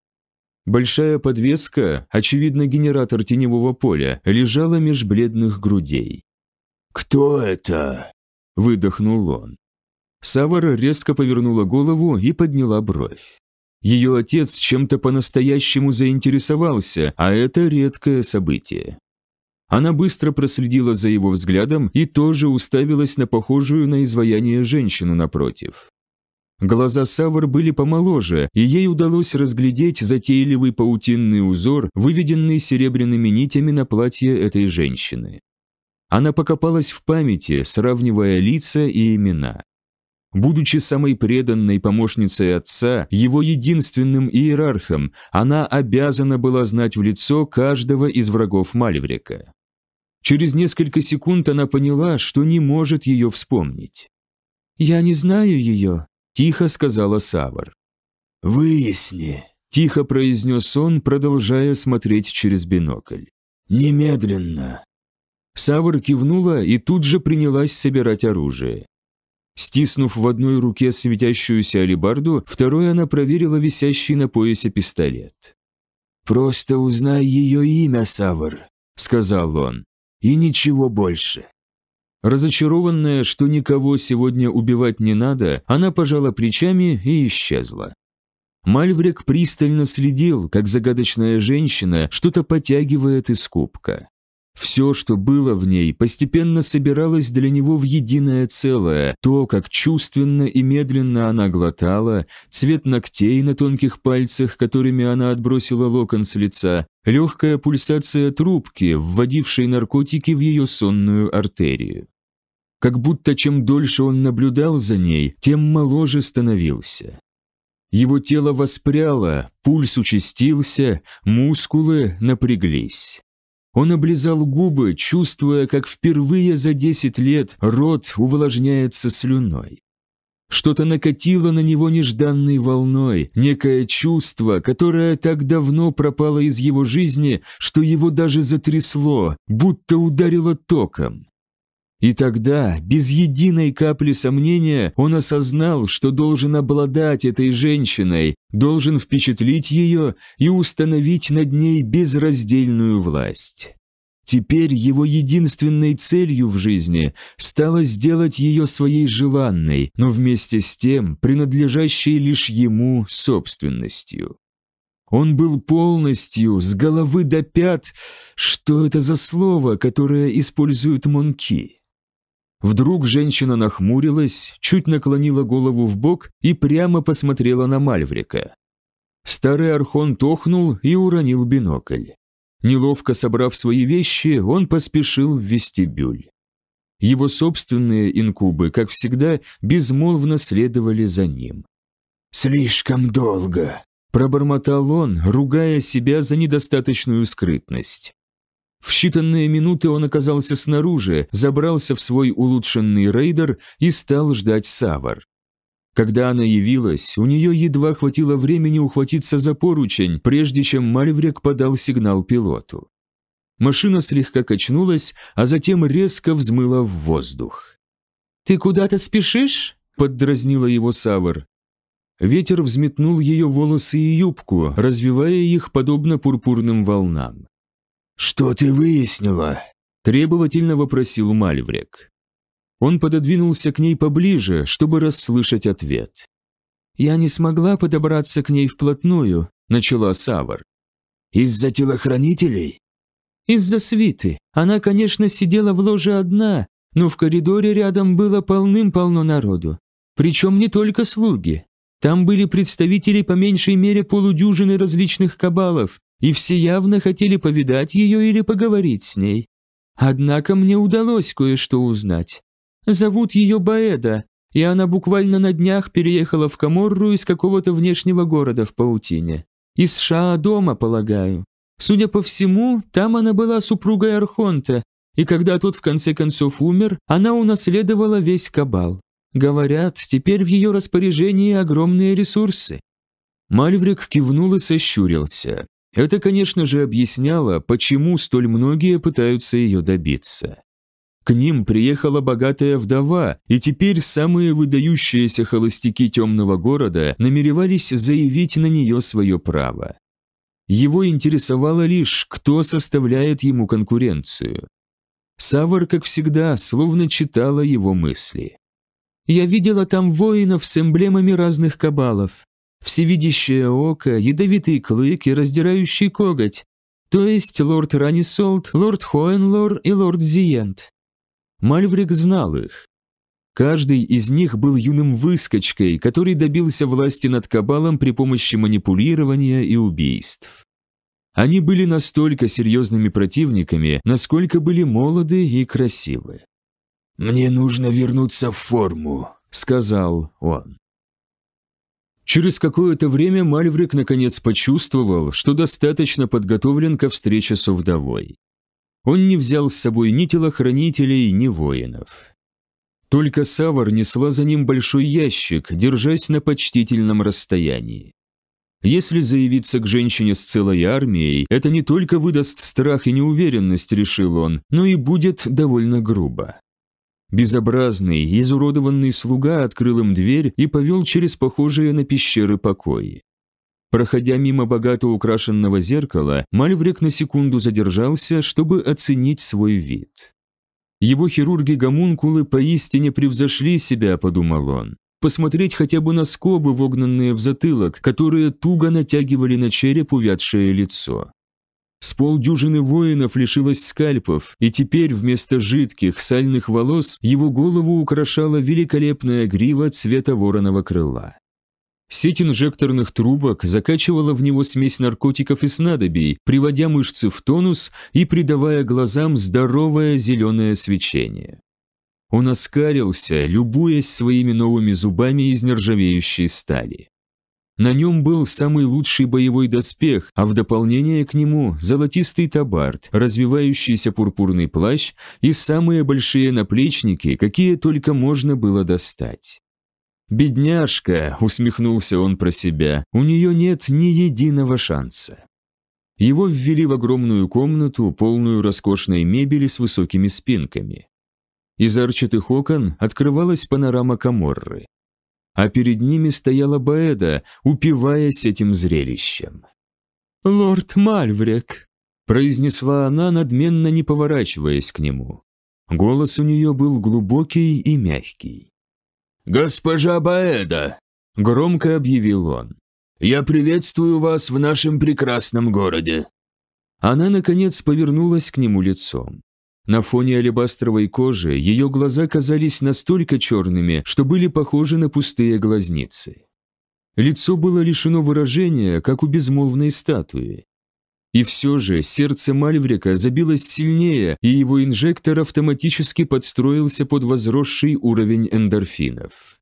Большая подвеска, очевидно генератор теневого поля, лежала меж бледных грудей. «Кто это?» – выдохнул он. Савара резко повернула голову и подняла бровь. Ее отец чем-то по-настоящему заинтересовался, а это редкое событие. Она быстро проследила за его взглядом и тоже уставилась на похожую на изваяние женщину напротив. Глаза Савр были помоложе, и ей удалось разглядеть затейливый паутинный узор, выведенный серебряными нитями на платье этой женщины. Она покопалась в памяти, сравнивая лица и имена. Будучи самой преданной помощницей отца, его единственным иерархом, она обязана была знать в лицо каждого из врагов Мальврика. Через несколько секунд она поняла, что не может ее вспомнить. «Я не знаю ее», тихо сказала Савар. «Выясни», – тихо произнес он, продолжая смотреть через бинокль. «Немедленно». Савар кивнула и тут же принялась собирать оружие. Стиснув в одной руке светящуюся алебарду, второй она проверила висящий на поясе пистолет. «Просто узнай ее имя, Савар», — сказал он, — «и ничего больше». Разочарованная, что никого сегодня убивать не надо, она пожала плечами и исчезла. Мальврек пристально следил, как загадочная женщина что-то потягивает из кубка. Все, что было в ней, постепенно собиралось для него в единое целое. То, как чувственно и медленно она глотала, цвет ногтей на тонких пальцах, которыми она отбросила локон с лица, легкая пульсация трубки, вводившей наркотики в ее сонную артерию. Как будто чем дольше он наблюдал за ней, тем моложе становился. Его тело воспряло, пульс участился, мускулы напряглись. Он облизал губы, чувствуя, как впервые за десять лет рот увлажняется слюной. Что-то накатило на него нежданной волной, некое чувство, которое так давно пропало из его жизни, что его даже затрясло, будто ударило током. И тогда, без единой капли сомнения, он осознал, что должен обладать этой женщиной, должен впечатлить ее и установить над ней безраздельную власть. Теперь его единственной целью в жизни стало сделать ее своей желанной, но вместе с тем принадлежащей лишь ему собственностью. Он был полностью, с головы до пят, что это за слово, которое используют монки? Вдруг женщина нахмурилась, чуть наклонила голову в бок и прямо посмотрела на Мальврика. Старый архон тохнул и уронил бинокль. Неловко собрав свои вещи, он поспешил в вестибюль. Его собственные инкубы, как всегда, безмолвно следовали за ним. «Слишком долго», – пробормотал он, ругая себя за недостаточную скрытность. В считанные минуты он оказался снаружи, забрался в свой улучшенный рейдер и стал ждать Савар. Когда она явилась, у нее едва хватило времени ухватиться за поручень, прежде чем Мальврек подал сигнал пилоту. Машина слегка качнулась, а затем резко взмыла в воздух. «Ты куда-то спешишь?» — поддразнила его Савар. Ветер взметнул ее волосы и юбку, развивая их подобно пурпурным волнам. «Что ты выяснила?» – требовательно вопросил Мальврек. Он пододвинулся к ней поближе, чтобы расслышать ответ. «Я не смогла подобраться к ней вплотную», – начала Савар. «Из-за телохранителей?» «Из-за свиты. Она, конечно, сидела в ложе одна, но в коридоре рядом было полным-полно народу. Причем не только слуги. Там были представители по меньшей мере полудюжины различных кабалов, и все явно хотели повидать ее или поговорить с ней. Однако мне удалось кое-что узнать. Зовут ее Баэда, и она буквально на днях переехала в Каморру из какого-то внешнего города в паутине. Из Шаа-дома, полагаю. Судя по всему, там она была супругой Архонта, и когда тот в конце концов умер, она унаследовала весь Кабал. Говорят, теперь в ее распоряжении огромные ресурсы. Мальврик кивнул и сощурился. Это, конечно же, объясняло, почему столь многие пытаются ее добиться. К ним приехала богатая вдова, и теперь самые выдающиеся холостяки темного города намеревались заявить на нее свое право. Его интересовало лишь, кто составляет ему конкуренцию. Савар, как всегда, словно читала его мысли. «Я видела там воинов с эмблемами разных кабалов всевидящее око, ядовитый клык и раздирающий коготь, то есть лорд Ранисолт, лорд Хоенлор и лорд Зиент. Мальврик знал их. Каждый из них был юным выскочкой, который добился власти над Кабалом при помощи манипулирования и убийств. Они были настолько серьезными противниками, насколько были молоды и красивы. «Мне нужно вернуться в форму», — сказал он. Через какое-то время Мальврик наконец почувствовал, что достаточно подготовлен ко встрече с вдовой. Он не взял с собой ни телохранителей, ни воинов. Только Савар несла за ним большой ящик, держась на почтительном расстоянии. Если заявиться к женщине с целой армией, это не только выдаст страх и неуверенность, решил он, но и будет довольно грубо. Безобразный, изуродованный слуга открыл им дверь и повел через похожие на пещеры покои. Проходя мимо богато украшенного зеркала, Мальврек на секунду задержался, чтобы оценить свой вид. Его хирурги-гомункулы поистине превзошли себя, подумал он. Посмотреть хотя бы на скобы, вогнанные в затылок, которые туго натягивали на череп увядшее лицо. С полдюжины воинов лишилось скальпов, и теперь вместо жидких сальных волос его голову украшала великолепная грива цвета вороного крыла. Сеть инжекторных трубок закачивала в него смесь наркотиков и снадобий, приводя мышцы в тонус и придавая глазам здоровое зеленое свечение. Он оскалился, любуясь своими новыми зубами из нержавеющей стали. На нем был самый лучший боевой доспех, а в дополнение к нему золотистый табард, развивающийся пурпурный плащ и самые большие наплечники, какие только можно было достать. «Бедняжка!» — усмехнулся он про себя. «У нее нет ни единого шанса». Его ввели в огромную комнату, полную роскошной мебели с высокими спинками. Из арчатых окон открывалась панорама Каморры а перед ними стояла Баэда, упиваясь этим зрелищем. «Лорд Мальврек», — произнесла она, надменно не поворачиваясь к нему. Голос у нее был глубокий и мягкий. «Госпожа Баэда», — громко объявил он, — «я приветствую вас в нашем прекрасном городе». Она, наконец, повернулась к нему лицом. На фоне алебастровой кожи ее глаза казались настолько черными, что были похожи на пустые глазницы. Лицо было лишено выражения, как у безмолвной статуи. И все же сердце Мальврика забилось сильнее, и его инжектор автоматически подстроился под возросший уровень эндорфинов.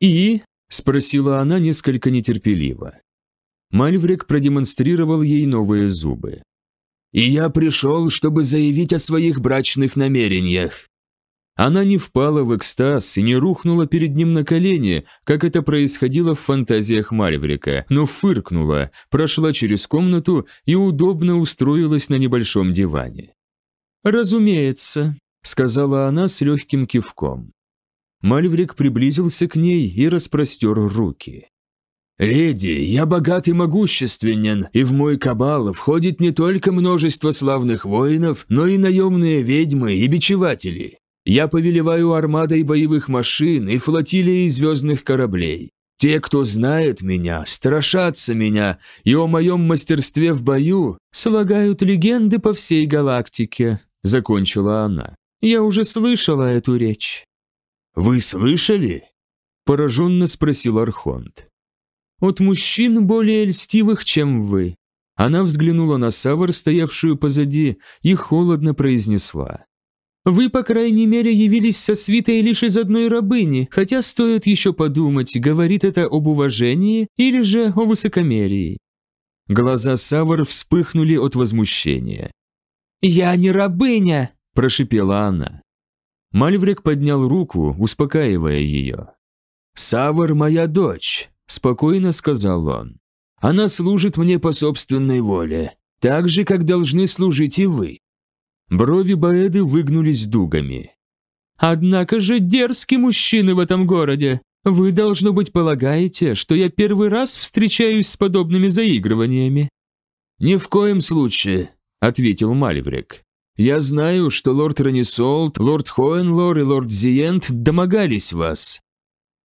«И?» – спросила она несколько нетерпеливо. Мальврик продемонстрировал ей новые зубы и я пришел, чтобы заявить о своих брачных намерениях». Она не впала в экстаз и не рухнула перед ним на колени, как это происходило в фантазиях Мальврика, но фыркнула, прошла через комнату и удобно устроилась на небольшом диване. «Разумеется», — сказала она с легким кивком. Мальврик приблизился к ней и распростер руки. «Леди, я богат и могущественен, и в мой кабал входит не только множество славных воинов, но и наемные ведьмы и бичеватели. Я повелеваю армадой боевых машин и флотилией звездных кораблей. Те, кто знает меня, страшатся меня, и о моем мастерстве в бою слагают легенды по всей галактике», — закончила она. «Я уже слышала эту речь». «Вы слышали?» — пораженно спросил Архонт. От мужчин более льстивых, чем вы». Она взглянула на Савар, стоявшую позади, и холодно произнесла. «Вы, по крайней мере, явились со свитой лишь из одной рабыни, хотя стоит еще подумать, говорит это об уважении или же о высокомерии». Глаза Савар вспыхнули от возмущения. «Я не рабыня!» – прошипела она. Мальврик поднял руку, успокаивая ее. «Савар моя дочь. – спокойно сказал он. «Она служит мне по собственной воле, так же, как должны служить и вы». Брови Баэды выгнулись дугами. «Однако же дерзкий мужчина в этом городе! Вы, должно быть, полагаете, что я первый раз встречаюсь с подобными заигрываниями?» «Ни в коем случае», — ответил Мальврек. «Я знаю, что лорд Ранисолт, лорд Хоенлор и лорд Зиент домогались вас».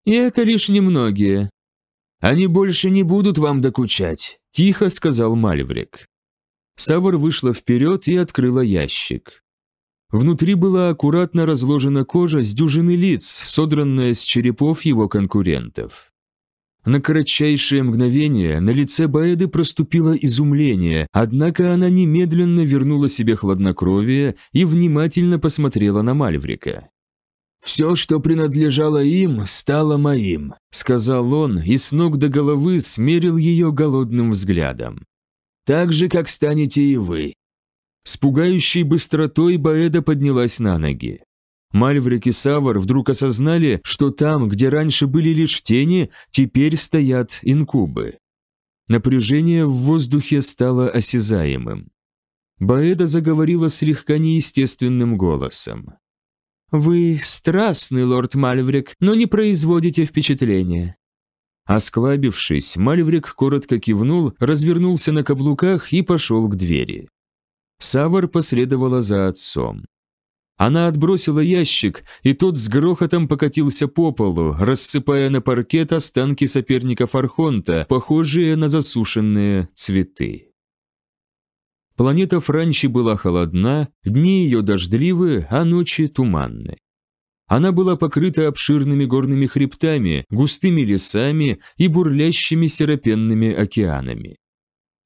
«И это лишь немногие. «Они больше не будут вам докучать», — тихо сказал Мальврик. Савар вышла вперед и открыла ящик. Внутри была аккуратно разложена кожа с дюжины лиц, содранная с черепов его конкурентов. На кратчайшее мгновение на лице Баэды проступило изумление, однако она немедленно вернула себе хладнокровие и внимательно посмотрела на Мальврика. «Все, что принадлежало им, стало моим», — сказал он и с ног до головы смерил ее голодным взглядом. «Так же, как станете и вы». С пугающей быстротой Баэда поднялась на ноги. Мальврик и Савар вдруг осознали, что там, где раньше были лишь тени, теперь стоят инкубы. Напряжение в воздухе стало осязаемым. Баэда заговорила слегка неестественным голосом. «Вы страстный, лорд Мальврик, но не производите впечатления». Осклабившись, Мальврик коротко кивнул, развернулся на каблуках и пошел к двери. Савар последовала за отцом. Она отбросила ящик, и тот с грохотом покатился по полу, рассыпая на паркет останки соперников Архонта, похожие на засушенные цветы. Планета Франчи была холодна, дни ее дождливы, а ночи туманны. Она была покрыта обширными горными хребтами, густыми лесами и бурлящими серопенными океанами.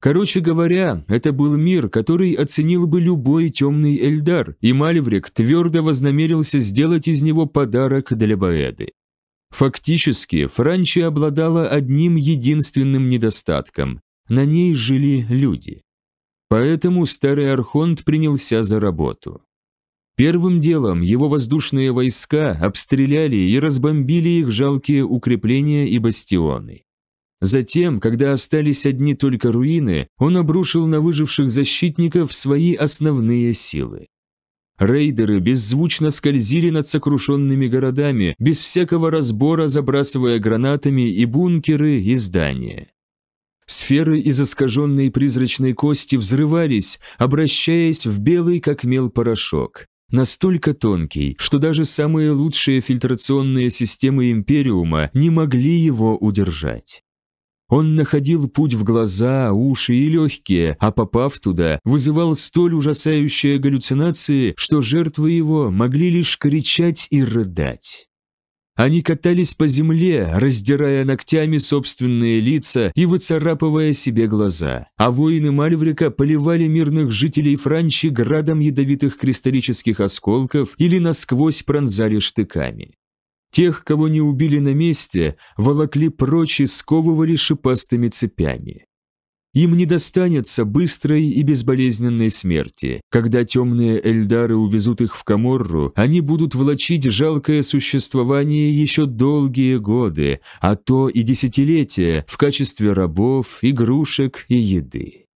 Короче говоря, это был мир, который оценил бы любой темный Эльдар, и Мальврик твердо вознамерился сделать из него подарок для Баэды. Фактически, Франчи обладала одним единственным недостатком – на ней жили люди. Поэтому старый Архонт принялся за работу. Первым делом его воздушные войска обстреляли и разбомбили их жалкие укрепления и бастионы. Затем, когда остались одни только руины, он обрушил на выживших защитников свои основные силы. Рейдеры беззвучно скользили над сокрушенными городами, без всякого разбора забрасывая гранатами и бункеры, и здания. Сферы из искаженной призрачной кости взрывались, обращаясь в белый как мел порошок. Настолько тонкий, что даже самые лучшие фильтрационные системы Империума не могли его удержать. Он находил путь в глаза, уши и легкие, а попав туда, вызывал столь ужасающие галлюцинации, что жертвы его могли лишь кричать и рыдать. Они катались по земле, раздирая ногтями собственные лица и выцарапывая себе глаза. А воины Мальврика поливали мирных жителей Франчи градом ядовитых кристаллических осколков или насквозь пронзали штыками. Тех, кого не убили на месте, волокли прочь и сковывали шипастыми цепями. Им не достанется быстрой и безболезненной смерти. Когда темные эльдары увезут их в Каморру, они будут влачить жалкое существование еще долгие годы, а то и десятилетия в качестве рабов, игрушек и еды.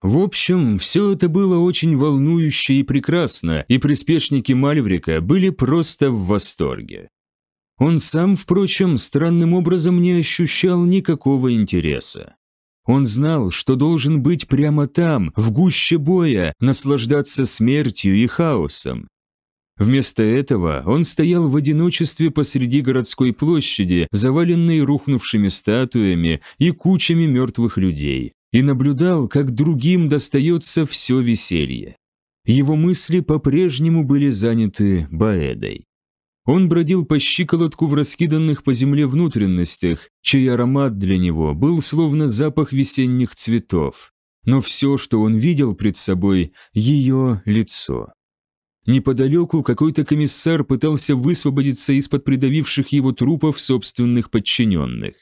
В общем, все это было очень волнующе и прекрасно, и приспешники Мальврика были просто в восторге. Он сам, впрочем, странным образом не ощущал никакого интереса. Он знал, что должен быть прямо там, в гуще боя, наслаждаться смертью и хаосом. Вместо этого он стоял в одиночестве посреди городской площади, заваленной рухнувшими статуями и кучами мертвых людей, и наблюдал, как другим достается все веселье. Его мысли по-прежнему были заняты Баэдой. Он бродил по щиколотку в раскиданных по земле внутренностях, чей аромат для него был словно запах весенних цветов. Но все, что он видел пред собой, — ее лицо. Неподалеку какой-то комиссар пытался высвободиться из-под придавивших его трупов собственных подчиненных.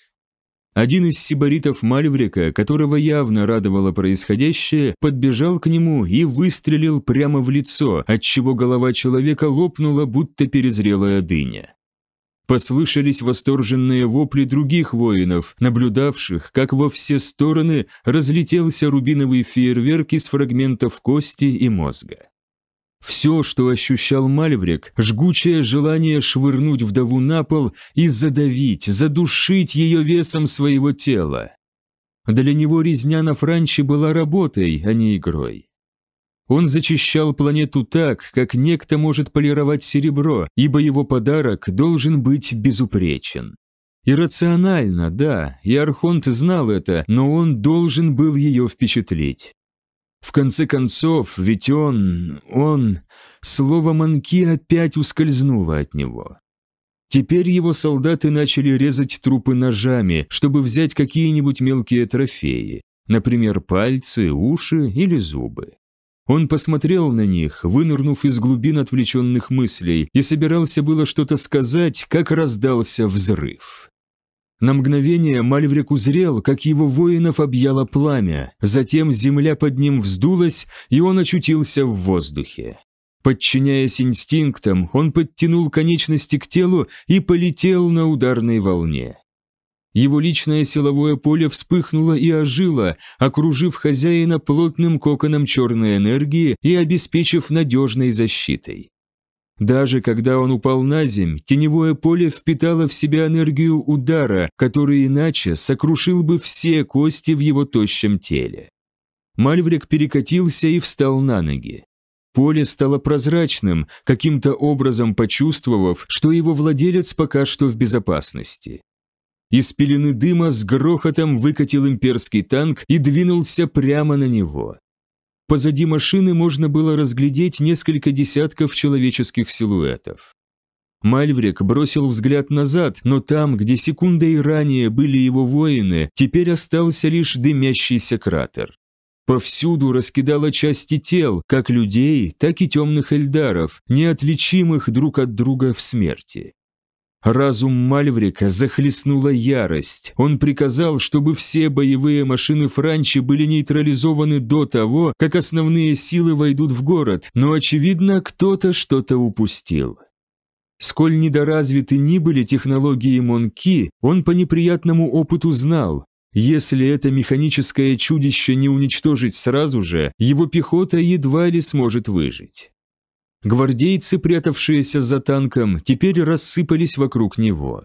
Один из сибаритов Мальврика, которого явно радовало происходящее, подбежал к нему и выстрелил прямо в лицо, отчего голова человека лопнула, будто перезрелая дыня. Послышались восторженные вопли других воинов, наблюдавших, как во все стороны разлетелся рубиновый фейерверк из фрагментов кости и мозга. Все, что ощущал Мальврик, жгучее желание швырнуть вдову на пол и задавить, задушить ее весом своего тела. Для него резня на Франче была работой, а не игрой. Он зачищал планету так, как некто может полировать серебро, ибо его подарок должен быть безупречен. Иррационально, да, и Архонт знал это, но он должен был ее впечатлить. В конце концов, ведь он... он... Слово «манки» опять ускользнуло от него. Теперь его солдаты начали резать трупы ножами, чтобы взять какие-нибудь мелкие трофеи, например, пальцы, уши или зубы. Он посмотрел на них, вынырнув из глубин отвлеченных мыслей, и собирался было что-то сказать, как раздался взрыв. На мгновение Мальврик узрел, как его воинов объяло пламя, затем земля под ним вздулась, и он очутился в воздухе. Подчиняясь инстинктам, он подтянул конечности к телу и полетел на ударной волне. Его личное силовое поле вспыхнуло и ожило, окружив хозяина плотным коконом черной энергии и обеспечив надежной защитой. Даже когда он упал на земь, теневое поле впитало в себя энергию удара, который иначе сокрушил бы все кости в его тощем теле. Мальврик перекатился и встал на ноги. Поле стало прозрачным, каким-то образом почувствовав, что его владелец пока что в безопасности. Из пелены дыма с грохотом выкатил имперский танк и двинулся прямо на него. Позади машины можно было разглядеть несколько десятков человеческих силуэтов. Мальврик бросил взгляд назад, но там, где секундой ранее были его воины, теперь остался лишь дымящийся кратер. Повсюду раскидала части тел, как людей, так и темных эльдаров, неотличимых друг от друга в смерти. Разум Мальврика захлестнула ярость. Он приказал, чтобы все боевые машины Франчи были нейтрализованы до того, как основные силы войдут в город, но, очевидно, кто-то что-то упустил. Сколь недоразвиты ни были технологии Монки, он по неприятному опыту знал, если это механическое чудище не уничтожить сразу же, его пехота едва ли сможет выжить. Гвардейцы, прятавшиеся за танком, теперь рассыпались вокруг него.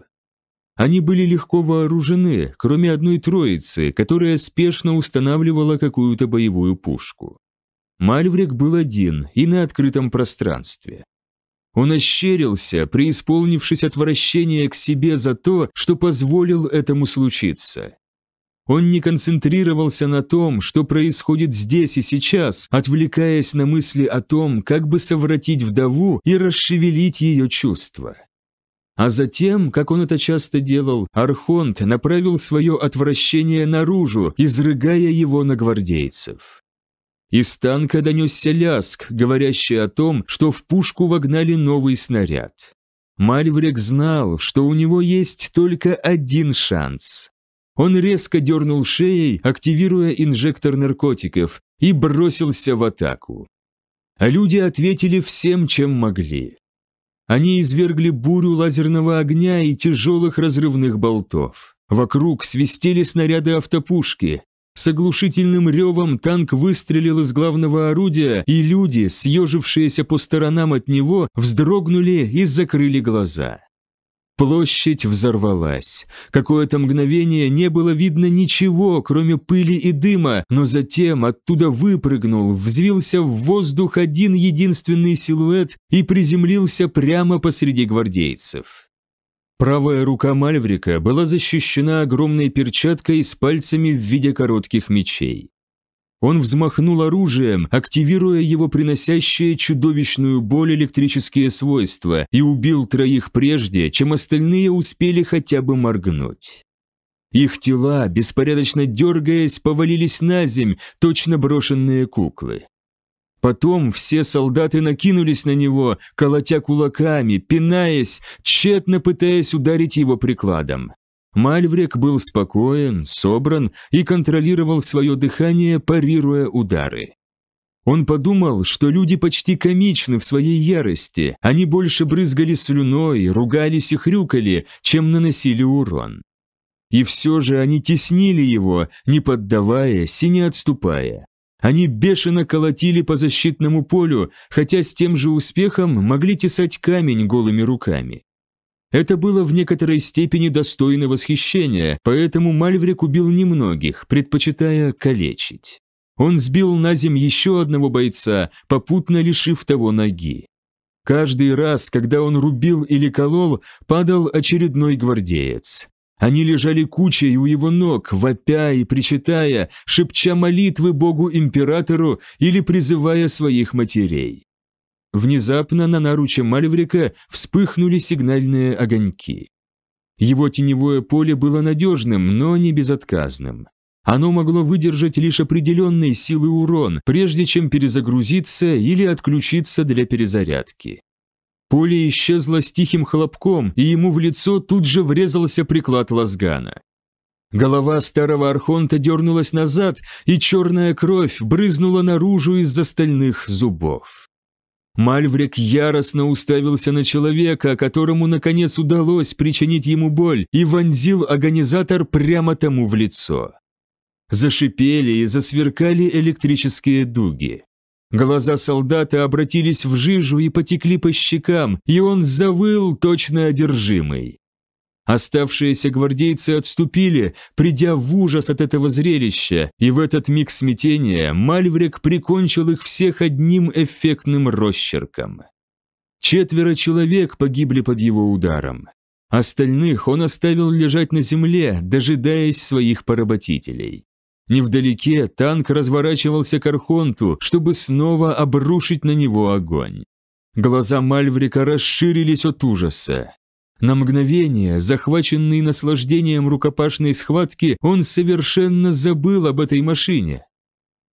Они были легко вооружены, кроме одной троицы, которая спешно устанавливала какую-то боевую пушку. Мальврик был один и на открытом пространстве. Он ощерился, преисполнившись отвращения к себе за то, что позволил этому случиться. Он не концентрировался на том, что происходит здесь и сейчас, отвлекаясь на мысли о том, как бы совратить вдову и расшевелить ее чувства. А затем, как он это часто делал, Архонт направил свое отвращение наружу, изрыгая его на гвардейцев. Из танка донесся ляск, говорящий о том, что в пушку вогнали новый снаряд. Мальврек знал, что у него есть только один шанс. Он резко дернул шеей, активируя инжектор наркотиков, и бросился в атаку. А люди ответили всем, чем могли. Они извергли бурю лазерного огня и тяжелых разрывных болтов. Вокруг свистели снаряды автопушки. С оглушительным ревом танк выстрелил из главного орудия, и люди, съежившиеся по сторонам от него, вздрогнули и закрыли глаза. Площадь взорвалась. Какое-то мгновение не было видно ничего, кроме пыли и дыма, но затем оттуда выпрыгнул, взвился в воздух один единственный силуэт и приземлился прямо посреди гвардейцев. Правая рука Мальврика была защищена огромной перчаткой с пальцами в виде коротких мечей. Он взмахнул оружием, активируя его приносящее чудовищную боль электрические свойства, и убил троих прежде, чем остальные успели хотя бы моргнуть. Их тела, беспорядочно дергаясь, повалились на земь, точно брошенные куклы. Потом все солдаты накинулись на него, колотя кулаками, пинаясь, тщетно пытаясь ударить его прикладом. Мальврек был спокоен, собран и контролировал свое дыхание, парируя удары. Он подумал, что люди почти комичны в своей ярости, они больше брызгали слюной, ругались и хрюкали, чем наносили урон. И все же они теснили его, не поддаваясь и не отступая. Они бешено колотили по защитному полю, хотя с тем же успехом могли тесать камень голыми руками. Это было в некоторой степени достойно восхищения, поэтому Мальврик убил немногих, предпочитая калечить. Он сбил на земь еще одного бойца, попутно лишив того ноги. Каждый раз, когда он рубил или колол, падал очередной гвардеец. Они лежали кучей у его ног, вопя и причитая, шепча молитвы Богу-императору или призывая своих матерей. Внезапно на наруче Мальврика вспыхнули сигнальные огоньки. Его теневое поле было надежным, но не безотказным. Оно могло выдержать лишь определенные силы урон, прежде чем перезагрузиться или отключиться для перезарядки. Поле исчезло с тихим хлопком, и ему в лицо тут же врезался приклад лазгана. Голова старого архонта дернулась назад, и черная кровь брызнула наружу из-за стальных зубов. Мальврик яростно уставился на человека, которому наконец удалось причинить ему боль, и вонзил организатор прямо тому в лицо. Зашипели и засверкали электрические дуги. Глаза солдата обратились в жижу и потекли по щекам, и он завыл точно одержимый. Оставшиеся гвардейцы отступили, придя в ужас от этого зрелища, и в этот миг смятения Мальврек прикончил их всех одним эффектным росчерком. Четверо человек погибли под его ударом. Остальных он оставил лежать на земле, дожидаясь своих поработителей. Невдалеке танк разворачивался к Архонту, чтобы снова обрушить на него огонь. Глаза Мальврика расширились от ужаса. На мгновение, захваченный наслаждением рукопашной схватки, он совершенно забыл об этой машине.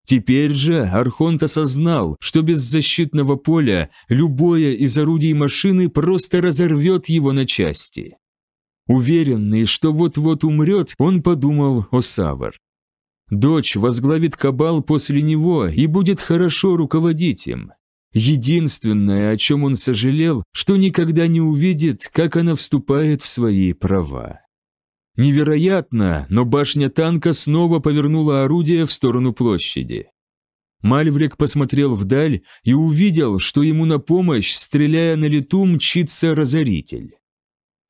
Теперь же Архонт осознал, что без защитного поля любое из орудий машины просто разорвет его на части. Уверенный, что вот-вот умрет, он подумал о Савар. Дочь возглавит Кабал после него и будет хорошо руководить им. Единственное, о чем он сожалел, что никогда не увидит, как она вступает в свои права. Невероятно, но башня танка снова повернула орудие в сторону площади. Мальврик посмотрел вдаль и увидел, что ему на помощь, стреляя на лету, мчится разоритель.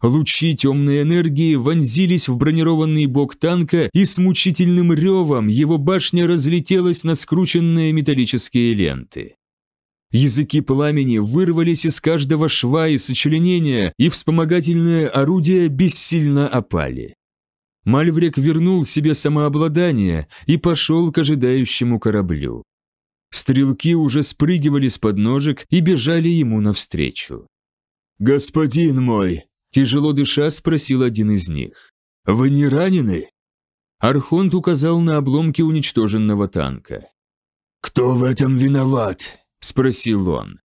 Лучи темной энергии вонзились в бронированный бок танка, и с мучительным ревом его башня разлетелась на скрученные металлические ленты. Языки пламени вырвались из каждого шва и сочленения, и вспомогательные орудия бессильно опали. Мальврек вернул себе самообладание и пошел к ожидающему кораблю. Стрелки уже спрыгивали с подножек и бежали ему навстречу. «Господин мой!» – тяжело дыша спросил один из них. «Вы не ранены?» Архонт указал на обломки уничтоженного танка. «Кто в этом виноват? – спросил он.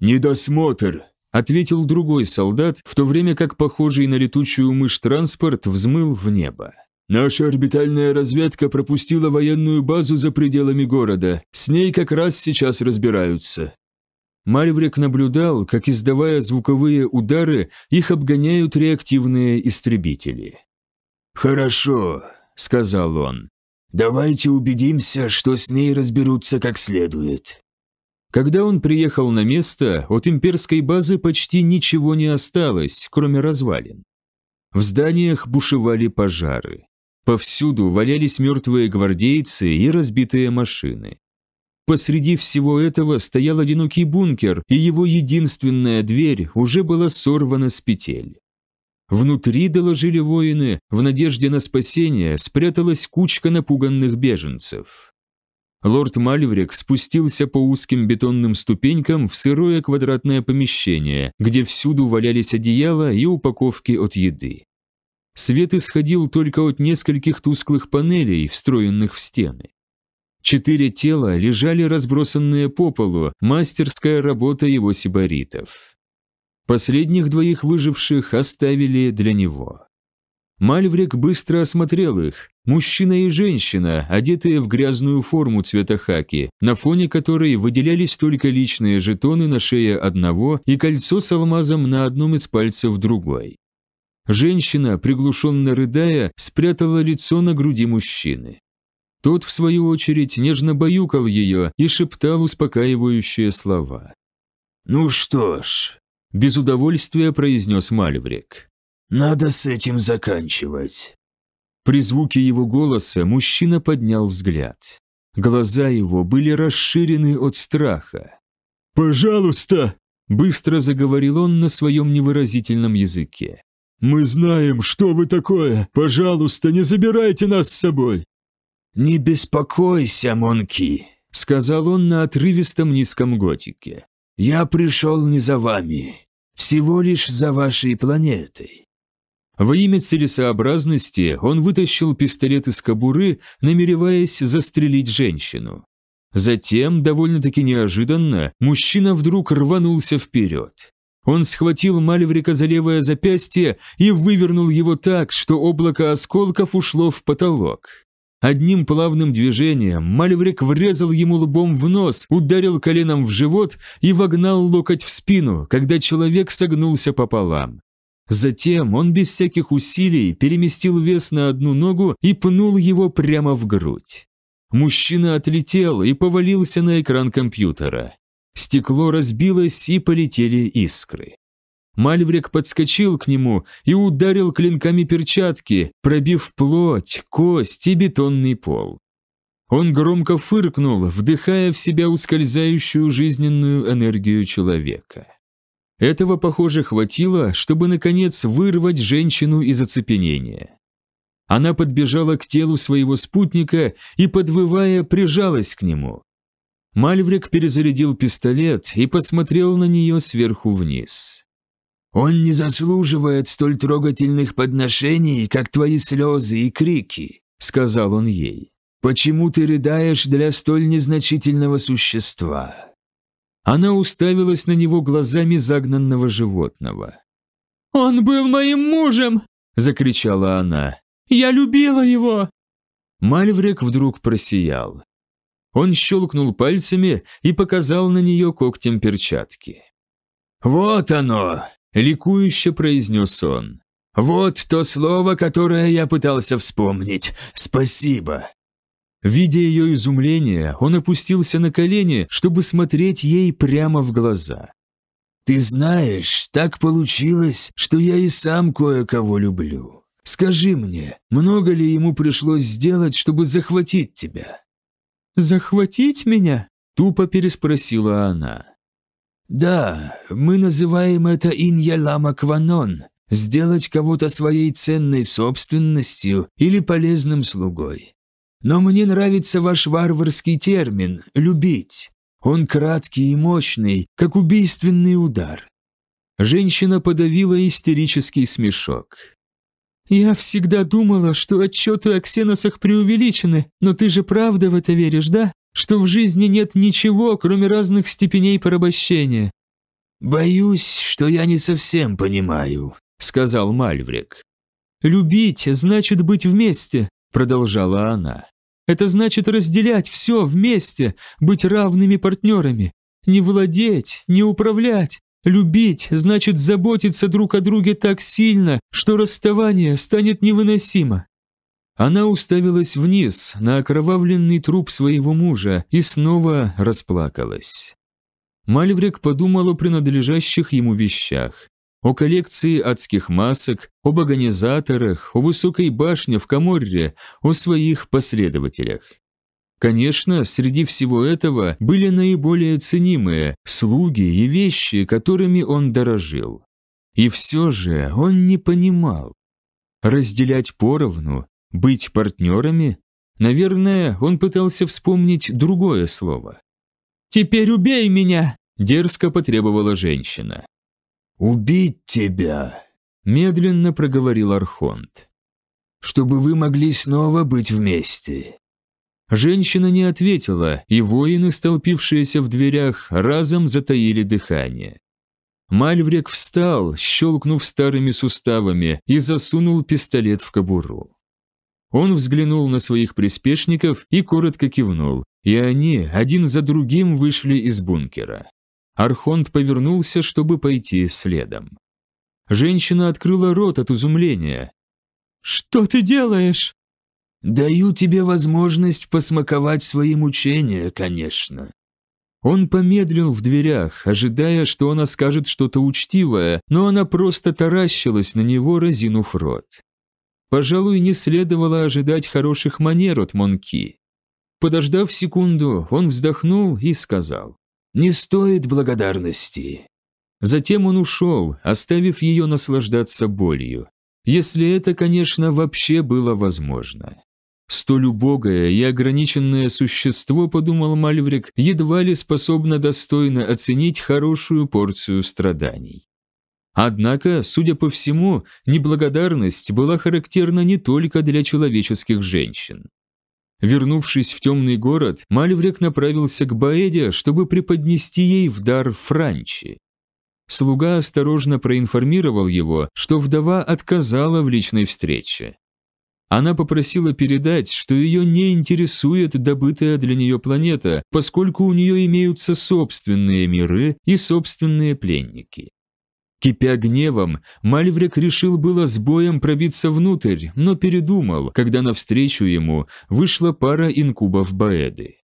«Недосмотр», – ответил другой солдат, в то время как похожий на летучую мышь транспорт взмыл в небо. Наша орбитальная разведка пропустила военную базу за пределами города. С ней как раз сейчас разбираются. Мальврек наблюдал, как, издавая звуковые удары, их обгоняют реактивные истребители. «Хорошо», — сказал он. «Давайте убедимся, что с ней разберутся как следует». Когда он приехал на место, от имперской базы почти ничего не осталось, кроме развалин. В зданиях бушевали пожары. Повсюду валялись мертвые гвардейцы и разбитые машины. Посреди всего этого стоял одинокий бункер, и его единственная дверь уже была сорвана с петель. Внутри, доложили воины, в надежде на спасение спряталась кучка напуганных беженцев. Лорд Мальврек спустился по узким бетонным ступенькам в сырое квадратное помещение, где всюду валялись одеяла и упаковки от еды. Свет исходил только от нескольких тусклых панелей, встроенных в стены. Четыре тела лежали разбросанные по полу, мастерская работа его сибаритов. Последних двоих выживших оставили для него. Мальврек быстро осмотрел их, Мужчина и женщина, одетые в грязную форму цвета хаки, на фоне которой выделялись только личные жетоны на шее одного и кольцо с алмазом на одном из пальцев другой. Женщина, приглушенно рыдая, спрятала лицо на груди мужчины. Тот, в свою очередь, нежно баюкал ее и шептал успокаивающие слова. «Ну что ж», – без удовольствия произнес Мальврик, – «надо с этим заканчивать». При звуке его голоса мужчина поднял взгляд. Глаза его были расширены от страха. «Пожалуйста!» – быстро заговорил он на своем невыразительном языке. «Мы знаем, что вы такое! Пожалуйста, не забирайте нас с собой!» «Не беспокойся, Монки!» – сказал он на отрывистом низком готике. «Я пришел не за вами, всего лишь за вашей планетой. Во имя целесообразности он вытащил пистолет из кобуры, намереваясь застрелить женщину. Затем, довольно-таки неожиданно, мужчина вдруг рванулся вперед. Он схватил Мальврика за левое запястье и вывернул его так, что облако осколков ушло в потолок. Одним плавным движением Мальврик врезал ему лбом в нос, ударил коленом в живот и вогнал локоть в спину, когда человек согнулся пополам. Затем он без всяких усилий переместил вес на одну ногу и пнул его прямо в грудь. Мужчина отлетел и повалился на экран компьютера. Стекло разбилось и полетели искры. Мальврик подскочил к нему и ударил клинками перчатки, пробив плоть, кость и бетонный пол. Он громко фыркнул, вдыхая в себя ускользающую жизненную энергию человека. Этого, похоже, хватило, чтобы, наконец, вырвать женщину из оцепенения. Она подбежала к телу своего спутника и, подвывая, прижалась к нему. Мальврик перезарядил пистолет и посмотрел на нее сверху вниз. «Он не заслуживает столь трогательных подношений, как твои слезы и крики», — сказал он ей. «Почему ты рыдаешь для столь незначительного существа?» Она уставилась на него глазами загнанного животного. «Он был моим мужем!» – закричала она. «Я любила его!» Мальврек вдруг просиял. Он щелкнул пальцами и показал на нее когтем перчатки. «Вот оно!» – ликующе произнес он. «Вот то слово, которое я пытался вспомнить. Спасибо!» Видя ее изумление, он опустился на колени, чтобы смотреть ей прямо в глаза. «Ты знаешь, так получилось, что я и сам кое-кого люблю. Скажи мне, много ли ему пришлось сделать, чтобы захватить тебя?» «Захватить меня?» – тупо переспросила она. «Да, мы называем это иньялама кванон – сделать кого-то своей ценной собственностью или полезным слугой. Но мне нравится ваш варварский термин «любить». Он краткий и мощный, как убийственный удар. Женщина подавила истерический смешок. «Я всегда думала, что отчеты о ксеносах преувеличены, но ты же правда в это веришь, да? Что в жизни нет ничего, кроме разных степеней порабощения?» «Боюсь, что я не совсем понимаю», — сказал Мальврик. «Любить значит быть вместе продолжала она. Это значит разделять все вместе, быть равными партнерами. Не владеть, не управлять. Любить значит заботиться друг о друге так сильно, что расставание станет невыносимо. Она уставилась вниз на окровавленный труп своего мужа и снова расплакалась. Мальврик подумал о принадлежащих ему вещах о коллекции адских масок, об организаторах, о высокой башне в Каморре, о своих последователях. Конечно, среди всего этого были наиболее ценимые слуги и вещи, которыми он дорожил. И все же он не понимал. Разделять поровну, быть партнерами? Наверное, он пытался вспомнить другое слово. «Теперь убей меня!» – дерзко потребовала женщина. «Убить тебя!» – медленно проговорил Архонт. «Чтобы вы могли снова быть вместе!» Женщина не ответила, и воины, столпившиеся в дверях, разом затаили дыхание. Мальврек встал, щелкнув старыми суставами, и засунул пистолет в кобуру. Он взглянул на своих приспешников и коротко кивнул, и они один за другим вышли из бункера. Архонт повернулся, чтобы пойти следом. Женщина открыла рот от изумления. «Что ты делаешь?» «Даю тебе возможность посмаковать свои мучения, конечно». Он помедлил в дверях, ожидая, что она скажет что-то учтивое, но она просто таращилась на него, разинув рот. Пожалуй, не следовало ожидать хороших манер от Монки. Подождав секунду, он вздохнул и сказал не стоит благодарности». Затем он ушел, оставив ее наслаждаться болью, если это, конечно, вообще было возможно. Столь убогое и ограниченное существо, подумал Мальврик, едва ли способно достойно оценить хорошую порцию страданий. Однако, судя по всему, неблагодарность была характерна не только для человеческих женщин. Вернувшись в темный город, Мальврек направился к Баэде, чтобы преподнести ей в дар Франчи. Слуга осторожно проинформировал его, что вдова отказала в личной встрече. Она попросила передать, что ее не интересует добытая для нее планета, поскольку у нее имеются собственные миры и собственные пленники. Кипя гневом, Мальврик решил было с боем пробиться внутрь, но передумал, когда навстречу ему вышла пара инкубов Баэды.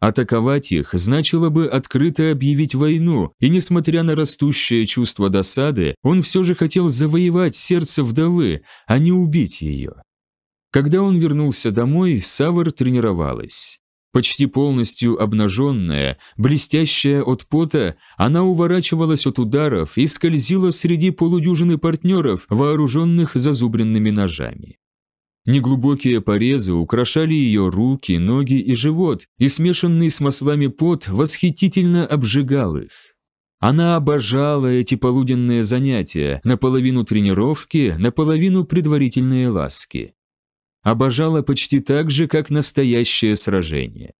Атаковать их значило бы открыто объявить войну, и несмотря на растущее чувство досады, он все же хотел завоевать сердце вдовы, а не убить ее. Когда он вернулся домой, Савар тренировалась. Почти полностью обнаженная, блестящая от пота, она уворачивалась от ударов и скользила среди полудюжины партнеров, вооруженных зазубренными ножами. Неглубокие порезы украшали ее руки, ноги и живот, и смешанный с маслами пот восхитительно обжигал их. Она обожала эти полуденные занятия, наполовину тренировки, наполовину предварительные ласки обожала почти так же, как настоящее сражение.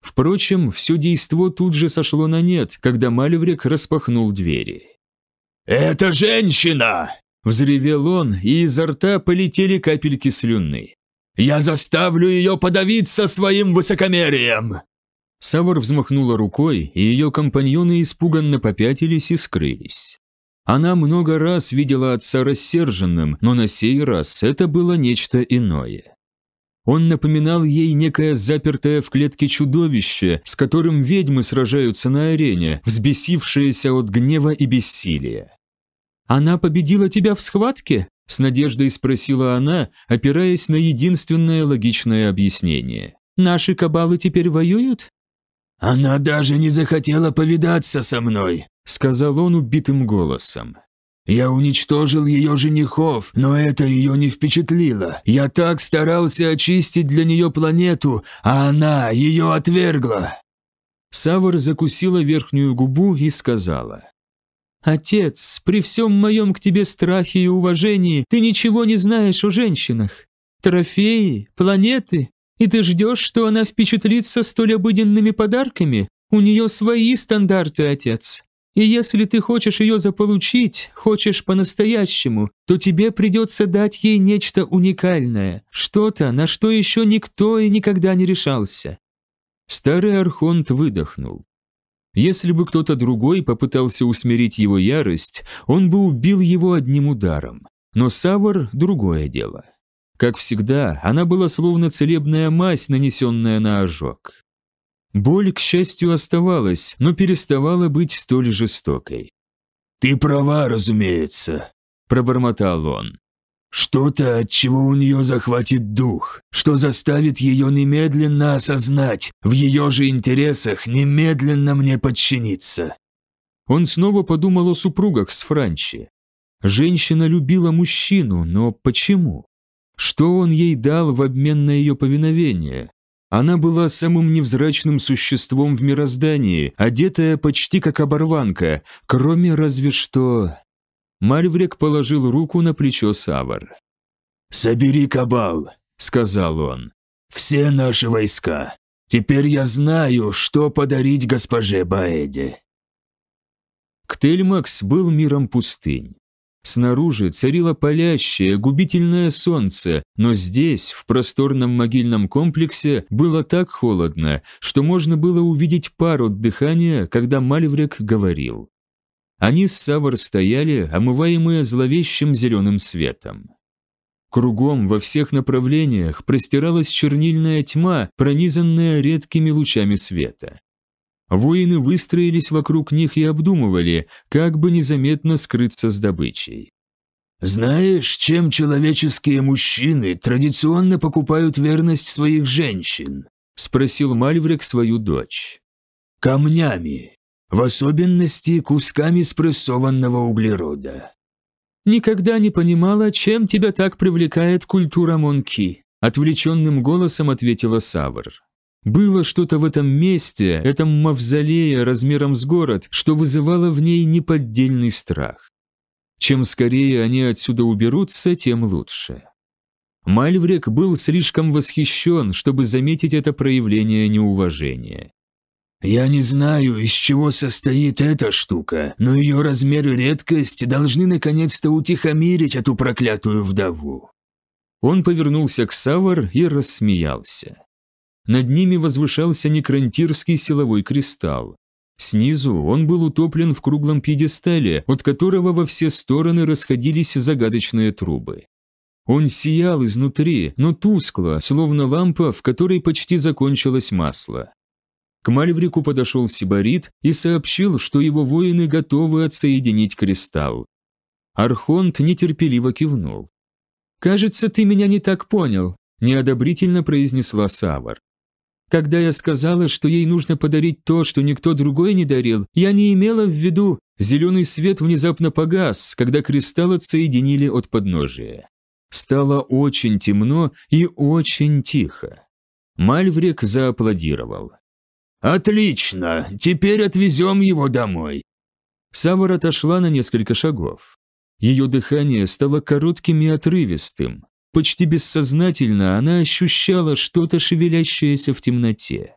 Впрочем, все действо тут же сошло на нет, когда Малеврик распахнул двери. «Это женщина!» – взревел он, и изо рта полетели капельки слюны. «Я заставлю ее подавиться своим высокомерием!» Савар взмахнула рукой, и ее компаньоны испуганно попятились и скрылись. Она много раз видела отца рассерженным, но на сей раз это было нечто иное. Он напоминал ей некое запертое в клетке чудовище, с которым ведьмы сражаются на арене, взбесившееся от гнева и бессилия. «Она победила тебя в схватке?» – с надеждой спросила она, опираясь на единственное логичное объяснение. «Наши кабалы теперь воюют?» «Она даже не захотела повидаться со мной», сказал он убитым голосом. «Я уничтожил ее женихов, но это ее не впечатлило. Я так старался очистить для нее планету, а она ее отвергла». Савар закусила верхнюю губу и сказала. «Отец, при всем моем к тебе страхе и уважении ты ничего не знаешь о женщинах. Трофеи, планеты, и ты ждешь, что она впечатлится столь обыденными подарками? У нее свои стандарты, отец. И если ты хочешь ее заполучить, хочешь по-настоящему, то тебе придется дать ей нечто уникальное, что-то, на что еще никто и никогда не решался». Старый Архонт выдохнул. Если бы кто-то другой попытался усмирить его ярость, он бы убил его одним ударом. Но Савар — другое дело. Как всегда, она была словно целебная мазь, нанесенная на ожог. Боль, к счастью, оставалась, но переставала быть столь жестокой. «Ты права, разумеется», – пробормотал он. «Что-то, от чего у нее захватит дух, что заставит ее немедленно осознать, в ее же интересах немедленно мне подчиниться». Он снова подумал о супругах с Франчи. Женщина любила мужчину, но почему? Что он ей дал в обмен на ее повиновение? Она была самым невзрачным существом в мироздании, одетая почти как оборванка, кроме разве что... Мальврек положил руку на плечо Савар. «Собери кабал», — сказал он. «Все наши войска. Теперь я знаю, что подарить госпоже Баэде». Ктельмакс был миром пустынь. Снаружи царило палящее, губительное солнце, но здесь, в просторном могильном комплексе, было так холодно, что можно было увидеть пар от дыхания, когда Мальврек говорил. Они с Савар стояли, омываемые зловещим зеленым светом. Кругом во всех направлениях простиралась чернильная тьма, пронизанная редкими лучами света. Воины выстроились вокруг них и обдумывали, как бы незаметно скрыться с добычей. «Знаешь, чем человеческие мужчины традиционно покупают верность своих женщин?» – спросил Мальврек свою дочь. «Камнями, в особенности кусками спрессованного углерода». «Никогда не понимала, чем тебя так привлекает культура Монки», – отвлеченным голосом ответила Савр. Было что-то в этом месте, этом мавзолее размером с город, что вызывало в ней неподдельный страх. Чем скорее они отсюда уберутся, тем лучше. Мальврек был слишком восхищен, чтобы заметить это проявление неуважения. «Я не знаю, из чего состоит эта штука, но ее размер и редкость должны наконец-то утихомирить эту проклятую вдову». Он повернулся к Савар и рассмеялся. Над ними возвышался некрантирский силовой кристалл. Снизу он был утоплен в круглом пьедестале, от которого во все стороны расходились загадочные трубы. Он сиял изнутри, но тускло, словно лампа, в которой почти закончилось масло. К Мальврику подошел Сибарит и сообщил, что его воины готовы отсоединить кристалл. Архонт нетерпеливо кивнул. «Кажется, ты меня не так понял», – неодобрительно произнесла Савар. Когда я сказала, что ей нужно подарить то, что никто другой не дарил, я не имела в виду... Зеленый свет внезапно погас, когда кристалл отсоединили от подножия. Стало очень темно и очень тихо. Мальврек зааплодировал. «Отлично! Теперь отвезем его домой!» Савар отошла на несколько шагов. Ее дыхание стало коротким и отрывистым. Почти бессознательно она ощущала что-то шевелящееся в темноте.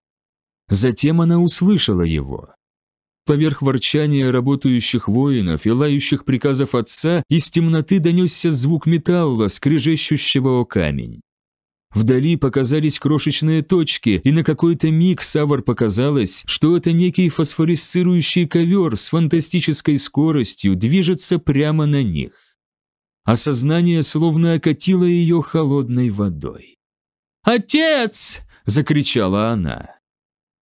Затем она услышала его. Поверх ворчания работающих воинов и лающих приказов отца из темноты донесся звук металла, скрежещущего о камень. Вдали показались крошечные точки, и на какой-то миг Савар показалось, что это некий фосфорисцирующий ковер с фантастической скоростью движется прямо на них. Осознание а словно окатило ее холодной водой. «Отец!» – закричала она.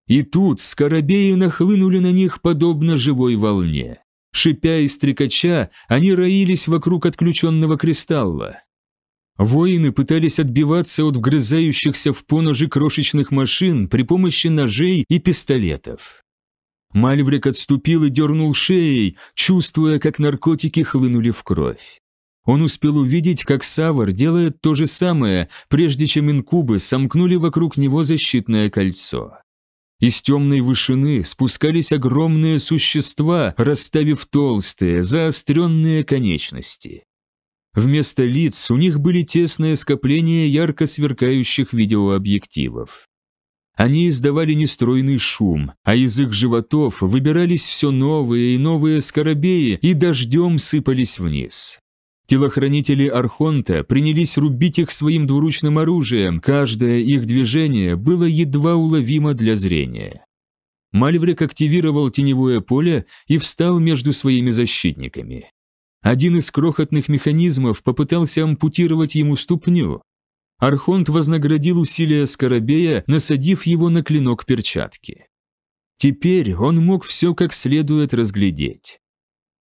И тут скоробеи нахлынули на них подобно живой волне. Шипя и стрекача, они роились вокруг отключенного кристалла. Воины пытались отбиваться от вгрызающихся в поножи крошечных машин при помощи ножей и пистолетов. Мальврик отступил и дернул шеей, чувствуя, как наркотики хлынули в кровь. Он успел увидеть, как Савар делает то же самое, прежде чем инкубы сомкнули вокруг него защитное кольцо. Из темной вышины спускались огромные существа, расставив толстые, заостренные конечности. Вместо лиц у них были тесное скопление ярко сверкающих видеообъективов. Они издавали нестройный шум, а из их животов выбирались все новые и новые скоробеи и дождем сыпались вниз. Телохранители Архонта принялись рубить их своим двуручным оружием, каждое их движение было едва уловимо для зрения. Мальврик активировал теневое поле и встал между своими защитниками. Один из крохотных механизмов попытался ампутировать ему ступню. Архонт вознаградил усилия Скоробея, насадив его на клинок перчатки. Теперь он мог все как следует разглядеть.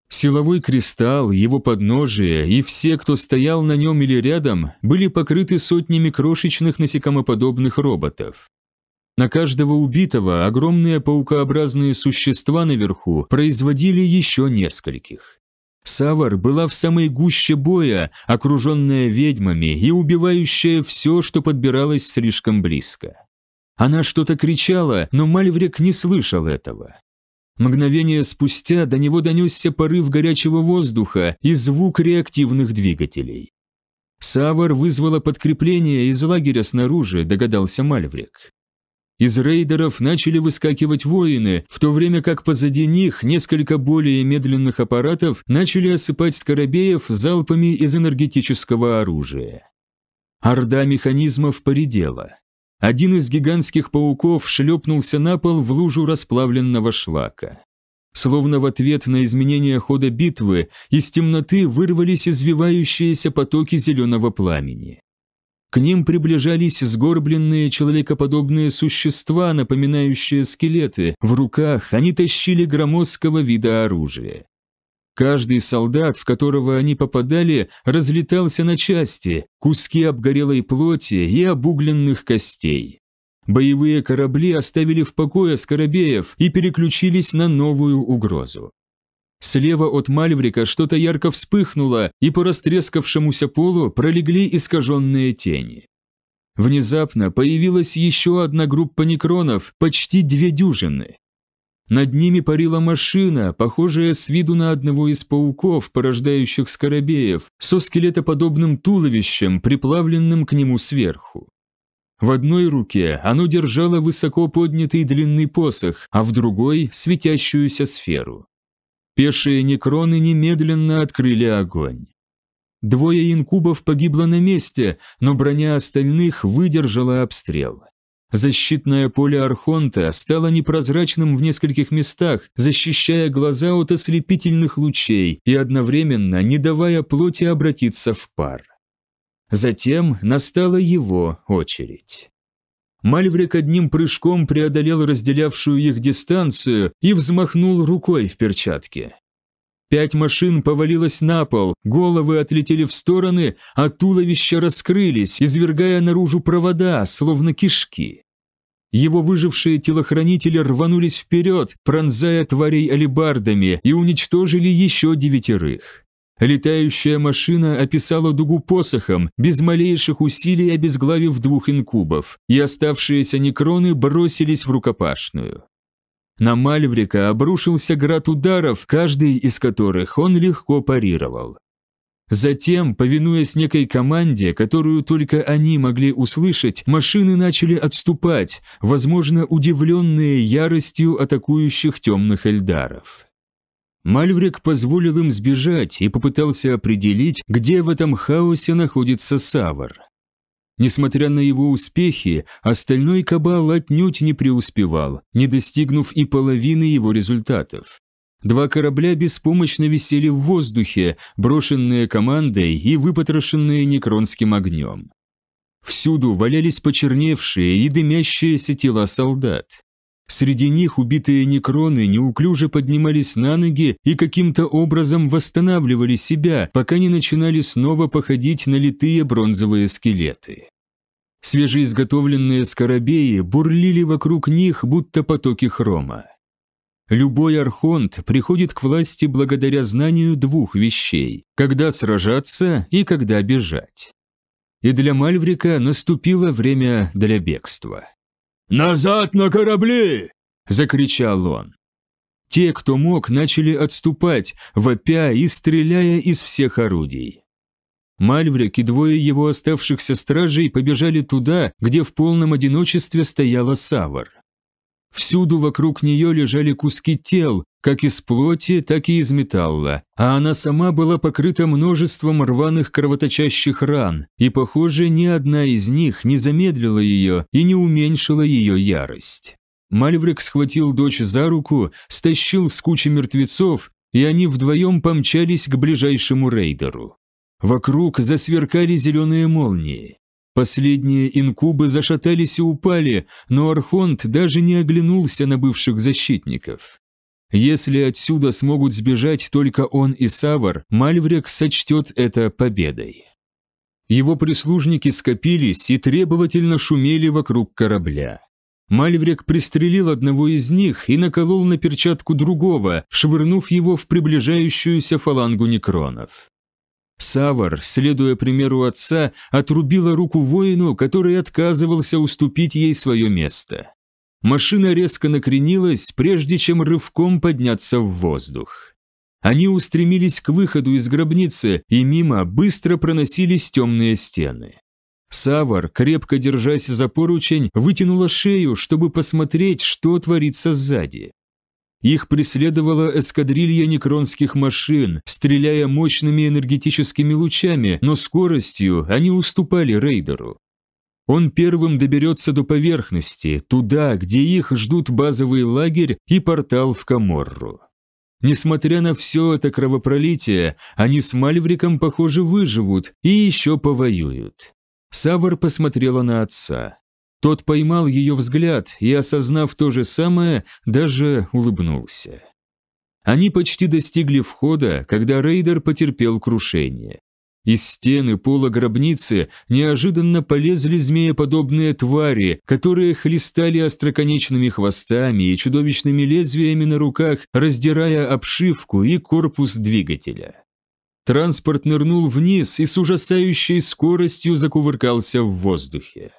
Силовой кристалл, его подножие и все, кто стоял на нем или рядом, были покрыты сотнями крошечных насекомоподобных роботов. На каждого убитого огромные паукообразные существа наверху производили еще нескольких. Савар была в самой гуще боя, окруженная ведьмами и убивающая все, что подбиралось слишком близко. Она что-то кричала, но Мальврек не слышал этого. Мгновение спустя до него донесся порыв горячего воздуха и звук реактивных двигателей. Савар вызвала подкрепление из лагеря снаружи, догадался Мальврик. Из рейдеров начали выскакивать воины, в то время как позади них несколько более медленных аппаратов начали осыпать скоробеев залпами из энергетического оружия. Орда механизмов поредела. Один из гигантских пауков шлепнулся на пол в лужу расплавленного шлака. Словно в ответ на изменение хода битвы, из темноты вырвались извивающиеся потоки зеленого пламени. К ним приближались сгорбленные человекоподобные существа, напоминающие скелеты. В руках они тащили громоздкого вида оружия. Каждый солдат, в которого они попадали, разлетался на части, куски обгорелой плоти и обугленных костей. Боевые корабли оставили в покое скоробеев и переключились на новую угрозу. Слева от Мальврика что-то ярко вспыхнуло, и по растрескавшемуся полу пролегли искаженные тени. Внезапно появилась еще одна группа некронов, почти две дюжины. Над ними парила машина, похожая с виду на одного из пауков, порождающих скоробеев, со скелетоподобным туловищем, приплавленным к нему сверху. В одной руке оно держало высоко поднятый длинный посох, а в другой – светящуюся сферу. Пешие некроны немедленно открыли огонь. Двое инкубов погибло на месте, но броня остальных выдержала обстрел. Защитное поле Архонта стало непрозрачным в нескольких местах, защищая глаза от ослепительных лучей и одновременно не давая плоти обратиться в пар. Затем настала его очередь. Мальврик одним прыжком преодолел разделявшую их дистанцию и взмахнул рукой в перчатке. Пять машин повалилось на пол, головы отлетели в стороны, а туловища раскрылись, извергая наружу провода, словно кишки. Его выжившие телохранители рванулись вперед, пронзая тварей алебардами, и уничтожили еще девятерых. Летающая машина описала дугу посохом, без малейших усилий обезглавив двух инкубов, и оставшиеся некроны бросились в рукопашную. На Мальврика обрушился град ударов, каждый из которых он легко парировал. Затем, повинуясь некой команде, которую только они могли услышать, машины начали отступать, возможно, удивленные яростью атакующих темных эльдаров. Мальврик позволил им сбежать и попытался определить, где в этом хаосе находится Савар. Несмотря на его успехи, остальной кабал отнюдь не преуспевал, не достигнув и половины его результатов. Два корабля беспомощно висели в воздухе, брошенные командой и выпотрошенные некронским огнем. Всюду валялись почерневшие и дымящиеся тела солдат. Среди них убитые некроны неуклюже поднимались на ноги и каким-то образом восстанавливали себя, пока не начинали снова походить на литые бронзовые скелеты. Свежеизготовленные скоробеи бурлили вокруг них, будто потоки хрома. Любой архонт приходит к власти благодаря знанию двух вещей – когда сражаться и когда бежать. И для Мальврика наступило время для бегства. «Назад на корабли!» – закричал он. Те, кто мог, начали отступать, вопя и стреляя из всех орудий. Мальврик и двое его оставшихся стражей побежали туда, где в полном одиночестве стояла Савар. Всюду вокруг нее лежали куски тел, как из плоти, так и из металла, а она сама была покрыта множеством рваных кровоточащих ран, и, похоже, ни одна из них не замедлила ее и не уменьшила ее ярость. Мальврек схватил дочь за руку, стащил с кучи мертвецов, и они вдвоем помчались к ближайшему рейдеру. Вокруг засверкали зеленые молнии. Последние инкубы зашатались и упали, но Архонт даже не оглянулся на бывших защитников. Если отсюда смогут сбежать только он и Савар, Мальврек сочтет это победой. Его прислужники скопились и требовательно шумели вокруг корабля. Мальврек пристрелил одного из них и наколол на перчатку другого, швырнув его в приближающуюся фалангу некронов. Савар, следуя примеру отца, отрубила руку воину, который отказывался уступить ей свое место. Машина резко накренилась, прежде чем рывком подняться в воздух. Они устремились к выходу из гробницы, и мимо быстро проносились темные стены. Савар, крепко держась за поручень, вытянула шею, чтобы посмотреть, что творится сзади. Их преследовала эскадрилья некронских машин, стреляя мощными энергетическими лучами, но скоростью они уступали рейдеру. Он первым доберется до поверхности, туда, где их ждут базовый лагерь и портал в Каморру. Несмотря на все это кровопролитие, они с Мальвриком, похоже, выживут и еще повоюют. Савар посмотрела на отца. Тот поймал ее взгляд и, осознав то же самое, даже улыбнулся. Они почти достигли входа, когда рейдер потерпел крушение. Из стены пола гробницы неожиданно полезли змееподобные твари, которые хлестали остроконечными хвостами и чудовищными лезвиями на руках, раздирая обшивку и корпус двигателя. Транспорт нырнул вниз и с ужасающей скоростью закувыркался в воздухе.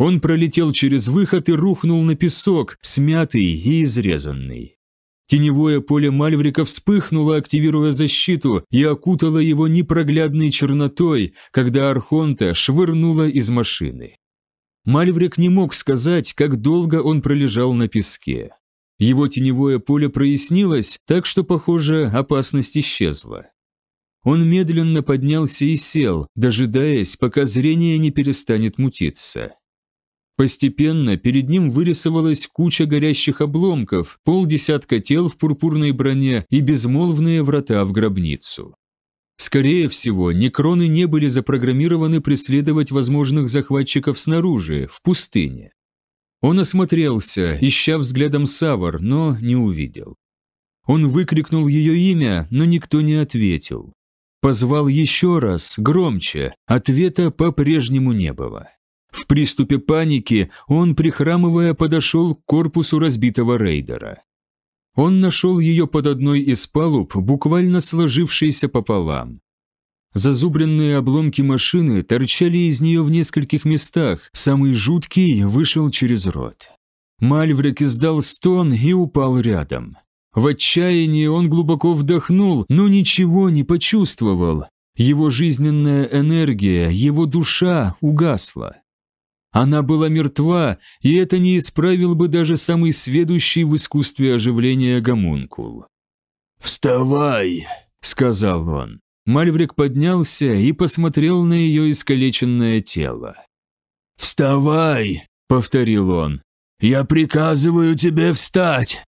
Он пролетел через выход и рухнул на песок, смятый и изрезанный. Теневое поле Мальврика вспыхнуло, активируя защиту, и окутало его непроглядной чернотой, когда Архонта швырнула из машины. Мальврик не мог сказать, как долго он пролежал на песке. Его теневое поле прояснилось, так что, похоже, опасность исчезла. Он медленно поднялся и сел, дожидаясь, пока зрение не перестанет мутиться. Постепенно перед ним вырисовалась куча горящих обломков, полдесятка тел в пурпурной броне и безмолвные врата в гробницу. Скорее всего, некроны не были запрограммированы преследовать возможных захватчиков снаружи, в пустыне. Он осмотрелся, ища взглядом Савар, но не увидел. Он выкрикнул ее имя, но никто не ответил. Позвал еще раз, громче, ответа по-прежнему не было. В приступе паники он, прихрамывая, подошел к корпусу разбитого рейдера. Он нашел ее под одной из палуб, буквально сложившейся пополам. Зазубренные обломки машины торчали из нее в нескольких местах, самый жуткий вышел через рот. Мальврик издал стон и упал рядом. В отчаянии он глубоко вдохнул, но ничего не почувствовал. Его жизненная энергия, его душа угасла. Она была мертва, и это не исправил бы даже самый сведущий в искусстве оживления гомункул. «Вставай!» — сказал он. Мальврик поднялся и посмотрел на ее искалеченное тело. «Вставай!» — повторил он. «Я приказываю тебе встать!»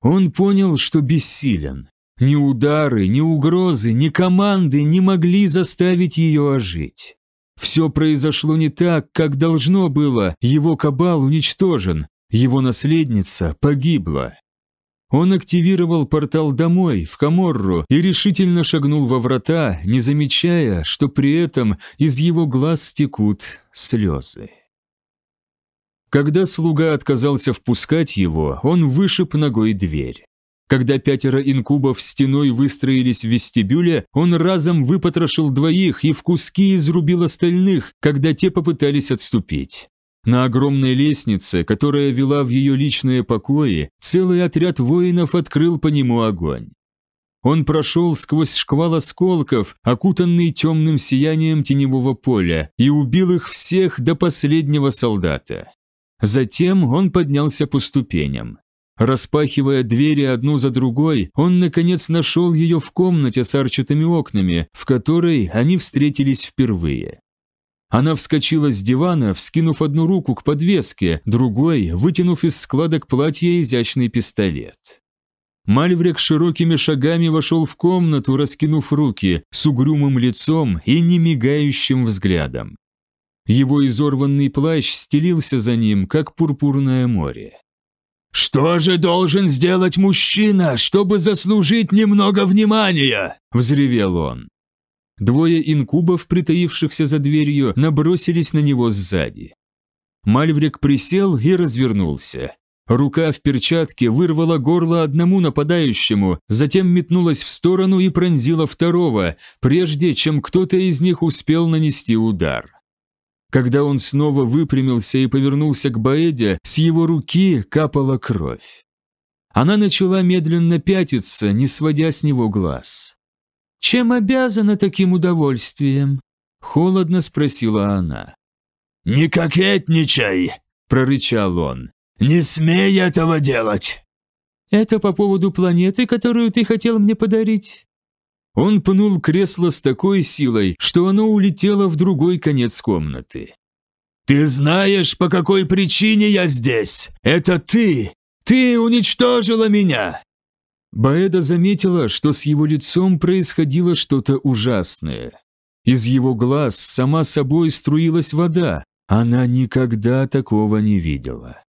Он понял, что бессилен. Ни удары, ни угрозы, ни команды не могли заставить ее ожить. Все произошло не так, как должно было, его кабал уничтожен, его наследница погибла. Он активировал портал домой, в Каморру, и решительно шагнул во врата, не замечая, что при этом из его глаз стекут слезы. Когда слуга отказался впускать его, он вышиб ногой дверь. Когда пятеро инкубов стеной выстроились в вестибюле, он разом выпотрошил двоих и в куски изрубил остальных, когда те попытались отступить. На огромной лестнице, которая вела в ее личные покои, целый отряд воинов открыл по нему огонь. Он прошел сквозь шквал осколков, окутанный темным сиянием теневого поля, и убил их всех до последнего солдата. Затем он поднялся по ступеням. Распахивая двери одну за другой, он, наконец, нашел ее в комнате с арчатыми окнами, в которой они встретились впервые. Она вскочила с дивана, вскинув одну руку к подвеске, другой, вытянув из складок платья изящный пистолет. Мальврек широкими шагами вошел в комнату, раскинув руки, с угрюмым лицом и немигающим взглядом. Его изорванный плащ стелился за ним, как пурпурное море. «Что же должен сделать мужчина, чтобы заслужить немного внимания?» – взревел он. Двое инкубов, притаившихся за дверью, набросились на него сзади. Мальврик присел и развернулся. Рука в перчатке вырвала горло одному нападающему, затем метнулась в сторону и пронзила второго, прежде чем кто-то из них успел нанести удар. Когда он снова выпрямился и повернулся к Баэде, с его руки капала кровь. Она начала медленно пятиться, не сводя с него глаз. «Чем обязана таким удовольствием?» — холодно спросила она. «Не кокетничай!» — прорычал он. «Не смей этого делать!» «Это по поводу планеты, которую ты хотел мне подарить?» Он пнул кресло с такой силой, что оно улетело в другой конец комнаты. «Ты знаешь, по какой причине я здесь? Это ты! Ты уничтожила меня!» Баэда заметила, что с его лицом происходило что-то ужасное. Из его глаз сама собой струилась вода, она никогда такого не видела.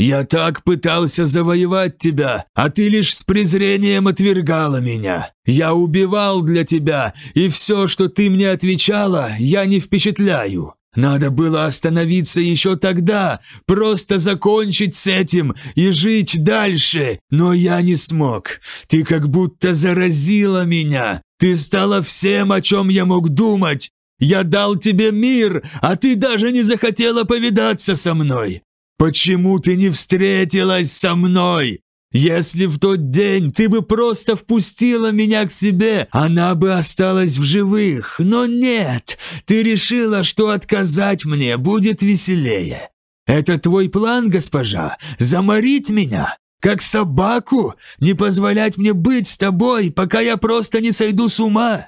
Я так пытался завоевать тебя, а ты лишь с презрением отвергала меня. Я убивал для тебя, и все, что ты мне отвечала, я не впечатляю. Надо было остановиться еще тогда, просто закончить с этим и жить дальше, но я не смог. Ты как будто заразила меня. Ты стала всем, о чем я мог думать. Я дал тебе мир, а ты даже не захотела повидаться со мной. Почему ты не встретилась со мной? Если в тот день ты бы просто впустила меня к себе, она бы осталась в живых. Но нет, ты решила, что отказать мне будет веселее. Это твой план, госпожа, заморить меня? Как собаку? Не позволять мне быть с тобой, пока я просто не сойду с ума?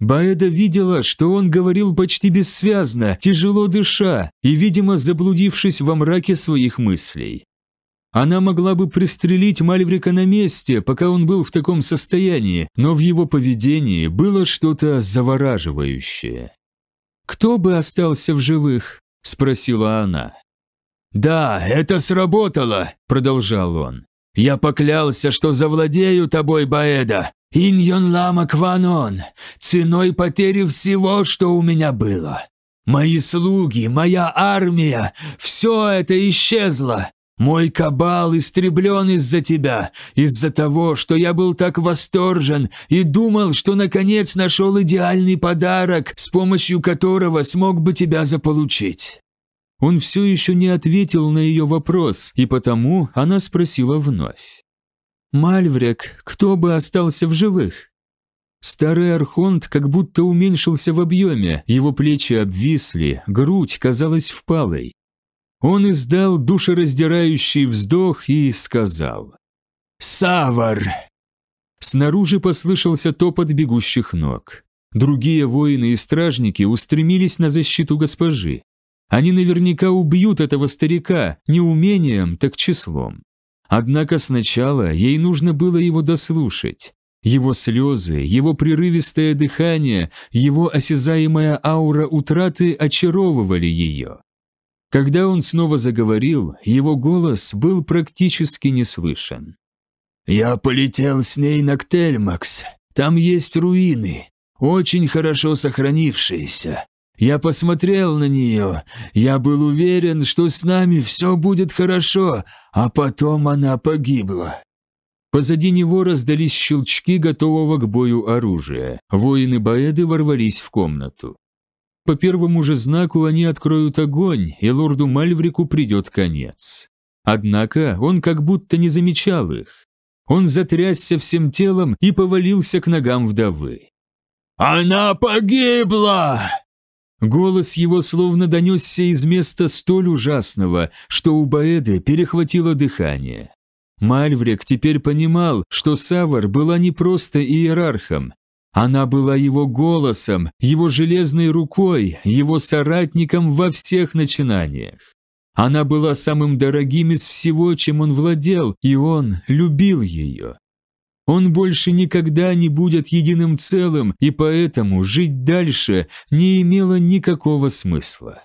Баэда видела, что он говорил почти бессвязно, тяжело дыша и, видимо, заблудившись во мраке своих мыслей. Она могла бы пристрелить Мальврика на месте, пока он был в таком состоянии, но в его поведении было что-то завораживающее. «Кто бы остался в живых?» – спросила она. «Да, это сработало», – продолжал он. «Я поклялся, что завладею тобой, Баэда, Иньон Лама Кванон, ценой потери всего, что у меня было. Мои слуги, моя армия, все это исчезло. Мой кабал истреблен из-за тебя, из-за того, что я был так восторжен и думал, что наконец нашел идеальный подарок, с помощью которого смог бы тебя заполучить». Он все еще не ответил на ее вопрос, и потому она спросила вновь. Мальврек, кто бы остался в живых? Старый архонт как будто уменьшился в объеме, его плечи обвисли, грудь казалась впалой. Он издал душераздирающий вздох и сказал «Савар!». Снаружи послышался топот бегущих ног. Другие воины и стражники устремились на защиту госпожи. Они наверняка убьют этого старика не умением, так числом. Однако сначала ей нужно было его дослушать. Его слезы, его прерывистое дыхание, его осязаемая аура утраты очаровывали ее. Когда он снова заговорил, его голос был практически не слышен. «Я полетел с ней на Ктельмакс. Там есть руины, очень хорошо сохранившиеся. Я посмотрел на нее. Я был уверен, что с нами все будет хорошо, а потом она погибла. Позади него раздались щелчки готового к бою оружия. Воины Баэды ворвались в комнату. По первому же знаку они откроют огонь, и лорду Мальврику придет конец. Однако он как будто не замечал их. Он затрясся всем телом и повалился к ногам вдовы. «Она погибла!» Голос его словно донесся из места столь ужасного, что у Баэды перехватило дыхание. Мальврик теперь понимал, что Савар была не просто иерархом. Она была его голосом, его железной рукой, его соратником во всех начинаниях. Она была самым дорогим из всего, чем он владел, и он любил ее. Он больше никогда не будет единым целым, и поэтому жить дальше не имело никакого смысла.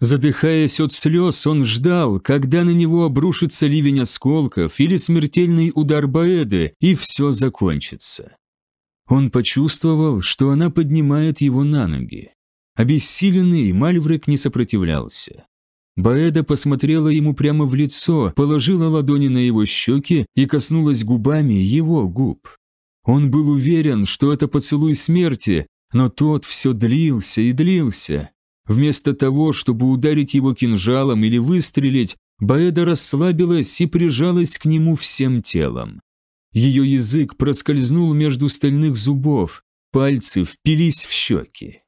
Задыхаясь от слез, он ждал, когда на него обрушится ливень осколков или смертельный удар Баэды, и все закончится. Он почувствовал, что она поднимает его на ноги. Обессиленный, Мальврек не сопротивлялся. Баэда посмотрела ему прямо в лицо, положила ладони на его щеки и коснулась губами его губ. Он был уверен, что это поцелуй смерти, но тот все длился и длился. Вместо того, чтобы ударить его кинжалом или выстрелить, Баэда расслабилась и прижалась к нему всем телом. Ее язык проскользнул между стальных зубов, пальцы впились в щеки.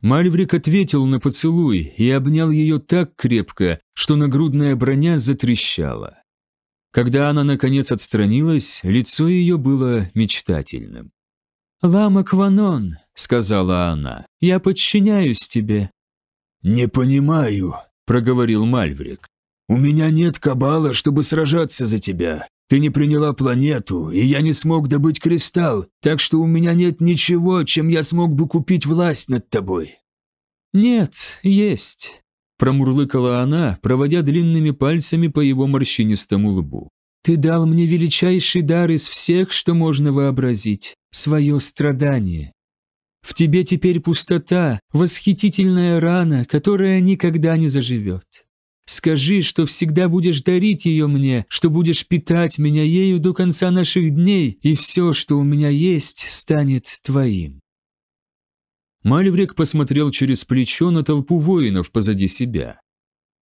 Мальврик ответил на поцелуй и обнял ее так крепко, что нагрудная броня затрещала. Когда она, наконец, отстранилась, лицо ее было мечтательным. «Лама Кванон», — сказала она, — «я подчиняюсь тебе». «Не понимаю», — проговорил Мальврик. «У меня нет кабала, чтобы сражаться за тебя. Ты не приняла планету, и я не смог добыть кристалл, так что у меня нет ничего, чем я смог бы купить власть над тобой». «Нет, есть», — промурлыкала она, проводя длинными пальцами по его морщинистому лбу. «Ты дал мне величайший дар из всех, что можно вообразить, свое страдание. В тебе теперь пустота, восхитительная рана, которая никогда не заживет. Скажи, что всегда будешь дарить ее мне, что будешь питать меня ею до конца наших дней, и все, что у меня есть, станет твоим». Мальврек посмотрел через плечо на толпу воинов позади себя.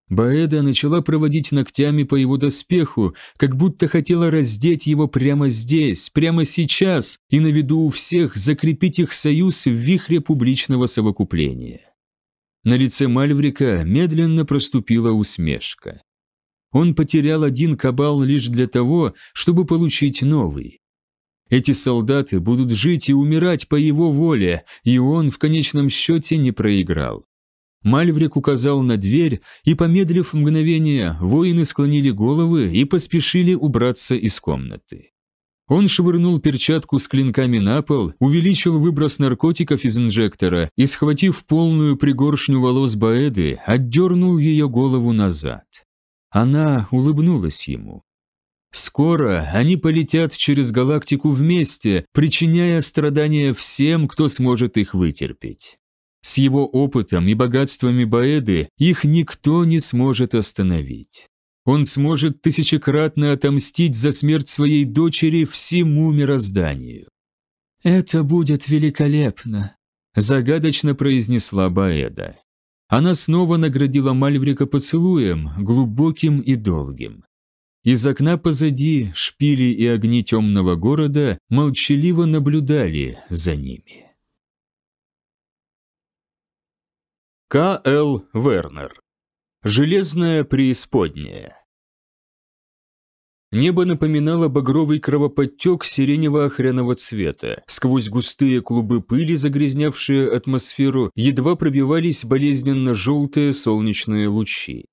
Баэда начала проводить ногтями по его доспеху, как будто хотела раздеть его прямо здесь, прямо сейчас, и на виду у всех закрепить их союз в вихре публичного совокупления. На лице Мальврика медленно проступила усмешка. Он потерял один кабал лишь для того, чтобы получить новый. Эти солдаты будут жить и умирать по его воле, и он в конечном счете не проиграл. Мальврик указал на дверь, и, помедлив мгновение, воины склонили головы и поспешили убраться из комнаты. Он швырнул перчатку с клинками на пол, увеличил выброс наркотиков из инжектора и, схватив полную пригоршню волос Баэды, отдернул ее голову назад. Она улыбнулась ему. Скоро они полетят через галактику вместе, причиняя страдания всем, кто сможет их вытерпеть. С его опытом и богатствами Баэды их никто не сможет остановить. Он сможет тысячекратно отомстить за смерть своей дочери всему мирозданию. «Это будет великолепно», – загадочно произнесла Баэда. Она снова наградила Мальврика поцелуем, глубоким и долгим. Из окна позади шпили и огни темного города молчаливо наблюдали за ними. К. Л. Вернер Железная преисподняя. Небо напоминало багровый кровоподтек сиренево-охряного цвета. Сквозь густые клубы пыли, загрязнявшие атмосферу, едва пробивались болезненно-желтые солнечные лучи.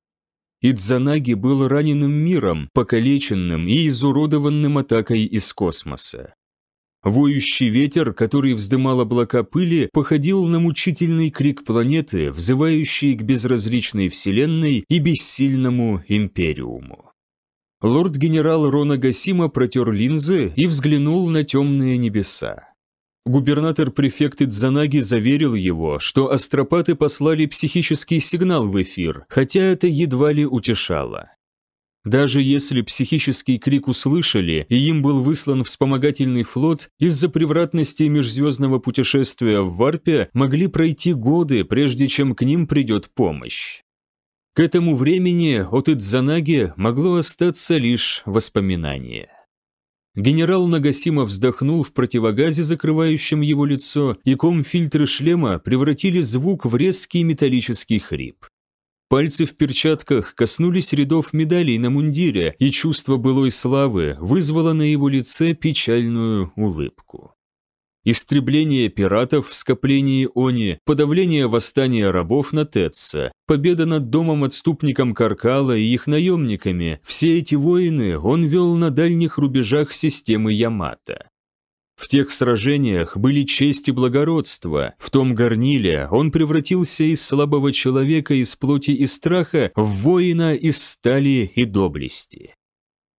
Идзанаги был раненым миром, покалеченным и изуродованным атакой из космоса. Воющий ветер, который вздымал облака пыли, походил на мучительный крик планеты, взывающий к безразличной вселенной и бессильному империуму. Лорд-генерал Рона Гасима протер линзы и взглянул на темные небеса. Губернатор-префект Идзанаги заверил его, что астропаты послали психический сигнал в эфир, хотя это едва ли утешало. Даже если психический крик услышали, и им был выслан вспомогательный флот, из-за превратности межзвездного путешествия в Варпе могли пройти годы, прежде чем к ним придет помощь. К этому времени от Идзанаги могло остаться лишь воспоминание. Генерал Нагасима вздохнул в противогазе, закрывающем его лицо, и ком фильтры шлема превратили звук в резкий металлический хрип. Пальцы в перчатках коснулись рядов медалей на мундире, и чувство былой славы вызвало на его лице печальную улыбку. Истребление пиратов в скоплении Они, подавление восстания рабов на Тетса, победа над домом-отступником Каркала и их наемниками – все эти войны он вел на дальних рубежах системы Ямато. В тех сражениях были честь и благородство. В том горниле он превратился из слабого человека из плоти и страха в воина из стали и доблести.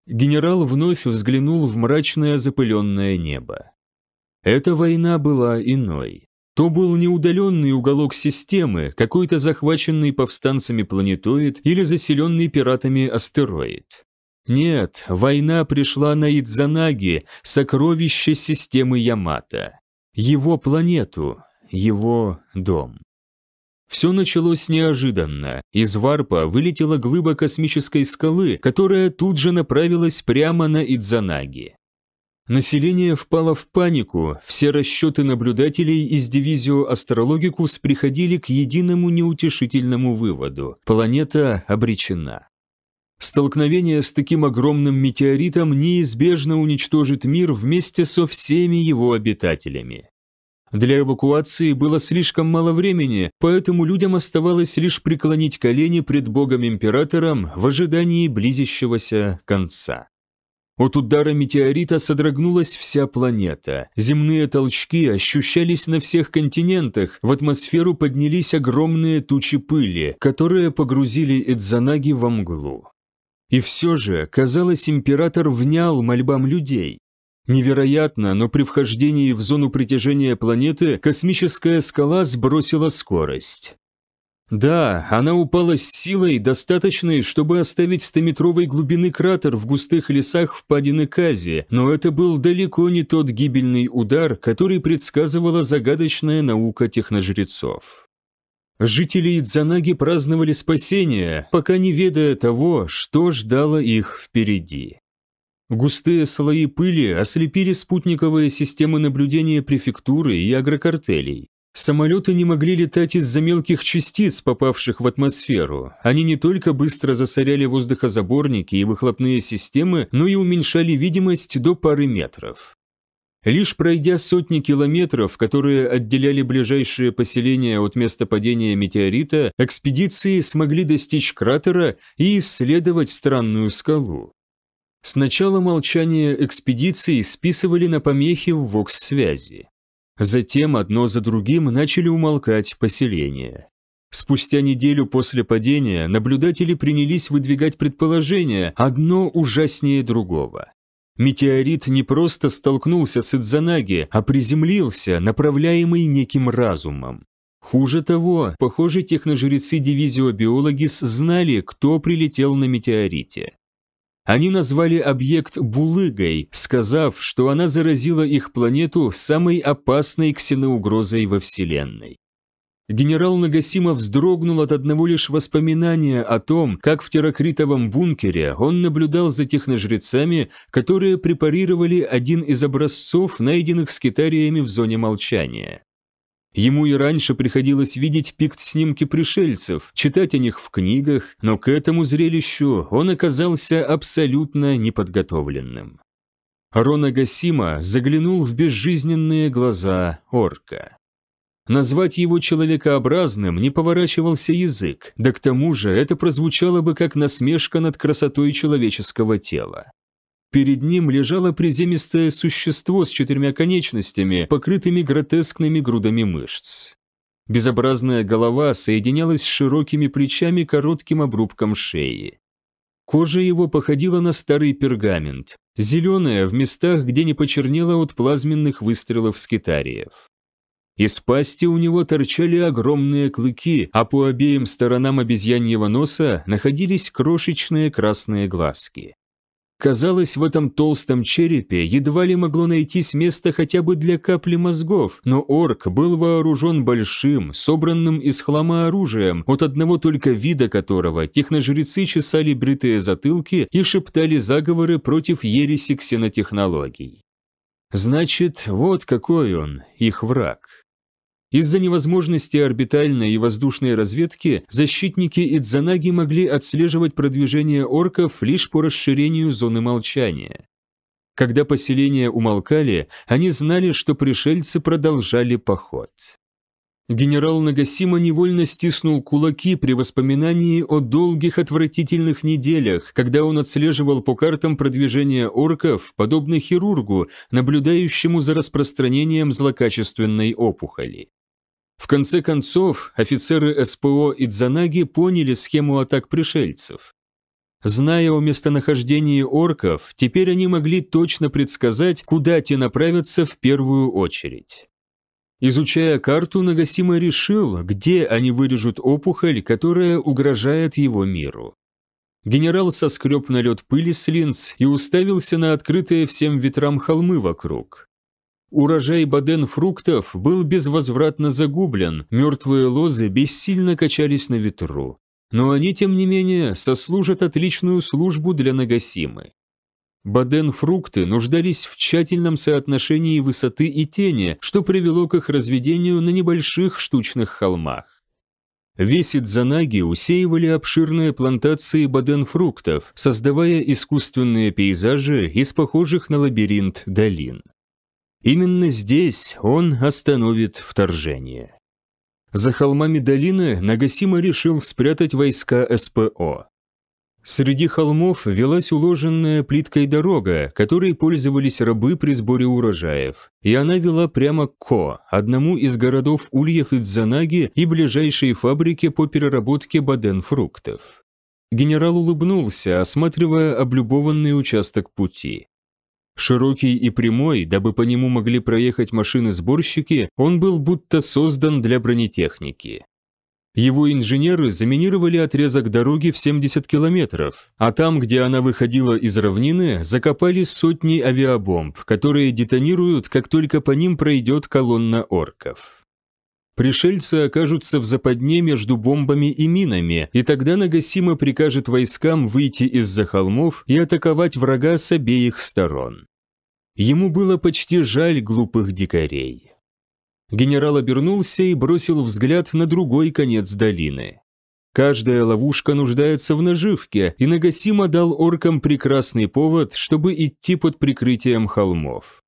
Генерал вновь взглянул в мрачное запыленное небо. Эта война была иной. То был неудаленный уголок системы, какой-то захваченный повстанцами планетоид или заселенный пиратами астероид. Нет, война пришла на Идзанаги, сокровище системы Ямато. Его планету, его дом. Все началось неожиданно. Из варпа вылетела глыба космической скалы, которая тут же направилась прямо на Идзанаги. Население впало в панику, все расчеты наблюдателей из дивизио Астрологикус приходили к единому неутешительному выводу – планета обречена. Столкновение с таким огромным метеоритом неизбежно уничтожит мир вместе со всеми его обитателями. Для эвакуации было слишком мало времени, поэтому людям оставалось лишь преклонить колени пред Богом-императором в ожидании близящегося конца. От удара метеорита содрогнулась вся планета. Земные толчки ощущались на всех континентах, в атмосферу поднялись огромные тучи пыли, которые погрузили Эдзанаги во мглу. И все же, казалось, император внял мольбам людей. Невероятно, но при вхождении в зону притяжения планеты космическая скала сбросила скорость. Да, она упала с силой, достаточной, чтобы оставить стометровой глубины кратер в густых лесах впадины Кази, но это был далеко не тот гибельный удар, который предсказывала загадочная наука техножрецов. Жители Идзанаги праздновали спасение, пока не ведая того, что ждало их впереди. Густые слои пыли ослепили спутниковые системы наблюдения префектуры и агрокартелей. Самолеты не могли летать из-за мелких частиц, попавших в атмосферу. Они не только быстро засоряли воздухозаборники и выхлопные системы, но и уменьшали видимость до пары метров. Лишь пройдя сотни километров, которые отделяли ближайшие поселения от места падения метеорита, экспедиции смогли достичь кратера и исследовать странную скалу. Сначала молчание экспедиции списывали на помехи в вокс-связи. Затем одно за другим начали умолкать поселения. Спустя неделю после падения наблюдатели принялись выдвигать предположения, одно ужаснее другого. Метеорит не просто столкнулся с Идзанаги, а приземлился, направляемый неким разумом. Хуже того, похоже, техножрецы дивизиобиологис знали, кто прилетел на метеорите. Они назвали объект «булыгой», сказав, что она заразила их планету самой опасной ксеноугрозой во Вселенной. Генерал Нагасима вздрогнул от одного лишь воспоминания о том, как в Терракритовом бункере он наблюдал за техножрецами, которые препарировали один из образцов, найденных скитариями в зоне молчания. Ему и раньше приходилось видеть пикт-снимки пришельцев, читать о них в книгах, но к этому зрелищу он оказался абсолютно неподготовленным. Рона Гасима заглянул в безжизненные глаза орка. Назвать его человекообразным не поворачивался язык, да к тому же это прозвучало бы как насмешка над красотой человеческого тела. Перед ним лежало приземистое существо с четырьмя конечностями, покрытыми гротескными грудами мышц. Безобразная голова соединялась с широкими плечами коротким обрубком шеи. Кожа его походила на старый пергамент, зеленая в местах, где не почернела от плазменных выстрелов скитариев. Из пасти у него торчали огромные клыки, а по обеим сторонам обезьяньего носа находились крошечные красные глазки. Казалось, в этом толстом черепе едва ли могло найтись место хотя бы для капли мозгов, но орк был вооружен большим, собранным из хлама оружием, от одного только вида которого техножрецы чесали бритые затылки и шептали заговоры против ереси ксенотехнологий. Значит, вот какой он, их враг. Из-за невозможности орбитальной и воздушной разведки защитники Идзанаги могли отслеживать продвижение орков лишь по расширению зоны молчания. Когда поселения умолкали, они знали, что пришельцы продолжали поход. Генерал Нагасима невольно стиснул кулаки при воспоминании о долгих отвратительных неделях, когда он отслеживал по картам продвижение орков, подобно хирургу, наблюдающему за распространением злокачественной опухоли. В конце концов, офицеры СПО и Дзанаги поняли схему атак пришельцев. Зная о местонахождении орков, теперь они могли точно предсказать, куда те направятся в первую очередь. Изучая карту, Нагасима решил, где они вырежут опухоль, которая угрожает его миру. Генерал соскреб налет пыли с линз и уставился на открытые всем ветрам холмы вокруг. Урожай баден-фруктов был безвозвратно загублен, мертвые лозы бессильно качались на ветру. Но они, тем не менее, сослужат отличную службу для Нагасимы. Баден-фрукты нуждались в тщательном соотношении высоты и тени, что привело к их разведению на небольших штучных холмах. Весит занаги усеивали обширные плантации баден-фруктов, создавая искусственные пейзажи из похожих на лабиринт долин. Именно здесь он остановит вторжение. За холмами долины Нагасима решил спрятать войска СПО. Среди холмов велась уложенная плиткой дорога, которой пользовались рабы при сборе урожаев, и она вела прямо к Ко, одному из городов Ульев и Дзанаги и ближайшей фабрике по переработке баденфруктов. Генерал улыбнулся, осматривая облюбованный участок пути. Широкий и прямой, дабы по нему могли проехать машины-сборщики, он был будто создан для бронетехники. Его инженеры заминировали отрезок дороги в 70 километров, а там, где она выходила из равнины, закопали сотни авиабомб, которые детонируют, как только по ним пройдет колонна орков. Пришельцы окажутся в западне между бомбами и минами, и тогда Нагасима прикажет войскам выйти из-за холмов и атаковать врага с обеих сторон. Ему было почти жаль глупых дикарей. Генерал обернулся и бросил взгляд на другой конец долины. Каждая ловушка нуждается в наживке, и Нагасима дал оркам прекрасный повод, чтобы идти под прикрытием холмов.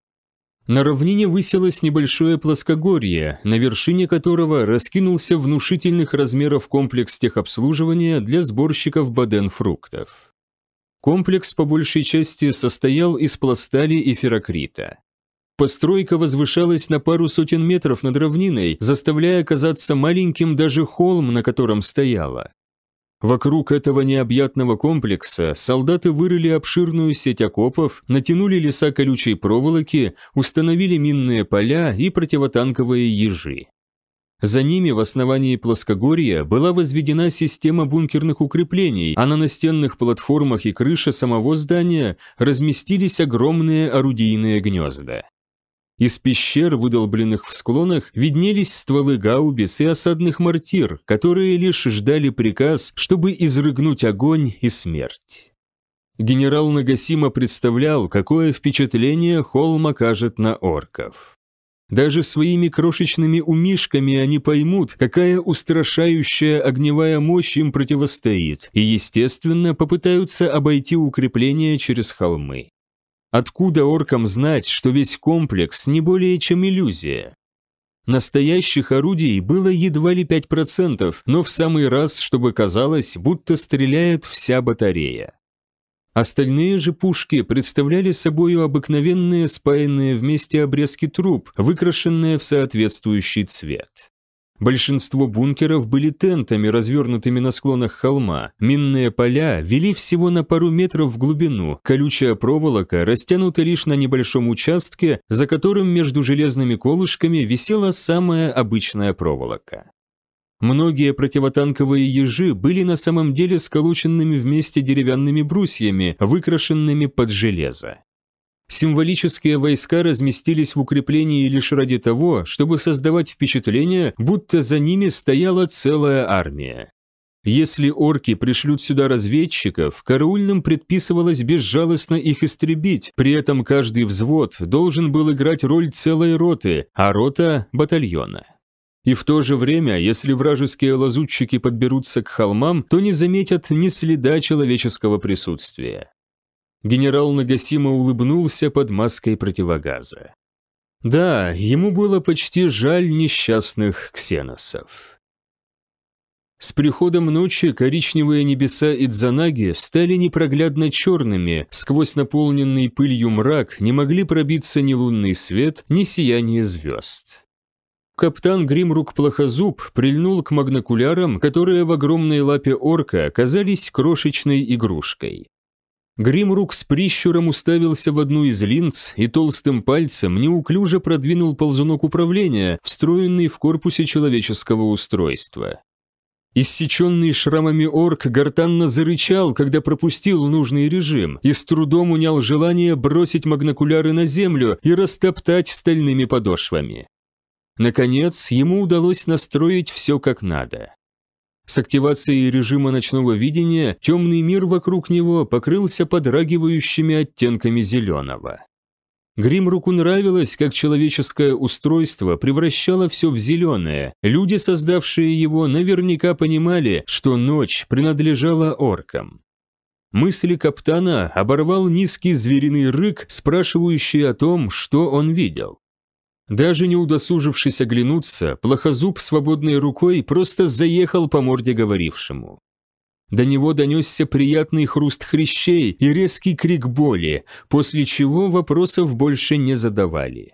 На равнине высилось небольшое плоскогорье, на вершине которого раскинулся внушительных размеров комплекс техобслуживания для сборщиков баденфруктов. Комплекс по большей части состоял из пластали и ферокрита. Постройка возвышалась на пару сотен метров над равниной, заставляя казаться маленьким даже холм, на котором стояла. Вокруг этого необъятного комплекса солдаты вырыли обширную сеть окопов, натянули леса колючей проволоки, установили минные поля и противотанковые ежи. За ними в основании плоскогорья была возведена система бункерных укреплений, а на настенных платформах и крыше самого здания разместились огромные орудийные гнезда. Из пещер, выдолбленных в склонах, виднелись стволы гаубиц и осадных мортир, которые лишь ждали приказ, чтобы изрыгнуть огонь и смерть. Генерал Нагасима представлял, какое впечатление холм окажет на орков. Даже своими крошечными умишками они поймут, какая устрашающая огневая мощь им противостоит, и, естественно, попытаются обойти укрепления через холмы. Откуда оркам знать, что весь комплекс не более чем иллюзия? Настоящих орудий было едва ли 5%, но в самый раз, чтобы казалось, будто стреляет вся батарея. Остальные же пушки представляли собой обыкновенные спаянные вместе обрезки труб, выкрашенные в соответствующий цвет. Большинство бункеров были тентами, развернутыми на склонах холма. Минные поля вели всего на пару метров в глубину. Колючая проволока растянута лишь на небольшом участке, за которым между железными колышками висела самая обычная проволока. Многие противотанковые ежи были на самом деле сколоченными вместе деревянными брусьями, выкрашенными под железо. Символические войска разместились в укреплении лишь ради того, чтобы создавать впечатление, будто за ними стояла целая армия. Если орки пришлют сюда разведчиков, караульным предписывалось безжалостно их истребить, при этом каждый взвод должен был играть роль целой роты, а рота – батальона. И в то же время, если вражеские лазутчики подберутся к холмам, то не заметят ни следа человеческого присутствия. Генерал Нагасима улыбнулся под маской противогаза. Да, ему было почти жаль несчастных ксеносов. С приходом ночи коричневые небеса Идзанаги стали непроглядно черными, сквозь наполненный пылью мрак не могли пробиться ни лунный свет, ни сияние звезд. Каптан Гримрук Плохозуб прильнул к магнокулярам, которые в огромной лапе орка казались крошечной игрушкой. Гримрук с прищуром уставился в одну из линз и толстым пальцем неуклюже продвинул ползунок управления, встроенный в корпусе человеческого устройства. Иссеченный шрамами орк гортанно зарычал, когда пропустил нужный режим, и с трудом унял желание бросить магнокуляры на землю и растоптать стальными подошвами. Наконец, ему удалось настроить все как надо. С активацией режима ночного видения темный мир вокруг него покрылся подрагивающими оттенками зеленого. Гримруку нравилось, как человеческое устройство превращало все в зеленое. Люди, создавшие его, наверняка понимали, что ночь принадлежала оркам. Мысли Каптана оборвал низкий звериный рык, спрашивающий о том, что он видел. Даже не удосужившись оглянуться, плохозуб свободной рукой просто заехал по морде говорившему. До него донесся приятный хруст хрящей и резкий крик боли, после чего вопросов больше не задавали.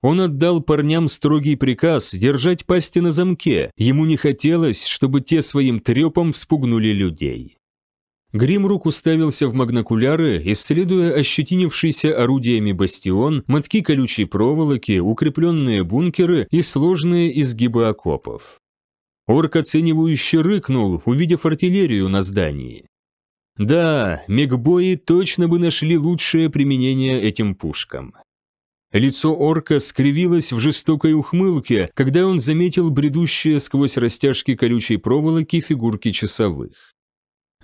Он отдал парням строгий приказ держать пасти на замке, ему не хотелось, чтобы те своим трепом вспугнули людей. Гримрук уставился в магнокуляры, исследуя ощетинившийся орудиями бастион, мотки колючей проволоки, укрепленные бункеры и сложные изгибы окопов. Орк оценивающе рыкнул, увидев артиллерию на здании. Да, мегбои точно бы нашли лучшее применение этим пушкам. Лицо орка скривилось в жестокой ухмылке, когда он заметил бредущие сквозь растяжки колючей проволоки фигурки часовых.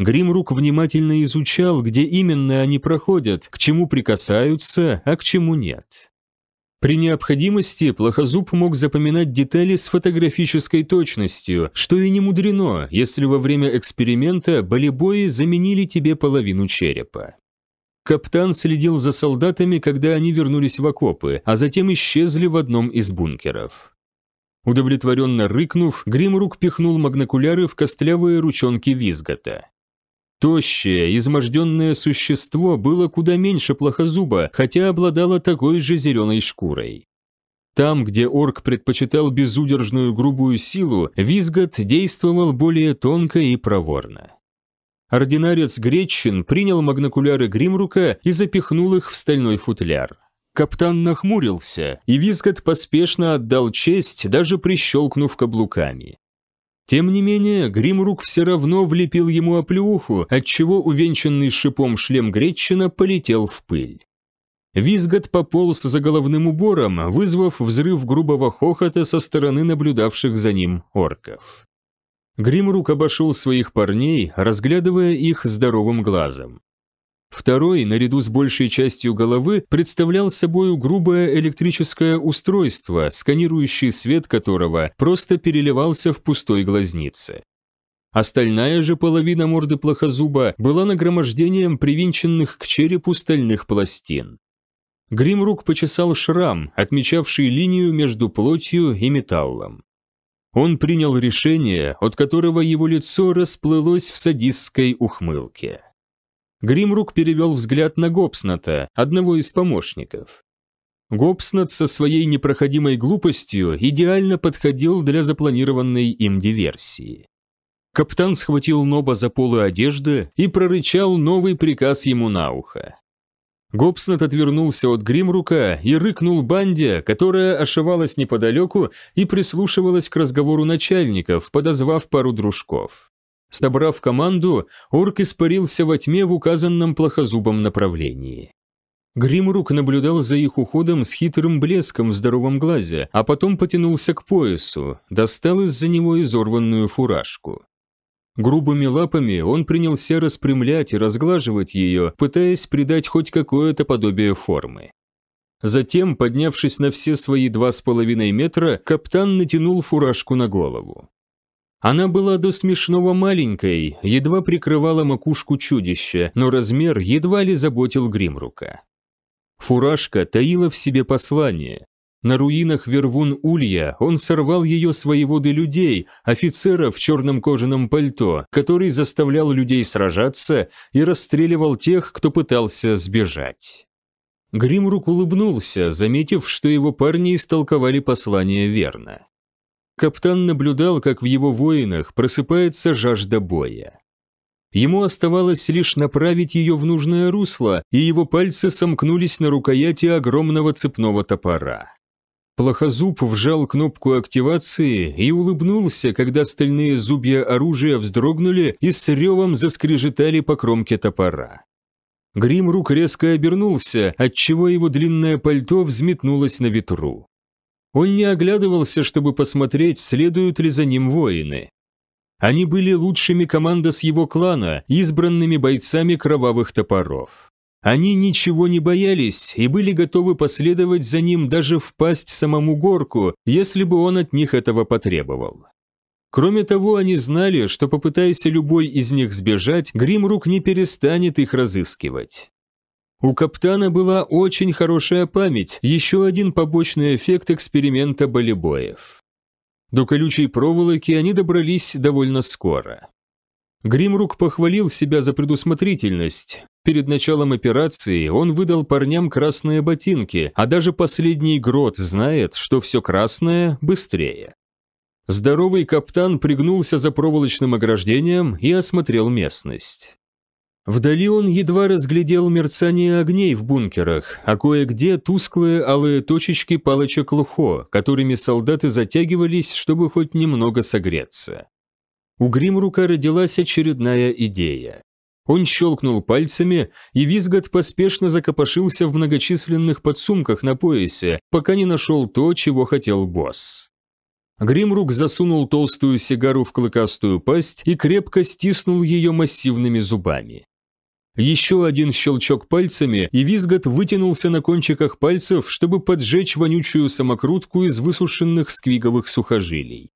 Гримрук внимательно изучал, где именно они проходят, к чему прикасаются, а к чему нет. При необходимости плохозуб мог запоминать детали с фотографической точностью, что и не мудрено, если во время эксперимента болебои заменили тебе половину черепа. Каптан следил за солдатами, когда они вернулись в окопы, а затем исчезли в одном из бункеров. Удовлетворенно рыкнув, Гримрук пихнул магнокуляры в костлявые ручонки Визгота. Тощее, изможденное существо было куда меньше плохозуба, хотя обладало такой же зеленой шкурой. Там, где орк предпочитал безудержную грубую силу, Визгот действовал более тонко и проворно. Ординарец Гречин принял магнокуляры Гримрука и запихнул их в стальной футляр. Каптан нахмурился, и Визгот поспешно отдал честь, даже прищелкнув каблуками. Тем не менее, Гримрук все равно влепил ему оплеуху, отчего увенчанный шипом шлем Гретчина полетел в пыль. Визгот пополз за головным убором, вызвав взрыв грубого хохота со стороны наблюдавших за ним орков. Гримрук обошел своих парней, разглядывая их здоровым глазом. Второй, наряду с большей частью головы, представлял собой грубое электрическое устройство, сканирующий свет которого просто переливался в пустой глазнице. Остальная же половина морды плохозуба была нагромождением привинченных к черепу стальных пластин. Гримрук почесал шрам, отмечавший линию между плотью и металлом. Он принял решение, от которого его лицо расплылось в садистской ухмылке. Гримрук перевел взгляд на Гобсната, одного из помощников. Гобснат со своей непроходимой глупостью идеально подходил для запланированной им диверсии. Каптан схватил Ноба за полы одежды и прорычал новый приказ ему на ухо. Гобснат отвернулся от Гримрука и рыкнул банде, которая ошивалась неподалеку и прислушивалась к разговору начальников, подозвав пару дружков. Собрав команду, орк испарился во тьме в указанном плохозубом направлении. Гримрук наблюдал за их уходом с хитрым блеском в здоровом глазе, а потом потянулся к поясу, достал из-за него изорванную фуражку. Грубыми лапами он принялся распрямлять и разглаживать ее, пытаясь придать хоть какое-то подобие формы. Затем, поднявшись на все свои два с половиной метра, каптан натянул фуражку на голову. Она была до смешного маленькой, едва прикрывала макушку чудища, но размер едва ли заботил Гримрука. Фуражка таила в себе послание. На руинах Вервун-Улья он сорвал ее своего до людей, офицера в черном кожаном пальто, который заставлял людей сражаться и расстреливал тех, кто пытался сбежать. Гримрук улыбнулся, заметив, что его парни истолковали послание верно. Каптан наблюдал, как в его воинах просыпается жажда боя. Ему оставалось лишь направить ее в нужное русло, и его пальцы сомкнулись на рукояти огромного цепного топора. Плохозуб вжал кнопку активации и улыбнулся, когда стальные зубья оружия вздрогнули и с ревом заскрежетали по кромке топора. Гримрук резко обернулся, отчего его длинное пальто взметнулось на ветру. Он не оглядывался, чтобы посмотреть, следуют ли за ним воины. Они были лучшими команда с его клана, избранными бойцами кровавых топоров. Они ничего не боялись и были готовы последовать за ним даже впасть самому Горку, если бы он от них этого потребовал. Кроме того, они знали, что попытаясь любой из них сбежать, Гримрук не перестанет их разыскивать. У капитана была очень хорошая память, еще один побочный эффект эксперимента болебоев. До колючей проволоки они добрались довольно скоро. Гримрук похвалил себя за предусмотрительность. Перед началом операции он выдал парням красные ботинки, а даже последний грот знает, что все красное быстрее. Здоровый каптан пригнулся за проволочным ограждением и осмотрел местность. Вдали он едва разглядел мерцание огней в бункерах, а кое-где тусклые алые точечки палочек лухо, которыми солдаты затягивались, чтобы хоть немного согреться. У Гримрука родилась очередная идея. Он щелкнул пальцами, и Визгот поспешно закопошился в многочисленных подсумках на поясе, пока не нашел то, чего хотел босс. Гримрук засунул толстую сигару в клыкастую пасть и крепко стиснул ее массивными зубами. Еще один щелчок пальцами, и визгот вытянулся на кончиках пальцев, чтобы поджечь вонючую самокрутку из высушенных сквиговых сухожилий.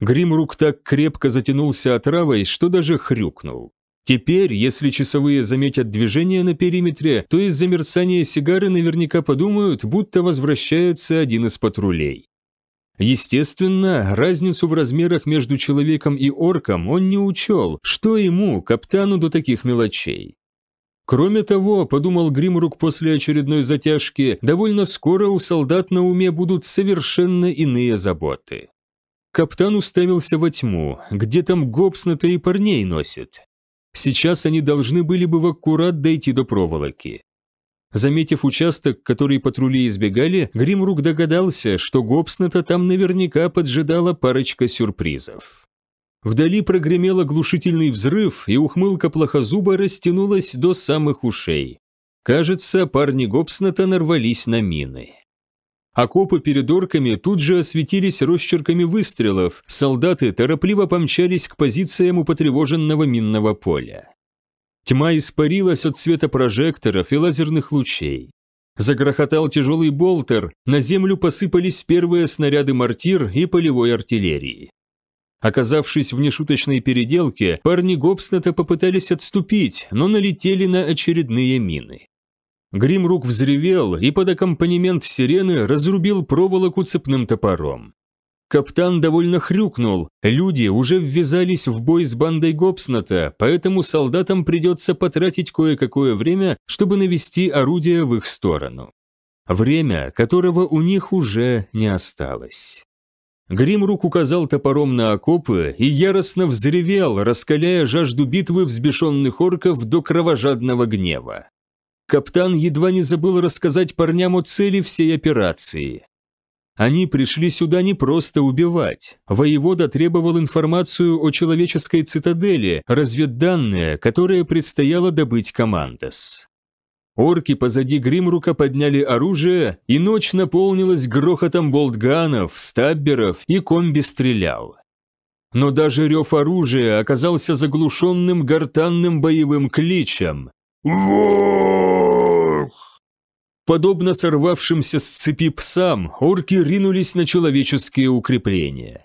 Гримрук так крепко затянулся отравой, что даже хрюкнул. Теперь, если часовые заметят движение на периметре, то из-за мерцания сигары наверняка подумают, будто возвращается один из патрулей. Естественно, разницу в размерах между человеком и орком он не учел, что ему, каптану, до таких мелочей. Кроме того, подумал Гримрук после очередной затяжки, довольно скоро у солдат на уме будут совершенно иные заботы. Каптан уставился во тьму, где там гопсна-то и парней носит. Сейчас они должны были бы в аккурат дойти до проволоки. Заметив участок, который патрули избегали, Гримрук догадался, что Гобсната там наверняка поджидала парочка сюрпризов. Вдали прогремел оглушительный взрыв, и ухмылка плохозуба растянулась до самых ушей. Кажется, парни Гобснета нарвались на мины. Окопы перед орками тут же осветились росчерками выстрелов, солдаты торопливо помчались к позициям у потревоженного минного поля. Тьма испарилась от света прожекторов и лазерных лучей. Загрохотал тяжелый болтер, на землю посыпались первые снаряды мортир и полевой артиллерии. Оказавшись в нешуточной переделке, парни Гобснета попытались отступить, но налетели на очередные мины. Гримрук взревел и под аккомпанемент сирены разрубил проволоку цепным топором. Каптан довольно хрюкнул, люди уже ввязались в бой с бандой Гобсната, поэтому солдатам придется потратить кое-какое время, чтобы навести орудие в их сторону. Время, которого у них уже не осталось. Гримрук указал топором на окопы и яростно взревел, раскаляя жажду битвы взбешенных орков до кровожадного гнева. Каптан едва не забыл рассказать парням о цели всей операции. Они пришли сюда не просто убивать. Воевода требовал информацию о человеческой цитадели, разведданные, которые предстояло добыть командос. Орки позади Гримрука подняли оружие, и ночь наполнилась грохотом болтганов, стабберов и комби стрелял. Но даже рев оружия оказался заглушенным гортанным боевым кличем. Подобно сорвавшимся с цепи псам, орки ринулись на человеческие укрепления.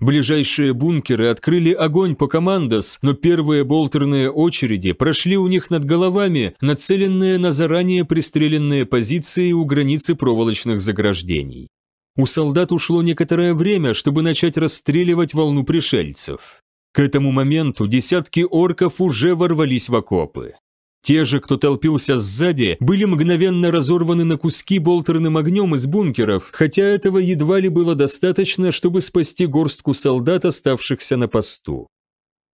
Ближайшие бункеры открыли огонь по командос, но первые болтерные очереди прошли у них над головами, нацеленные на заранее пристреленные позиции у границы проволочных заграждений. У солдат ушло некоторое время, чтобы начать расстреливать волну пришельцев. К этому моменту десятки орков уже ворвались в окопы. Те же, кто толпился сзади, были мгновенно разорваны на куски болтерным огнем из бункеров, хотя этого едва ли было достаточно, чтобы спасти горстку солдат, оставшихся на посту.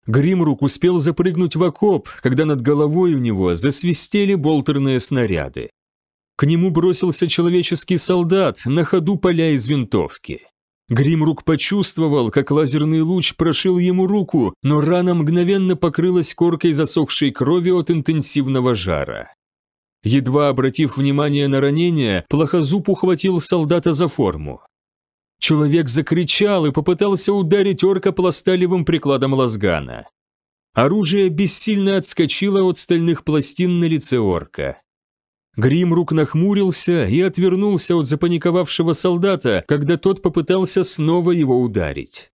Гримрук успел запрыгнуть в окоп, когда над головой у него засвистели болтерные снаряды. К нему бросился человеческий солдат, на ходу поля из винтовки. Гримрук почувствовал, как лазерный луч прошил ему руку, но рана мгновенно покрылась коркой засохшей крови от интенсивного жара. Едва обратив внимание на ранение, плохозуб ухватил солдата за форму. Человек закричал и попытался ударить орка пласталевым прикладом лазгана. Оружие бессильно отскочило от стальных пластин на лице орка. Гримрук нахмурился и отвернулся от запаниковавшего солдата, когда тот попытался снова его ударить.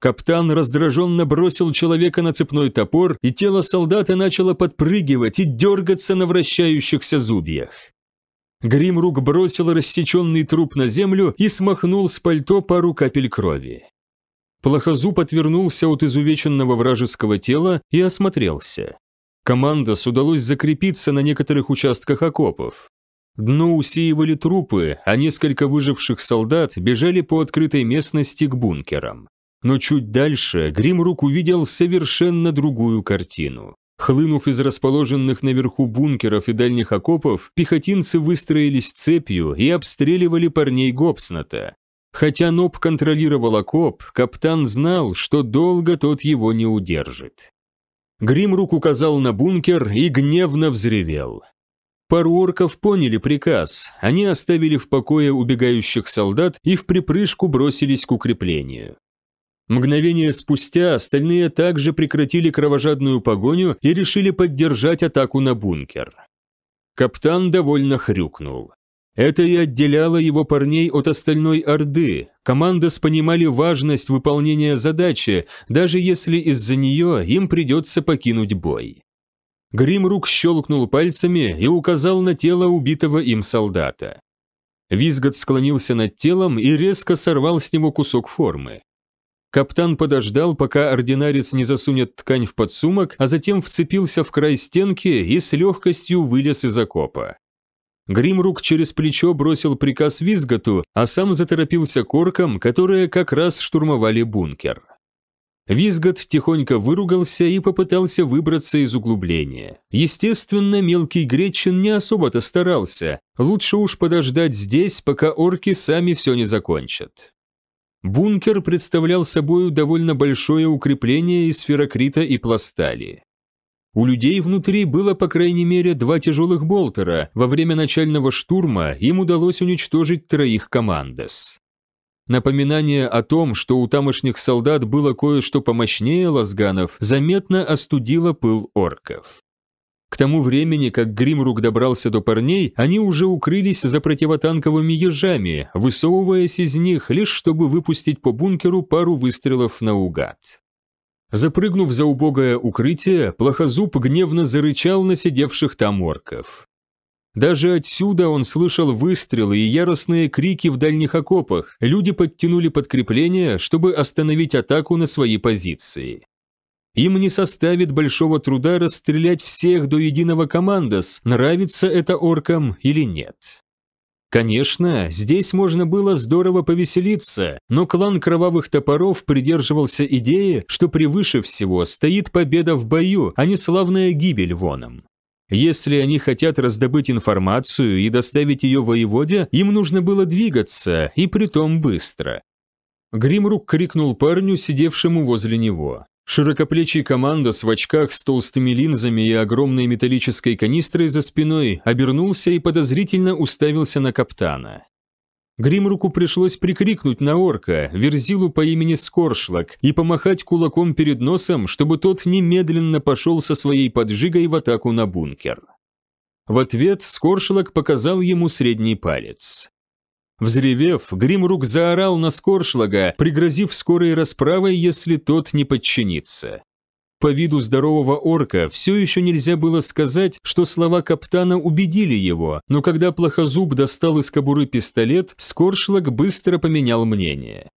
Каптан раздраженно бросил человека на цепной топор, и тело солдата начало подпрыгивать и дергаться на вращающихся зубьях. Гримрук бросил рассеченный труп на землю и смахнул с пальто пару капель крови. Плохозуб отвернулся от изувеченного вражеского тела и осмотрелся. Командос удалось закрепиться на некоторых участках окопов. Дно усеивали трупы, а несколько выживших солдат бежали по открытой местности к бункерам. Но чуть дальше Гримрук увидел совершенно другую картину. Хлынув из расположенных наверху бункеров и дальних окопов, пехотинцы выстроились цепью и обстреливали парней Гобсната. Хотя Ноб контролировал окоп, каптан знал, что долго тот его не удержит. Гримрук указал на бункер и гневно взревел. Пару орков поняли приказ, они оставили в покое убегающих солдат и в припрыжку бросились к укреплению. Мгновение спустя остальные также прекратили кровожадную погоню и решили поддержать атаку на бункер. Каптан довольно хрюкнул. Это и отделяло его парней от остальной Орды. Командос понимали важность выполнения задачи, даже если из-за нее им придется покинуть бой. Гримрук щелкнул пальцами и указал на тело убитого им солдата. Визгот склонился над телом и резко сорвал с него кусок формы. Каптан подождал, пока ординарец не засунет ткань в подсумок, а затем вцепился в край стенки и с легкостью вылез из окопа. Гримрук через плечо бросил приказ Визгату, а сам заторопился к оркам, которые как раз штурмовали бункер. Визгат тихонько выругался и попытался выбраться из углубления. Естественно, мелкий Гречин не особо-то старался. Лучше уж подождать здесь, пока орки сами все не закончат. Бункер представлял собой довольно большое укрепление из ферокрита и пластали. У людей внутри было по крайней мере два тяжелых болтера, во время начального штурма им удалось уничтожить троих командос. Напоминание о том, что у тамошних солдат было кое-что помощнее лазганов, заметно остудило пыл орков. К тому времени, как Гримрук добрался до парней, они уже укрылись за противотанковыми ежами, высовываясь из них, лишь чтобы выпустить по бункеру пару выстрелов наугад. Запрыгнув за убогое укрытие, плохозуб гневно зарычал на сидевших там орков. Даже отсюда он слышал выстрелы и яростные крики в дальних окопах. Люди подтянули подкрепление, чтобы остановить атаку на свои позиции. Им не составит большого труда расстрелять всех до единого командос, нравится это оркам или нет. Конечно, здесь можно было здорово повеселиться, но клан кровавых топоров придерживался идеи, что превыше всего стоит победа в бою, а не славная гибель воном. Если они хотят раздобыть информацию и доставить ее воеводе, им нужно было двигаться, и притом быстро. Гримрук крикнул парню, сидевшему возле него. Широкоплечий командос в очках с толстыми линзами и огромной металлической канистрой за спиной обернулся и подозрительно уставился на каптана. Гримруку пришлось прикрикнуть на орка, верзилу по имени Скоршлак, и помахать кулаком перед носом, чтобы тот немедленно пошел со своей поджигой в атаку на бункер. В ответ Скоршлак показал ему средний палец. Взревев, Гримрук заорал на Скоршлага, пригрозив скорой расправой, если тот не подчинится. По виду здорового орка все еще нельзя было сказать, что слова каптана убедили его, но когда плохозуб достал из кобуры пистолет, Скоршлаг быстро поменял мнение.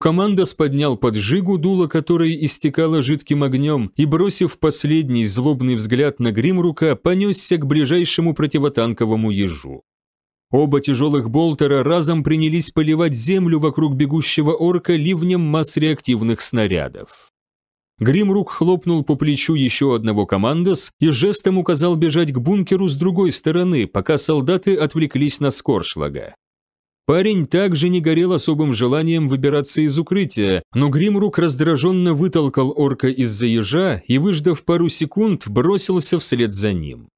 Командос поднял поджигу, дуло которой истекало жидким огнем, и, бросив последний злобный взгляд на Гримрука, понесся к ближайшему противотанковому ежу. Оба тяжелых болтера разом принялись поливать землю вокруг бегущего орка ливнем масс реактивных снарядов. Гримрук хлопнул по плечу еще одного командос и жестом указал бежать к бункеру с другой стороны, пока солдаты отвлеклись на скоршлага. Парень также не горел особым желанием выбираться из укрытия, но Гримрук раздраженно вытолкал орка из-за ежа и, выждав пару секунд, бросился вслед за ним.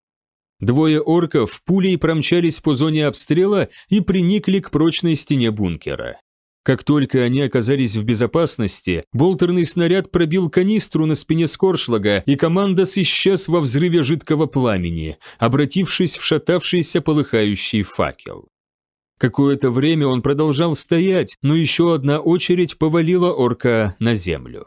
Двое орков пулей промчались по зоне обстрела и приникли к прочной стене бункера. Как только они оказались в безопасности, болтерный снаряд пробил канистру на спине Скоршлага, и командос исчез во взрыве жидкого пламени, обратившись в шатавшийся полыхающий факел. Какое-то время он продолжал стоять, но еще одна очередь повалила орка на землю.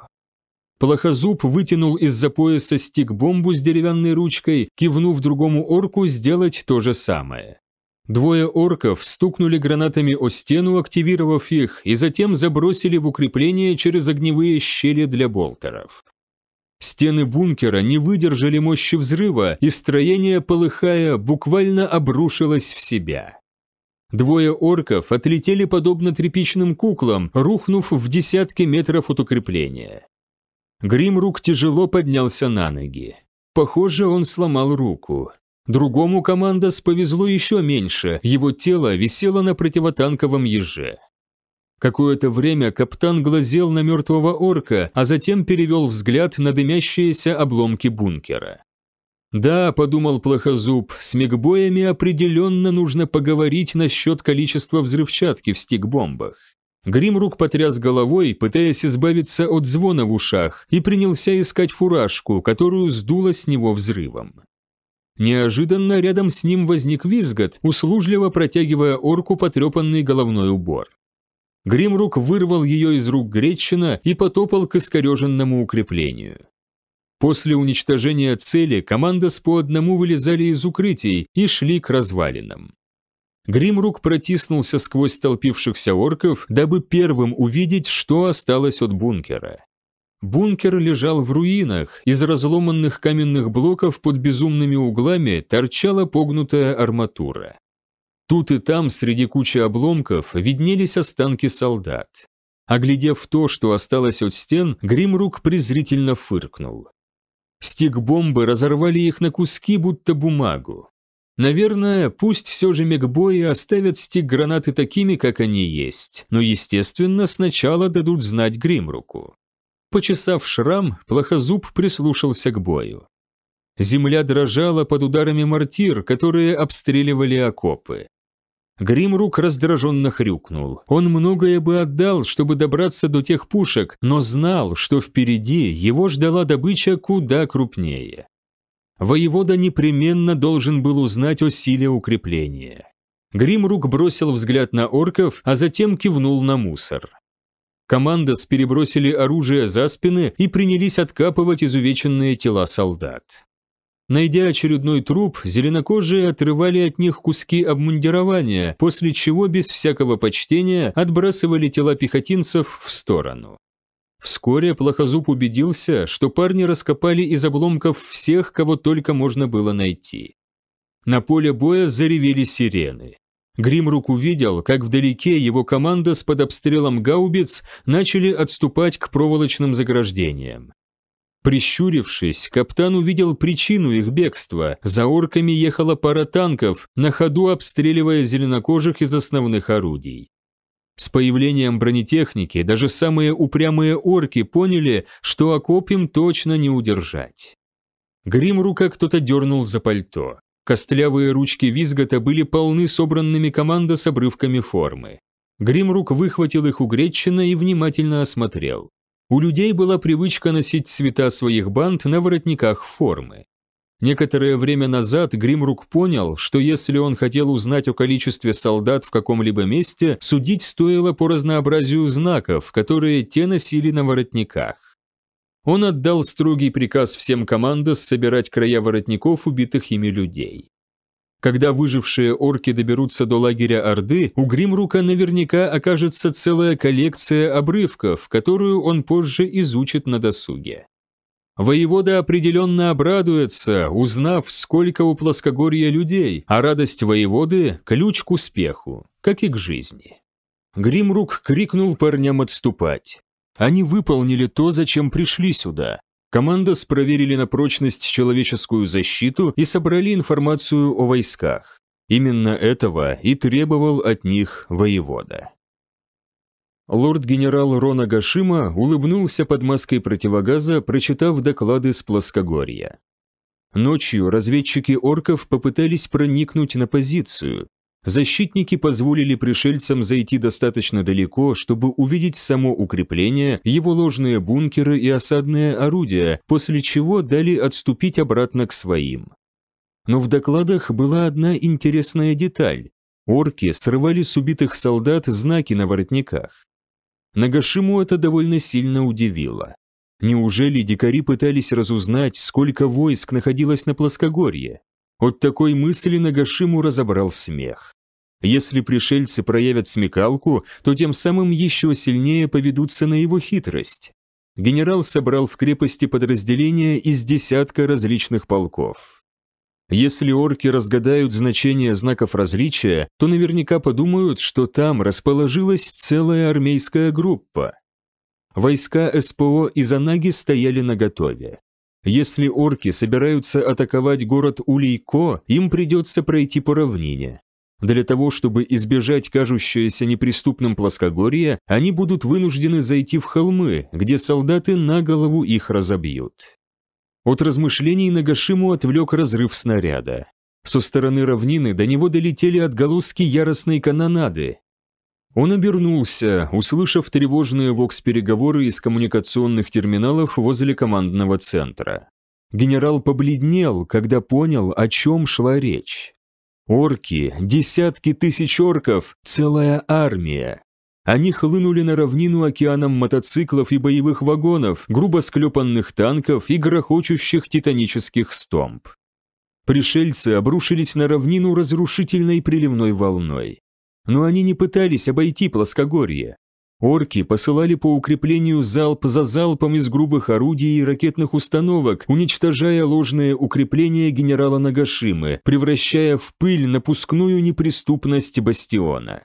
Плохозуб вытянул из-за пояса стик-бомбу с деревянной ручкой, кивнув другому орку сделать то же самое. Двое орков стукнули гранатами о стену, активировав их, и затем забросили в укрепление через огневые щели для болтеров. Стены бункера не выдержали мощи взрыва, и строение, полыхая, буквально обрушилось в себя. Двое орков отлетели подобно тряпичным куклам, рухнув в десятки метров от укрепления. Гримрук тяжело поднялся на ноги. Похоже, он сломал руку. Другому командос повезло еще меньше, его тело висело на противотанковом еже. Какое-то время каптан глазел на мертвого орка, а затем перевел взгляд на дымящиеся обломки бункера. «Да», — подумал Плохозуб, — «с мегбоями определенно нужно поговорить насчет количества взрывчатки в стикбомбах». Гримрук потряс головой, пытаясь избавиться от звона в ушах, и принялся искать фуражку, которую сдуло с него взрывом. Неожиданно рядом с ним возник визгот, услужливо протягивая орку потрепанный головной убор. Гримрук вырвал ее из рук Гречина и потопал к искореженному укреплению. После уничтожения цели команда с по одному вылезали из укрытий и шли к развалинам. Гримрук протиснулся сквозь столпившихся орков, дабы первым увидеть, что осталось от бункера. Бункер лежал в руинах, из разломанных каменных блоков под безумными углами торчала погнутая арматура. Тут и там, среди кучи обломков, виднелись останки солдат. Оглядев то, что осталось от стен, Гримрук презрительно фыркнул. Стик-бомбы разорвали их на куски, будто бумагу. Наверное, пусть все же мегбои оставят стик-гранаты такими, как они есть, но, естественно, сначала дадут знать Гримруку. Почесав шрам, плохозуб прислушался к бою. Земля дрожала под ударами мортир, которые обстреливали окопы. Гримрук раздраженно хрюкнул. Он многое бы отдал, чтобы добраться до тех пушек, но знал, что впереди его ждала добыча куда крупнее воевода непременно должен был узнать о силе укрепления. Гримрук бросил взгляд на орков, а затем кивнул на мусор. Командос перебросили оружие за спины и принялись откапывать изувеченные тела солдат. Найдя очередной труп, зеленокожие отрывали от них куски обмундирования, после чего без всякого почтения отбрасывали тела пехотинцев в сторону. Вскоре Плохозуб убедился, что парни раскопали из обломков всех, кого только можно было найти. На поле боя заревели сирены. Гримрук увидел, как вдалеке его команда с под обстрелом гаубиц начали отступать к проволочным заграждениям. Прищурившись, капитан увидел причину их бегства. За орками ехала пара танков, на ходу обстреливая зеленокожих из основных орудий. С появлением бронетехники даже самые упрямые орки поняли, что окоп им точно не удержать. Гримрука кто-то дернул за пальто. Костлявые ручки Визгота были полны собранными команда с обрывками формы. Гримрук выхватил их у Гретчина и внимательно осмотрел. У людей была привычка носить цвета своих банд на воротниках формы. Некоторое время назад Гримрук понял, что если он хотел узнать о количестве солдат в каком-либо месте, судить стоило по разнообразию знаков, которые те носили на воротниках. Он отдал строгий приказ всем командос собирать края воротников убитых ими людей. Когда выжившие орки доберутся до лагеря Орды, у Гримрука наверняка окажется целая коллекция обрывков, которую он позже изучит на досуге. Воевода определенно обрадуется, узнав, сколько у плоскогорья людей, а радость воеводы – ключ к успеху, как и к жизни. Гримрук крикнул парням отступать. Они выполнили то, зачем пришли сюда. Командос проверили на прочность человеческую защиту и собрали информацию о войсках. Именно этого и требовал от них воевода. Лорд-генерал Рона Гашима улыбнулся под маской противогаза, прочитав доклады с плоскогорья. Ночью разведчики орков попытались проникнуть на позицию. Защитники позволили пришельцам зайти достаточно далеко, чтобы увидеть само укрепление, его ложные бункеры и осадные орудия, после чего дали отступить обратно к своим. Но в докладах была одна интересная деталь. Орки срывали с убитых солдат знаки на воротниках. Нагашиму это довольно сильно удивило. Неужели дикари пытались разузнать, сколько войск находилось на плоскогорье? От такой мысли Нагашиму разобрал смех. Если пришельцы проявят смекалку, то тем самым еще сильнее поведутся на его хитрость. Генерал собрал в крепости подразделения из десятка различных полков. Если орки разгадают значение знаков различия, то наверняка подумают, что там расположилась целая армейская группа. Войска СПО и Занаги стояли наготове. Если орки собираются атаковать город Улейко, им придется пройти по равнине. Для того, чтобы избежать кажущееся неприступным плоскогорья, они будут вынуждены зайти в холмы, где солдаты на голову их разобьют. От размышлений Нагашиму отвлек разрыв снаряда. Со стороны равнины до него долетели отголоски яростной канонады. Он обернулся, услышав тревожные вокс-переговоры из коммуникационных терминалов возле командного центра. Генерал побледнел, когда понял, о чем шла речь. Орки, десятки тысяч орков, целая армия. Они хлынули на равнину океаном мотоциклов и боевых вагонов, грубо склепанных танков и грохочущих титанических стомп. Пришельцы обрушились на равнину разрушительной приливной волной. Но они не пытались обойти плоскогорье. Орки посылали по укреплению залп за залпом из грубых орудий и ракетных установок, уничтожая ложные укрепления генерала Нагашимы, превращая в пыль напускную неприступность бастиона.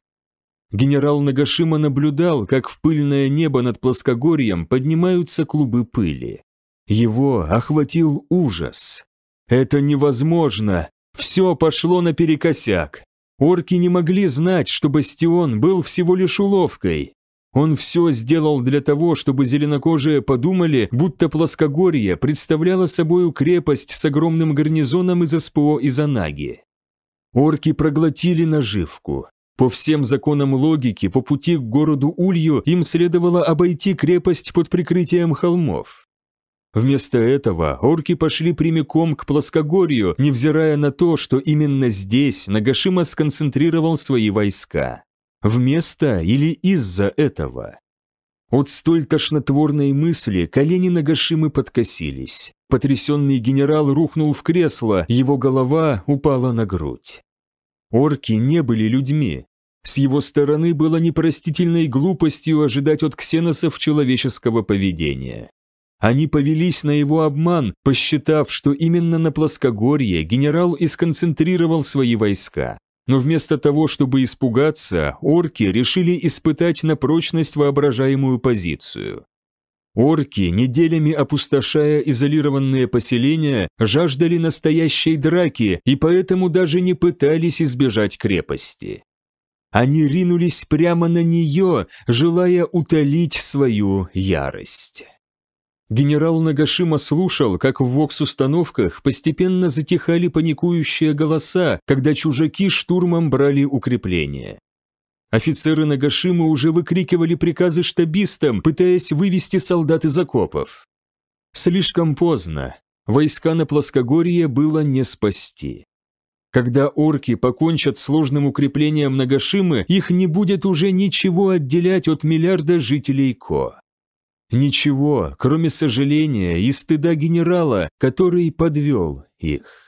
Генерал Нагашима наблюдал, как в пыльное небо над плоскогорьем поднимаются клубы пыли. Его охватил ужас. Это невозможно. Все пошло наперекосяк. Орки не могли знать, что бастион был всего лишь уловкой. Он все сделал для того, чтобы зеленокожие подумали, будто плоскогорье представляло собою крепость с огромным гарнизоном из СПО и Занаги. Орки проглотили наживку. По всем законам логики, по пути к городу Улью им следовало обойти крепость под прикрытием холмов. Вместо этого орки пошли прямиком к плоскогорью, невзирая на то, что именно здесь Нагашима сконцентрировал свои войска. Вместо или из-за этого. От столь тошнотворной мысли колени Нагашимы подкосились. Потрясенный генерал рухнул в кресло, его голова упала на грудь. Орки не были людьми, с его стороны было непростительной глупостью ожидать от ксеносов человеческого поведения. Они повелись на его обман, посчитав, что именно на плоскогорье генерал и сконцентрировал свои войска. Но вместо того, чтобы испугаться, орки решили испытать на прочность воображаемую позицию. Орки, неделями опустошая изолированные поселения, жаждали настоящей драки и поэтому даже не пытались избежать крепости. Они ринулись прямо на нее, желая утолить свою ярость. Генерал Нагашима слушал, как в вокс-установках постепенно затихали паникующие голоса, когда чужаки штурмом брали укрепления. Офицеры Нагашима уже выкрикивали приказы штабистам, пытаясь вывести солдат из окопов. Слишком поздно. Войска на плоскогорье было не спасти. Когда орки покончат сложным укреплением Нагашимы, их не будет уже ничего отделять от миллиарда жителей Ко. Ничего, кроме сожаления и стыда генерала, который подвел их.